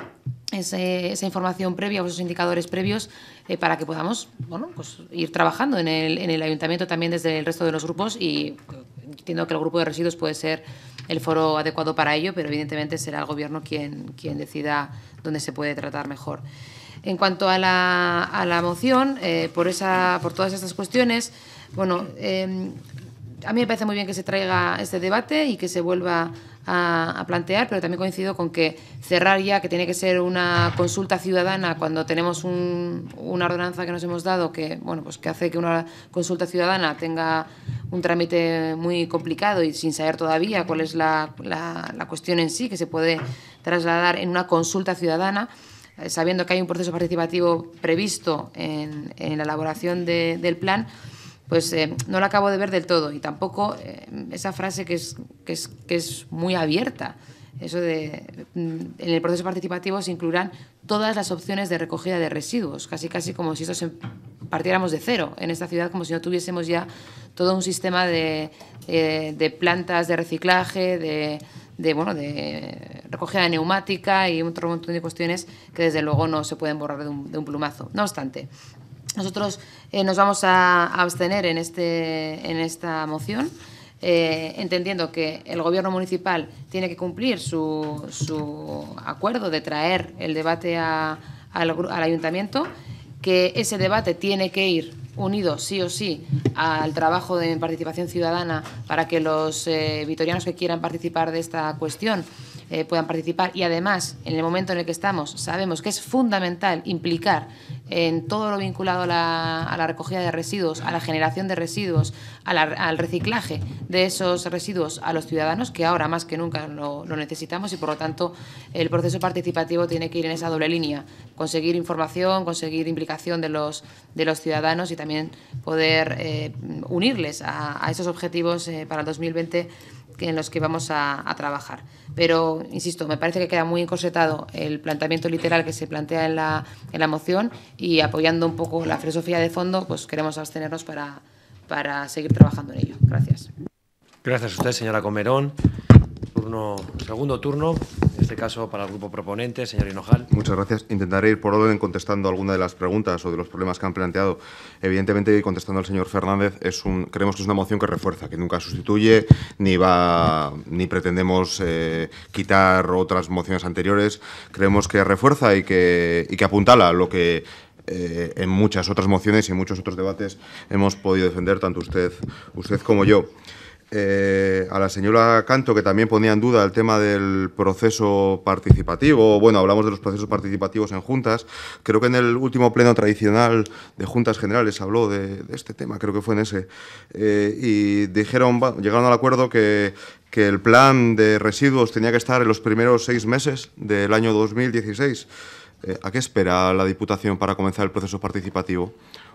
esa información previa o esos indicadores previos eh, para que podamos bueno, pues ir trabajando en el, en el, ayuntamiento también desde el resto de los grupos y entiendo que el grupo de residuos puede ser el foro adecuado para ello, pero evidentemente será el gobierno quien, quien decida dónde se puede tratar mejor. En cuanto a la, a la moción, eh, por, esa, por todas estas cuestiones, bueno, eh, a mí me parece muy bien que se traiga este debate y que se vuelva a, plantear, pero también coincido con que cerrar ya, que tiene que ser una consulta ciudadana cuando tenemos una ordenanza que nos hemos dado, que, bueno, pues que hace que una consulta ciudadana tenga un trámite muy complicado y sin saber todavía cuál es la, cuestión en sí que se puede trasladar en una consulta ciudadana eh, sabiendo que hay un proceso participativo previsto en, en la elaboración de, del plan, pues eh, no la acabo de ver del todo. Y tampoco eh, esa frase que es, es, muy abierta, eso de mm, en el proceso participativo se incluirán todas las opciones de recogida de residuos, casi casi como si esto se partiéramos de cero en esta ciudad, como si no tuviésemos ya todo un sistema eh, de, plantas de reciclaje, de, de, bueno, de recogida de neumática y otro montón de cuestiones que desde luego no se pueden borrar de un plumazo. No obstante, nosotros eh, nos vamos a abstener en, este, en esta moción, eh, entendiendo que el Gobierno municipal tiene que cumplir su, su acuerdo de traer el debate al, ayuntamiento, que ese debate tiene que ir unido sí o sí al trabajo de participación ciudadana para que los eh, vitorianos que quieran participar de esta cuestión eh, puedan participar y además en el momento en el que estamos sabemos que es fundamental implicar en todo lo vinculado a la, recogida de residuos, a la generación de residuos, al reciclaje de esos residuos a los ciudadanos, que ahora más que nunca lo, necesitamos y por lo tanto el proceso participativo tiene que ir en esa doble línea, conseguir información, conseguir implicación de los, de los ciudadanos y también poder eh, unirles a, esos objetivos eh, para el 2020 en los que vamos a, trabajar. Pero, insisto, me parece que queda muy inconsetado el planteamiento literal que se plantea en la, moción y apoyando un poco la filosofía de fondo, pues queremos abstenernos para, seguir trabajando en ello. Gracias. Gracias a usted, señora Comerón. Turno, segundo turno este caso para el grupo proponente, señor Hinojal. Muchas gracias. Intentaré ir por orden contestando alguna de las preguntas o de los problemas que han planteado. Evidentemente, contestando al señor Fernández, es un, creemos que es una moción que refuerza, que nunca sustituye, ni va, ni pretendemos eh, quitar otras mociones anteriores. Creemos que refuerza y que, y a lo que eh, en muchas otras mociones y en muchos otros debates hemos podido defender tanto usted, usted como yo. Eh, a la señora Canto, que también ponía en duda el tema del proceso participativo. Bueno, hablamos de los procesos participativos en juntas. Creo que en el último pleno tradicional de juntas generales habló de, este tema, creo que fue en ese. Eh, y dijeron, llegaron al acuerdo que, el plan de residuos tenía que estar en los primeros seis meses del año 2016. Eh, ¿A qué espera la Diputación para comenzar el proceso participativo?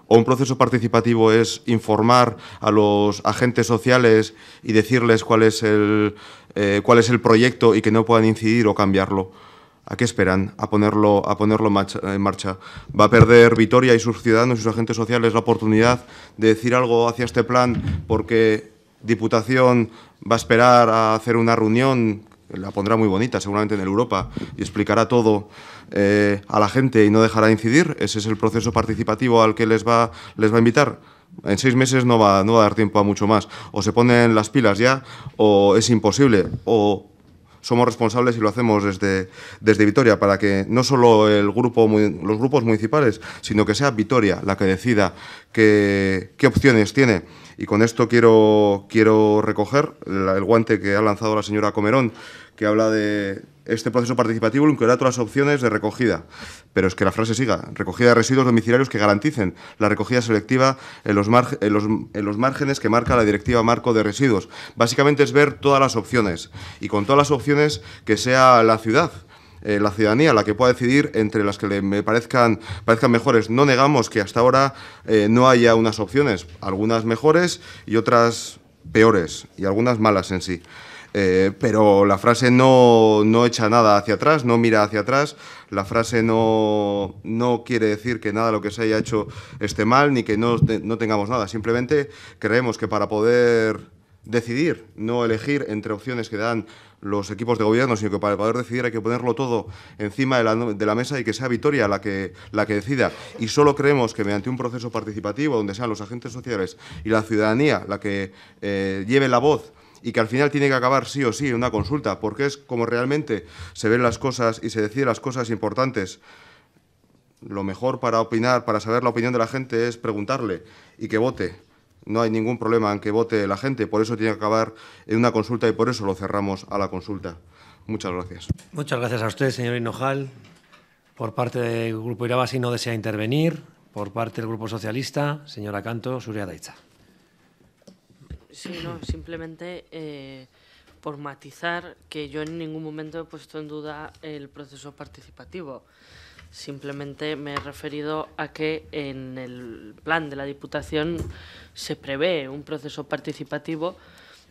o un proceso participativo es informar a los agentes sociales y decirles cuál es el, eh, cuál es el proyecto y que no puedan incidir o cambiarlo. ¿A qué esperan? A ponerlo, a ponerlo en marcha. ¿Va a perder Vitoria y sus ciudadanos y sus agentes sociales la oportunidad de decir algo hacia este plan porque Diputación va a esperar a hacer una reunión la pondrá muy bonita, seguramente en el Europa, y explicará todo eh, a la gente y no dejará incidir. Ese es el proceso participativo al que les va, les va a invitar. En seis meses no va, no a dar tiempo a mucho más. O se ponen las pilas ya, o es imposible, o somos responsables y lo hacemos desde, desde Vitoria para que no solo el grupo, los grupos municipales, sino que sea Vitoria la que decida qué, qué opciones tiene y con esto quiero, quiero recoger el, guante que ha lanzado la señora Comerón, que habla de este proceso participativo da todas las opciones de recogida. Pero es que la frase siga, recogida de residuos domiciliarios que garanticen la recogida selectiva en los márgenes que marca la Directiva Marco de Residuos. Básicamente es ver todas las opciones y con todas las opciones que sea la ciudad eh, la ciudadanía la que pueda decidir entre las que le me parezcan, parezcan mejores. No negamos que hasta ahora eh, no haya unas opciones, algunas mejores y otras peores, y algunas malas en sí. Eh, pero la frase no, echa nada hacia atrás, no mira hacia atrás. La frase no, quiere decir que nada lo que se haya hecho esté mal ni que no, no tengamos nada. Simplemente creemos que para poder decidir, no elegir entre opciones que dan los equipos de gobierno, sino que para poder decidir hay que ponerlo todo encima de la, mesa y que sea Vitoria la que, la que decida. Y solo creemos que mediante un proceso participativo, donde sean los agentes sociales y la ciudadanía la que eh, lleve la voz y que al final tiene que acabar sí o sí en una consulta, porque es como realmente se ven las cosas y se deciden las cosas importantes. Lo mejor para opinar, para saber la opinión de la gente es preguntarle y que vote no hay ningún problema en que vote la gente, por eso tiene que acabar en una consulta y por eso lo cerramos a la consulta. Muchas gracias. Muchas gracias a usted, señor Hinojal. Por parte del Grupo Irabasi no desea intervenir. Por parte del Grupo Socialista, señora Canto, Surya Sí, simplemente eh, por matizar que yo en ningún momento he puesto en duda el proceso participativo. Simplemente me he referido a que en el plan de la Diputación se prevé un proceso participativo,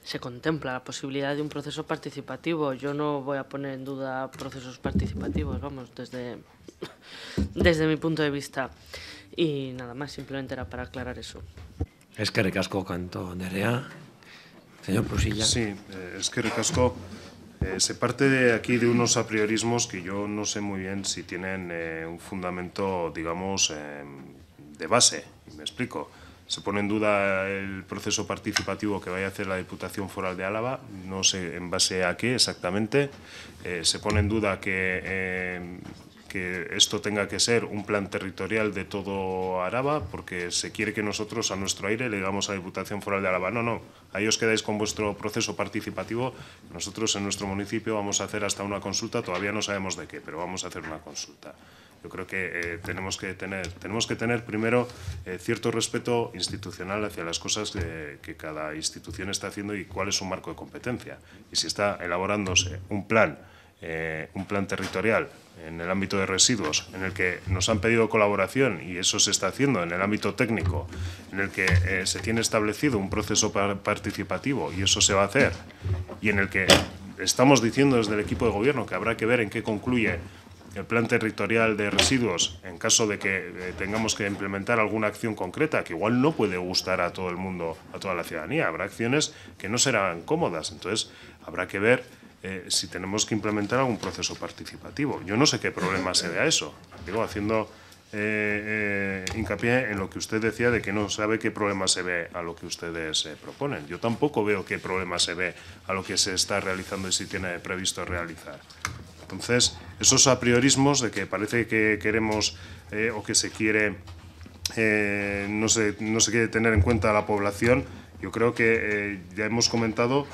se contempla la posibilidad de un proceso participativo. Yo no voy a poner en duda procesos participativos, vamos, desde, desde mi punto de vista. Y nada más, simplemente era para aclarar eso. Es que recasco canto Nerea. Señor Prusilla. Sí, es que recasco. se parte de aquí de unos apriorismos que yo no sé muy bien si tienen eh, un fundamento, digamos, em, de base. me explico. Se pone en duda el proceso participativo que vaya a hacer la Diputación Foral de Álava, no sé en base a qué exactamente. Eh, se pone en duda que, eh, que, esto tenga que ser un plan territorial de todo Araba, porque se quiere que nosotros a nuestro aire le digamos a Diputación Foral de Álava, no, no, ahí os quedáis con vuestro proceso participativo. Nosotros en nuestro municipio vamos a hacer hasta una consulta, todavía no sabemos de qué, pero vamos a hacer una consulta. Yo creo que eh, tenemos que tener, tenemos que tener primero eh, cierto respeto institucional hacia las cosas que, cada institución está haciendo y cuál es su marco de competencia. Y si está elaborándose un plan, eh, un plan territorial en el ámbito de residuos, en el que nos han pedido colaboración y eso se está haciendo en el ámbito técnico, en el que se tiene establecido un proceso participativo y eso se va a hacer, y en el que estamos diciendo desde el equipo de gobierno que habrá que ver en qué concluye el plan territorial de residuos, en caso de que eh, tengamos que implementar alguna acción concreta, que igual no puede gustar a todo el mundo, a toda la ciudadanía, habrá acciones que no serán cómodas. Entonces, habrá que ver eh, si tenemos que implementar algún proceso participativo. Yo no sé qué problema se ve a eso. Digo, haciendo eh, hincapié en lo que usted decía de que no sabe qué problema se ve a lo que ustedes proponen. Yo tampoco veo qué problema se ve a lo que se está realizando y si tiene previsto realizar. Entonces, esos apriorismos de que parece que queremos eh, o que se quiere, eh, no, se, quiere tener en cuenta a la población, yo creo que eh, ya hemos comentado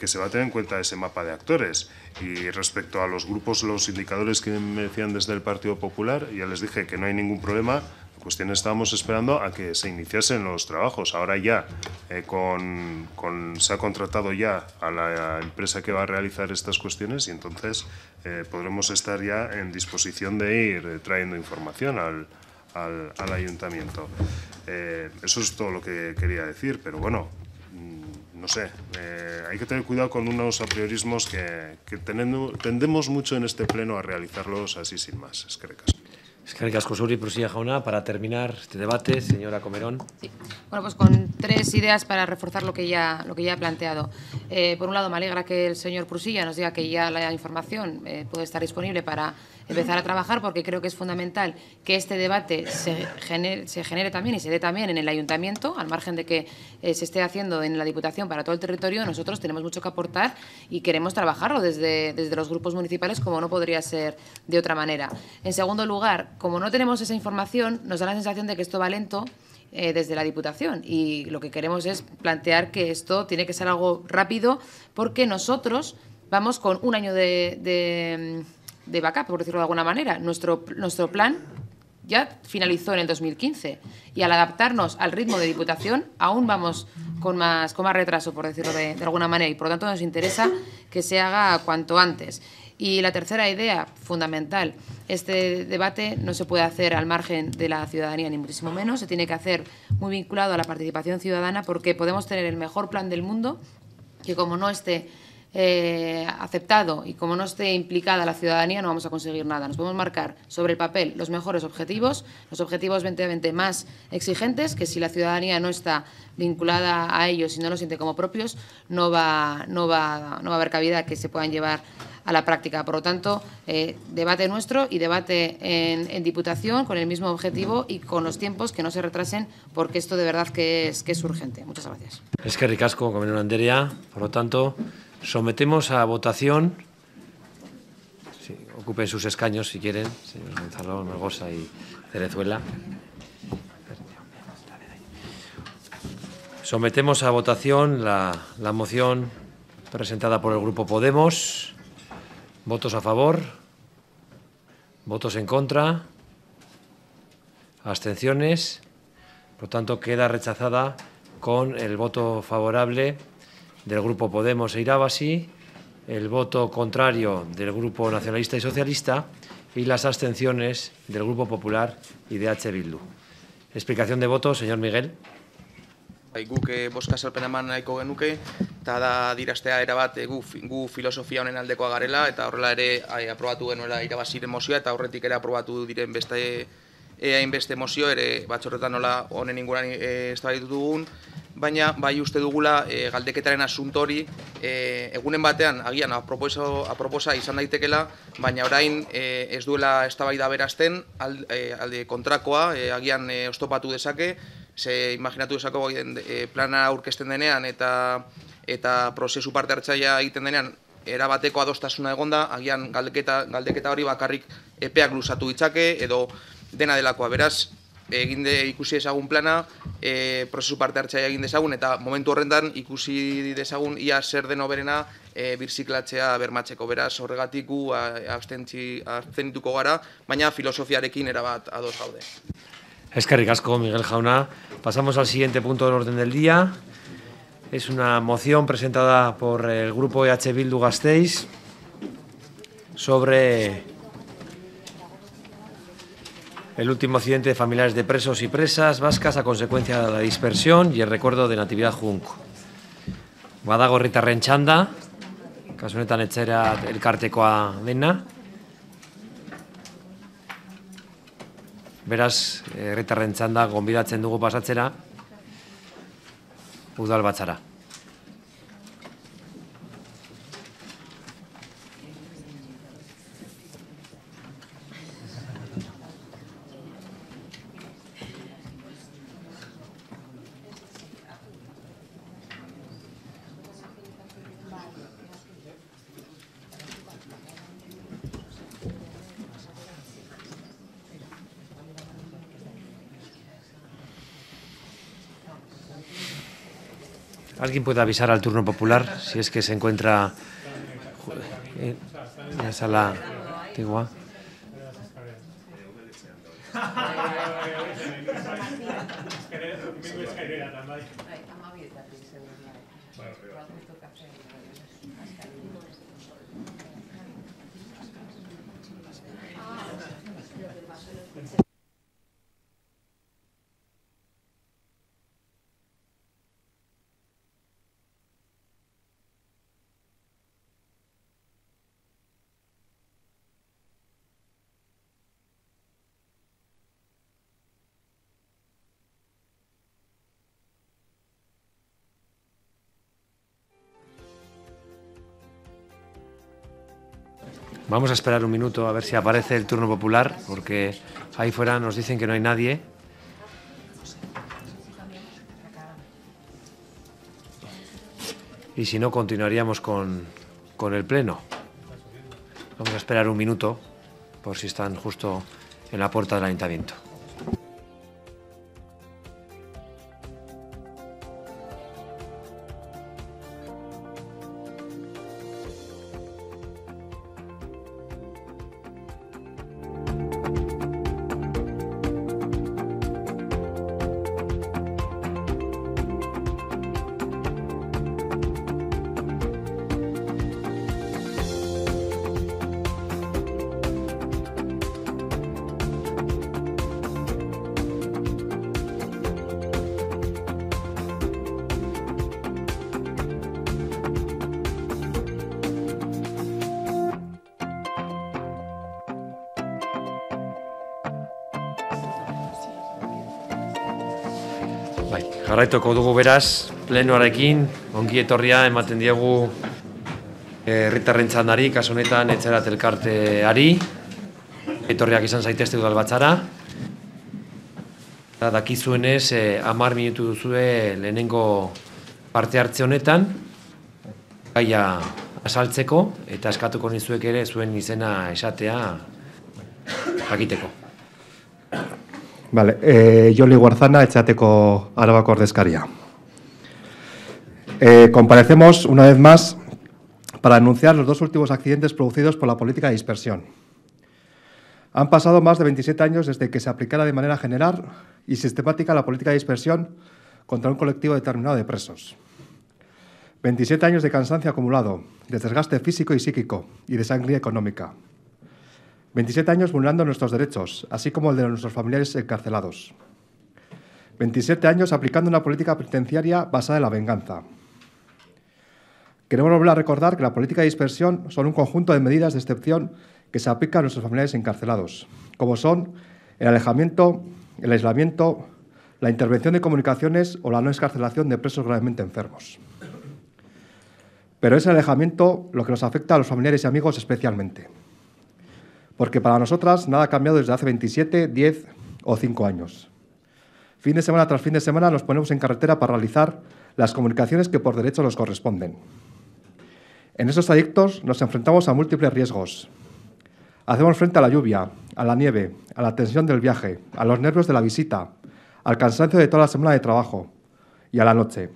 que se va a tener en cuenta ese mapa de actores. Y respecto a los grupos, los indicadores que me decían desde el Partido Popular, ya les dije que no hay ningún problema cuestión estábamos esperando a que se iniciasen los trabajos. Ahora ya eh, con, se ha contratado ya a la empresa que va a realizar estas cuestiones y entonces eh, podremos estar ya en disposición de ir eh, trayendo información al, al, ayuntamiento. eso es todo lo que quería decir, pero bueno, mm, no sé, hay que tener cuidado con unos apriorismos que, que tendemos mucho en este pleno a realizarlos así sin más. Es que Eskerrik asko Y Prusilla jauna, para terminar este debate, señora Comerón. Sí. Bueno, pues con tres ideas para reforzar lo que ya, lo que ya he planteado. Eh, por un lado, me alegra que el señor Prusilla nos diga que ya la información eh, puede estar disponible para empezar a trabajar porque creo que es fundamental que este debate se genere, se genere también y se dé también en el ayuntamiento, al margen de que eh, se esté haciendo en la Diputación para todo el territorio, nosotros tenemos mucho que aportar y queremos trabajarlo desde, desde los grupos municipales como no podría ser de otra manera. En segundo lugar, como no tenemos esa información, nos da la sensación de que esto va lento eh, desde la Diputación. Y lo que queremos es plantear que esto tiene que ser algo rápido porque nosotros vamos con un año de de backup, por decirlo de alguna manera. Nuestro, nuestro plan ya finalizó en el 2015 y al adaptarnos al ritmo de diputación aún vamos con más, retraso, por decirlo de, de, alguna manera, y por lo tanto nos interesa que se haga cuanto antes. Y la tercera idea fundamental, este debate no se puede hacer al margen de la ciudadanía, ni muchísimo menos, se tiene que hacer muy vinculado a la participación ciudadana porque podemos tener el mejor plan del mundo que como no esté eh, aceptado y como no esté implicada la ciudadanía no vamos a conseguir nada. Nos podemos marcar sobre el papel los mejores objetivos, los objetivos 2020 más exigentes, que si la ciudadanía no está vinculada a ellos y no los siente como propios, no va, no va, no va a haber cabida que se puedan llevar a la práctica. Por lo tanto, eh, debate nuestro y debate en, Diputación con el mismo objetivo y con los tiempos que no se retrasen, porque esto de verdad que es, es urgente. Muchas gracias. Es que ricasco, Por lo tanto, Sometemos a votación. ocupen sus escaños si quieren, Señor Gonzalo, Margosa y Cerezuela. Sometemos a votación la, la moción presentada por el Grupo Podemos. ¿Votos a favor? ¿Votos en contra? ¿Abstenciones? Por tanto, queda rechazada con el voto favorable del Grupo Podemos e Irabasi, el voto contrario del Grupo Nacionalista y Socialista y las abstenciones del Grupo Popular y de H. Bildu. Explicación de voto, señor Miguel. Bai, guk eh, boska salpena eman nahiko genuke, eta da diraztea erabate eh, gu, gu filosofia honen aldekoa garela, eta horrela ere eh, aprobatu genuela irabaziren mozioa, eta horretik ere aprobatu diren beste hainbeste mozio ere batxorretan nola honen inguran e, eh, ez da dugun, baina bai uste dugula e, galdeketaren asuntori eh, egunen batean agian aproposa, aproposa izan daitekela, baina orain ez duela eztabaida berazten alde kontrakoa agian e, ostopatu dezake, ze imaginatu dezako e, plana aurkezten denean eta eta prozesu parte hartzaia egiten denean erabateko adostasuna egonda, agian galdeketa, galdeketa hori bakarrik epeak luzatu ditzake edo dena delakoa, beraz, egin de ikusi ezagun plana, e, prozesu parte hartzea egin dezagun eta momentu horrendan ikusi dezagun ia zer den oberena e, eh, bermatzeko beraz horregatik gu abstentzi gara, baina filosofiarekin era bat ados gaude. Eskerrik asko Miguel Jauna, pasamos al siguiente punto del orden del día. Es una moción presentada por el grupo EH Bildu Gasteiz sobre El último accidente de familiares de presos y presas vascas a consecuencia de la dispersión y el recuerdo de Natividad Junco. Badago Rita Renchanda, caso netan etxera elkartekoa dena. Beraz, eh, Rita Renchanda, gombidatzen dugu pasatzera, Udal batzara. ¿Alguien puede avisar al turno popular si es que se encuentra eh, en la sala antigua? Vamos a esperar un minuto a ver si aparece el turno popular, porque ahí fuera nos dicen que no hay nadie. Y si no, continuaríamos con, con el pleno. Vamos a esperar un minuto por si están justo en la puerta del ayuntamiento. jarraituko dugu beraz, plenoarekin, ongi etorria ematen diegu eh, erritarrentzan ari, kasu honetan etxera telkarte ari, etorriak izan zaitezte udal batzara. Da, dakizuenez, e, eh, amar minutu duzue lehenengo parte hartze honetan, gaia asaltzeko, eta eskatuko nizuek ere zuen izena esatea jakiteko. Vale, eh, Guarzana Echateco, arabako Cordescaría. Eh, comparecemos una vez más para anunciar los dos últimos accidentes producidos por la política de dispersión. Han pasado más de 27 años desde que se aplicara de manera general y sistemática la política de dispersión contra un colectivo determinado de presos. 27 años de cansancio acumulado, de desgaste físico y psíquico y de sangría económica, 27 años vulnerando nuestros derechos, así como el de nuestros familiares encarcelados. 27 años aplicando una política penitenciaria basada en la venganza. Queremos volver a recordar que la política de dispersión son un conjunto de medidas de excepción que se aplican a nuestros familiares encarcelados, como son el alejamiento, el aislamiento, la intervención de comunicaciones o la no escarcelación de presos gravemente enfermos. Pero es el alejamiento lo que nos afecta a los familiares y amigos especialmente porque para nosotras nada ha cambiado desde hace 27, 10 o 5 años. Fin de semana tras fin de semana nos ponemos en carretera para realizar las comunicaciones que por derecho nos corresponden. En esos trayectos nos enfrentamos a múltiples riesgos. Hacemos frente a la lluvia, a la nieve, a la tensión del viaje, a los nervios de la visita, al cansancio de toda la semana de trabajo y a la noche.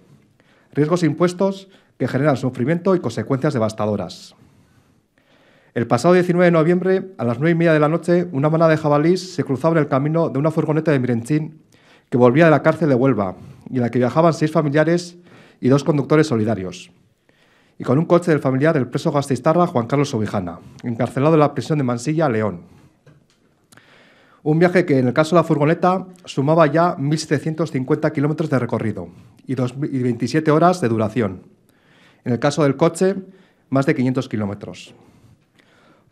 Riesgos impuestos que generan sufrimiento y consecuencias devastadoras. El pasado 19 de noviembre, a las 9 y media de la noche, una manada de jabalís se cruzaba en el camino de una furgoneta de Mirenchín que volvía de la cárcel de Huelva y en la que viajaban seis familiares y dos conductores solidarios. Y con un coche del familiar del preso gasteiztarra Juan Carlos Sobijana, encarcelado en la prisión de Mansilla, León. Un viaje que, en el caso de la furgoneta, sumaba ya 1.750 kilómetros de recorrido y, y 27 horas de duración. En el caso del coche, más de 500 kilómetros.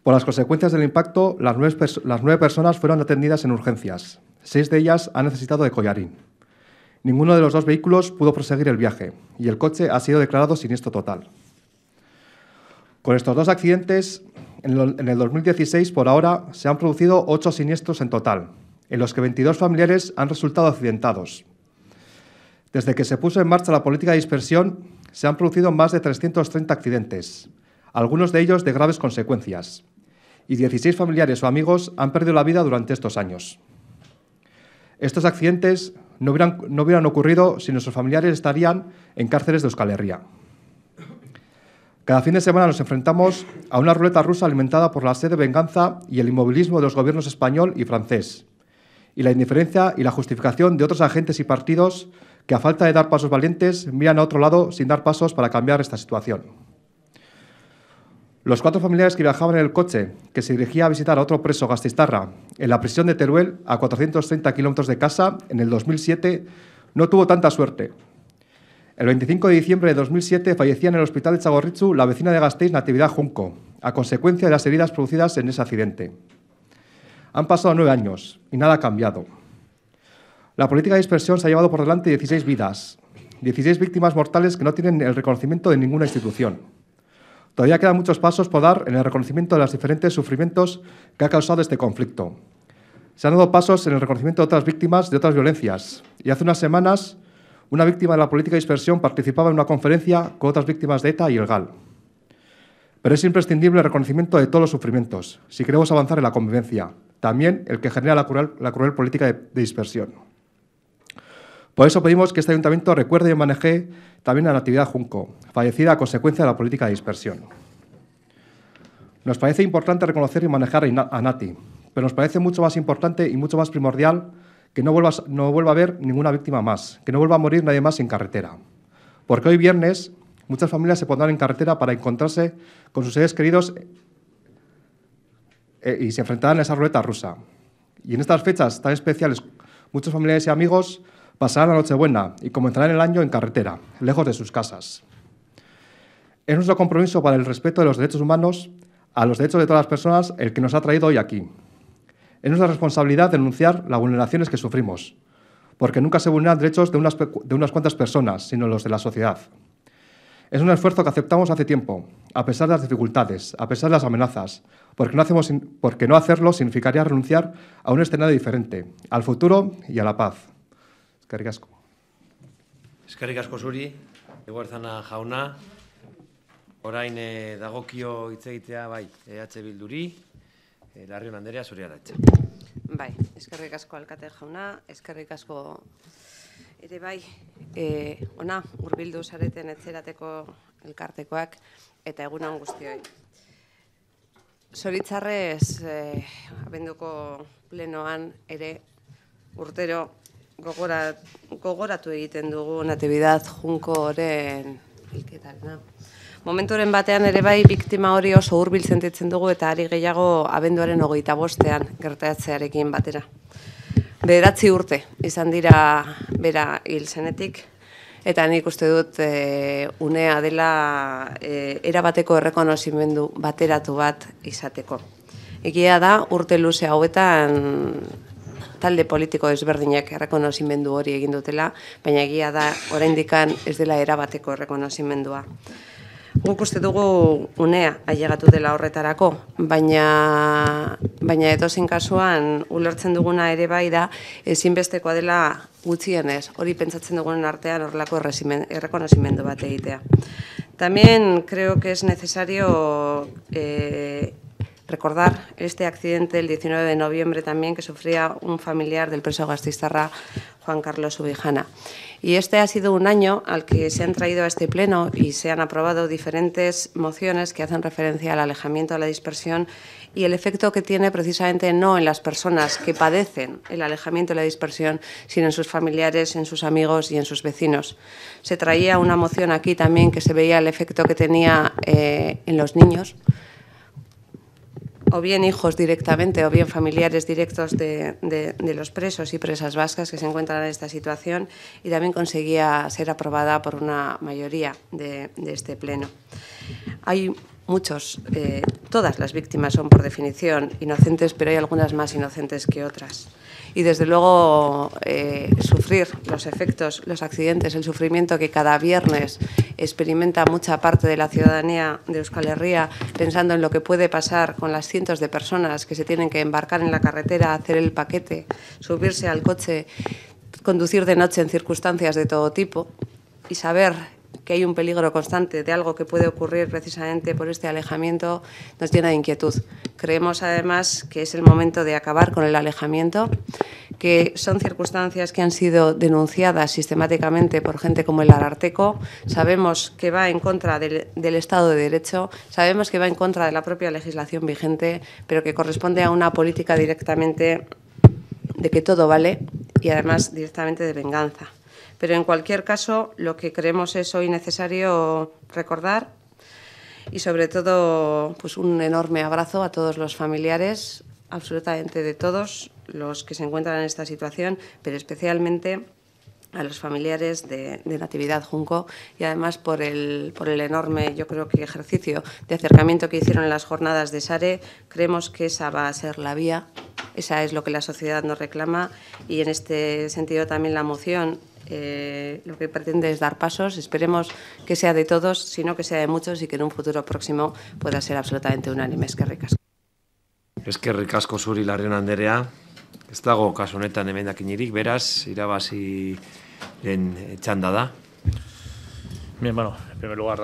Por las consecuencias del impacto, las nueve, personas fueron atendidas en urgencias. Seis de ellas han necesitado de collarín. Ninguno de los dos vehículos pudo proseguir el viaje y el coche ha sido declarado siniestro total. Con estos dos accidentes, en el 2016 por ahora se han producido ocho siniestros en total, en los que 22 familiares han resultado accidentados. Desde que se puso en marcha la política de dispersión, se han producido más de 330 accidentes, algunos de ellos de graves consecuencias, y 16 familiares o amigos han perdido la vida durante estos años. Estos accidentes no hubieran, ocurrido si nuestros familiares estarían en cárceles de Euskal Herria. Cada fin de semana nos enfrentamos a una ruleta rusa alimentada por la sed de venganza y el inmovilismo de los gobiernos español y francés, y la indiferencia y la justificación de otros agentes y partidos que a falta de dar pasos valientes miran a otro lado sin dar pasos para cambiar esta situación. Los cuatro familiares que viajaban en el coche, que se dirigía a visitar a otro preso gastistarra en la prisión de Teruel, a 430 kilómetros de casa, en el 2007, no tuvo tanta suerte. El 25 de diciembre de 2007 fallecía en el hospital de Chagorritsu la vecina de Gasteiz, Natividad Junco, a consecuencia de las heridas producidas en ese accidente. Han pasado nueve años y nada ha cambiado. La política de dispersión se ha llevado por delante 16 vidas, 16 víctimas mortales que no tienen el reconocimiento de ninguna institución. Todavía quedan muchos pasos por dar en el reconocimiento de los diferentes sufrimientos que ha causado este conflicto. Se han dado pasos en el reconocimiento de otras víctimas de otras violencias. Y hace unas semanas, una víctima de la política de dispersión participaba en una conferencia con otras víctimas de ETA y el GAL. Pero es imprescindible el reconocimiento de todos los sufrimientos, si queremos avanzar en la convivencia, también el que genera la cruel, política de dispersión. Por eso pedimos que este ayuntamiento recuerde y maneje también la Natividad Junco, fallecida a consecuencia de la política de dispersión. Nos parece importante reconocer y manejar a Nati, pero nos parece mucho más importante y mucho más primordial que no, no vuelva a haber ninguna víctima más, que no vuelva a morir nadie más en carretera. Porque hoy viernes muchas familias se pondrán en carretera para encontrarse con sus seres queridos eh, y se enfrentarán a esa ruleta rusa. Y en estas fechas tan especiales, muchos familiares y amigos pasarán la Nochebuena y comenzarán el año en carretera, lejos de sus casas. Es nuestro compromiso para el respeto de los derechos humanos, a los derechos de todas las personas, el que nos ha traído hoy aquí. Es nuestra responsabilidad denunciar las vulneraciones que sufrimos, porque nunca se vulneran derechos de unas, cuantas personas, sino los de la sociedad. Es un esfuerzo que aceptamos hace tiempo, a pesar de las dificultades, a pesar de las amenazas, porque no, hacemos, porque no hacerlo significaría renunciar a un escenario diferente, al futuro y a la paz. Eskerrik asko. Eskerrik asko zuri, eguerzana jauna, orain eh, dagokio hitz bai, e EH Bilduri, larri Larrion Anderea, zuri Bai, eskerrik asko alkate jauna, eskerrik asko ere bai, eh, ona, urbildu zareten etzerateko elkartekoak, eta egunan guztioi. Zoritzarrez, eh, abenduko plenoan ere, urtero gogoratu egiten dugu natibidad junko horren Momentoren batean ere bai biktima hori oso hurbil sentitzen dugu eta ari gehiago abenduaren hogeita bostean gertatzearekin batera. beratzi urte izan dira bera hil zenetik eta nik uste dut eh, unea dela e, erabateko errekonozimendu bateratu bat izateko. Egia da urte luze hauetan talde politiko ezberdinak errekonozimendu hori egin dutela, baina egia da oraindikan ez dela erabateko errekonozimendua. Guk uste dugu unea ailegatu dela horretarako, baina, baina edozen kasuan ulertzen duguna ere bai da ezinbestekoa dela gutxienez, hori pentsatzen dugunen artean horrelako errekonozimendu bat egitea. También creo que es necesario eh, recordar este accidente el 19 de noviembre también que sufría un familiar del preso gastistarra Juan Carlos Ubijana. Y este ha sido un año al que se han traído a este pleno y se han aprobado diferentes mociones que hacen referencia al alejamiento, a la dispersión y el efecto que tiene precisamente no en las personas que padecen el alejamiento y la dispersión, sino en sus familiares, en sus amigos y en sus vecinos. Se traía una moción aquí también que se veía el efecto que tenía eh, en los niños o bien hijos directamente o bien familiares directos de, los presos y presas vascas que se encuentran en esta situación y también conseguía ser aprobada por una mayoría de, de este pleno. Hay muchos, eh, todas las víctimas son por definición inocentes, pero hay algunas más inocentes que otras. Y desde luego eh, sufrir los efectos, los accidentes, el sufrimiento que cada viernes experimenta mucha parte de la ciudadanía de Euskal Herria, pensando en lo que puede pasar con las cientos de personas que se tienen que embarcar en la carretera, hacer el paquete, subirse al coche, conducir de noche en circunstancias de todo tipo y saber que hay un peligro constante de algo que puede ocurrir precisamente por este alejamiento, nos llena de inquietud. Creemos además que es el momento de acabar con el alejamiento, que son circunstancias que han sido denunciadas sistemáticamente por gente como el Ararteco. Sabemos que va en contra del, del Estado de Derecho, sabemos que va en contra de la propia legislación vigente, pero que corresponde a una política directamente de que todo vale y además directamente de venganza. Pero en cualquier caso, lo que creemos es hoy necesario recordar y sobre todo pues un enorme abrazo a todos los familiares, absolutamente de todos los que se encuentran en esta situación, pero especialmente a los familiares de, de, Natividad Junco y además por el, por el enorme, yo creo que ejercicio de acercamiento que hicieron en las jornadas de Sare, creemos que esa va a ser la vía, esa es lo que la sociedad nos reclama y en este sentido también la moción eh, lo que pretende es dar pasos. Esperemos que sea de todos, sino que sea de muchos y que en un futuro próximo pueda ser absolutamente unánime. Es que ricasco. Sur y la zuri Anderea anderea. Ez casoneta kasu honetan emendakinirik, beraz, irabazi den en da. Bien, bueno, en primer lugar,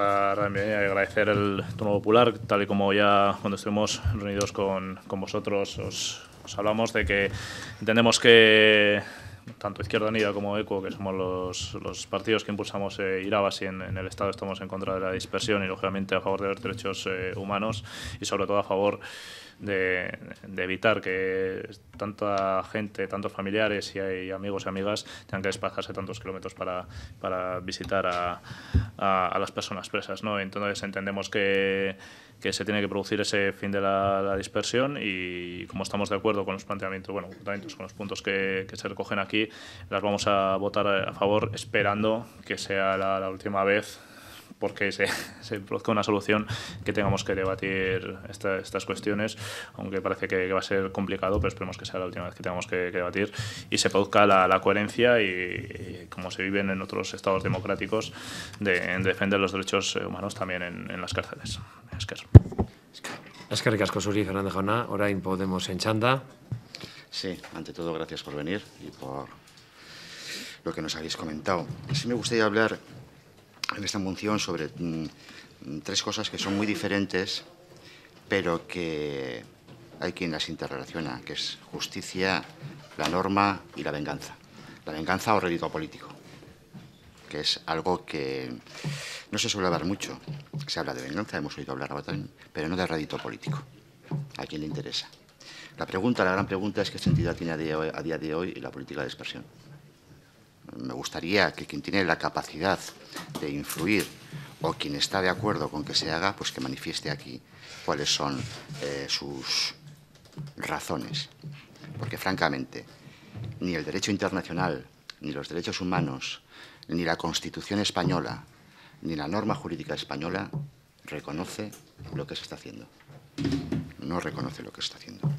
eh, agradecer el tono popular, tal y como ya cuando estuvimos reunidos con, con vosotros, os, os hablamos de que entendemos que tanto Izquierda Unida como ECO, que somos los, partidos que impulsamos eh, Irabasi en, en, el Estado, estamos en contra de la dispersión y, lógicamente, a favor de los derechos eh, humanos y, sobre todo, a favor de, evitar que tanta gente, tantos familiares y, amigos y amigas tengan que desplazarse tantos kilómetros para, para visitar a, a las personas presas. ¿no? Entonces, entendemos que que se tiene que producir ese fin de la, dispersión y como estamos de acuerdo con los planteamientos, bueno, con los puntos que, se recogen aquí, las vamos a votar a favor esperando que sea la última vez porque se, produzca una solución que tengamos que debatir estas cuestiones, aunque parece que, va a ser complicado, pero esperemos que sea la última vez que tengamos que, debatir y se produzca la, coherencia y, como se vive en otros estados democráticos de, en defender los derechos humanos también en, en las cárceles. Esker. Esker Cascosuri, Fernando Jauna, orain Podemos en Chanda. Sí, ante todo gracias por venir y por lo que nos habéis comentado. Sí me gustaría hablar en esta munción sobre mm, tres cosas que son muy diferentes, pero que hay quien las interrelaciona, que es justicia, la norma y la venganza. La venganza o rédito político, que es algo que no se suele hablar mucho. Se habla de venganza, hemos oído hablar ahora también, pero no de rédito político. ¿A quien le interesa? La pregunta, la gran pregunta es qué sentido tiene a día de hoy la política de dispersión me gustaría que quien tiene la capacidad de influir o quien está de acuerdo con que se haga, pues que manifieste aquí cuáles son eh, sus razones. Porque, francamente, ni el derecho internacional, ni los derechos humanos, ni la Constitución española, ni la norma jurídica española reconoce lo que se está haciendo. No reconoce lo que se está haciendo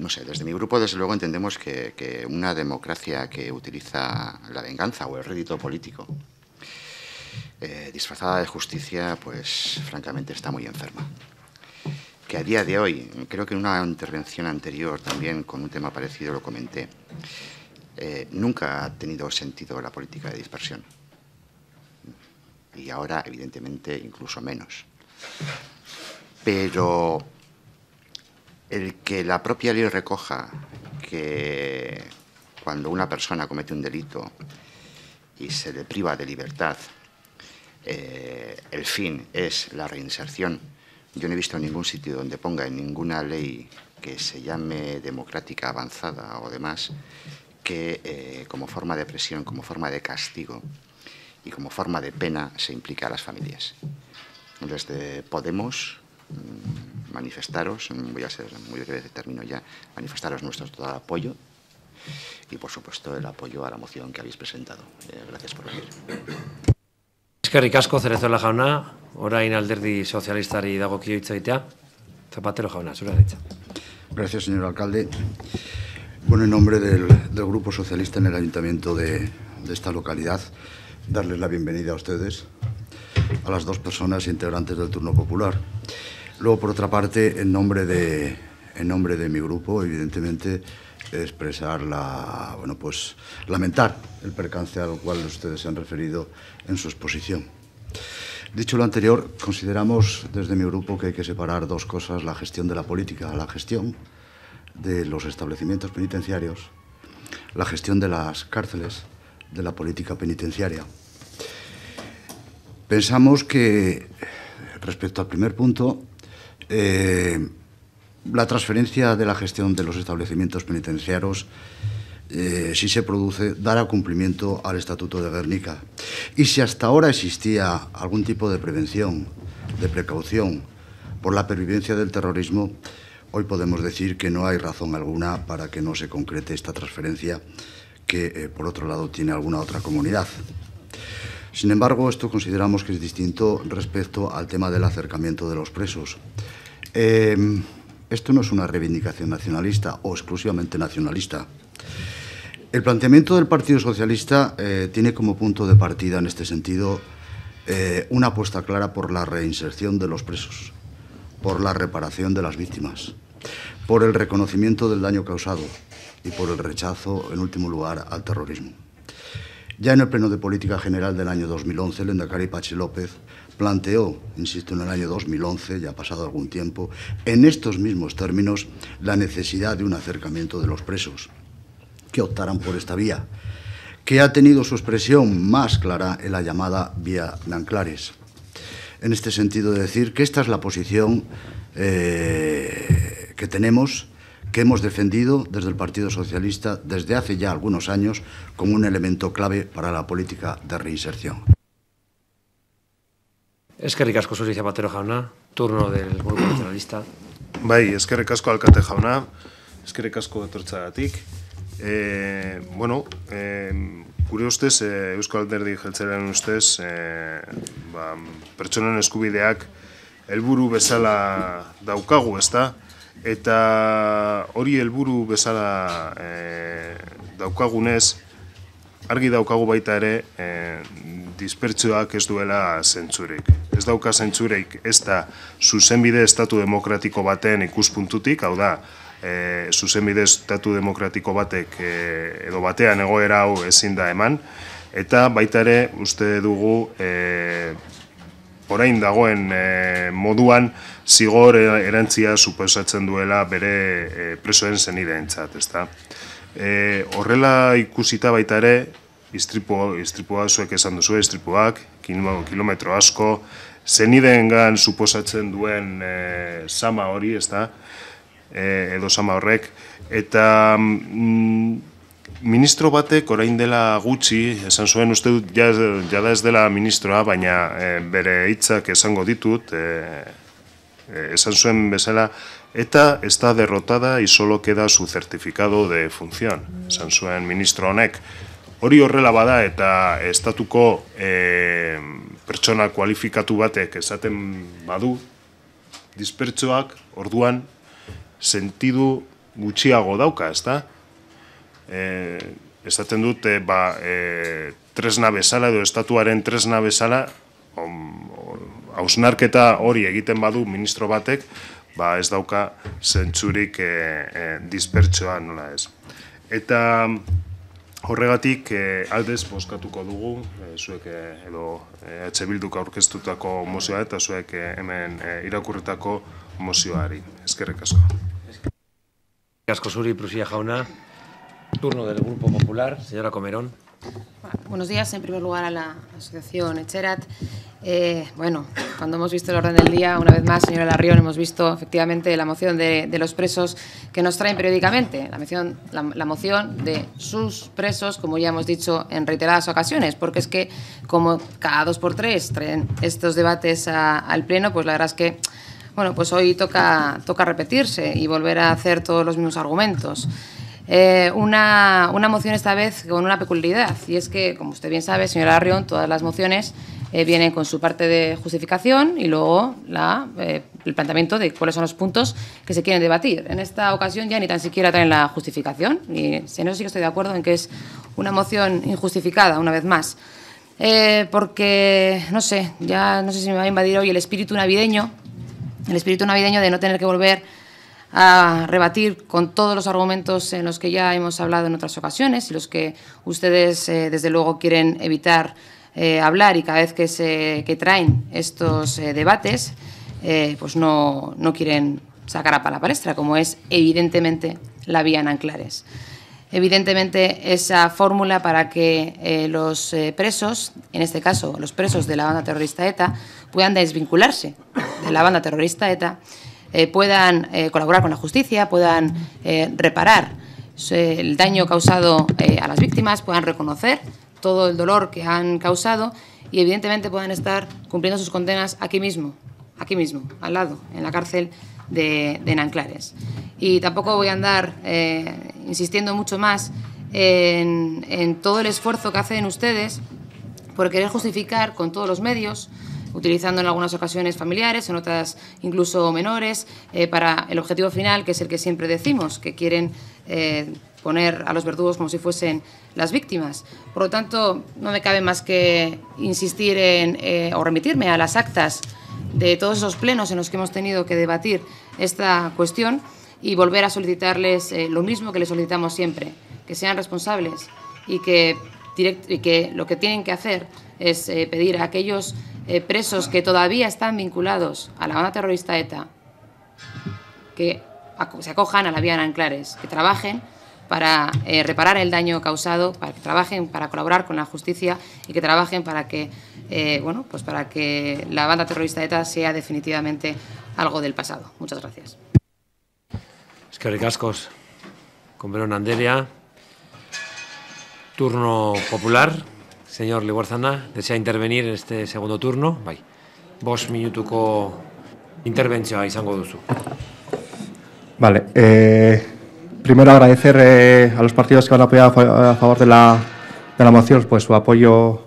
no sé, desde mi grupo desde luego entendemos que, una democracia que utiliza la venganza o el rédito político eh, disfrazada de justicia, pues francamente está muy enferma. Que a día de hoy, creo que en una intervención anterior también con un tema parecido lo comenté, eh, nunca ha tenido sentido la política de dispersión. Y ahora, evidentemente, incluso menos. Pero el que la propia ley recoja que cuando una persona comete un delito y se le priva de libertad, eh, el fin es la reinserción. Yo no he visto ningún sitio donde ponga en ninguna ley que se llame democrática avanzada o demás, que eh, como forma de presión, como forma de castigo y como forma de pena se implica a las familias. Desde Podemos Mm, manifestaros, mm, voy a ser muy breve, termino ya, manifestaros nuestro total apoyo y, por supuesto, el apoyo a la moción que habéis presentado. Eh, gracias por venir. Cerezo de la jauna, orain alderdi socialista, dagokio Zapatero jauna, zura derecha. Gracias, señor alcalde. Bueno, en nombre del, Grupo Socialista en el Ayuntamiento de, de esta localidad, darles la bienvenida a ustedes, a las dos personas integrantes del turno popular. Luego, por otra parte, en nombre de, en nombre de mi grupo, evidentemente, expresar la, bueno, pues lamentar el percance al cual ustedes se han referido en su exposición. Dicho lo anterior, consideramos desde mi grupo que hay que separar dos cosas, la gestión de la política, la gestión de los establecimientos penitenciarios, la gestión de las cárceles, de la política penitenciaria. Pensamos que respecto al primer punto, eh, la transferencia de la gestión de los establecimientos penitenciarios, eh, si se produce, dará cumplimiento al Estatuto de Guernica. Y si hasta ahora existía algún tipo de prevención, de precaución por la pervivencia del terrorismo, hoy podemos decir que no hay razón alguna para que no se concrete esta transferencia que, eh, por otro lado, tiene alguna otra comunidad. Sin embargo, esto consideramos que es distinto respecto al tema del acercamiento de los presos. Em, esto no es una reivindicación nacionalista o exclusivamente nacionalista. El planteamiento del Partido Socialista eh, tiene como punto de partida, en este sentido, eh, una apuesta clara por la reinserción de los presos, por la reparación de las víctimas, por el reconocimiento del daño causado y por el rechazo, en último lugar, al terrorismo. Ya en el Pleno de Política General del año 2011, el Endacari Pachi López planteó, insisto, en el año 2011, ya ha pasado algún tiempo, en estos mismos términos, la necesidad de un acercamiento de los presos que optaran por esta vía, que ha tenido su expresión más clara en la llamada vía de Anclares. En este sentido, decir que esta es la posición eh, que tenemos que hemos defendido desde el Partido Socialista desde hace ya algunos años como un elemento clave para la política de reinserción. Eskerrik asko zuri zapatero jauna, turno del grupo nacionalista. Bai, eskerrik asko alkate jauna, eskerrik asko etortza eh, bueno, e, gure ustez, e, Eusko Alderdi jeltzaren ustez, e, ba, pertsonen eskubideak helburu bezala daukagu, ez da? Eta hori helburu bezala e, daukagunez, argi daukagu baita ere e, dispertsioak ez duela zentsurik. Ez dauka zentzurek ez da zuzenbide estatu demokratiko baten ikuspuntutik, hau da, e, zuzenbide estatu demokratiko batek e, edo batean egoera hau ezin da eman, eta baita ere uste dugu e, orain dagoen e, moduan zigor erantzia suposatzen duela bere presoen zenideentzat, ez da e, horrela ikusita baita ere, iztripo, iztripoak zuek esan duzu, iztripoak, kilometro asko, zeniden gan suposatzen duen e, sama hori, ez da, e, edo sama horrek, eta mm, ministro batek orain dela gutxi, esan zuen uste dut, jada ez dela ministroa, baina e, bere hitzak esango ditut, e, e Esan zuen bezala, eta está derrotada y solo queda su certificado de función, esan zuen ministro honek. Hori horrela bada eta estatuko e, pertsona kualifikatu batek esaten badu, dispertsoak orduan sentidu gutxiago dauka, ezta? E, esaten dute, eh, ba, e, tresna bezala edo estatuaren tresna bezala, hausnarketa hori egiten badu ministro batek, ba, ez dauka zentsurik e, eh, e, eh, dispertsoa nola ez. Eta horregatik e, aldez bozkatuko dugu, e, zuek e, edo aurkeztutako mozioa eta zuek hemen e, mozioari. Ezkerrek asko. Ezkerrek asko zuri, Prusia jauna. Turno del Grupo Popular, señora Comerón. Buenos días, en primer lugar, a la Asociación Echerat. Eh, bueno, cuando hemos visto el orden del día, una vez más, señora Larrión, hemos visto efectivamente la moción de, los presos que nos traen periódicamente, la moción, la, moción, de sus presos, como ya hemos dicho en reiteradas ocasiones, porque es que como cada dos por tres traen estos debates al Pleno, pues la verdad es que bueno, pues hoy toca, toca repetirse y volver a hacer todos los mismos argumentos. Eh, una, moción esta vez con una peculiaridad, y es que, como usted bien sabe, señora Arrión, todas las mociones eh, vienen con su parte de justificación y luego la, eh, el planteamiento de cuáles son los puntos que se quieren debatir. En esta ocasión ya ni tan siquiera traen la justificación, y en eso sí que estoy de acuerdo en que es una moción injustificada, una vez más. porque, no sé, ya no sé si me va a invadir hoy el espíritu navideño, el espíritu navideño de no tener que volver a rebatir con todos los argumentos en los que ya hemos hablado en otras ocasiones y los que ustedes, eh, desde luego, quieren evitar eh, hablar y cada vez que, se, traen estos eh, debates, pues no, no, quieren sacar a la palestra, como es evidentemente la vía en Anclares. Evidentemente, esa fórmula para que los presos, en este caso los presos de la banda terrorista ETA, puedan desvincularse de la banda terrorista ETA eh, puedan eh, colaborar con la justicia, puedan eh, reparar el daño causado a las víctimas, puedan reconocer todo el dolor que han causado y evidentemente puedan estar cumpliendo sus condenas aquí mismo, aquí mismo, al lado, en la cárcel de, Nanclares. Y tampoco voy a andar insistiendo mucho más en, en todo el esfuerzo que hacen ustedes por querer justificar con todos los medios utilizando en algunas ocasiones familiares, en otras incluso menores, eh, para el objetivo final, que es el que siempre decimos, que quieren eh, poner a los verdugos como si fuesen las víctimas. Por lo tanto, no me cabe más que insistir en, eh, o remitirme a las actas de todos esos plenos en los que hemos tenido que debatir esta cuestión y volver a solicitarles lo mismo que les solicitamos siempre, que sean responsables y que, y que lo que tienen que hacer es pedir a aquellos eh, presos que todavía están vinculados a la banda terrorista ETA, que se acojan a la vía de Anclares, que trabajen para eh, reparar el daño causado, para que trabajen para colaborar con la justicia y que trabajen para que, eh, bueno, pues para que la banda terrorista ETA sea definitivamente algo del pasado. Muchas gracias. Es que Con Verón Turno popular. Señor Liborzana, desea intervenir en este segundo turno. Bai, vos minutuko a izango duzu. Vale, eh, primero agradecer eh, a los partidos que han apoyado a favor de la, de la moción pues, su apoyo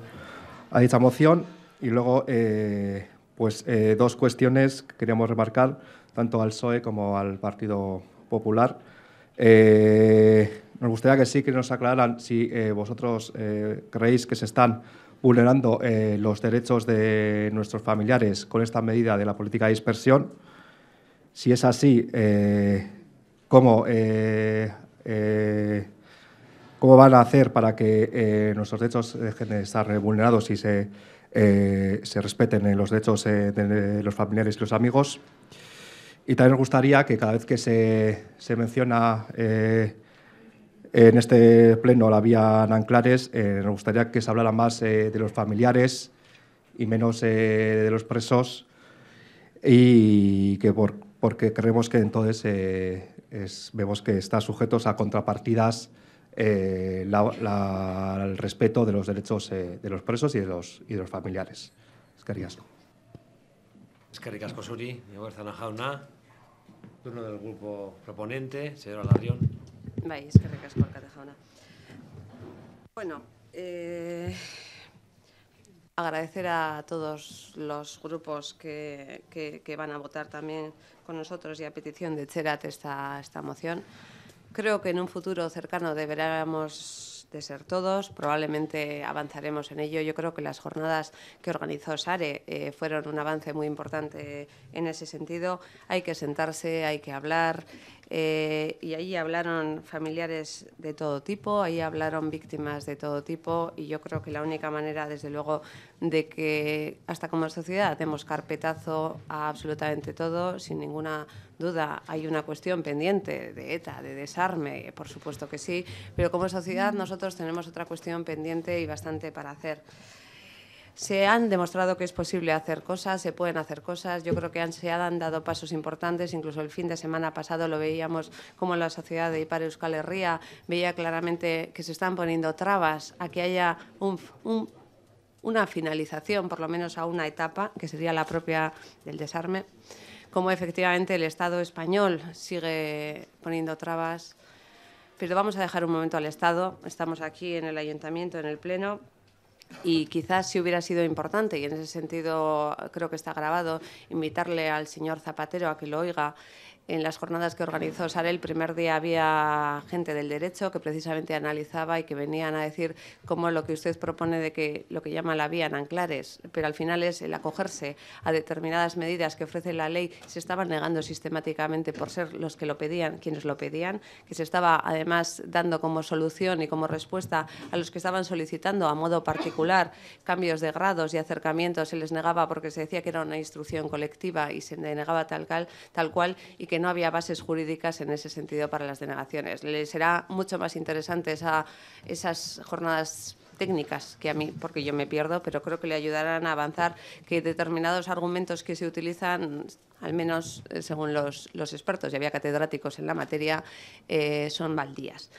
a dicha moción y luego eh, pues, dos cuestiones que queríamos remarcar tanto al PSOE como al Partido Popular. Eh, nos gustaría que sí que nos aclararan si eh, vosotros eh, creéis que se están vulnerando eh, los derechos de nuestros familiares con esta medida de la política de dispersión. Si es así, ¿cómo, ¿cómo, van a hacer para que nuestros derechos dejen de estar vulnerados y se, se respeten los derechos de los familiares y los amigos? Y también nos gustaría que cada vez que se, se menciona en este pleno la vía anclares eh, nos gustaría que se hablara más eh, de los familiares y menos eh, de los presos y que por, porque creemos que entonces eh, vemos que está sujetos a contrapartidas el respeto de los derechos de los presos y de los, y de los familiares. Eskerrik Turno del grupo proponente, señora Larrión. Vais, Bueno, eh, agradecer a todos los grupos que, que, van a votar también con nosotros y a petición de Cherat esta, esta moción. Creo que en un futuro cercano deberíamos de ser todos. Probablemente avanzaremos en ello. Yo creo que las jornadas que organizó SARE eh, fueron un avance muy importante en ese sentido. Hay que sentarse, hay que hablar. Eh, y ahí hablaron familiares de todo tipo, ahí hablaron víctimas de todo tipo y yo creo que la única manera, desde luego, de que hasta como sociedad demos carpetazo a absolutamente todo, sin ninguna duda hay una cuestión pendiente de ETA, de desarme, por supuesto que sí, pero como sociedad nosotros tenemos otra cuestión pendiente y bastante para hacer se han demostrado que es posible hacer cosas, se pueden hacer cosas. Yo creo que se han dado pasos importantes, incluso el fin de semana pasado lo veíamos como la sociedad de Ipar Euskal Herria veía claramente que se están poniendo trabas a que haya una finalización, por lo menos a una etapa, que sería la propia del desarme cómo efectivamente el Estado español sigue poniendo trabas. Pero vamos a dejar un momento al Estado. Estamos aquí en el Ayuntamiento, en el Pleno, y quizás si hubiera sido importante, y en ese sentido creo que está grabado, invitarle al señor Zapatero a que lo oiga en las jornadas que organizó Sare, el primer día había gente del derecho que precisamente analizaba y que venían a decir cómo lo que usted propone de que lo que llama la vía en anclares, pero al final es el acogerse a determinadas medidas que ofrece la ley, se estaba negando sistemáticamente por ser los que lo pedían, quienes lo pedían, que se estaba además dando como solución y como respuesta a los que estaban solicitando a modo particular cambios de grados y acercamientos, se les negaba porque se decía que era una instrucción colectiva y se negaba tal, tal cual que no había bases jurídicas en ese sentido para las denegaciones. Le será mucho más interesante esas jornadas técnicas que a mí, porque yo me pierdo, pero creo que le ayudarán a avanzar que determinados argumentos que se utilizan, al menos eh, según los, expertos, y había catedráticos en la materia, eh, son baldías.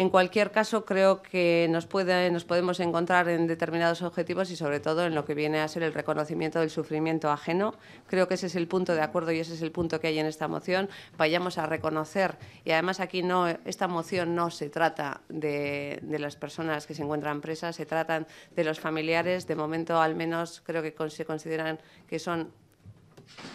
En cualquier caso, creo que nos, podemos encontrar en determinados objetivos y sobre todo en lo que viene a ser el reconocimiento del sufrimiento ajeno. Creo que ese es el punto de acuerdo y ese es el punto que hay en esta moción. Vayamos a reconocer y además aquí no, esta moción no se trata de, de las personas que se encuentran presas, se tratan de los familiares. De momento, al menos, creo que se consideran que son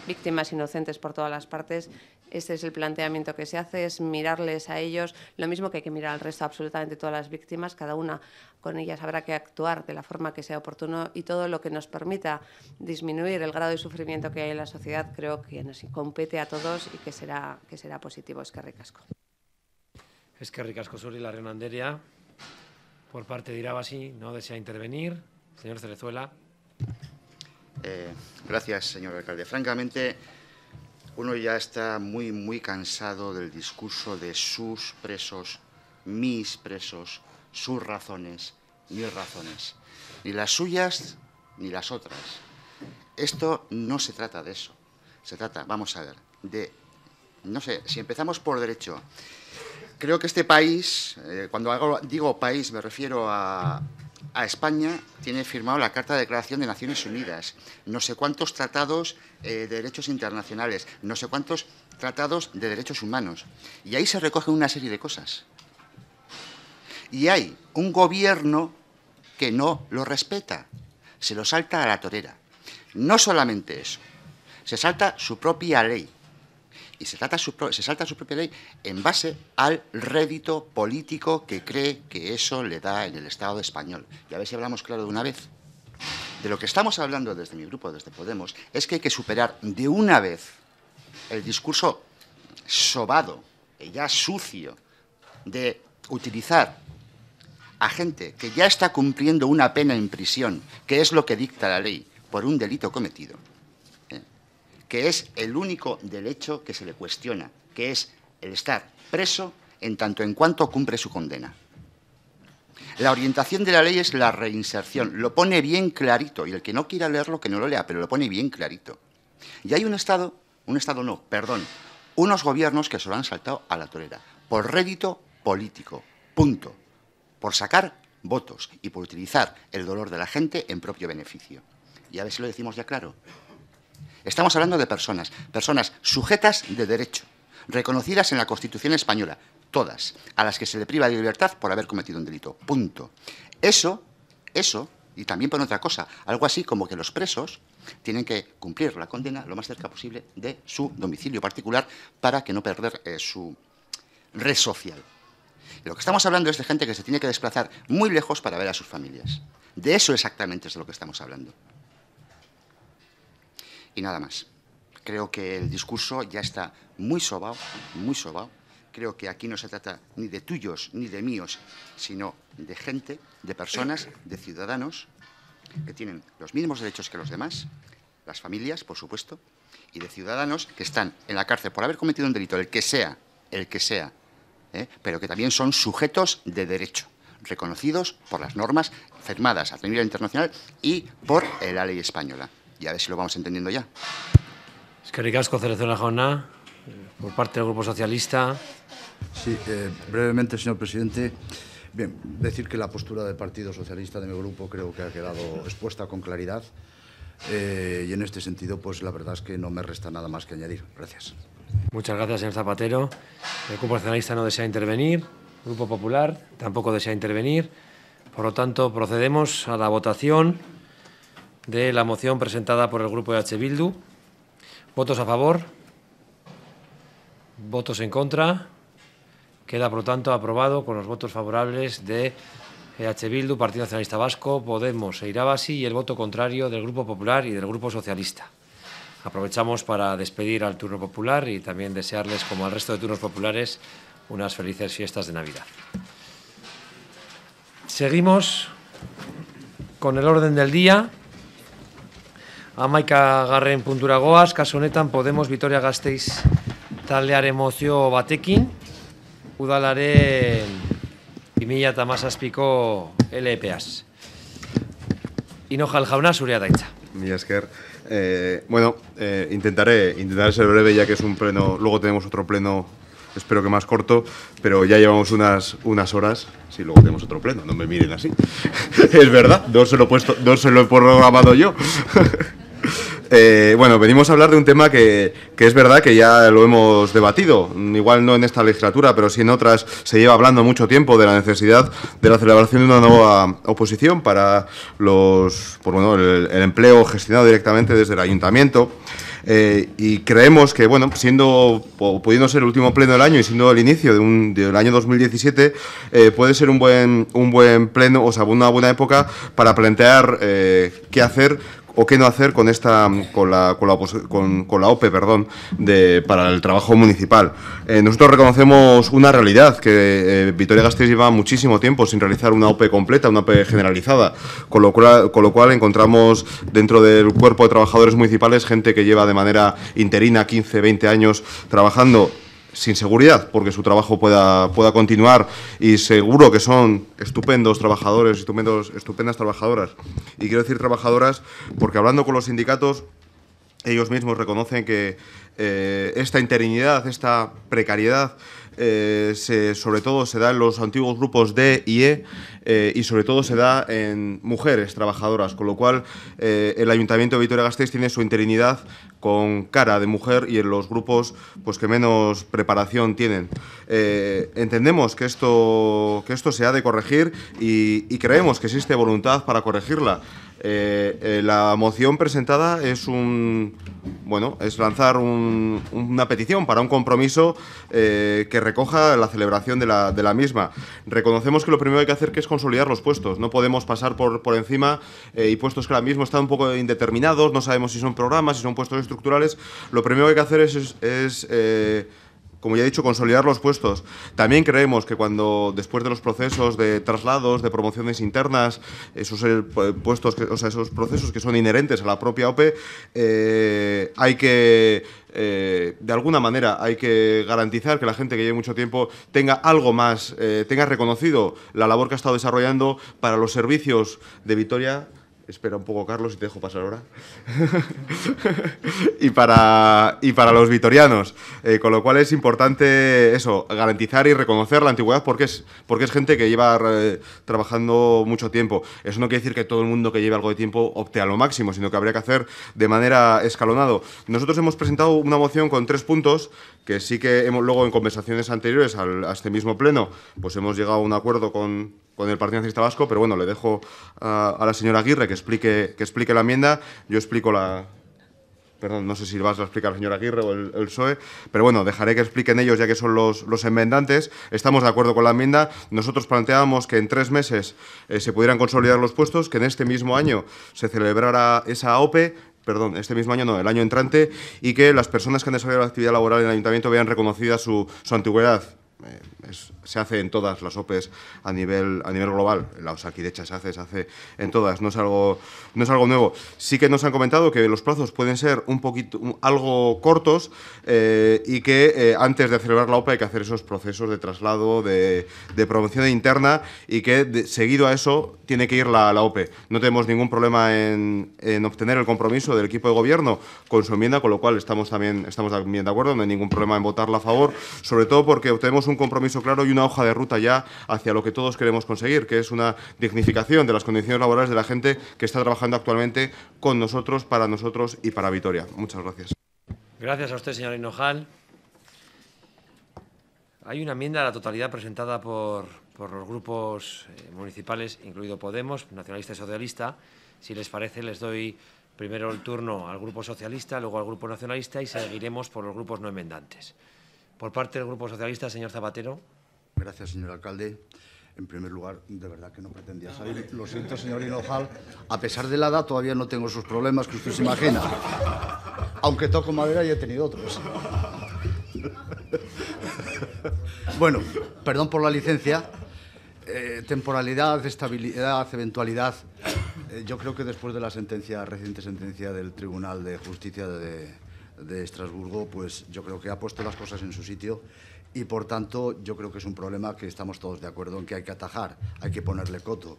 víctimas inocentes por todas las partes. Este es el planteamiento que se hace, es mirarles a ellos, lo mismo que hay que mirar al resto absolutamente todas las víctimas, cada una con ellas habrá que actuar de la forma que sea oportuno y todo lo que nos permita disminuir el grado de sufrimiento que hay en la sociedad creo que nos compete a todos y que será, que será positivo. Es que ricasco. Es que ricasco, Suri, la Renanderia. Por parte de Irabasi, no desea intervenir. Señor Cerezuela. Eh, gracias, señor alcalde. Francamente, uno ya está muy, muy cansado del discurso de sus presos, mis presos, sus razones, mis razones. Ni las suyas ni las otras. Esto no se trata de eso. Se trata, vamos a ver, de, no sé, si empezamos por derecho, creo que este país, eh, cuando digo país me refiero a, a España tiene firmado la Carta de Declaración de Naciones Unidas, no sé cuántos tratados eh, de derechos internacionales, no sé cuántos tratados de derechos humanos. Y ahí se recogen una serie de cosas. Y hay un gobierno que no lo respeta, se lo salta a la torera. No solamente eso, se salta su propia ley y se, trata se salta su propia ley en base al rédito político que cree que eso le da en el Estado español. Y a ver si hablamos claro de una vez. De lo que estamos hablando desde mi grupo, desde Podemos, es que hay que superar de una vez el discurso sobado, ya sucio, de utilizar a gente que ya está cumpliendo una pena en prisión, que es lo que dicta la ley, por un delito cometido, que es el único derecho que se le cuestiona, que es el estar preso en tanto en cuanto cumple su condena. La orientación de la ley es la reinserción. Lo pone bien clarito. Y el que no quiera leerlo, que no lo lea, pero lo pone bien clarito. Y hay un Estado, un Estado no, perdón, unos gobiernos que se lo han saltado a la torera. Por rédito político. Punto. Por sacar votos y por utilizar el dolor de la gente en propio beneficio. Y a ver si lo decimos ya claro. Estamos hablando de personas, personas sujetas de derecho, reconocidas en la Constitución española, todas, a las que se le priva de libertad por haber cometido un delito. Punto. Eso, eso, y también por otra cosa, algo así como que los presos tienen que cumplir la condena lo más cerca posible de su domicilio particular para que no perder eh, su red social. lo que estamos hablando es de gente que se tiene que desplazar muy lejos para ver a sus familias. De eso exactamente es de lo que estamos hablando y nada más. Creo que el discurso ya está muy sobado, muy sobado. Creo que aquí no se trata ni de tuyos ni de míos, sino de gente, de personas, de ciudadanos que tienen los mismos derechos que los demás, las familias, por supuesto, y de ciudadanos que están en la cárcel por haber cometido un delito, el que sea, el que sea, ¿eh? pero que también son sujetos de derecho, reconocidos por las normas firmadas a nivel internacional y por eh, la ley española y a ver si lo vamos entendiendo ya. Es que ricasco, la jornada eh, por parte del Grupo Socialista. Sí, eh, brevemente, señor presidente. Bien, decir que la postura del Partido Socialista de mi grupo creo que ha quedado expuesta con claridad. Eh, y en este sentido, pues la verdad es que no me resta nada más que añadir. Gracias. Muchas gracias, señor Zapatero. El Grupo Nacionalista no desea intervenir, Grupo Popular tampoco desea intervenir. Por lo tanto, procedemos a la votación de la moción presentada por el Grupo de Bildu. ¿Votos a favor? ¿Votos en contra? Queda, por lo tanto, aprobado con los votos favorables de ...EH Bildu, Partido Nacionalista Vasco, Podemos e y el voto contrario del Grupo Popular y del Grupo Socialista. Aprovechamos para despedir al turno popular y también desearles, como al resto de turnos populares, unas felices fiestas de Navidad. Seguimos con el orden del día amaika garren puntura goaz, kasu honetan Podemos Vitoria Gasteiz taldearen batekin, udalaren y milla LEPaz. pico jauna, zurea daitza. Mi esker. Eh, bueno, eh, intentaré, intentaré ser breve ya que es un pleno, luego tenemos otro pleno espero que más corto, pero ya llevamos unas, unas horas. Si luego tenemos otro pleno, no me miren así. es verdad, dos se lo puesto, no se lo he programado yo. Eh, bueno, venimos a hablar de un tema que, es verdad que ya lo hemos debatido, igual no en esta legislatura, pero sí en otras se lleva hablando mucho tiempo de la necesidad de la celebración de una nueva oposición para los, por, pues bueno, el, empleo gestionado directamente desde el ayuntamiento. Eh, y creemos que, bueno, siendo pudiendo ser el último pleno del año y siendo el inicio del año 2017, eh, puede ser un buen, un buen pleno, o sea, una buena época para plantear qué hacer o qué no hacer con esta con la, con OPE perdón, de, para el trabajo municipal. Eh, nosotros reconocemos una realidad, que eh, Vitoria Gasteiz lleva muchísimo tiempo sin realizar una OPE completa, una OPE generalizada, con lo, cual, con lo cual encontramos dentro del cuerpo de trabajadores municipales gente que lleva de manera interina 15, 20 años trabajando sin seguridad, porque su trabajo pueda, pueda continuar y seguro que son estupendos trabajadores, estupendos, estupendas trabajadoras. Y quiero decir trabajadoras porque hablando con los sindicatos, ellos mismos reconocen que eh, esta interinidad, esta precariedad, eh, sobre todo se da en los antiguos grupos D y E eh, y sobre todo se da en mujeres trabajadoras, con lo cual eh, el Ayuntamiento de Vitoria-Gasteiz tiene su interinidad con cara de mujer y en los grupos pues, que menos preparación tienen. entendemos que esto, que esto se ha de corregir y creemos que existe voluntad para corregirla. Eh, eh, la moción presentada es un bueno es lanzar una petición para un compromiso eh, que recoja la celebración de la, misma. Reconocemos que lo primero que hay que hacer que es consolidar los puestos. No podemos pasar por, por encima y puestos que ahora mismo están un poco indeterminados, no sabemos si son programas, si son puestos estructurales. Lo primero que hay que hacer es como ya he dicho, consolidar los puestos. También creemos que cuando, después de los procesos de traslados, de promociones internas, esos eh, puestos, o esos procesos que son inherentes a la propia OPE, eh, hay que eh, de alguna manera hay que garantizar que la gente que lleve mucho tiempo tenga algo más, tenga reconocido la labor que ha estado desarrollando para los servicios de Vitoria Espera un poco, Carlos, y te dejo pasar ahora. y, para, y para los vitorianos. Eh, con lo cual es importante eso, garantizar y reconocer la antigüedad porque es, porque es gente que lleva eh, trabajando mucho tiempo. Eso no quiere decir que todo el mundo que lleve algo de tiempo opte a lo máximo, sino que habría que hacer de manera escalonado. Nosotros hemos presentado una moción con tres puntos que sí que hemos, luego en conversaciones anteriores a este mismo pleno, pues hemos llegado a un acuerdo con con el Partido Nacionalista Vasco, pero bueno, le dejo a, la señora Aguirre que explique, que explique la enmienda, yo explico la, perdón, no sé si vas a explicar la señora Aguirre o el, PSOE, pero bueno, dejaré que expliquen ellos ya que son los, los enmendantes. Estamos de acuerdo con la enmienda. Nosotros planteábamos que en tres meses eh, se pudieran consolidar los puestos, que en este mismo año se celebrara esa OPE, perdón, este mismo año no, el año entrante, y que las personas que han desarrollado la actividad laboral en el ayuntamiento vean reconocida su antigüedad. Eh, se hace en todas las OPEs a nivel, a nivel global. La osaquidecha se hace, se hace en todas, no es, algo, no es algo nuevo. Sí que nos han comentado que los plazos pueden ser un poquito, algo cortos eh, y que eh, antes de celebrar la OPE hay que hacer esos procesos de traslado, de, de promoción interna y que seguido a eso tiene que ir la, la OPE. No tenemos ningún problema en, en, obtener el compromiso del equipo de gobierno con su enmienda, con lo cual estamos también, estamos también de acuerdo, no hay ningún problema en votarla a favor, sobre todo porque obtenemos un compromiso claro y una hoja de ruta ya hacia lo que todos queremos conseguir, que es una dignificación de las condiciones laborales de la gente que está trabajando actualmente con nosotros, para nosotros y para Vitoria. Muchas gracias. Gracias a usted, señor Hinojal. Hay una enmienda a la totalidad presentada por, los grupos eh, municipales, incluido Podemos, Nacionalista y Socialista. Si les parece, les doy primero el turno al Grupo Socialista, luego al Grupo Nacionalista y seguiremos por los grupos no enmendantes. Por parte del Grupo Socialista, señor Zapatero. Gracias, señor alcalde. En primer lugar, de verdad que no pretendía salir. Lo siento, señor Hinojal. A pesar de la edad, todavía no tengo sus problemas que usted se imagina. Aunque toco madera y he tenido otros. Bueno, perdón por la licencia. Eh, temporalidad, estabilidad, eventualidad. Eh, yo creo que después de la sentencia, reciente sentencia del Tribunal de Justicia de, de Estrasburgo, pues yo creo que ha puesto las cosas en su sitio y por tanto yo creo que es un problema que estamos todos de acuerdo en que hay que atajar, hay que ponerle coto.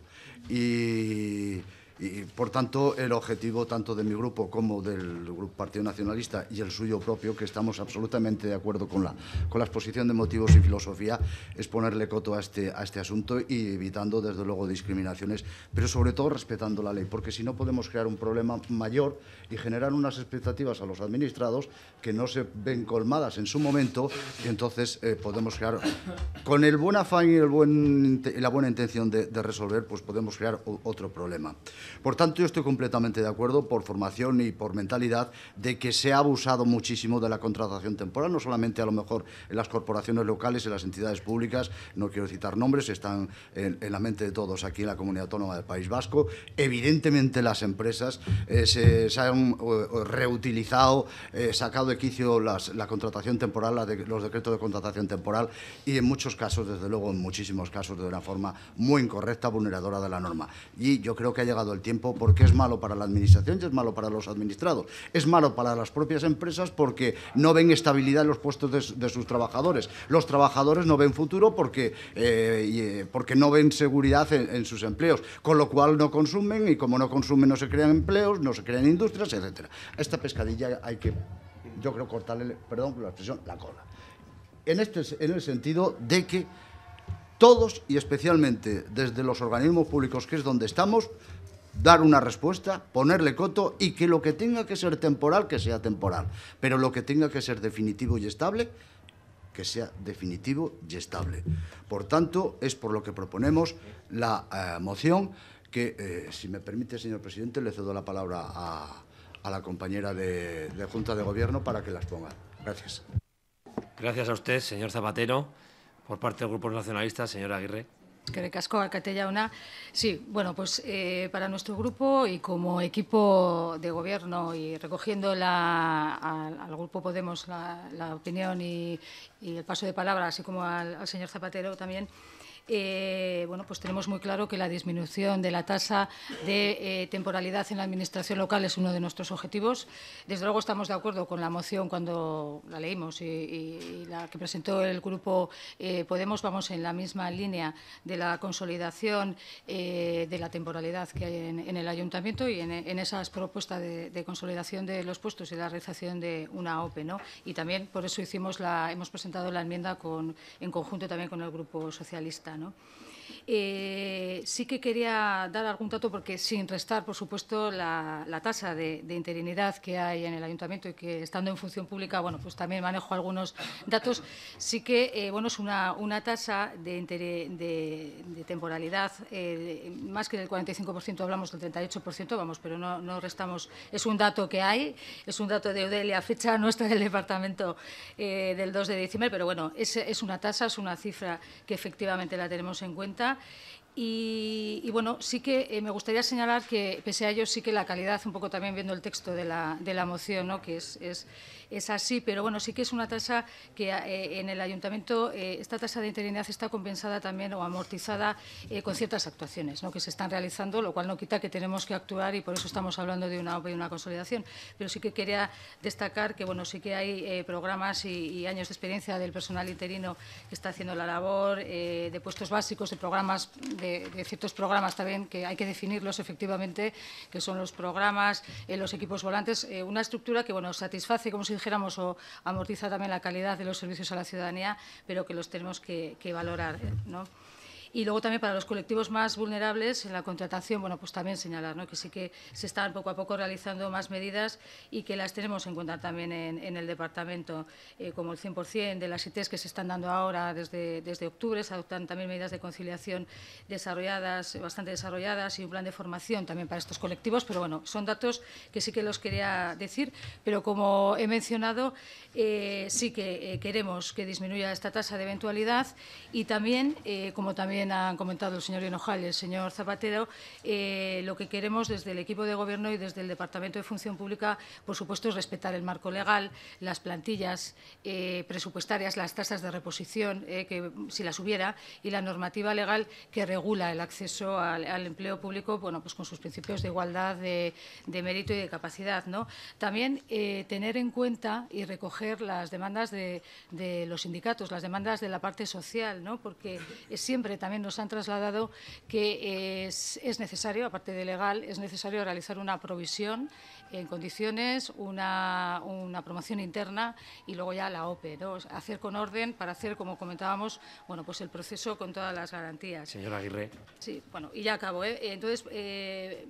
Y y, por tanto, el objetivo tanto de mi grupo como del Partido Nacionalista y el suyo propio, que estamos absolutamente de acuerdo con la, exposición de motivos y filosofía, es ponerle coto a este, a este asunto y evitando, desde luego, discriminaciones, pero sobre todo respetando la ley, porque si no podemos crear un problema mayor y generar unas expectativas a los administrados que no se ven colmadas en su momento entonces eh, podemos crear, con el buen afán y el buen, la buena intención de resolver, pues podemos crear otro problema. Por tanto, yo estoy completamente de acuerdo por formación y por mentalidad de que se ha abusado muchísimo de la contratación temporal, no solamente a lo mejor en las corporaciones locales, en las entidades públicas, no quiero citar nombres, están en, la mente de todos aquí en la comunidad autónoma del País Vasco. Evidentemente las empresas eh, se, han reutilizado, eh, sacado de quicio la contratación temporal, los decretos de contratación temporal y en muchos casos, desde luego en muchísimos casos, de una forma muy incorrecta, vulneradora de la norma. Y yo creo que ha llegado tiempo porque es malo para la administración y es malo para los administrados. Es malo para las propias empresas porque no ven estabilidad en los puestos de, sus trabajadores. Los trabajadores no ven futuro porque, eh, eh, porque no ven seguridad en, sus empleos, con lo cual no consumen y como no consumen no se crean empleos, no se crean industrias, etc. Esta pescadilla hay que, yo creo, cortarle, perdón la expresión, la cola. En, este, en el sentido de que todos y especialmente desde los organismos públicos que es donde estamos, dar una respuesta, ponerle coto y que lo que tenga que ser temporal, que sea temporal. Pero lo que tenga que ser definitivo y estable, que sea definitivo y estable. Por tanto, es por lo que proponemos la eh, moción que, eh, si me permite, señor presidente, le cedo la palabra a, la compañera de, de Junta de Gobierno para que las ponga. Gracias. Gracias a usted, señor Zapatero. Por parte del Grupo Nacionalista, señora Aguirre una. Sí, bueno, pues eh, para nuestro grupo y como equipo de gobierno y recogiendo la, al, Grupo Podemos la, opinión y, el paso de palabra, así como al señor Zapatero también, eh, bueno, pues tenemos muy claro que la disminución de la tasa de eh, temporalidad en la administración local es uno de nuestros objetivos. Desde luego estamos de acuerdo con la moción cuando la leímos y, la que presentó el grupo eh, Podemos. Vamos en la misma línea de la consolidación de la temporalidad que hay en, el ayuntamiento y en, esas propuestas de, consolidación de los puestos y la realización de una OPE. ¿no? Y también por eso hicimos la, hemos presentado la enmienda con, en conjunto también con el Grupo Socialista. ¿no? Eh, sí que quería dar algún dato, porque sin restar, por supuesto, la, tasa de, interinidad que hay en el ayuntamiento y que estando en función pública, bueno, pues también manejo algunos datos. Sí que, eh, bueno, es una, una tasa de, temporalidad eh, más que del 45%, hablamos del 38%, vamos, pero no, restamos. Es un dato que hay, es un dato de Eudelia, fecha nuestra del departamento del 2 de diciembre, pero bueno, es una tasa, es una cifra que efectivamente la tenemos en cuenta. Y, bueno, sí que eh, me gustaría señalar que, pese a ello, sí que la calidad, un poco también viendo el texto de la, moción, ¿no? que es es así, pero bueno, sí que es una tasa que eh, en el ayuntamiento, eh, esta tasa de interinidad está compensada también o amortizada eh, con ciertas actuaciones que se están realizando, lo cual no quita que tenemos que actuar y por eso estamos hablando de una, de una consolidación. Pero sí que quería destacar que bueno, sí que hay programas y, años de experiencia del personal interino que está haciendo la labor, de puestos básicos, de programas, de, ciertos programas también que hay que definirlos efectivamente, que son los programas, los equipos volantes, una estructura que bueno, satisface, como se dijéramos, o amortiza también la calidad de los servicios a la ciudadanía, pero que los tenemos que, valorar. Y luego también para los colectivos más vulnerables en la contratación, bueno, pues también señalar que sí que se están poco a poco realizando más medidas y que las tenemos en cuenta también en, el departamento, eh, como el 100% de las ITs que se están dando ahora desde, desde octubre, se adoptan también medidas de conciliación desarrolladas, bastante desarrolladas y un plan de formación también para estos colectivos, pero bueno, son datos que sí que los quería decir, pero como he mencionado, eh, sí que eh, queremos que disminuya esta tasa de eventualidad y también, como también han comentado el señor Hinojal y el señor Zapatero, eh, lo que queremos desde el equipo de Gobierno y desde el Departamento de Función Pública, por supuesto, es respetar el marco legal, las plantillas eh, presupuestarias, las tasas de reposición, eh, que si las hubiera, y la normativa legal que regula el acceso al, empleo público, bueno, pues con sus principios de igualdad, de, mérito y de capacidad, ¿no? También tener en cuenta y recoger las demandas de, los sindicatos, las demandas de la parte social, ¿no? Porque siempre también nos han trasladado que es, necesario, aparte de legal, es necesario realizar una provisión en condiciones, una, promoción interna y luego ya la OPE, ¿no? hacer con orden para hacer, como comentábamos, bueno, pues el proceso con todas las garantías. Señora Aguirre. Sí, bueno, y ya acabo. ¿eh? Entonces, eh,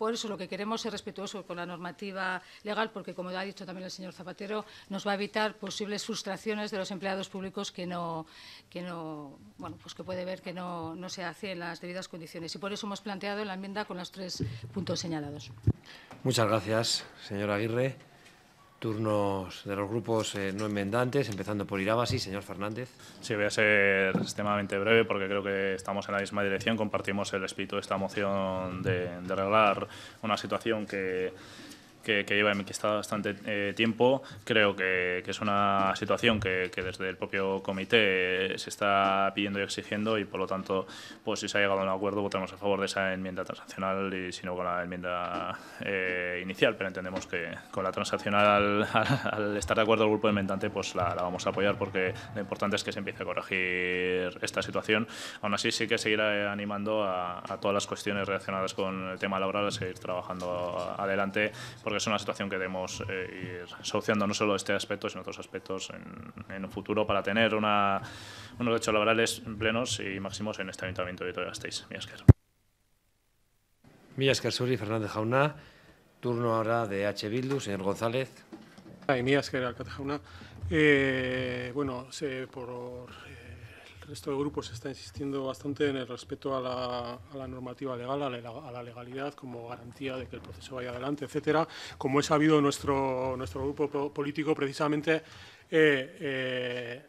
por eso lo que queremos es respetuoso con la normativa legal, porque como ha dicho también el señor Zapatero, nos va a evitar posibles frustraciones de los empleados públicos que no, bueno, pues que puede ver que no, no se hace en las debidas condiciones. Y por eso hemos planteado la enmienda con los tres puntos señalados. Muchas gracias, señora Aguirre turnos de los grupos eh, no enmendantes, empezando por Irabasi, señor Fernández. Sí, voy a ser extremadamente breve porque creo que estamos en la misma dirección, compartimos el espíritu de esta moción de arreglar una situación que que, que lleva que está bastante eh, tiempo, creo que, que, es una situación que, que desde el propio comité se está pidiendo y exigiendo y por lo tanto, pues si se ha llegado a un acuerdo votamos a favor de esa enmienda transaccional y si no con la enmienda eh, inicial, pero entendemos que con la transaccional al, estar de acuerdo el grupo enmendante pues la, la, vamos a apoyar porque lo importante es que se empiece a corregir esta situación. Aún así sí que seguirá animando a, todas las cuestiones relacionadas con el tema laboral a seguir trabajando adelante porque es una situación que debemos eh, ir solucionando no solo este aspecto, sino otros aspectos en, en un futuro para tener una, unos derechos laborales plenos y máximos en este Ayuntamiento de Vitoria-Gasteiz. Millasker. Millasker Suri, Fernández Jauna. Turno ahora de H. Bildu, señor González. Millasker, Alcate Jauna. Eh, bueno, por resto de grupos está insistiendo bastante en el respeto a la, normativa legal, a la, legalidad como garantía de que el proceso vaya adelante, etcétera. Como es sabido, nuestro, nuestro grupo político precisamente eh, eh,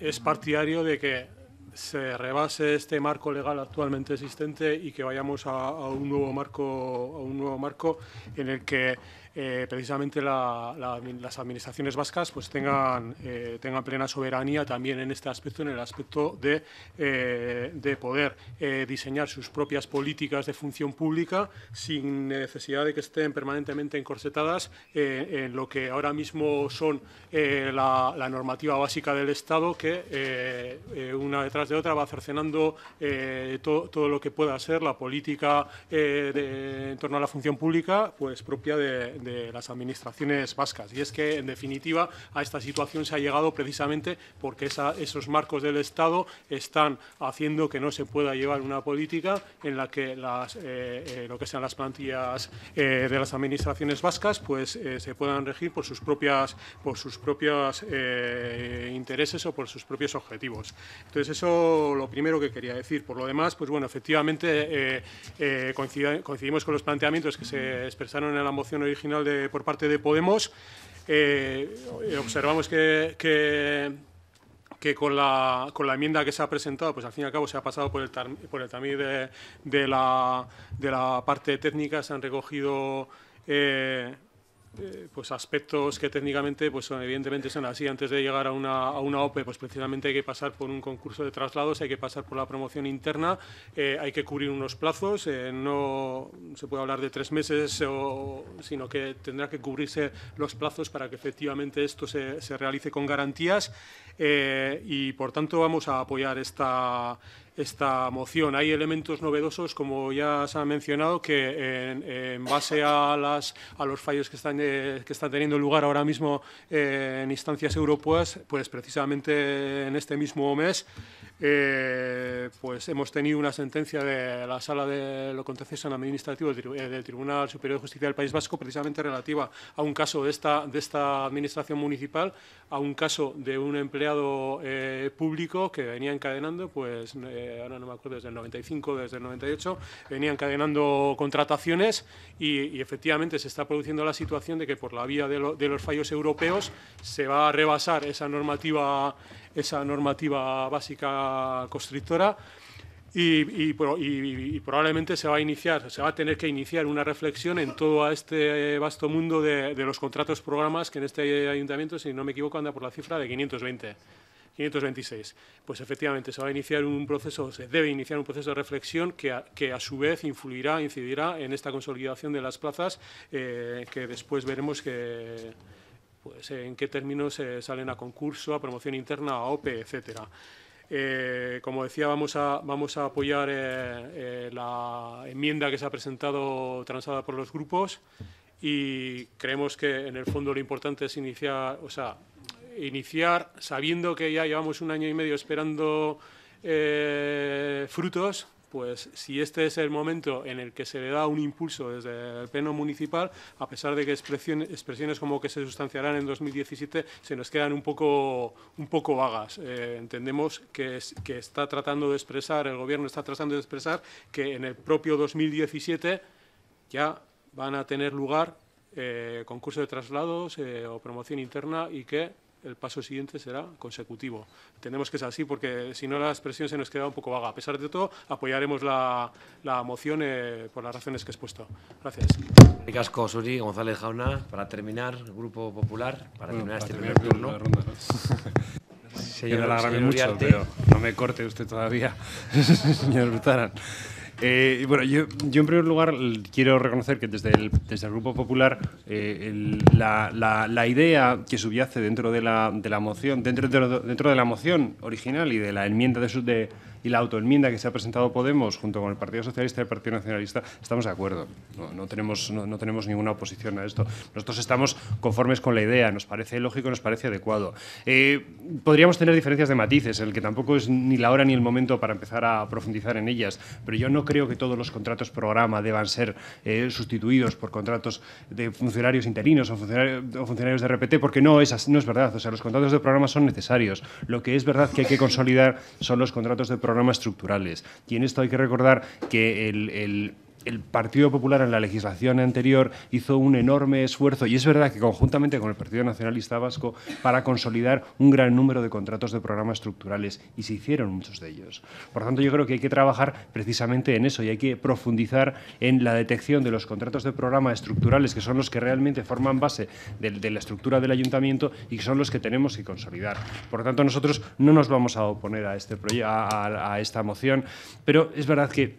es partidario de que se rebase este marco legal actualmente existente y que vayamos a un nuevo marco, a un nuevo marco en el que eh, precisamente las administraciones vascas pues tengan, eh, tengan plena soberanía también en este aspecto, en el aspecto de, eh, de poder diseñar sus propias políticas de función pública sin necesidad de que estén permanentemente encorsetadas en lo que ahora mismo son la, normativa básica del Estado que una detrás de otra va cercenando todo lo que pueda ser la política en torno a la función pública pues propia de de las administraciones vascas. Y es que, en definitiva, a esta situación se ha llegado precisamente porque esos marcos del Estado están haciendo que no se pueda llevar una política en la que las, eh, eh, lo que sean las plantillas eh, de las administraciones vascas pues, se puedan regir por sus propias, por sus propios intereses o por sus propios objetivos. Entonces, eso lo primero que quería decir. Por lo demás, pues bueno, efectivamente coincidimos con los planteamientos que se expresaron en la moción original de, por parte de Podemos, eh, observamos que, que, con, la, con, la, enmienda que se ha presentado, pues al fin y al cabo se ha pasado por el, por el tamiz de, de, la, de la parte técnica, se han recogido... Eh, eh, pues aspectos que técnicamente pues son, evidentemente son así antes de llegar a una, OPE pues precisamente hay que pasar por un concurso de traslados hay que pasar por la promoción interna eh, hay que cubrir unos plazos eh, no se puede hablar de tres meses sino que tendrá que cubrirse los plazos para que efectivamente esto se, se realice con garantías y por tanto vamos a apoyar esta esta moción. Hay elementos novedosos, como ya se ha mencionado, que en, base a, las, a, los fallos que están, eh, que están teniendo lugar ahora mismo eh, en instancias europeas, pues precisamente en este mismo mes, eh, pues hemos tenido una sentencia de la Sala de lo Contencioso Administrativo del Tribunal Superior de Justicia del País Vasco, precisamente relativa a un caso de esta, de esta Administración Municipal, a un caso de un empleado público que venía encadenando, pues ahora no me acuerdo, desde el 95, desde el 98, venían encadenando contrataciones y, efectivamente se está produciendo la situación de que por la vía de, los fallos europeos se va a rebasar esa normativa, esa normativa básica constrictora. Y, probablemente se va a iniciar, se va a tener que iniciar una reflexión en todo este vasto mundo de, de los contratos programas que en este ayuntamiento, si no me equivoco, anda por la cifra de 520. 526. Pues efectivamente se va a iniciar un proceso, se debe iniciar un proceso de reflexión que a, su vez influirá, incidirá en esta consolidación de las plazas eh, que después veremos que pues, en qué términos eh, salen a concurso, a promoción interna, a OPE, etcétera. Eh, como decía, vamos a, vamos a apoyar la enmienda que se ha presentado transada por los grupos y creemos que en el fondo lo importante es iniciar, o sea, iniciar sabiendo que ya llevamos un año y medio esperando eh, frutos, pues si este es el momento en el que se le da un impulso desde el Pleno Municipal, a pesar de que expresiones, como que se sustanciarán en 2017 se nos quedan un poco, un poco vagas. Eh, entendemos que, que está tratando de expresar, el Gobierno está tratando de expresar que en el propio 2017 ya van a tener lugar eh, concursos de traslados o promoción interna y que el paso siguiente será consecutivo. Tenemos que ser así porque si no la expresión se nos queda un poco vaga. A pesar de todo, apoyaremos la, la moción eh, por las razones que he expuesto. Gracias. Ricasco, Suri, González Jauna, para terminar, Grupo Popular, para terminar este primer turno. Señor, la mucho, no me corte usted todavía, señor Butarán. Eh, bueno, yo, yo, en primer lugar quiero reconocer que desde el, Grupo Popular eh, la, idea que subyace dentro de la, de la moción, dentro, dentro, dentro, de la moción original y de la enmienda de, su, de, y la autoenmienda que se ha presentado Podemos junto con el Partido Socialista y el Partido Nacionalista, estamos de acuerdo. No, tenemos, no, tenemos ninguna oposición a esto. Nosotros estamos conformes con la idea, nos parece lógico, nos parece adecuado. Eh, podríamos tener diferencias de matices, el que tampoco es ni la hora ni el momento para empezar a profundizar en ellas, pero yo no creo que todos los contratos programa deban ser eh, sustituidos por contratos de funcionarios interinos o, funcionarios, de RPT, porque no es, no es verdad. O sea, los contratos de programa son necesarios. Lo que es verdad que hay que consolidar son los contratos de programa programas estructurales. Y en esto hay que recordar que el, el el Partido Popular en la legislación anterior hizo un enorme esfuerzo, y es verdad que conjuntamente con el Partido Nacionalista Vasco, para consolidar un gran número de contratos de programas estructurales, y se hicieron muchos de ellos. Por tanto, yo creo que hay que trabajar precisamente en eso y hay que profundizar en la detección de los contratos de programa estructurales, que son los que realmente forman base de, la estructura del ayuntamiento y que son los que tenemos que consolidar. Por tanto, nosotros no nos vamos a oponer a, este a, a, esta moción, pero es verdad que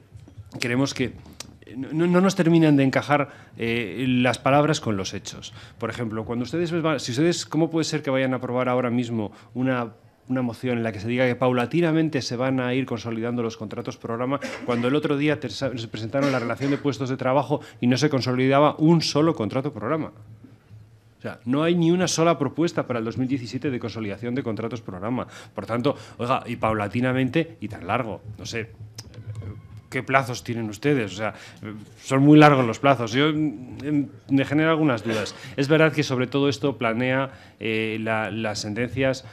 queremos que no, nos terminan de encajar eh, las palabras con los hechos. Por ejemplo, cuando ustedes, si ustedes, ¿cómo puede ser que vayan a aprobar ahora mismo una moción en la que se diga que paulatinamente se van a ir consolidando los contratos programa, cuando el otro día se presentaron la relación de puestos de trabajo y no se consolidaba un solo contrato programa. O sea, no hay ni una sola propuesta para el 2017 de consolidación de contratos programa. Por tanto, oiga, y paulatinamente y tan largo, no sé, qué plazos tienen ustedes. O sea, son muy largos los plazos. Yo em, me genera algunas dudas. Es verdad que sobre todo esto planea eh, las sentencias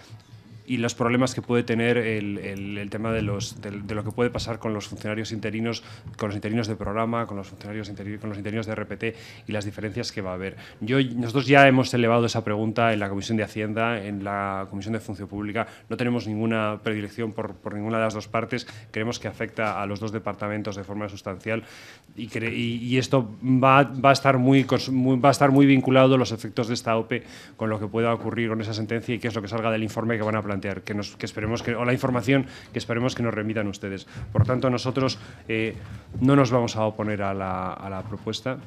y los problemas que puede tener el, el, tema de, los, de, lo que puede pasar con los funcionarios interinos, con los interinos de programa, con los funcionarios interinos, con los interinos de RPT y las diferencias que va a haber. Yo, nosotros ya hemos elevado esa pregunta en la Comisión de Hacienda, en la Comisión de Función Pública. No tenemos ninguna predilección por, por ninguna de las dos partes. Creemos que afecta a los dos departamentos de forma sustancial y, y, esto va, va, a estar muy, muy, va a estar muy vinculado los efectos de esta OPE con lo que pueda ocurrir con esa sentencia y qué es lo que salga del informe que van a plantear que, nos, esperemos que, o la información que esperemos que nos remitan ustedes. Por tanto, nosotros eh, no nos vamos a oponer a la, a la propuesta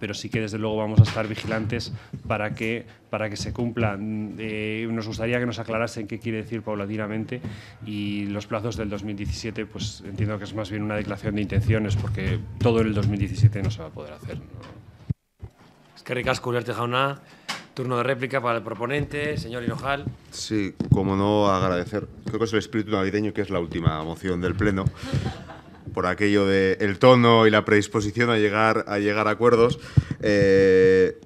pero sí que desde luego vamos a estar vigilantes para que, para que se cumpla. Eh, nos gustaría que nos aclarasen qué quiere decir paulatinamente y los plazos del 2017, pues entiendo que es más bien una declaración de intenciones porque todo el 2017 no se va a poder hacer. Es que ricasco, jauna, Turno de réplica para el proponente, señor Hinojal. Sí, como no agradecer. Creo que es el espíritu navideño que es la última moción del Pleno. Por aquello de el tono y la predisposición a llegar a, llegar a acuerdos. Eh,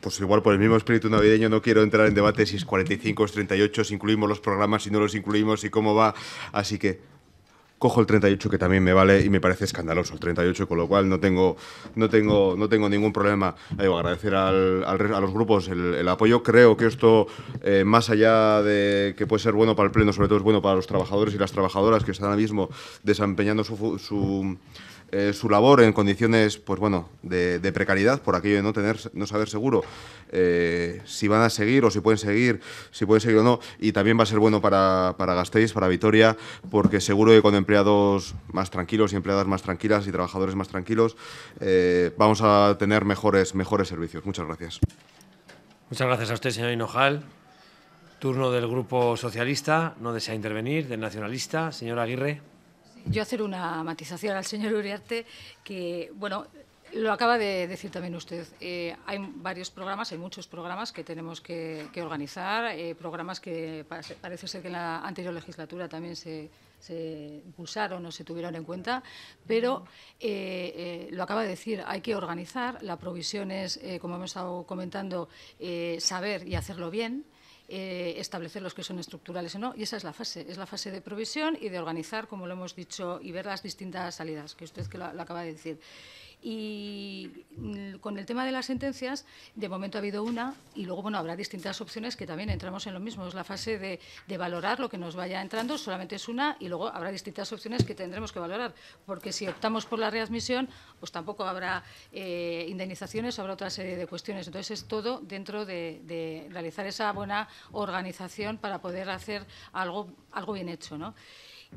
pues igual por el mismo espíritu navideño no quiero entrar en debate si es 45 es 38, si incluimos los programas, si no los incluimos, y cómo va. Así que cojo el 38 que también me vale y me parece escandaloso el 38, con lo cual no tengo, no tengo, no tengo ningún problema. Eh, agradecer al, a los grupos el, apoyo. Creo que esto, eh, más allá de que puede ser bueno para el Pleno, sobre todo es bueno para los trabajadores y las trabajadoras que están ahora mismo desempeñando su eh, su labor en condiciones, pues bueno, de, precariedad, por aquello de no tener, no saber seguro eh, si van a seguir o si pueden seguir, si pueden seguir o no. Y también va a ser bueno para, para Gasteiz, para Vitoria, porque seguro que con empleados más tranquilos y empleadas más tranquilas y trabajadores más tranquilos, eh, vamos a tener mejores, mejores servicios. Muchas gracias. Muchas gracias a usted, señor Hinojal. Turno del Grupo Socialista, no desea intervenir, del Nacionalista. Señor Aguirre yo hacer una matización al señor Uriarte, que, bueno, lo acaba de decir también usted. Eh, hay varios programas, hay muchos programas que tenemos que, organizar, eh, programas que parece ser que en la anterior legislatura también se, impulsaron o se tuvieron en cuenta, pero eh, lo acaba de decir, hay que organizar, la provisión es, como hemos estado comentando, saber y hacerlo bien, eh, establecer los que son estructurales o no, y esa es la fase, es la fase de provisión y de organizar, como lo hemos dicho, y ver las distintas salidas, que usted que lo acaba de decir. Y con el tema de las sentencias, de momento ha habido una y luego bueno habrá distintas opciones que también entramos en lo mismo. Es la fase de, valorar lo que nos vaya entrando, solamente es una y luego habrá distintas opciones que tendremos que valorar. Porque si optamos por la readmisión, pues tampoco habrá eh, indemnizaciones, habrá otra serie de cuestiones. Entonces es todo dentro de, realizar esa buena organización para poder hacer algo, algo bien hecho. ¿no?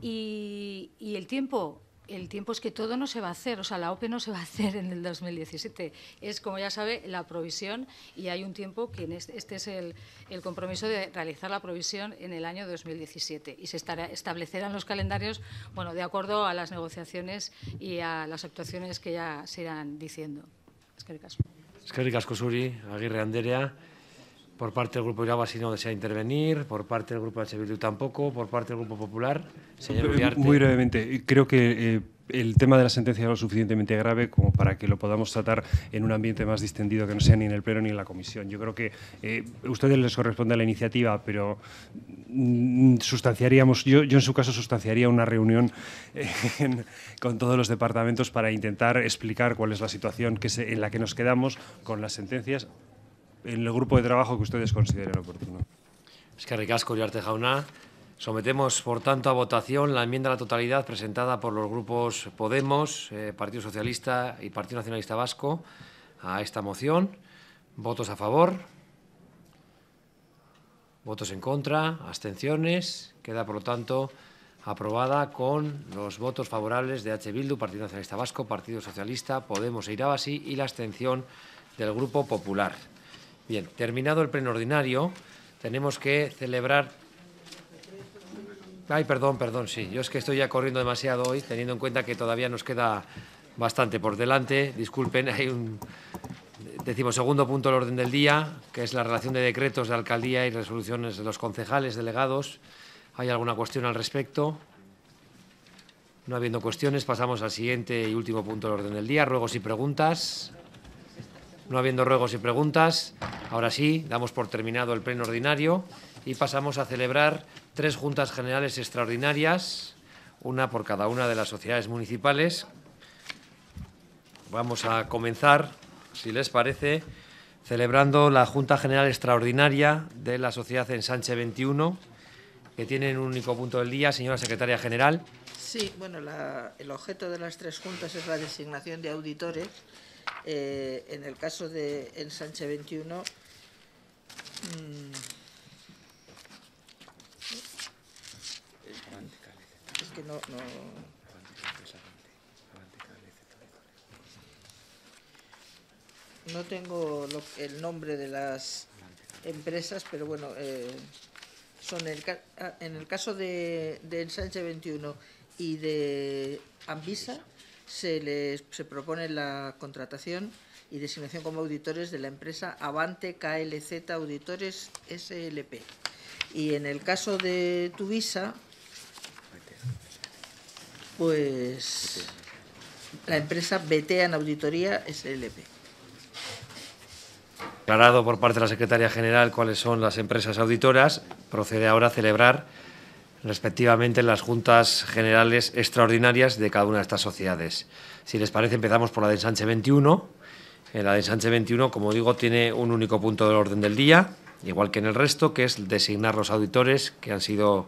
y el tiempo, el tiempo es que todo no se va a hacer, o sea, la OPE no se va a hacer en el 2017. Es, como ya sabe, la provisión y hay un tiempo que este, este, es el, compromiso de realizar la provisión en el año 2017 y se establecerán los calendarios, bueno, de acuerdo a las negociaciones y a las actuaciones que ya se irán diciendo. Aguirre Anderea. Por parte del Grupo Iraba, si no desea intervenir. Por parte del Grupo de tampoco. Por parte del Grupo Popular, señor eh, Uriarte. Muy brevemente, creo que... Eh, el tema de la sentencia es lo suficientemente grave como para que lo podamos tratar en un ambiente más distendido que no sea ni en el Pleno ni en la Comisión. Yo creo que a eh, ustedes les corresponde la iniciativa, pero mm, sustanciaríamos, yo, en su caso sustanciaría una reunión con todos los departamentos para intentar explicar cuál es la situación en la que nos quedamos con las sentencias en el grupo de trabajo que ustedes consideren oportuno. Es que ricasco, Uriarte Jauna. Sometemos, por tanto, a votación la enmienda a la totalidad presentada por los grupos Podemos, eh, Partido Socialista y Partido Nacionalista Vasco a esta moción. ¿Votos a favor? ¿Votos en contra? ¿Abstenciones? Queda, por lo tanto, aprobada con los votos favorables de H. Bildu, Partido Nacionalista Vasco, Partido Socialista, Podemos e Irabasi y la abstención del Grupo Popular. Bien, terminado el pleno ordinario, tenemos que celebrar... Ay, perdón, perdón, sí. Yo es que estoy ya corriendo demasiado hoy, teniendo en cuenta que todavía nos queda bastante por delante. Disculpen, hay un segundo punto del orden del día, que es la relación de decretos de alcaldía y resoluciones de los concejales delegados. ¿Hay alguna cuestión al respecto? No habiendo cuestiones, pasamos al siguiente y último punto del orden del día. Ruegos y preguntas. No habiendo ruegos y preguntas, ahora sí, damos por terminado el pleno ordinario y pasamos a celebrar tres juntas generales extraordinarias, una por cada una de las sociedades municipales. Vamos a comenzar, si les parece, celebrando la Junta General Extraordinaria de la Sociedad Ensanche 21, que tiene un único punto del día, señora secretaria general. Sí, bueno, el objeto de las tres juntas es la designación de auditores eh, en el caso de Ensanche 21, mm, es que no, no no tengo el nombre de las empresas, pero bueno, eh, son el, ah, en el caso de, de Ensanche 21 y de Ambisa, se les se propone la contratación y designación como auditores de la empresa Avante KLZ Auditores SLP. Y en el caso de Tuvisa, pues la empresa BTA en Auditoría SLP. Aclarado por parte de la Secretaria General cuáles son las empresas auditoras, procede ahora a celebrar respectivamente en las juntas generales extraordinarias de cada una de estas sociedades. Si les parece, empezamos por la de Ensanche 21. En eh, la de Ensanche 21, como digo, tiene un único punto del orden del día, igual que en el resto, que es designar los auditores que han sido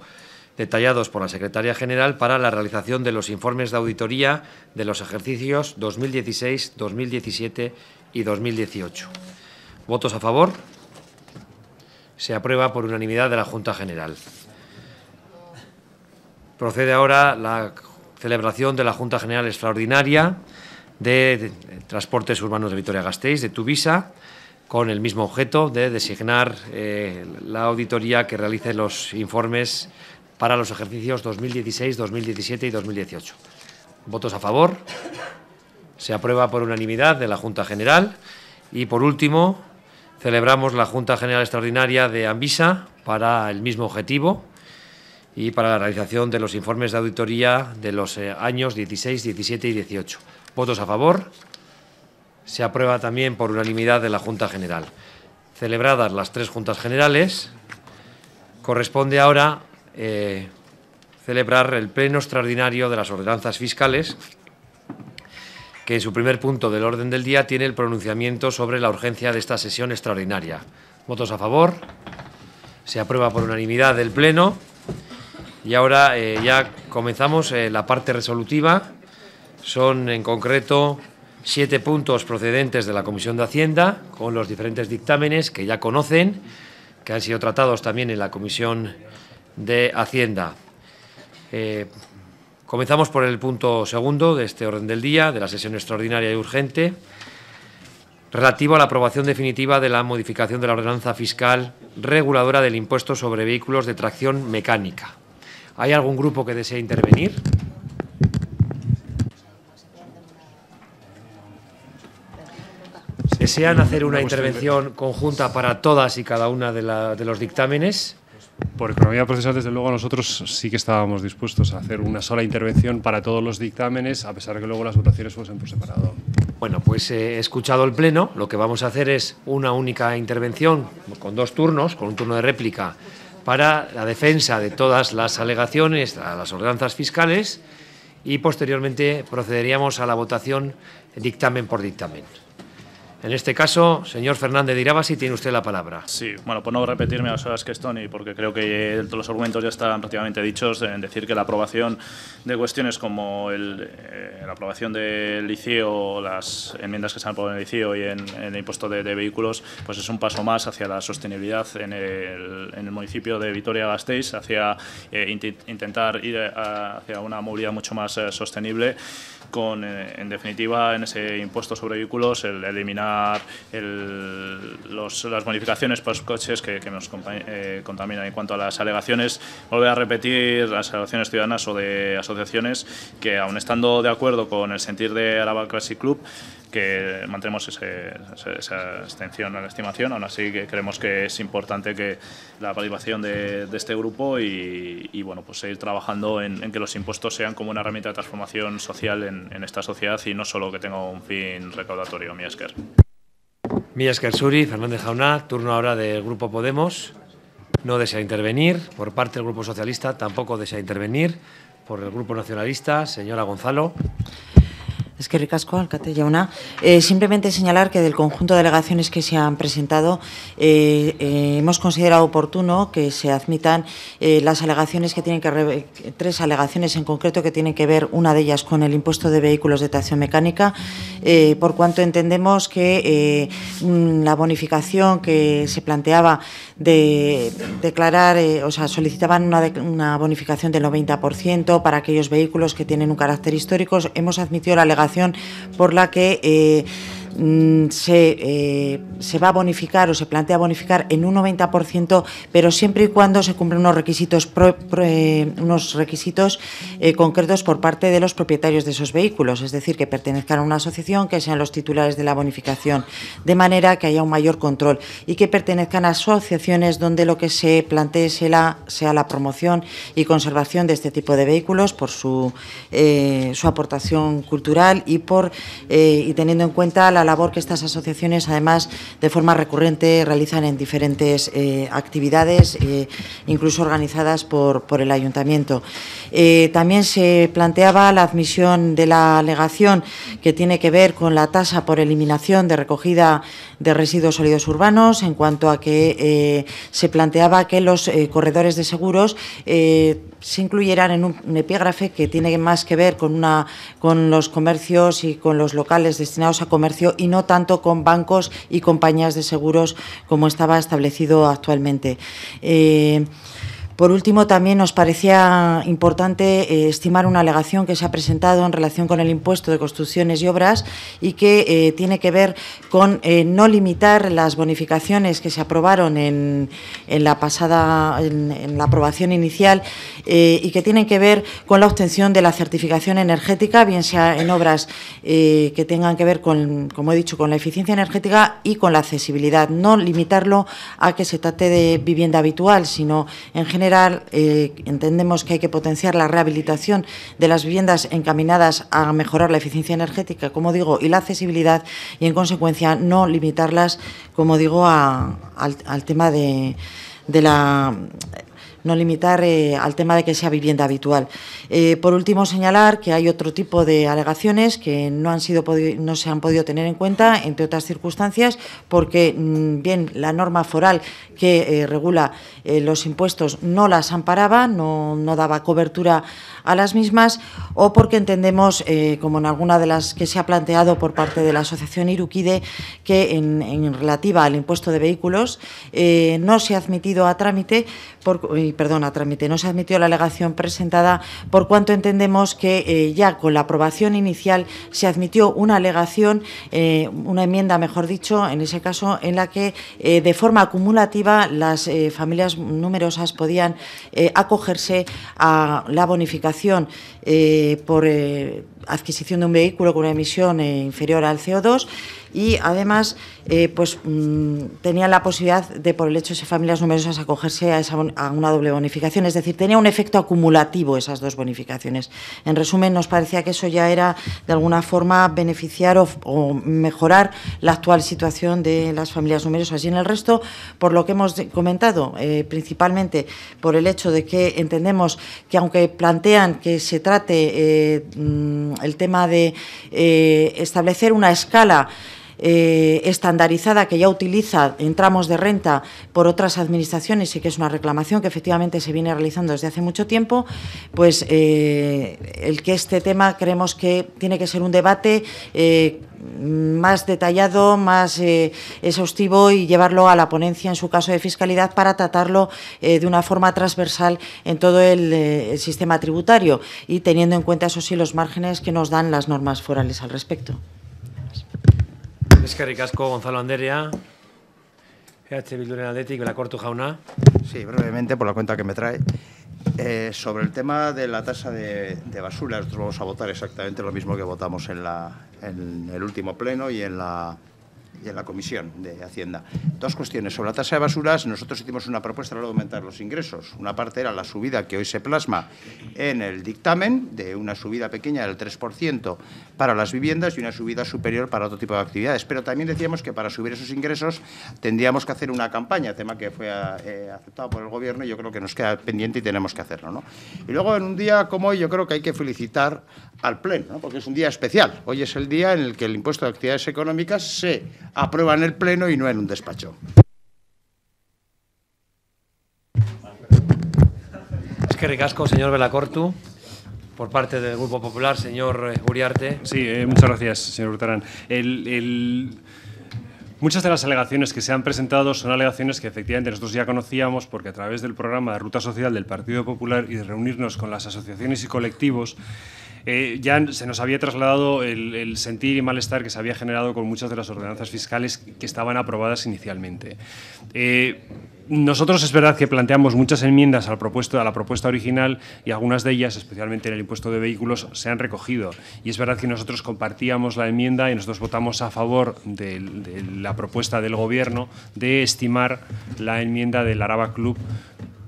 detallados por la Secretaría General para la realización de los informes de auditoría de los ejercicios 2016, 2017 y 2018. ¿Votos a favor? Se aprueba por unanimidad de la Junta General. Procede ahora la celebración de la Junta General Extraordinaria de Transportes Urbanos de Vitoria-Gasteiz, de Tuvisa, con el mismo objeto de designar eh, la auditoría que realice los informes para los ejercicios 2016, 2017 y 2018. ¿Votos a favor? Se aprueba por unanimidad de la Junta General. Y, por último, celebramos la Junta General Extraordinaria de Anvisa para el mismo objetivo, y para la realización de los informes de auditoría de los eh, años 16, 17 y 18. ¿Votos a favor? Se aprueba también por unanimidad de la Junta General. Celebradas las tres Juntas Generales, corresponde ahora eh, celebrar el pleno extraordinario de las ordenanzas fiscales, que en su primer punto del orden del día tiene el pronunciamiento sobre la urgencia de esta sesión extraordinaria. ¿Votos a favor? Se aprueba por unanimidad del Pleno. Y ahora eh, ya comenzamos eh, la parte resolutiva. Son en concreto siete puntos procedentes de la Comisión de Hacienda con los diferentes dictámenes que ya conocen, que han sido tratados también en la Comisión de Hacienda. Eh, comenzamos por el punto segundo de este orden del día, de la sesión extraordinaria y urgente, relativo a la aprobación definitiva de la modificación de la ordenanza fiscal reguladora del impuesto sobre vehículos de tracción mecánica. ¿Hay algún grupo que desea intervenir? ¿Desean hacer una intervención conjunta para todas y cada una de, los dictámenes? Por economía procesal, desde luego, nosotros sí que estábamos dispuestos a hacer una sola intervención para todos los dictámenes, a pesar de que luego las votaciones fuesen por separado. Bueno, pues eh, he escuchado el Pleno, lo que vamos a hacer es una única intervención con dos turnos, con un turno de réplica para la defensa de todas las alegaciones a las ordenanzas fiscales y posteriormente procederíamos a la votación dictamen por dictamen. En este caso, señor Fernández de Irabasi, tiene usted la palabra. Sí, bueno, por no repetirme las horas que estoy, porque creo que todos los argumentos ya están prácticamente dichos, en decir que la aprobación de cuestiones como eh, la aprobación del liceo, las enmiendas que se han aprobado en el ICIO y en, el impuesto de, vehículos, pues es un paso más hacia la sostenibilidad en el, municipio de Vitoria-Gasteiz, hacia eh, intentar ir hacia una movilidad mucho más eh, sostenible con, eh, en definitiva, en ese impuesto sobre vehículos, el eliminar el, los, las bonificaciones para los coches que, nos eh, contaminan. En cuanto a las alegaciones, volver a repetir las alegaciones ciudadanas o de asociaciones que, aun estando de acuerdo con el sentir de Araba Classic Club, que mantenemos ese, esa extensión a la estimación. Aún así, que creemos que es importante que la participación de, de este grupo y, y, bueno, pues seguir trabajando en, en, que los impuestos sean como una herramienta de transformación social en, en esta sociedad y no solo que tenga un fin recaudatorio. Mi esker. Suri, Fernández Jauna, turno ahora del Grupo Podemos. No desea intervenir. Por parte del Grupo Socialista tampoco desea intervenir. Por el Grupo Nacionalista, señora Gonzalo. Es que ricasco, alcate Yauna. Eh, simplemente señalar que del conjunto de alegaciones que se han presentado, eh, eh, hemos considerado oportuno que se admitan las alegaciones que tienen que tres alegaciones en concreto que tienen que ver una de ellas con el impuesto de vehículos de tracción mecánica, por cuanto entendemos que mm, la bonificación que se planteaba de declarar, o sea, solicitaban una bonificación del 90% para aquellos vehículos que tienen un carácter histórico, hemos admitido la alegación ...por la que... Eh, Mm, eh, se, va a bonificar o se plantea bonificar en un 90%, pero siempre y cuando se cumplan unos requisitos, eh, unos requisitos eh, concretos por parte de los propietarios de esos vehículos, es decir, que pertenezcan a una asociación, que sean los titulares de la bonificación, de manera que haya un mayor control y que pertenezcan a asociaciones donde lo que se plantee sea la, promoción y conservación de este tipo de vehículos por su, su aportación cultural y, por, y teniendo en cuenta la la labor que estas asociaciones, además, de forma recurrente realizan en diferentes eh, actividades, eh, incluso organizadas por, por el ayuntamiento. Eh, también se planteaba la admisión de la alegación que tiene que ver con la tasa por eliminación de recogida de residuos sólidos urbanos, en cuanto a que eh, se planteaba que los eh, corredores de seguros eh, se incluyeran en un, epígrafe que tiene más que ver con, una, con los comercios y con los locales destinados a comercio y no tanto con bancos y compañías de seguros como estaba establecido actualmente. Por último, también nos parecía importante eh, estimar una alegación que se ha presentado en relación con el impuesto de construcciones y obras y que eh, tiene que ver con eh, no limitar las bonificaciones que se aprobaron en, la pasada, la aprobación inicial y que tienen que ver con la obtención de la certificación energética, bien sea en obras que tengan que ver con, como he dicho, con la eficiencia energética y con la accesibilidad. No limitarlo a que se trate de vivienda habitual, sino en general general eh, entendemos que hay que potenciar la rehabilitación de las viviendas encaminadas a mejorar la eficiencia energética, como digo, y la accesibilidad y, en consecuencia, no limitarlas, como digo, al, tema de la no limitar eh, al tema de que sea vivienda habitual. Eh, por último, señalar que hay otro tipo de alegaciones que no, han sido no se han podido tener en cuenta, entre otras circunstancias, porque mm, bien la norma foral que eh, regula los impuestos no las amparaba, no, daba cobertura a las mismas, o porque entendemos, como en alguna de las que se ha planteado por parte de la Asociación Iruquide, que en, relativa al impuesto de vehículos no se ha admitido a trámite por, trámite no se admitió la alegación presentada por cuanto entendemos que eh, ya con la aprobación inicial se admitió una alegación, eh, una enmienda, mejor dicho, en ese caso, en la que eh, de forma acumulativa las familias numerosas podían acogerse a la bonificación por adquisición de un vehículo con una emisión inferior al CO2 y además eh, pues mm, tenían la posibilidad de por el hecho de ser familias numerosas acogerse a, esa, a una doble bonificación, es decir, tenía un efecto acumulativo esas dos bonificaciones. En resumen, nos parecía que eso ya era de alguna forma beneficiar o, mejorar la actual situación de las familias numerosas y en el resto, por lo que hemos comentado, eh, principalmente por el hecho de que entendemos que aunque plantean que se trate eh, mm, el tema de establecer una escala eh, estandarizada que ya utiliza en tramos de renta por otras administraciones y que es una reclamación que efectivamente se viene realizando desde hace mucho tiempo, pues eh, el que este tema creemos que tiene que ser un debate eh, más detallado, más exhaustivo y llevarlo a la ponencia en su caso de fiscalidad para tratarlo de una forma transversal en todo el, sistema tributario y teniendo en cuenta, eso sí, los márgenes que nos dan las normas forales al respecto que Ricasco, Gonzalo Anderia, EH Bilduren Atlético, la Cortu Jauna. Sí, brevemente, por la cuenta que me trae. Eh, sobre el tema de la tasa de, basura, nosotros vamos a votar exactamente lo mismo que votamos en el último pleno y en la y en la Comisión de Hacienda. Dos cuestiones. Sobre la tasa de basuras, nosotros hicimos una propuesta para aumentar los ingresos. Una parte era la subida que hoy se plasma en el dictamen, de una subida pequeña del 3% para las viviendas y una subida superior para otro tipo de actividades. Pero también decíamos que para subir esos ingresos tendríamos que hacer una campaña, tema que fue eh, aceptado por el Gobierno y yo creo que nos queda pendiente y tenemos que hacerlo. Y luego, en un día como hoy, yo creo que hay que felicitar al Pleno, porque es un día especial. Hoy es el día en el que el impuesto de actividades económicas se aprueba en el Pleno y no en un despacho. Es que ricasco, señor Belacortu por parte del Grupo Popular, señor eh, Uriarte. Sí, eh, muchas gracias, señor Urtarán. Muchas de las alegaciones que se han presentado son alegaciones que efectivamente nosotros ya conocíamos porque a través del programa de Ruta Social del Partido Popular y de reunirnos con las asociaciones y colectivos eh, ya se nos había trasladado el, sentir y malestar que se había generado con muchas de las ordenanzas fiscales que estaban aprobadas inicialmente. Eh, nosotros es verdad que planteamos muchas enmiendas a la, propuesta, a la propuesta original y algunas de ellas, especialmente en el impuesto de vehículos, se han recogido. Y es verdad que nosotros compartíamos la enmienda y nosotros votamos a favor de, de la propuesta del Gobierno de estimar la enmienda del Araba Club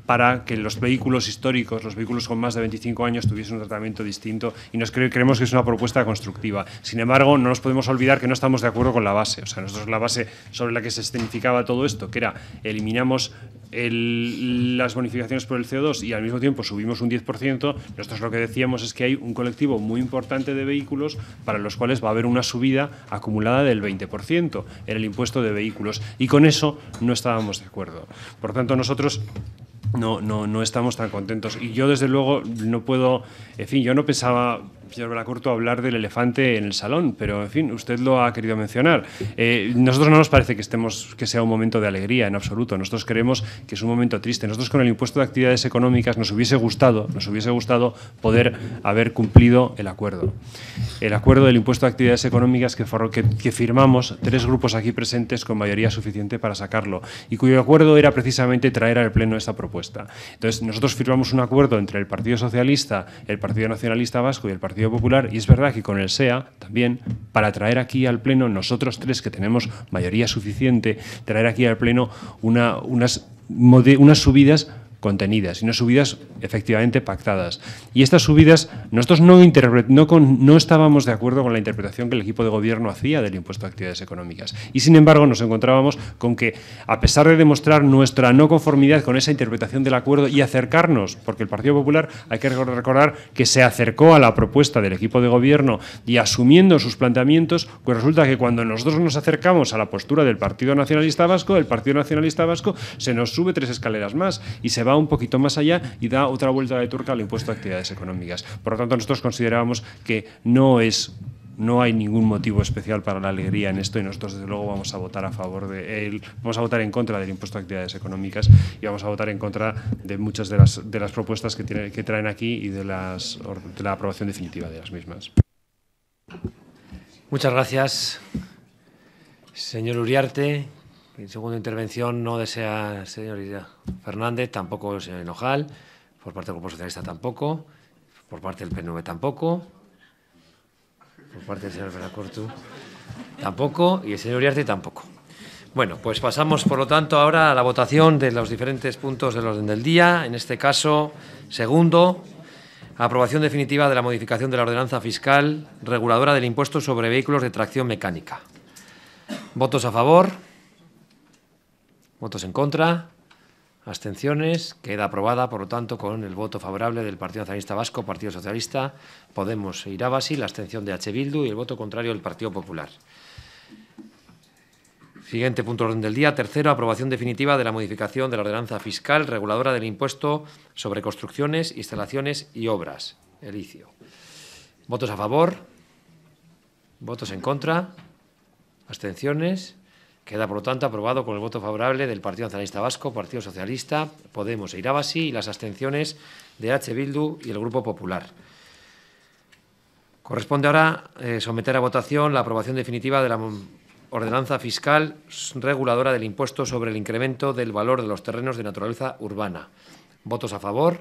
para que los vehículos históricos, los vehículos con más de 25 años, tuviesen un tratamiento distinto y nos creemos que es una propuesta constructiva. Sin embargo, no nos podemos olvidar que no estamos de acuerdo con la base. O sea, nosotros la base sobre la que se significaba todo esto, que era eliminamos las bonificaciones por el CO2 y al mismo tiempo subimos un 10%, nosotros lo que decíamos es que hay un colectivo muy importante de vehículos para los cuales va a haber una subida acumulada del 20% en el impuesto de vehículos y con eso no estábamos de acuerdo. Por tanto, nosotros no, no, no estamos tan contentos. Y yo, desde luego, no puedo, en fin, yo no pensaba señor corto hablar del elefante en el salón, pero en fin, usted lo ha querido mencionar. Eh, nosotros no nos parece que, estemos, que sea un momento de alegría en absoluto, nosotros creemos que es un momento triste. Nosotros con el impuesto de actividades económicas nos hubiese gustado, nos hubiese gustado poder haber cumplido el acuerdo. El acuerdo del impuesto de actividades económicas que firmamos tres grupos aquí presentes con mayoría suficiente para sacarlo y cuyo acuerdo era precisamente traer al Pleno esta propuesta. Entonces, nosotros firmamos un acuerdo entre el Partido Socialista, el Partido Nacionalista Vasco y el Partido Popular, y es verdad que con el SEA también, para traer aquí al Pleno, nosotros tres que tenemos mayoría suficiente, traer aquí al Pleno una, unas, unas subidas contenidas, sino subidas efectivamente pactadas. Y estas subidas, nosotros no, no, no estábamos de acuerdo con la interpretación que el equipo de gobierno hacía del impuesto a actividades económicas. Y sin embargo nos encontrábamos con que, a pesar de demostrar nuestra no conformidad con esa interpretación del acuerdo y acercarnos, porque el Partido Popular, hay que recordar que se acercó a la propuesta del equipo de gobierno y asumiendo sus planteamientos, pues resulta que cuando nosotros nos acercamos a la postura del Partido Nacionalista Vasco, el Partido Nacionalista Vasco se nos sube tres escaleras más y se va un poquito más allá y da otra vuelta de turca al impuesto a actividades económicas. Por lo tanto, nosotros consideramos que no es no hay ningún motivo especial para la alegría en esto y nosotros desde luego vamos a votar a favor de él, vamos a votar en contra del impuesto a actividades económicas y vamos a votar en contra de muchas de las, de las propuestas que, que traen aquí y de, las, de la aprobación definitiva de las mismas. Muchas gracias, señor Uriarte. En segunda intervención no desea señor Fernández, tampoco el señor Hinojal, por parte del Grupo Socialista tampoco, por parte del PNV tampoco, por parte del señor Veracortu tampoco y el señor Uriarte tampoco. Bueno, pues pasamos, por lo tanto, ahora a la votación de los diferentes puntos del orden del día. En este caso, segundo, aprobación definitiva de la modificación de la ordenanza fiscal reguladora del impuesto sobre vehículos de tracción mecánica. ¿Votos a favor? votos en contra, abstenciones, queda aprobada, por lo tanto, con el voto favorable del Partido Nacionalista Vasco, Partido Socialista, Podemos e Irabasi, la abstención de H. Bildu y el voto contrario del Partido Popular. Siguiente punto orden del día. Tercero, aprobación definitiva de la modificación de la ordenanza fiscal reguladora del impuesto sobre construcciones, instalaciones y obras. Elicio. ¿Votos a favor? ¿Votos en contra? ¿Abstenciones? Queda, por lo tanto, aprobado con el voto favorable del Partido Nacionalista Vasco, Partido Socialista, Podemos e Irabasi y las abstenciones de H. Bildu y el Grupo Popular. Corresponde ahora eh, someter a votación la aprobación definitiva de la ordenanza fiscal reguladora del impuesto sobre el incremento del valor de los terrenos de naturaleza urbana. ¿Votos a favor?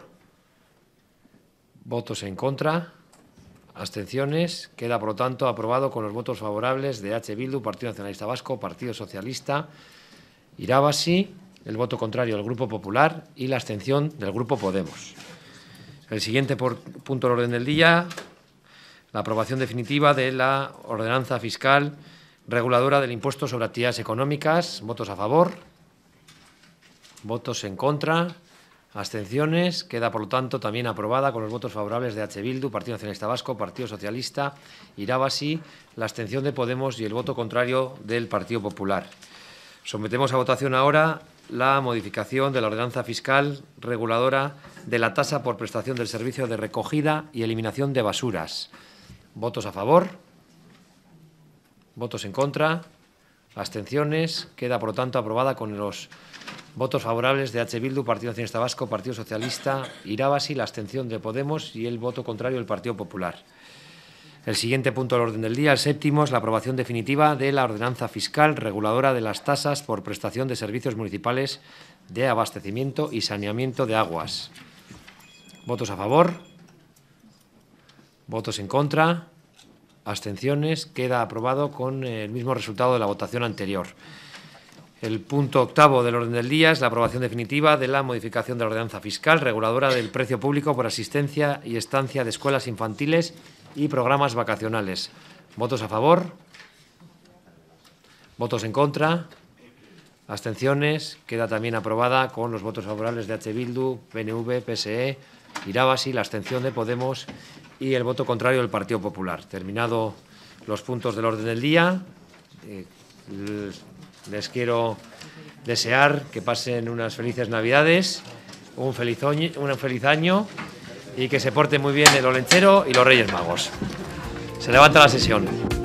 ¿Votos en contra? Abstenciones. Queda, por lo tanto, aprobado con los votos favorables de H. Bildu, Partido Nacionalista Vasco, Partido Socialista, Irabasi, el voto contrario del Grupo Popular y la abstención del Grupo Podemos. El siguiente punto del orden del día, la aprobación definitiva de la ordenanza fiscal reguladora del impuesto sobre actividades económicas. Votos a favor, votos en contra, Abstenciones. Queda, por lo tanto, también aprobada con los votos favorables de H. Bildu, Partido Nacionalista Vasco, Partido Socialista, Irabasi, la abstención de Podemos y el voto contrario del Partido Popular. Sometemos a votación ahora la modificación de la ordenanza fiscal reguladora de la tasa por prestación del servicio de recogida y eliminación de basuras. ¿Votos a favor? ¿Votos en contra? ¿Abstenciones? Queda, por lo tanto, aprobada con los Votos favorables de H. Bildu, Partido Nacionalista Vasco, Partido Socialista, Irabasi, la abstención de Podemos y el voto contrario del Partido Popular. El siguiente punto del orden del día, el séptimo, es la aprobación definitiva de la ordenanza fiscal reguladora de las tasas por prestación de servicios municipales de abastecimiento y saneamiento de aguas. ¿Votos a favor? ¿Votos en contra? ¿Abstenciones? Queda aprobado con el mismo resultado de la votación anterior. El punto octavo del orden del día es la aprobación definitiva de la modificación de la ordenanza fiscal reguladora del precio público por asistencia y estancia de escuelas infantiles y programas vacacionales. ¿Votos a favor? ¿Votos en contra? ¿Abstenciones? Queda también aprobada con los votos favorables de H. Bildu, PNV, PSE, Irabasi, la abstención de Podemos y el voto contrario del Partido Popular. Terminado los puntos del orden del día. Eh, les quiero desear que pasen unas felices Navidades, un feliz, año y que se porte muy bien el Olenchero y los Reyes Magos. Se levanta la sesión.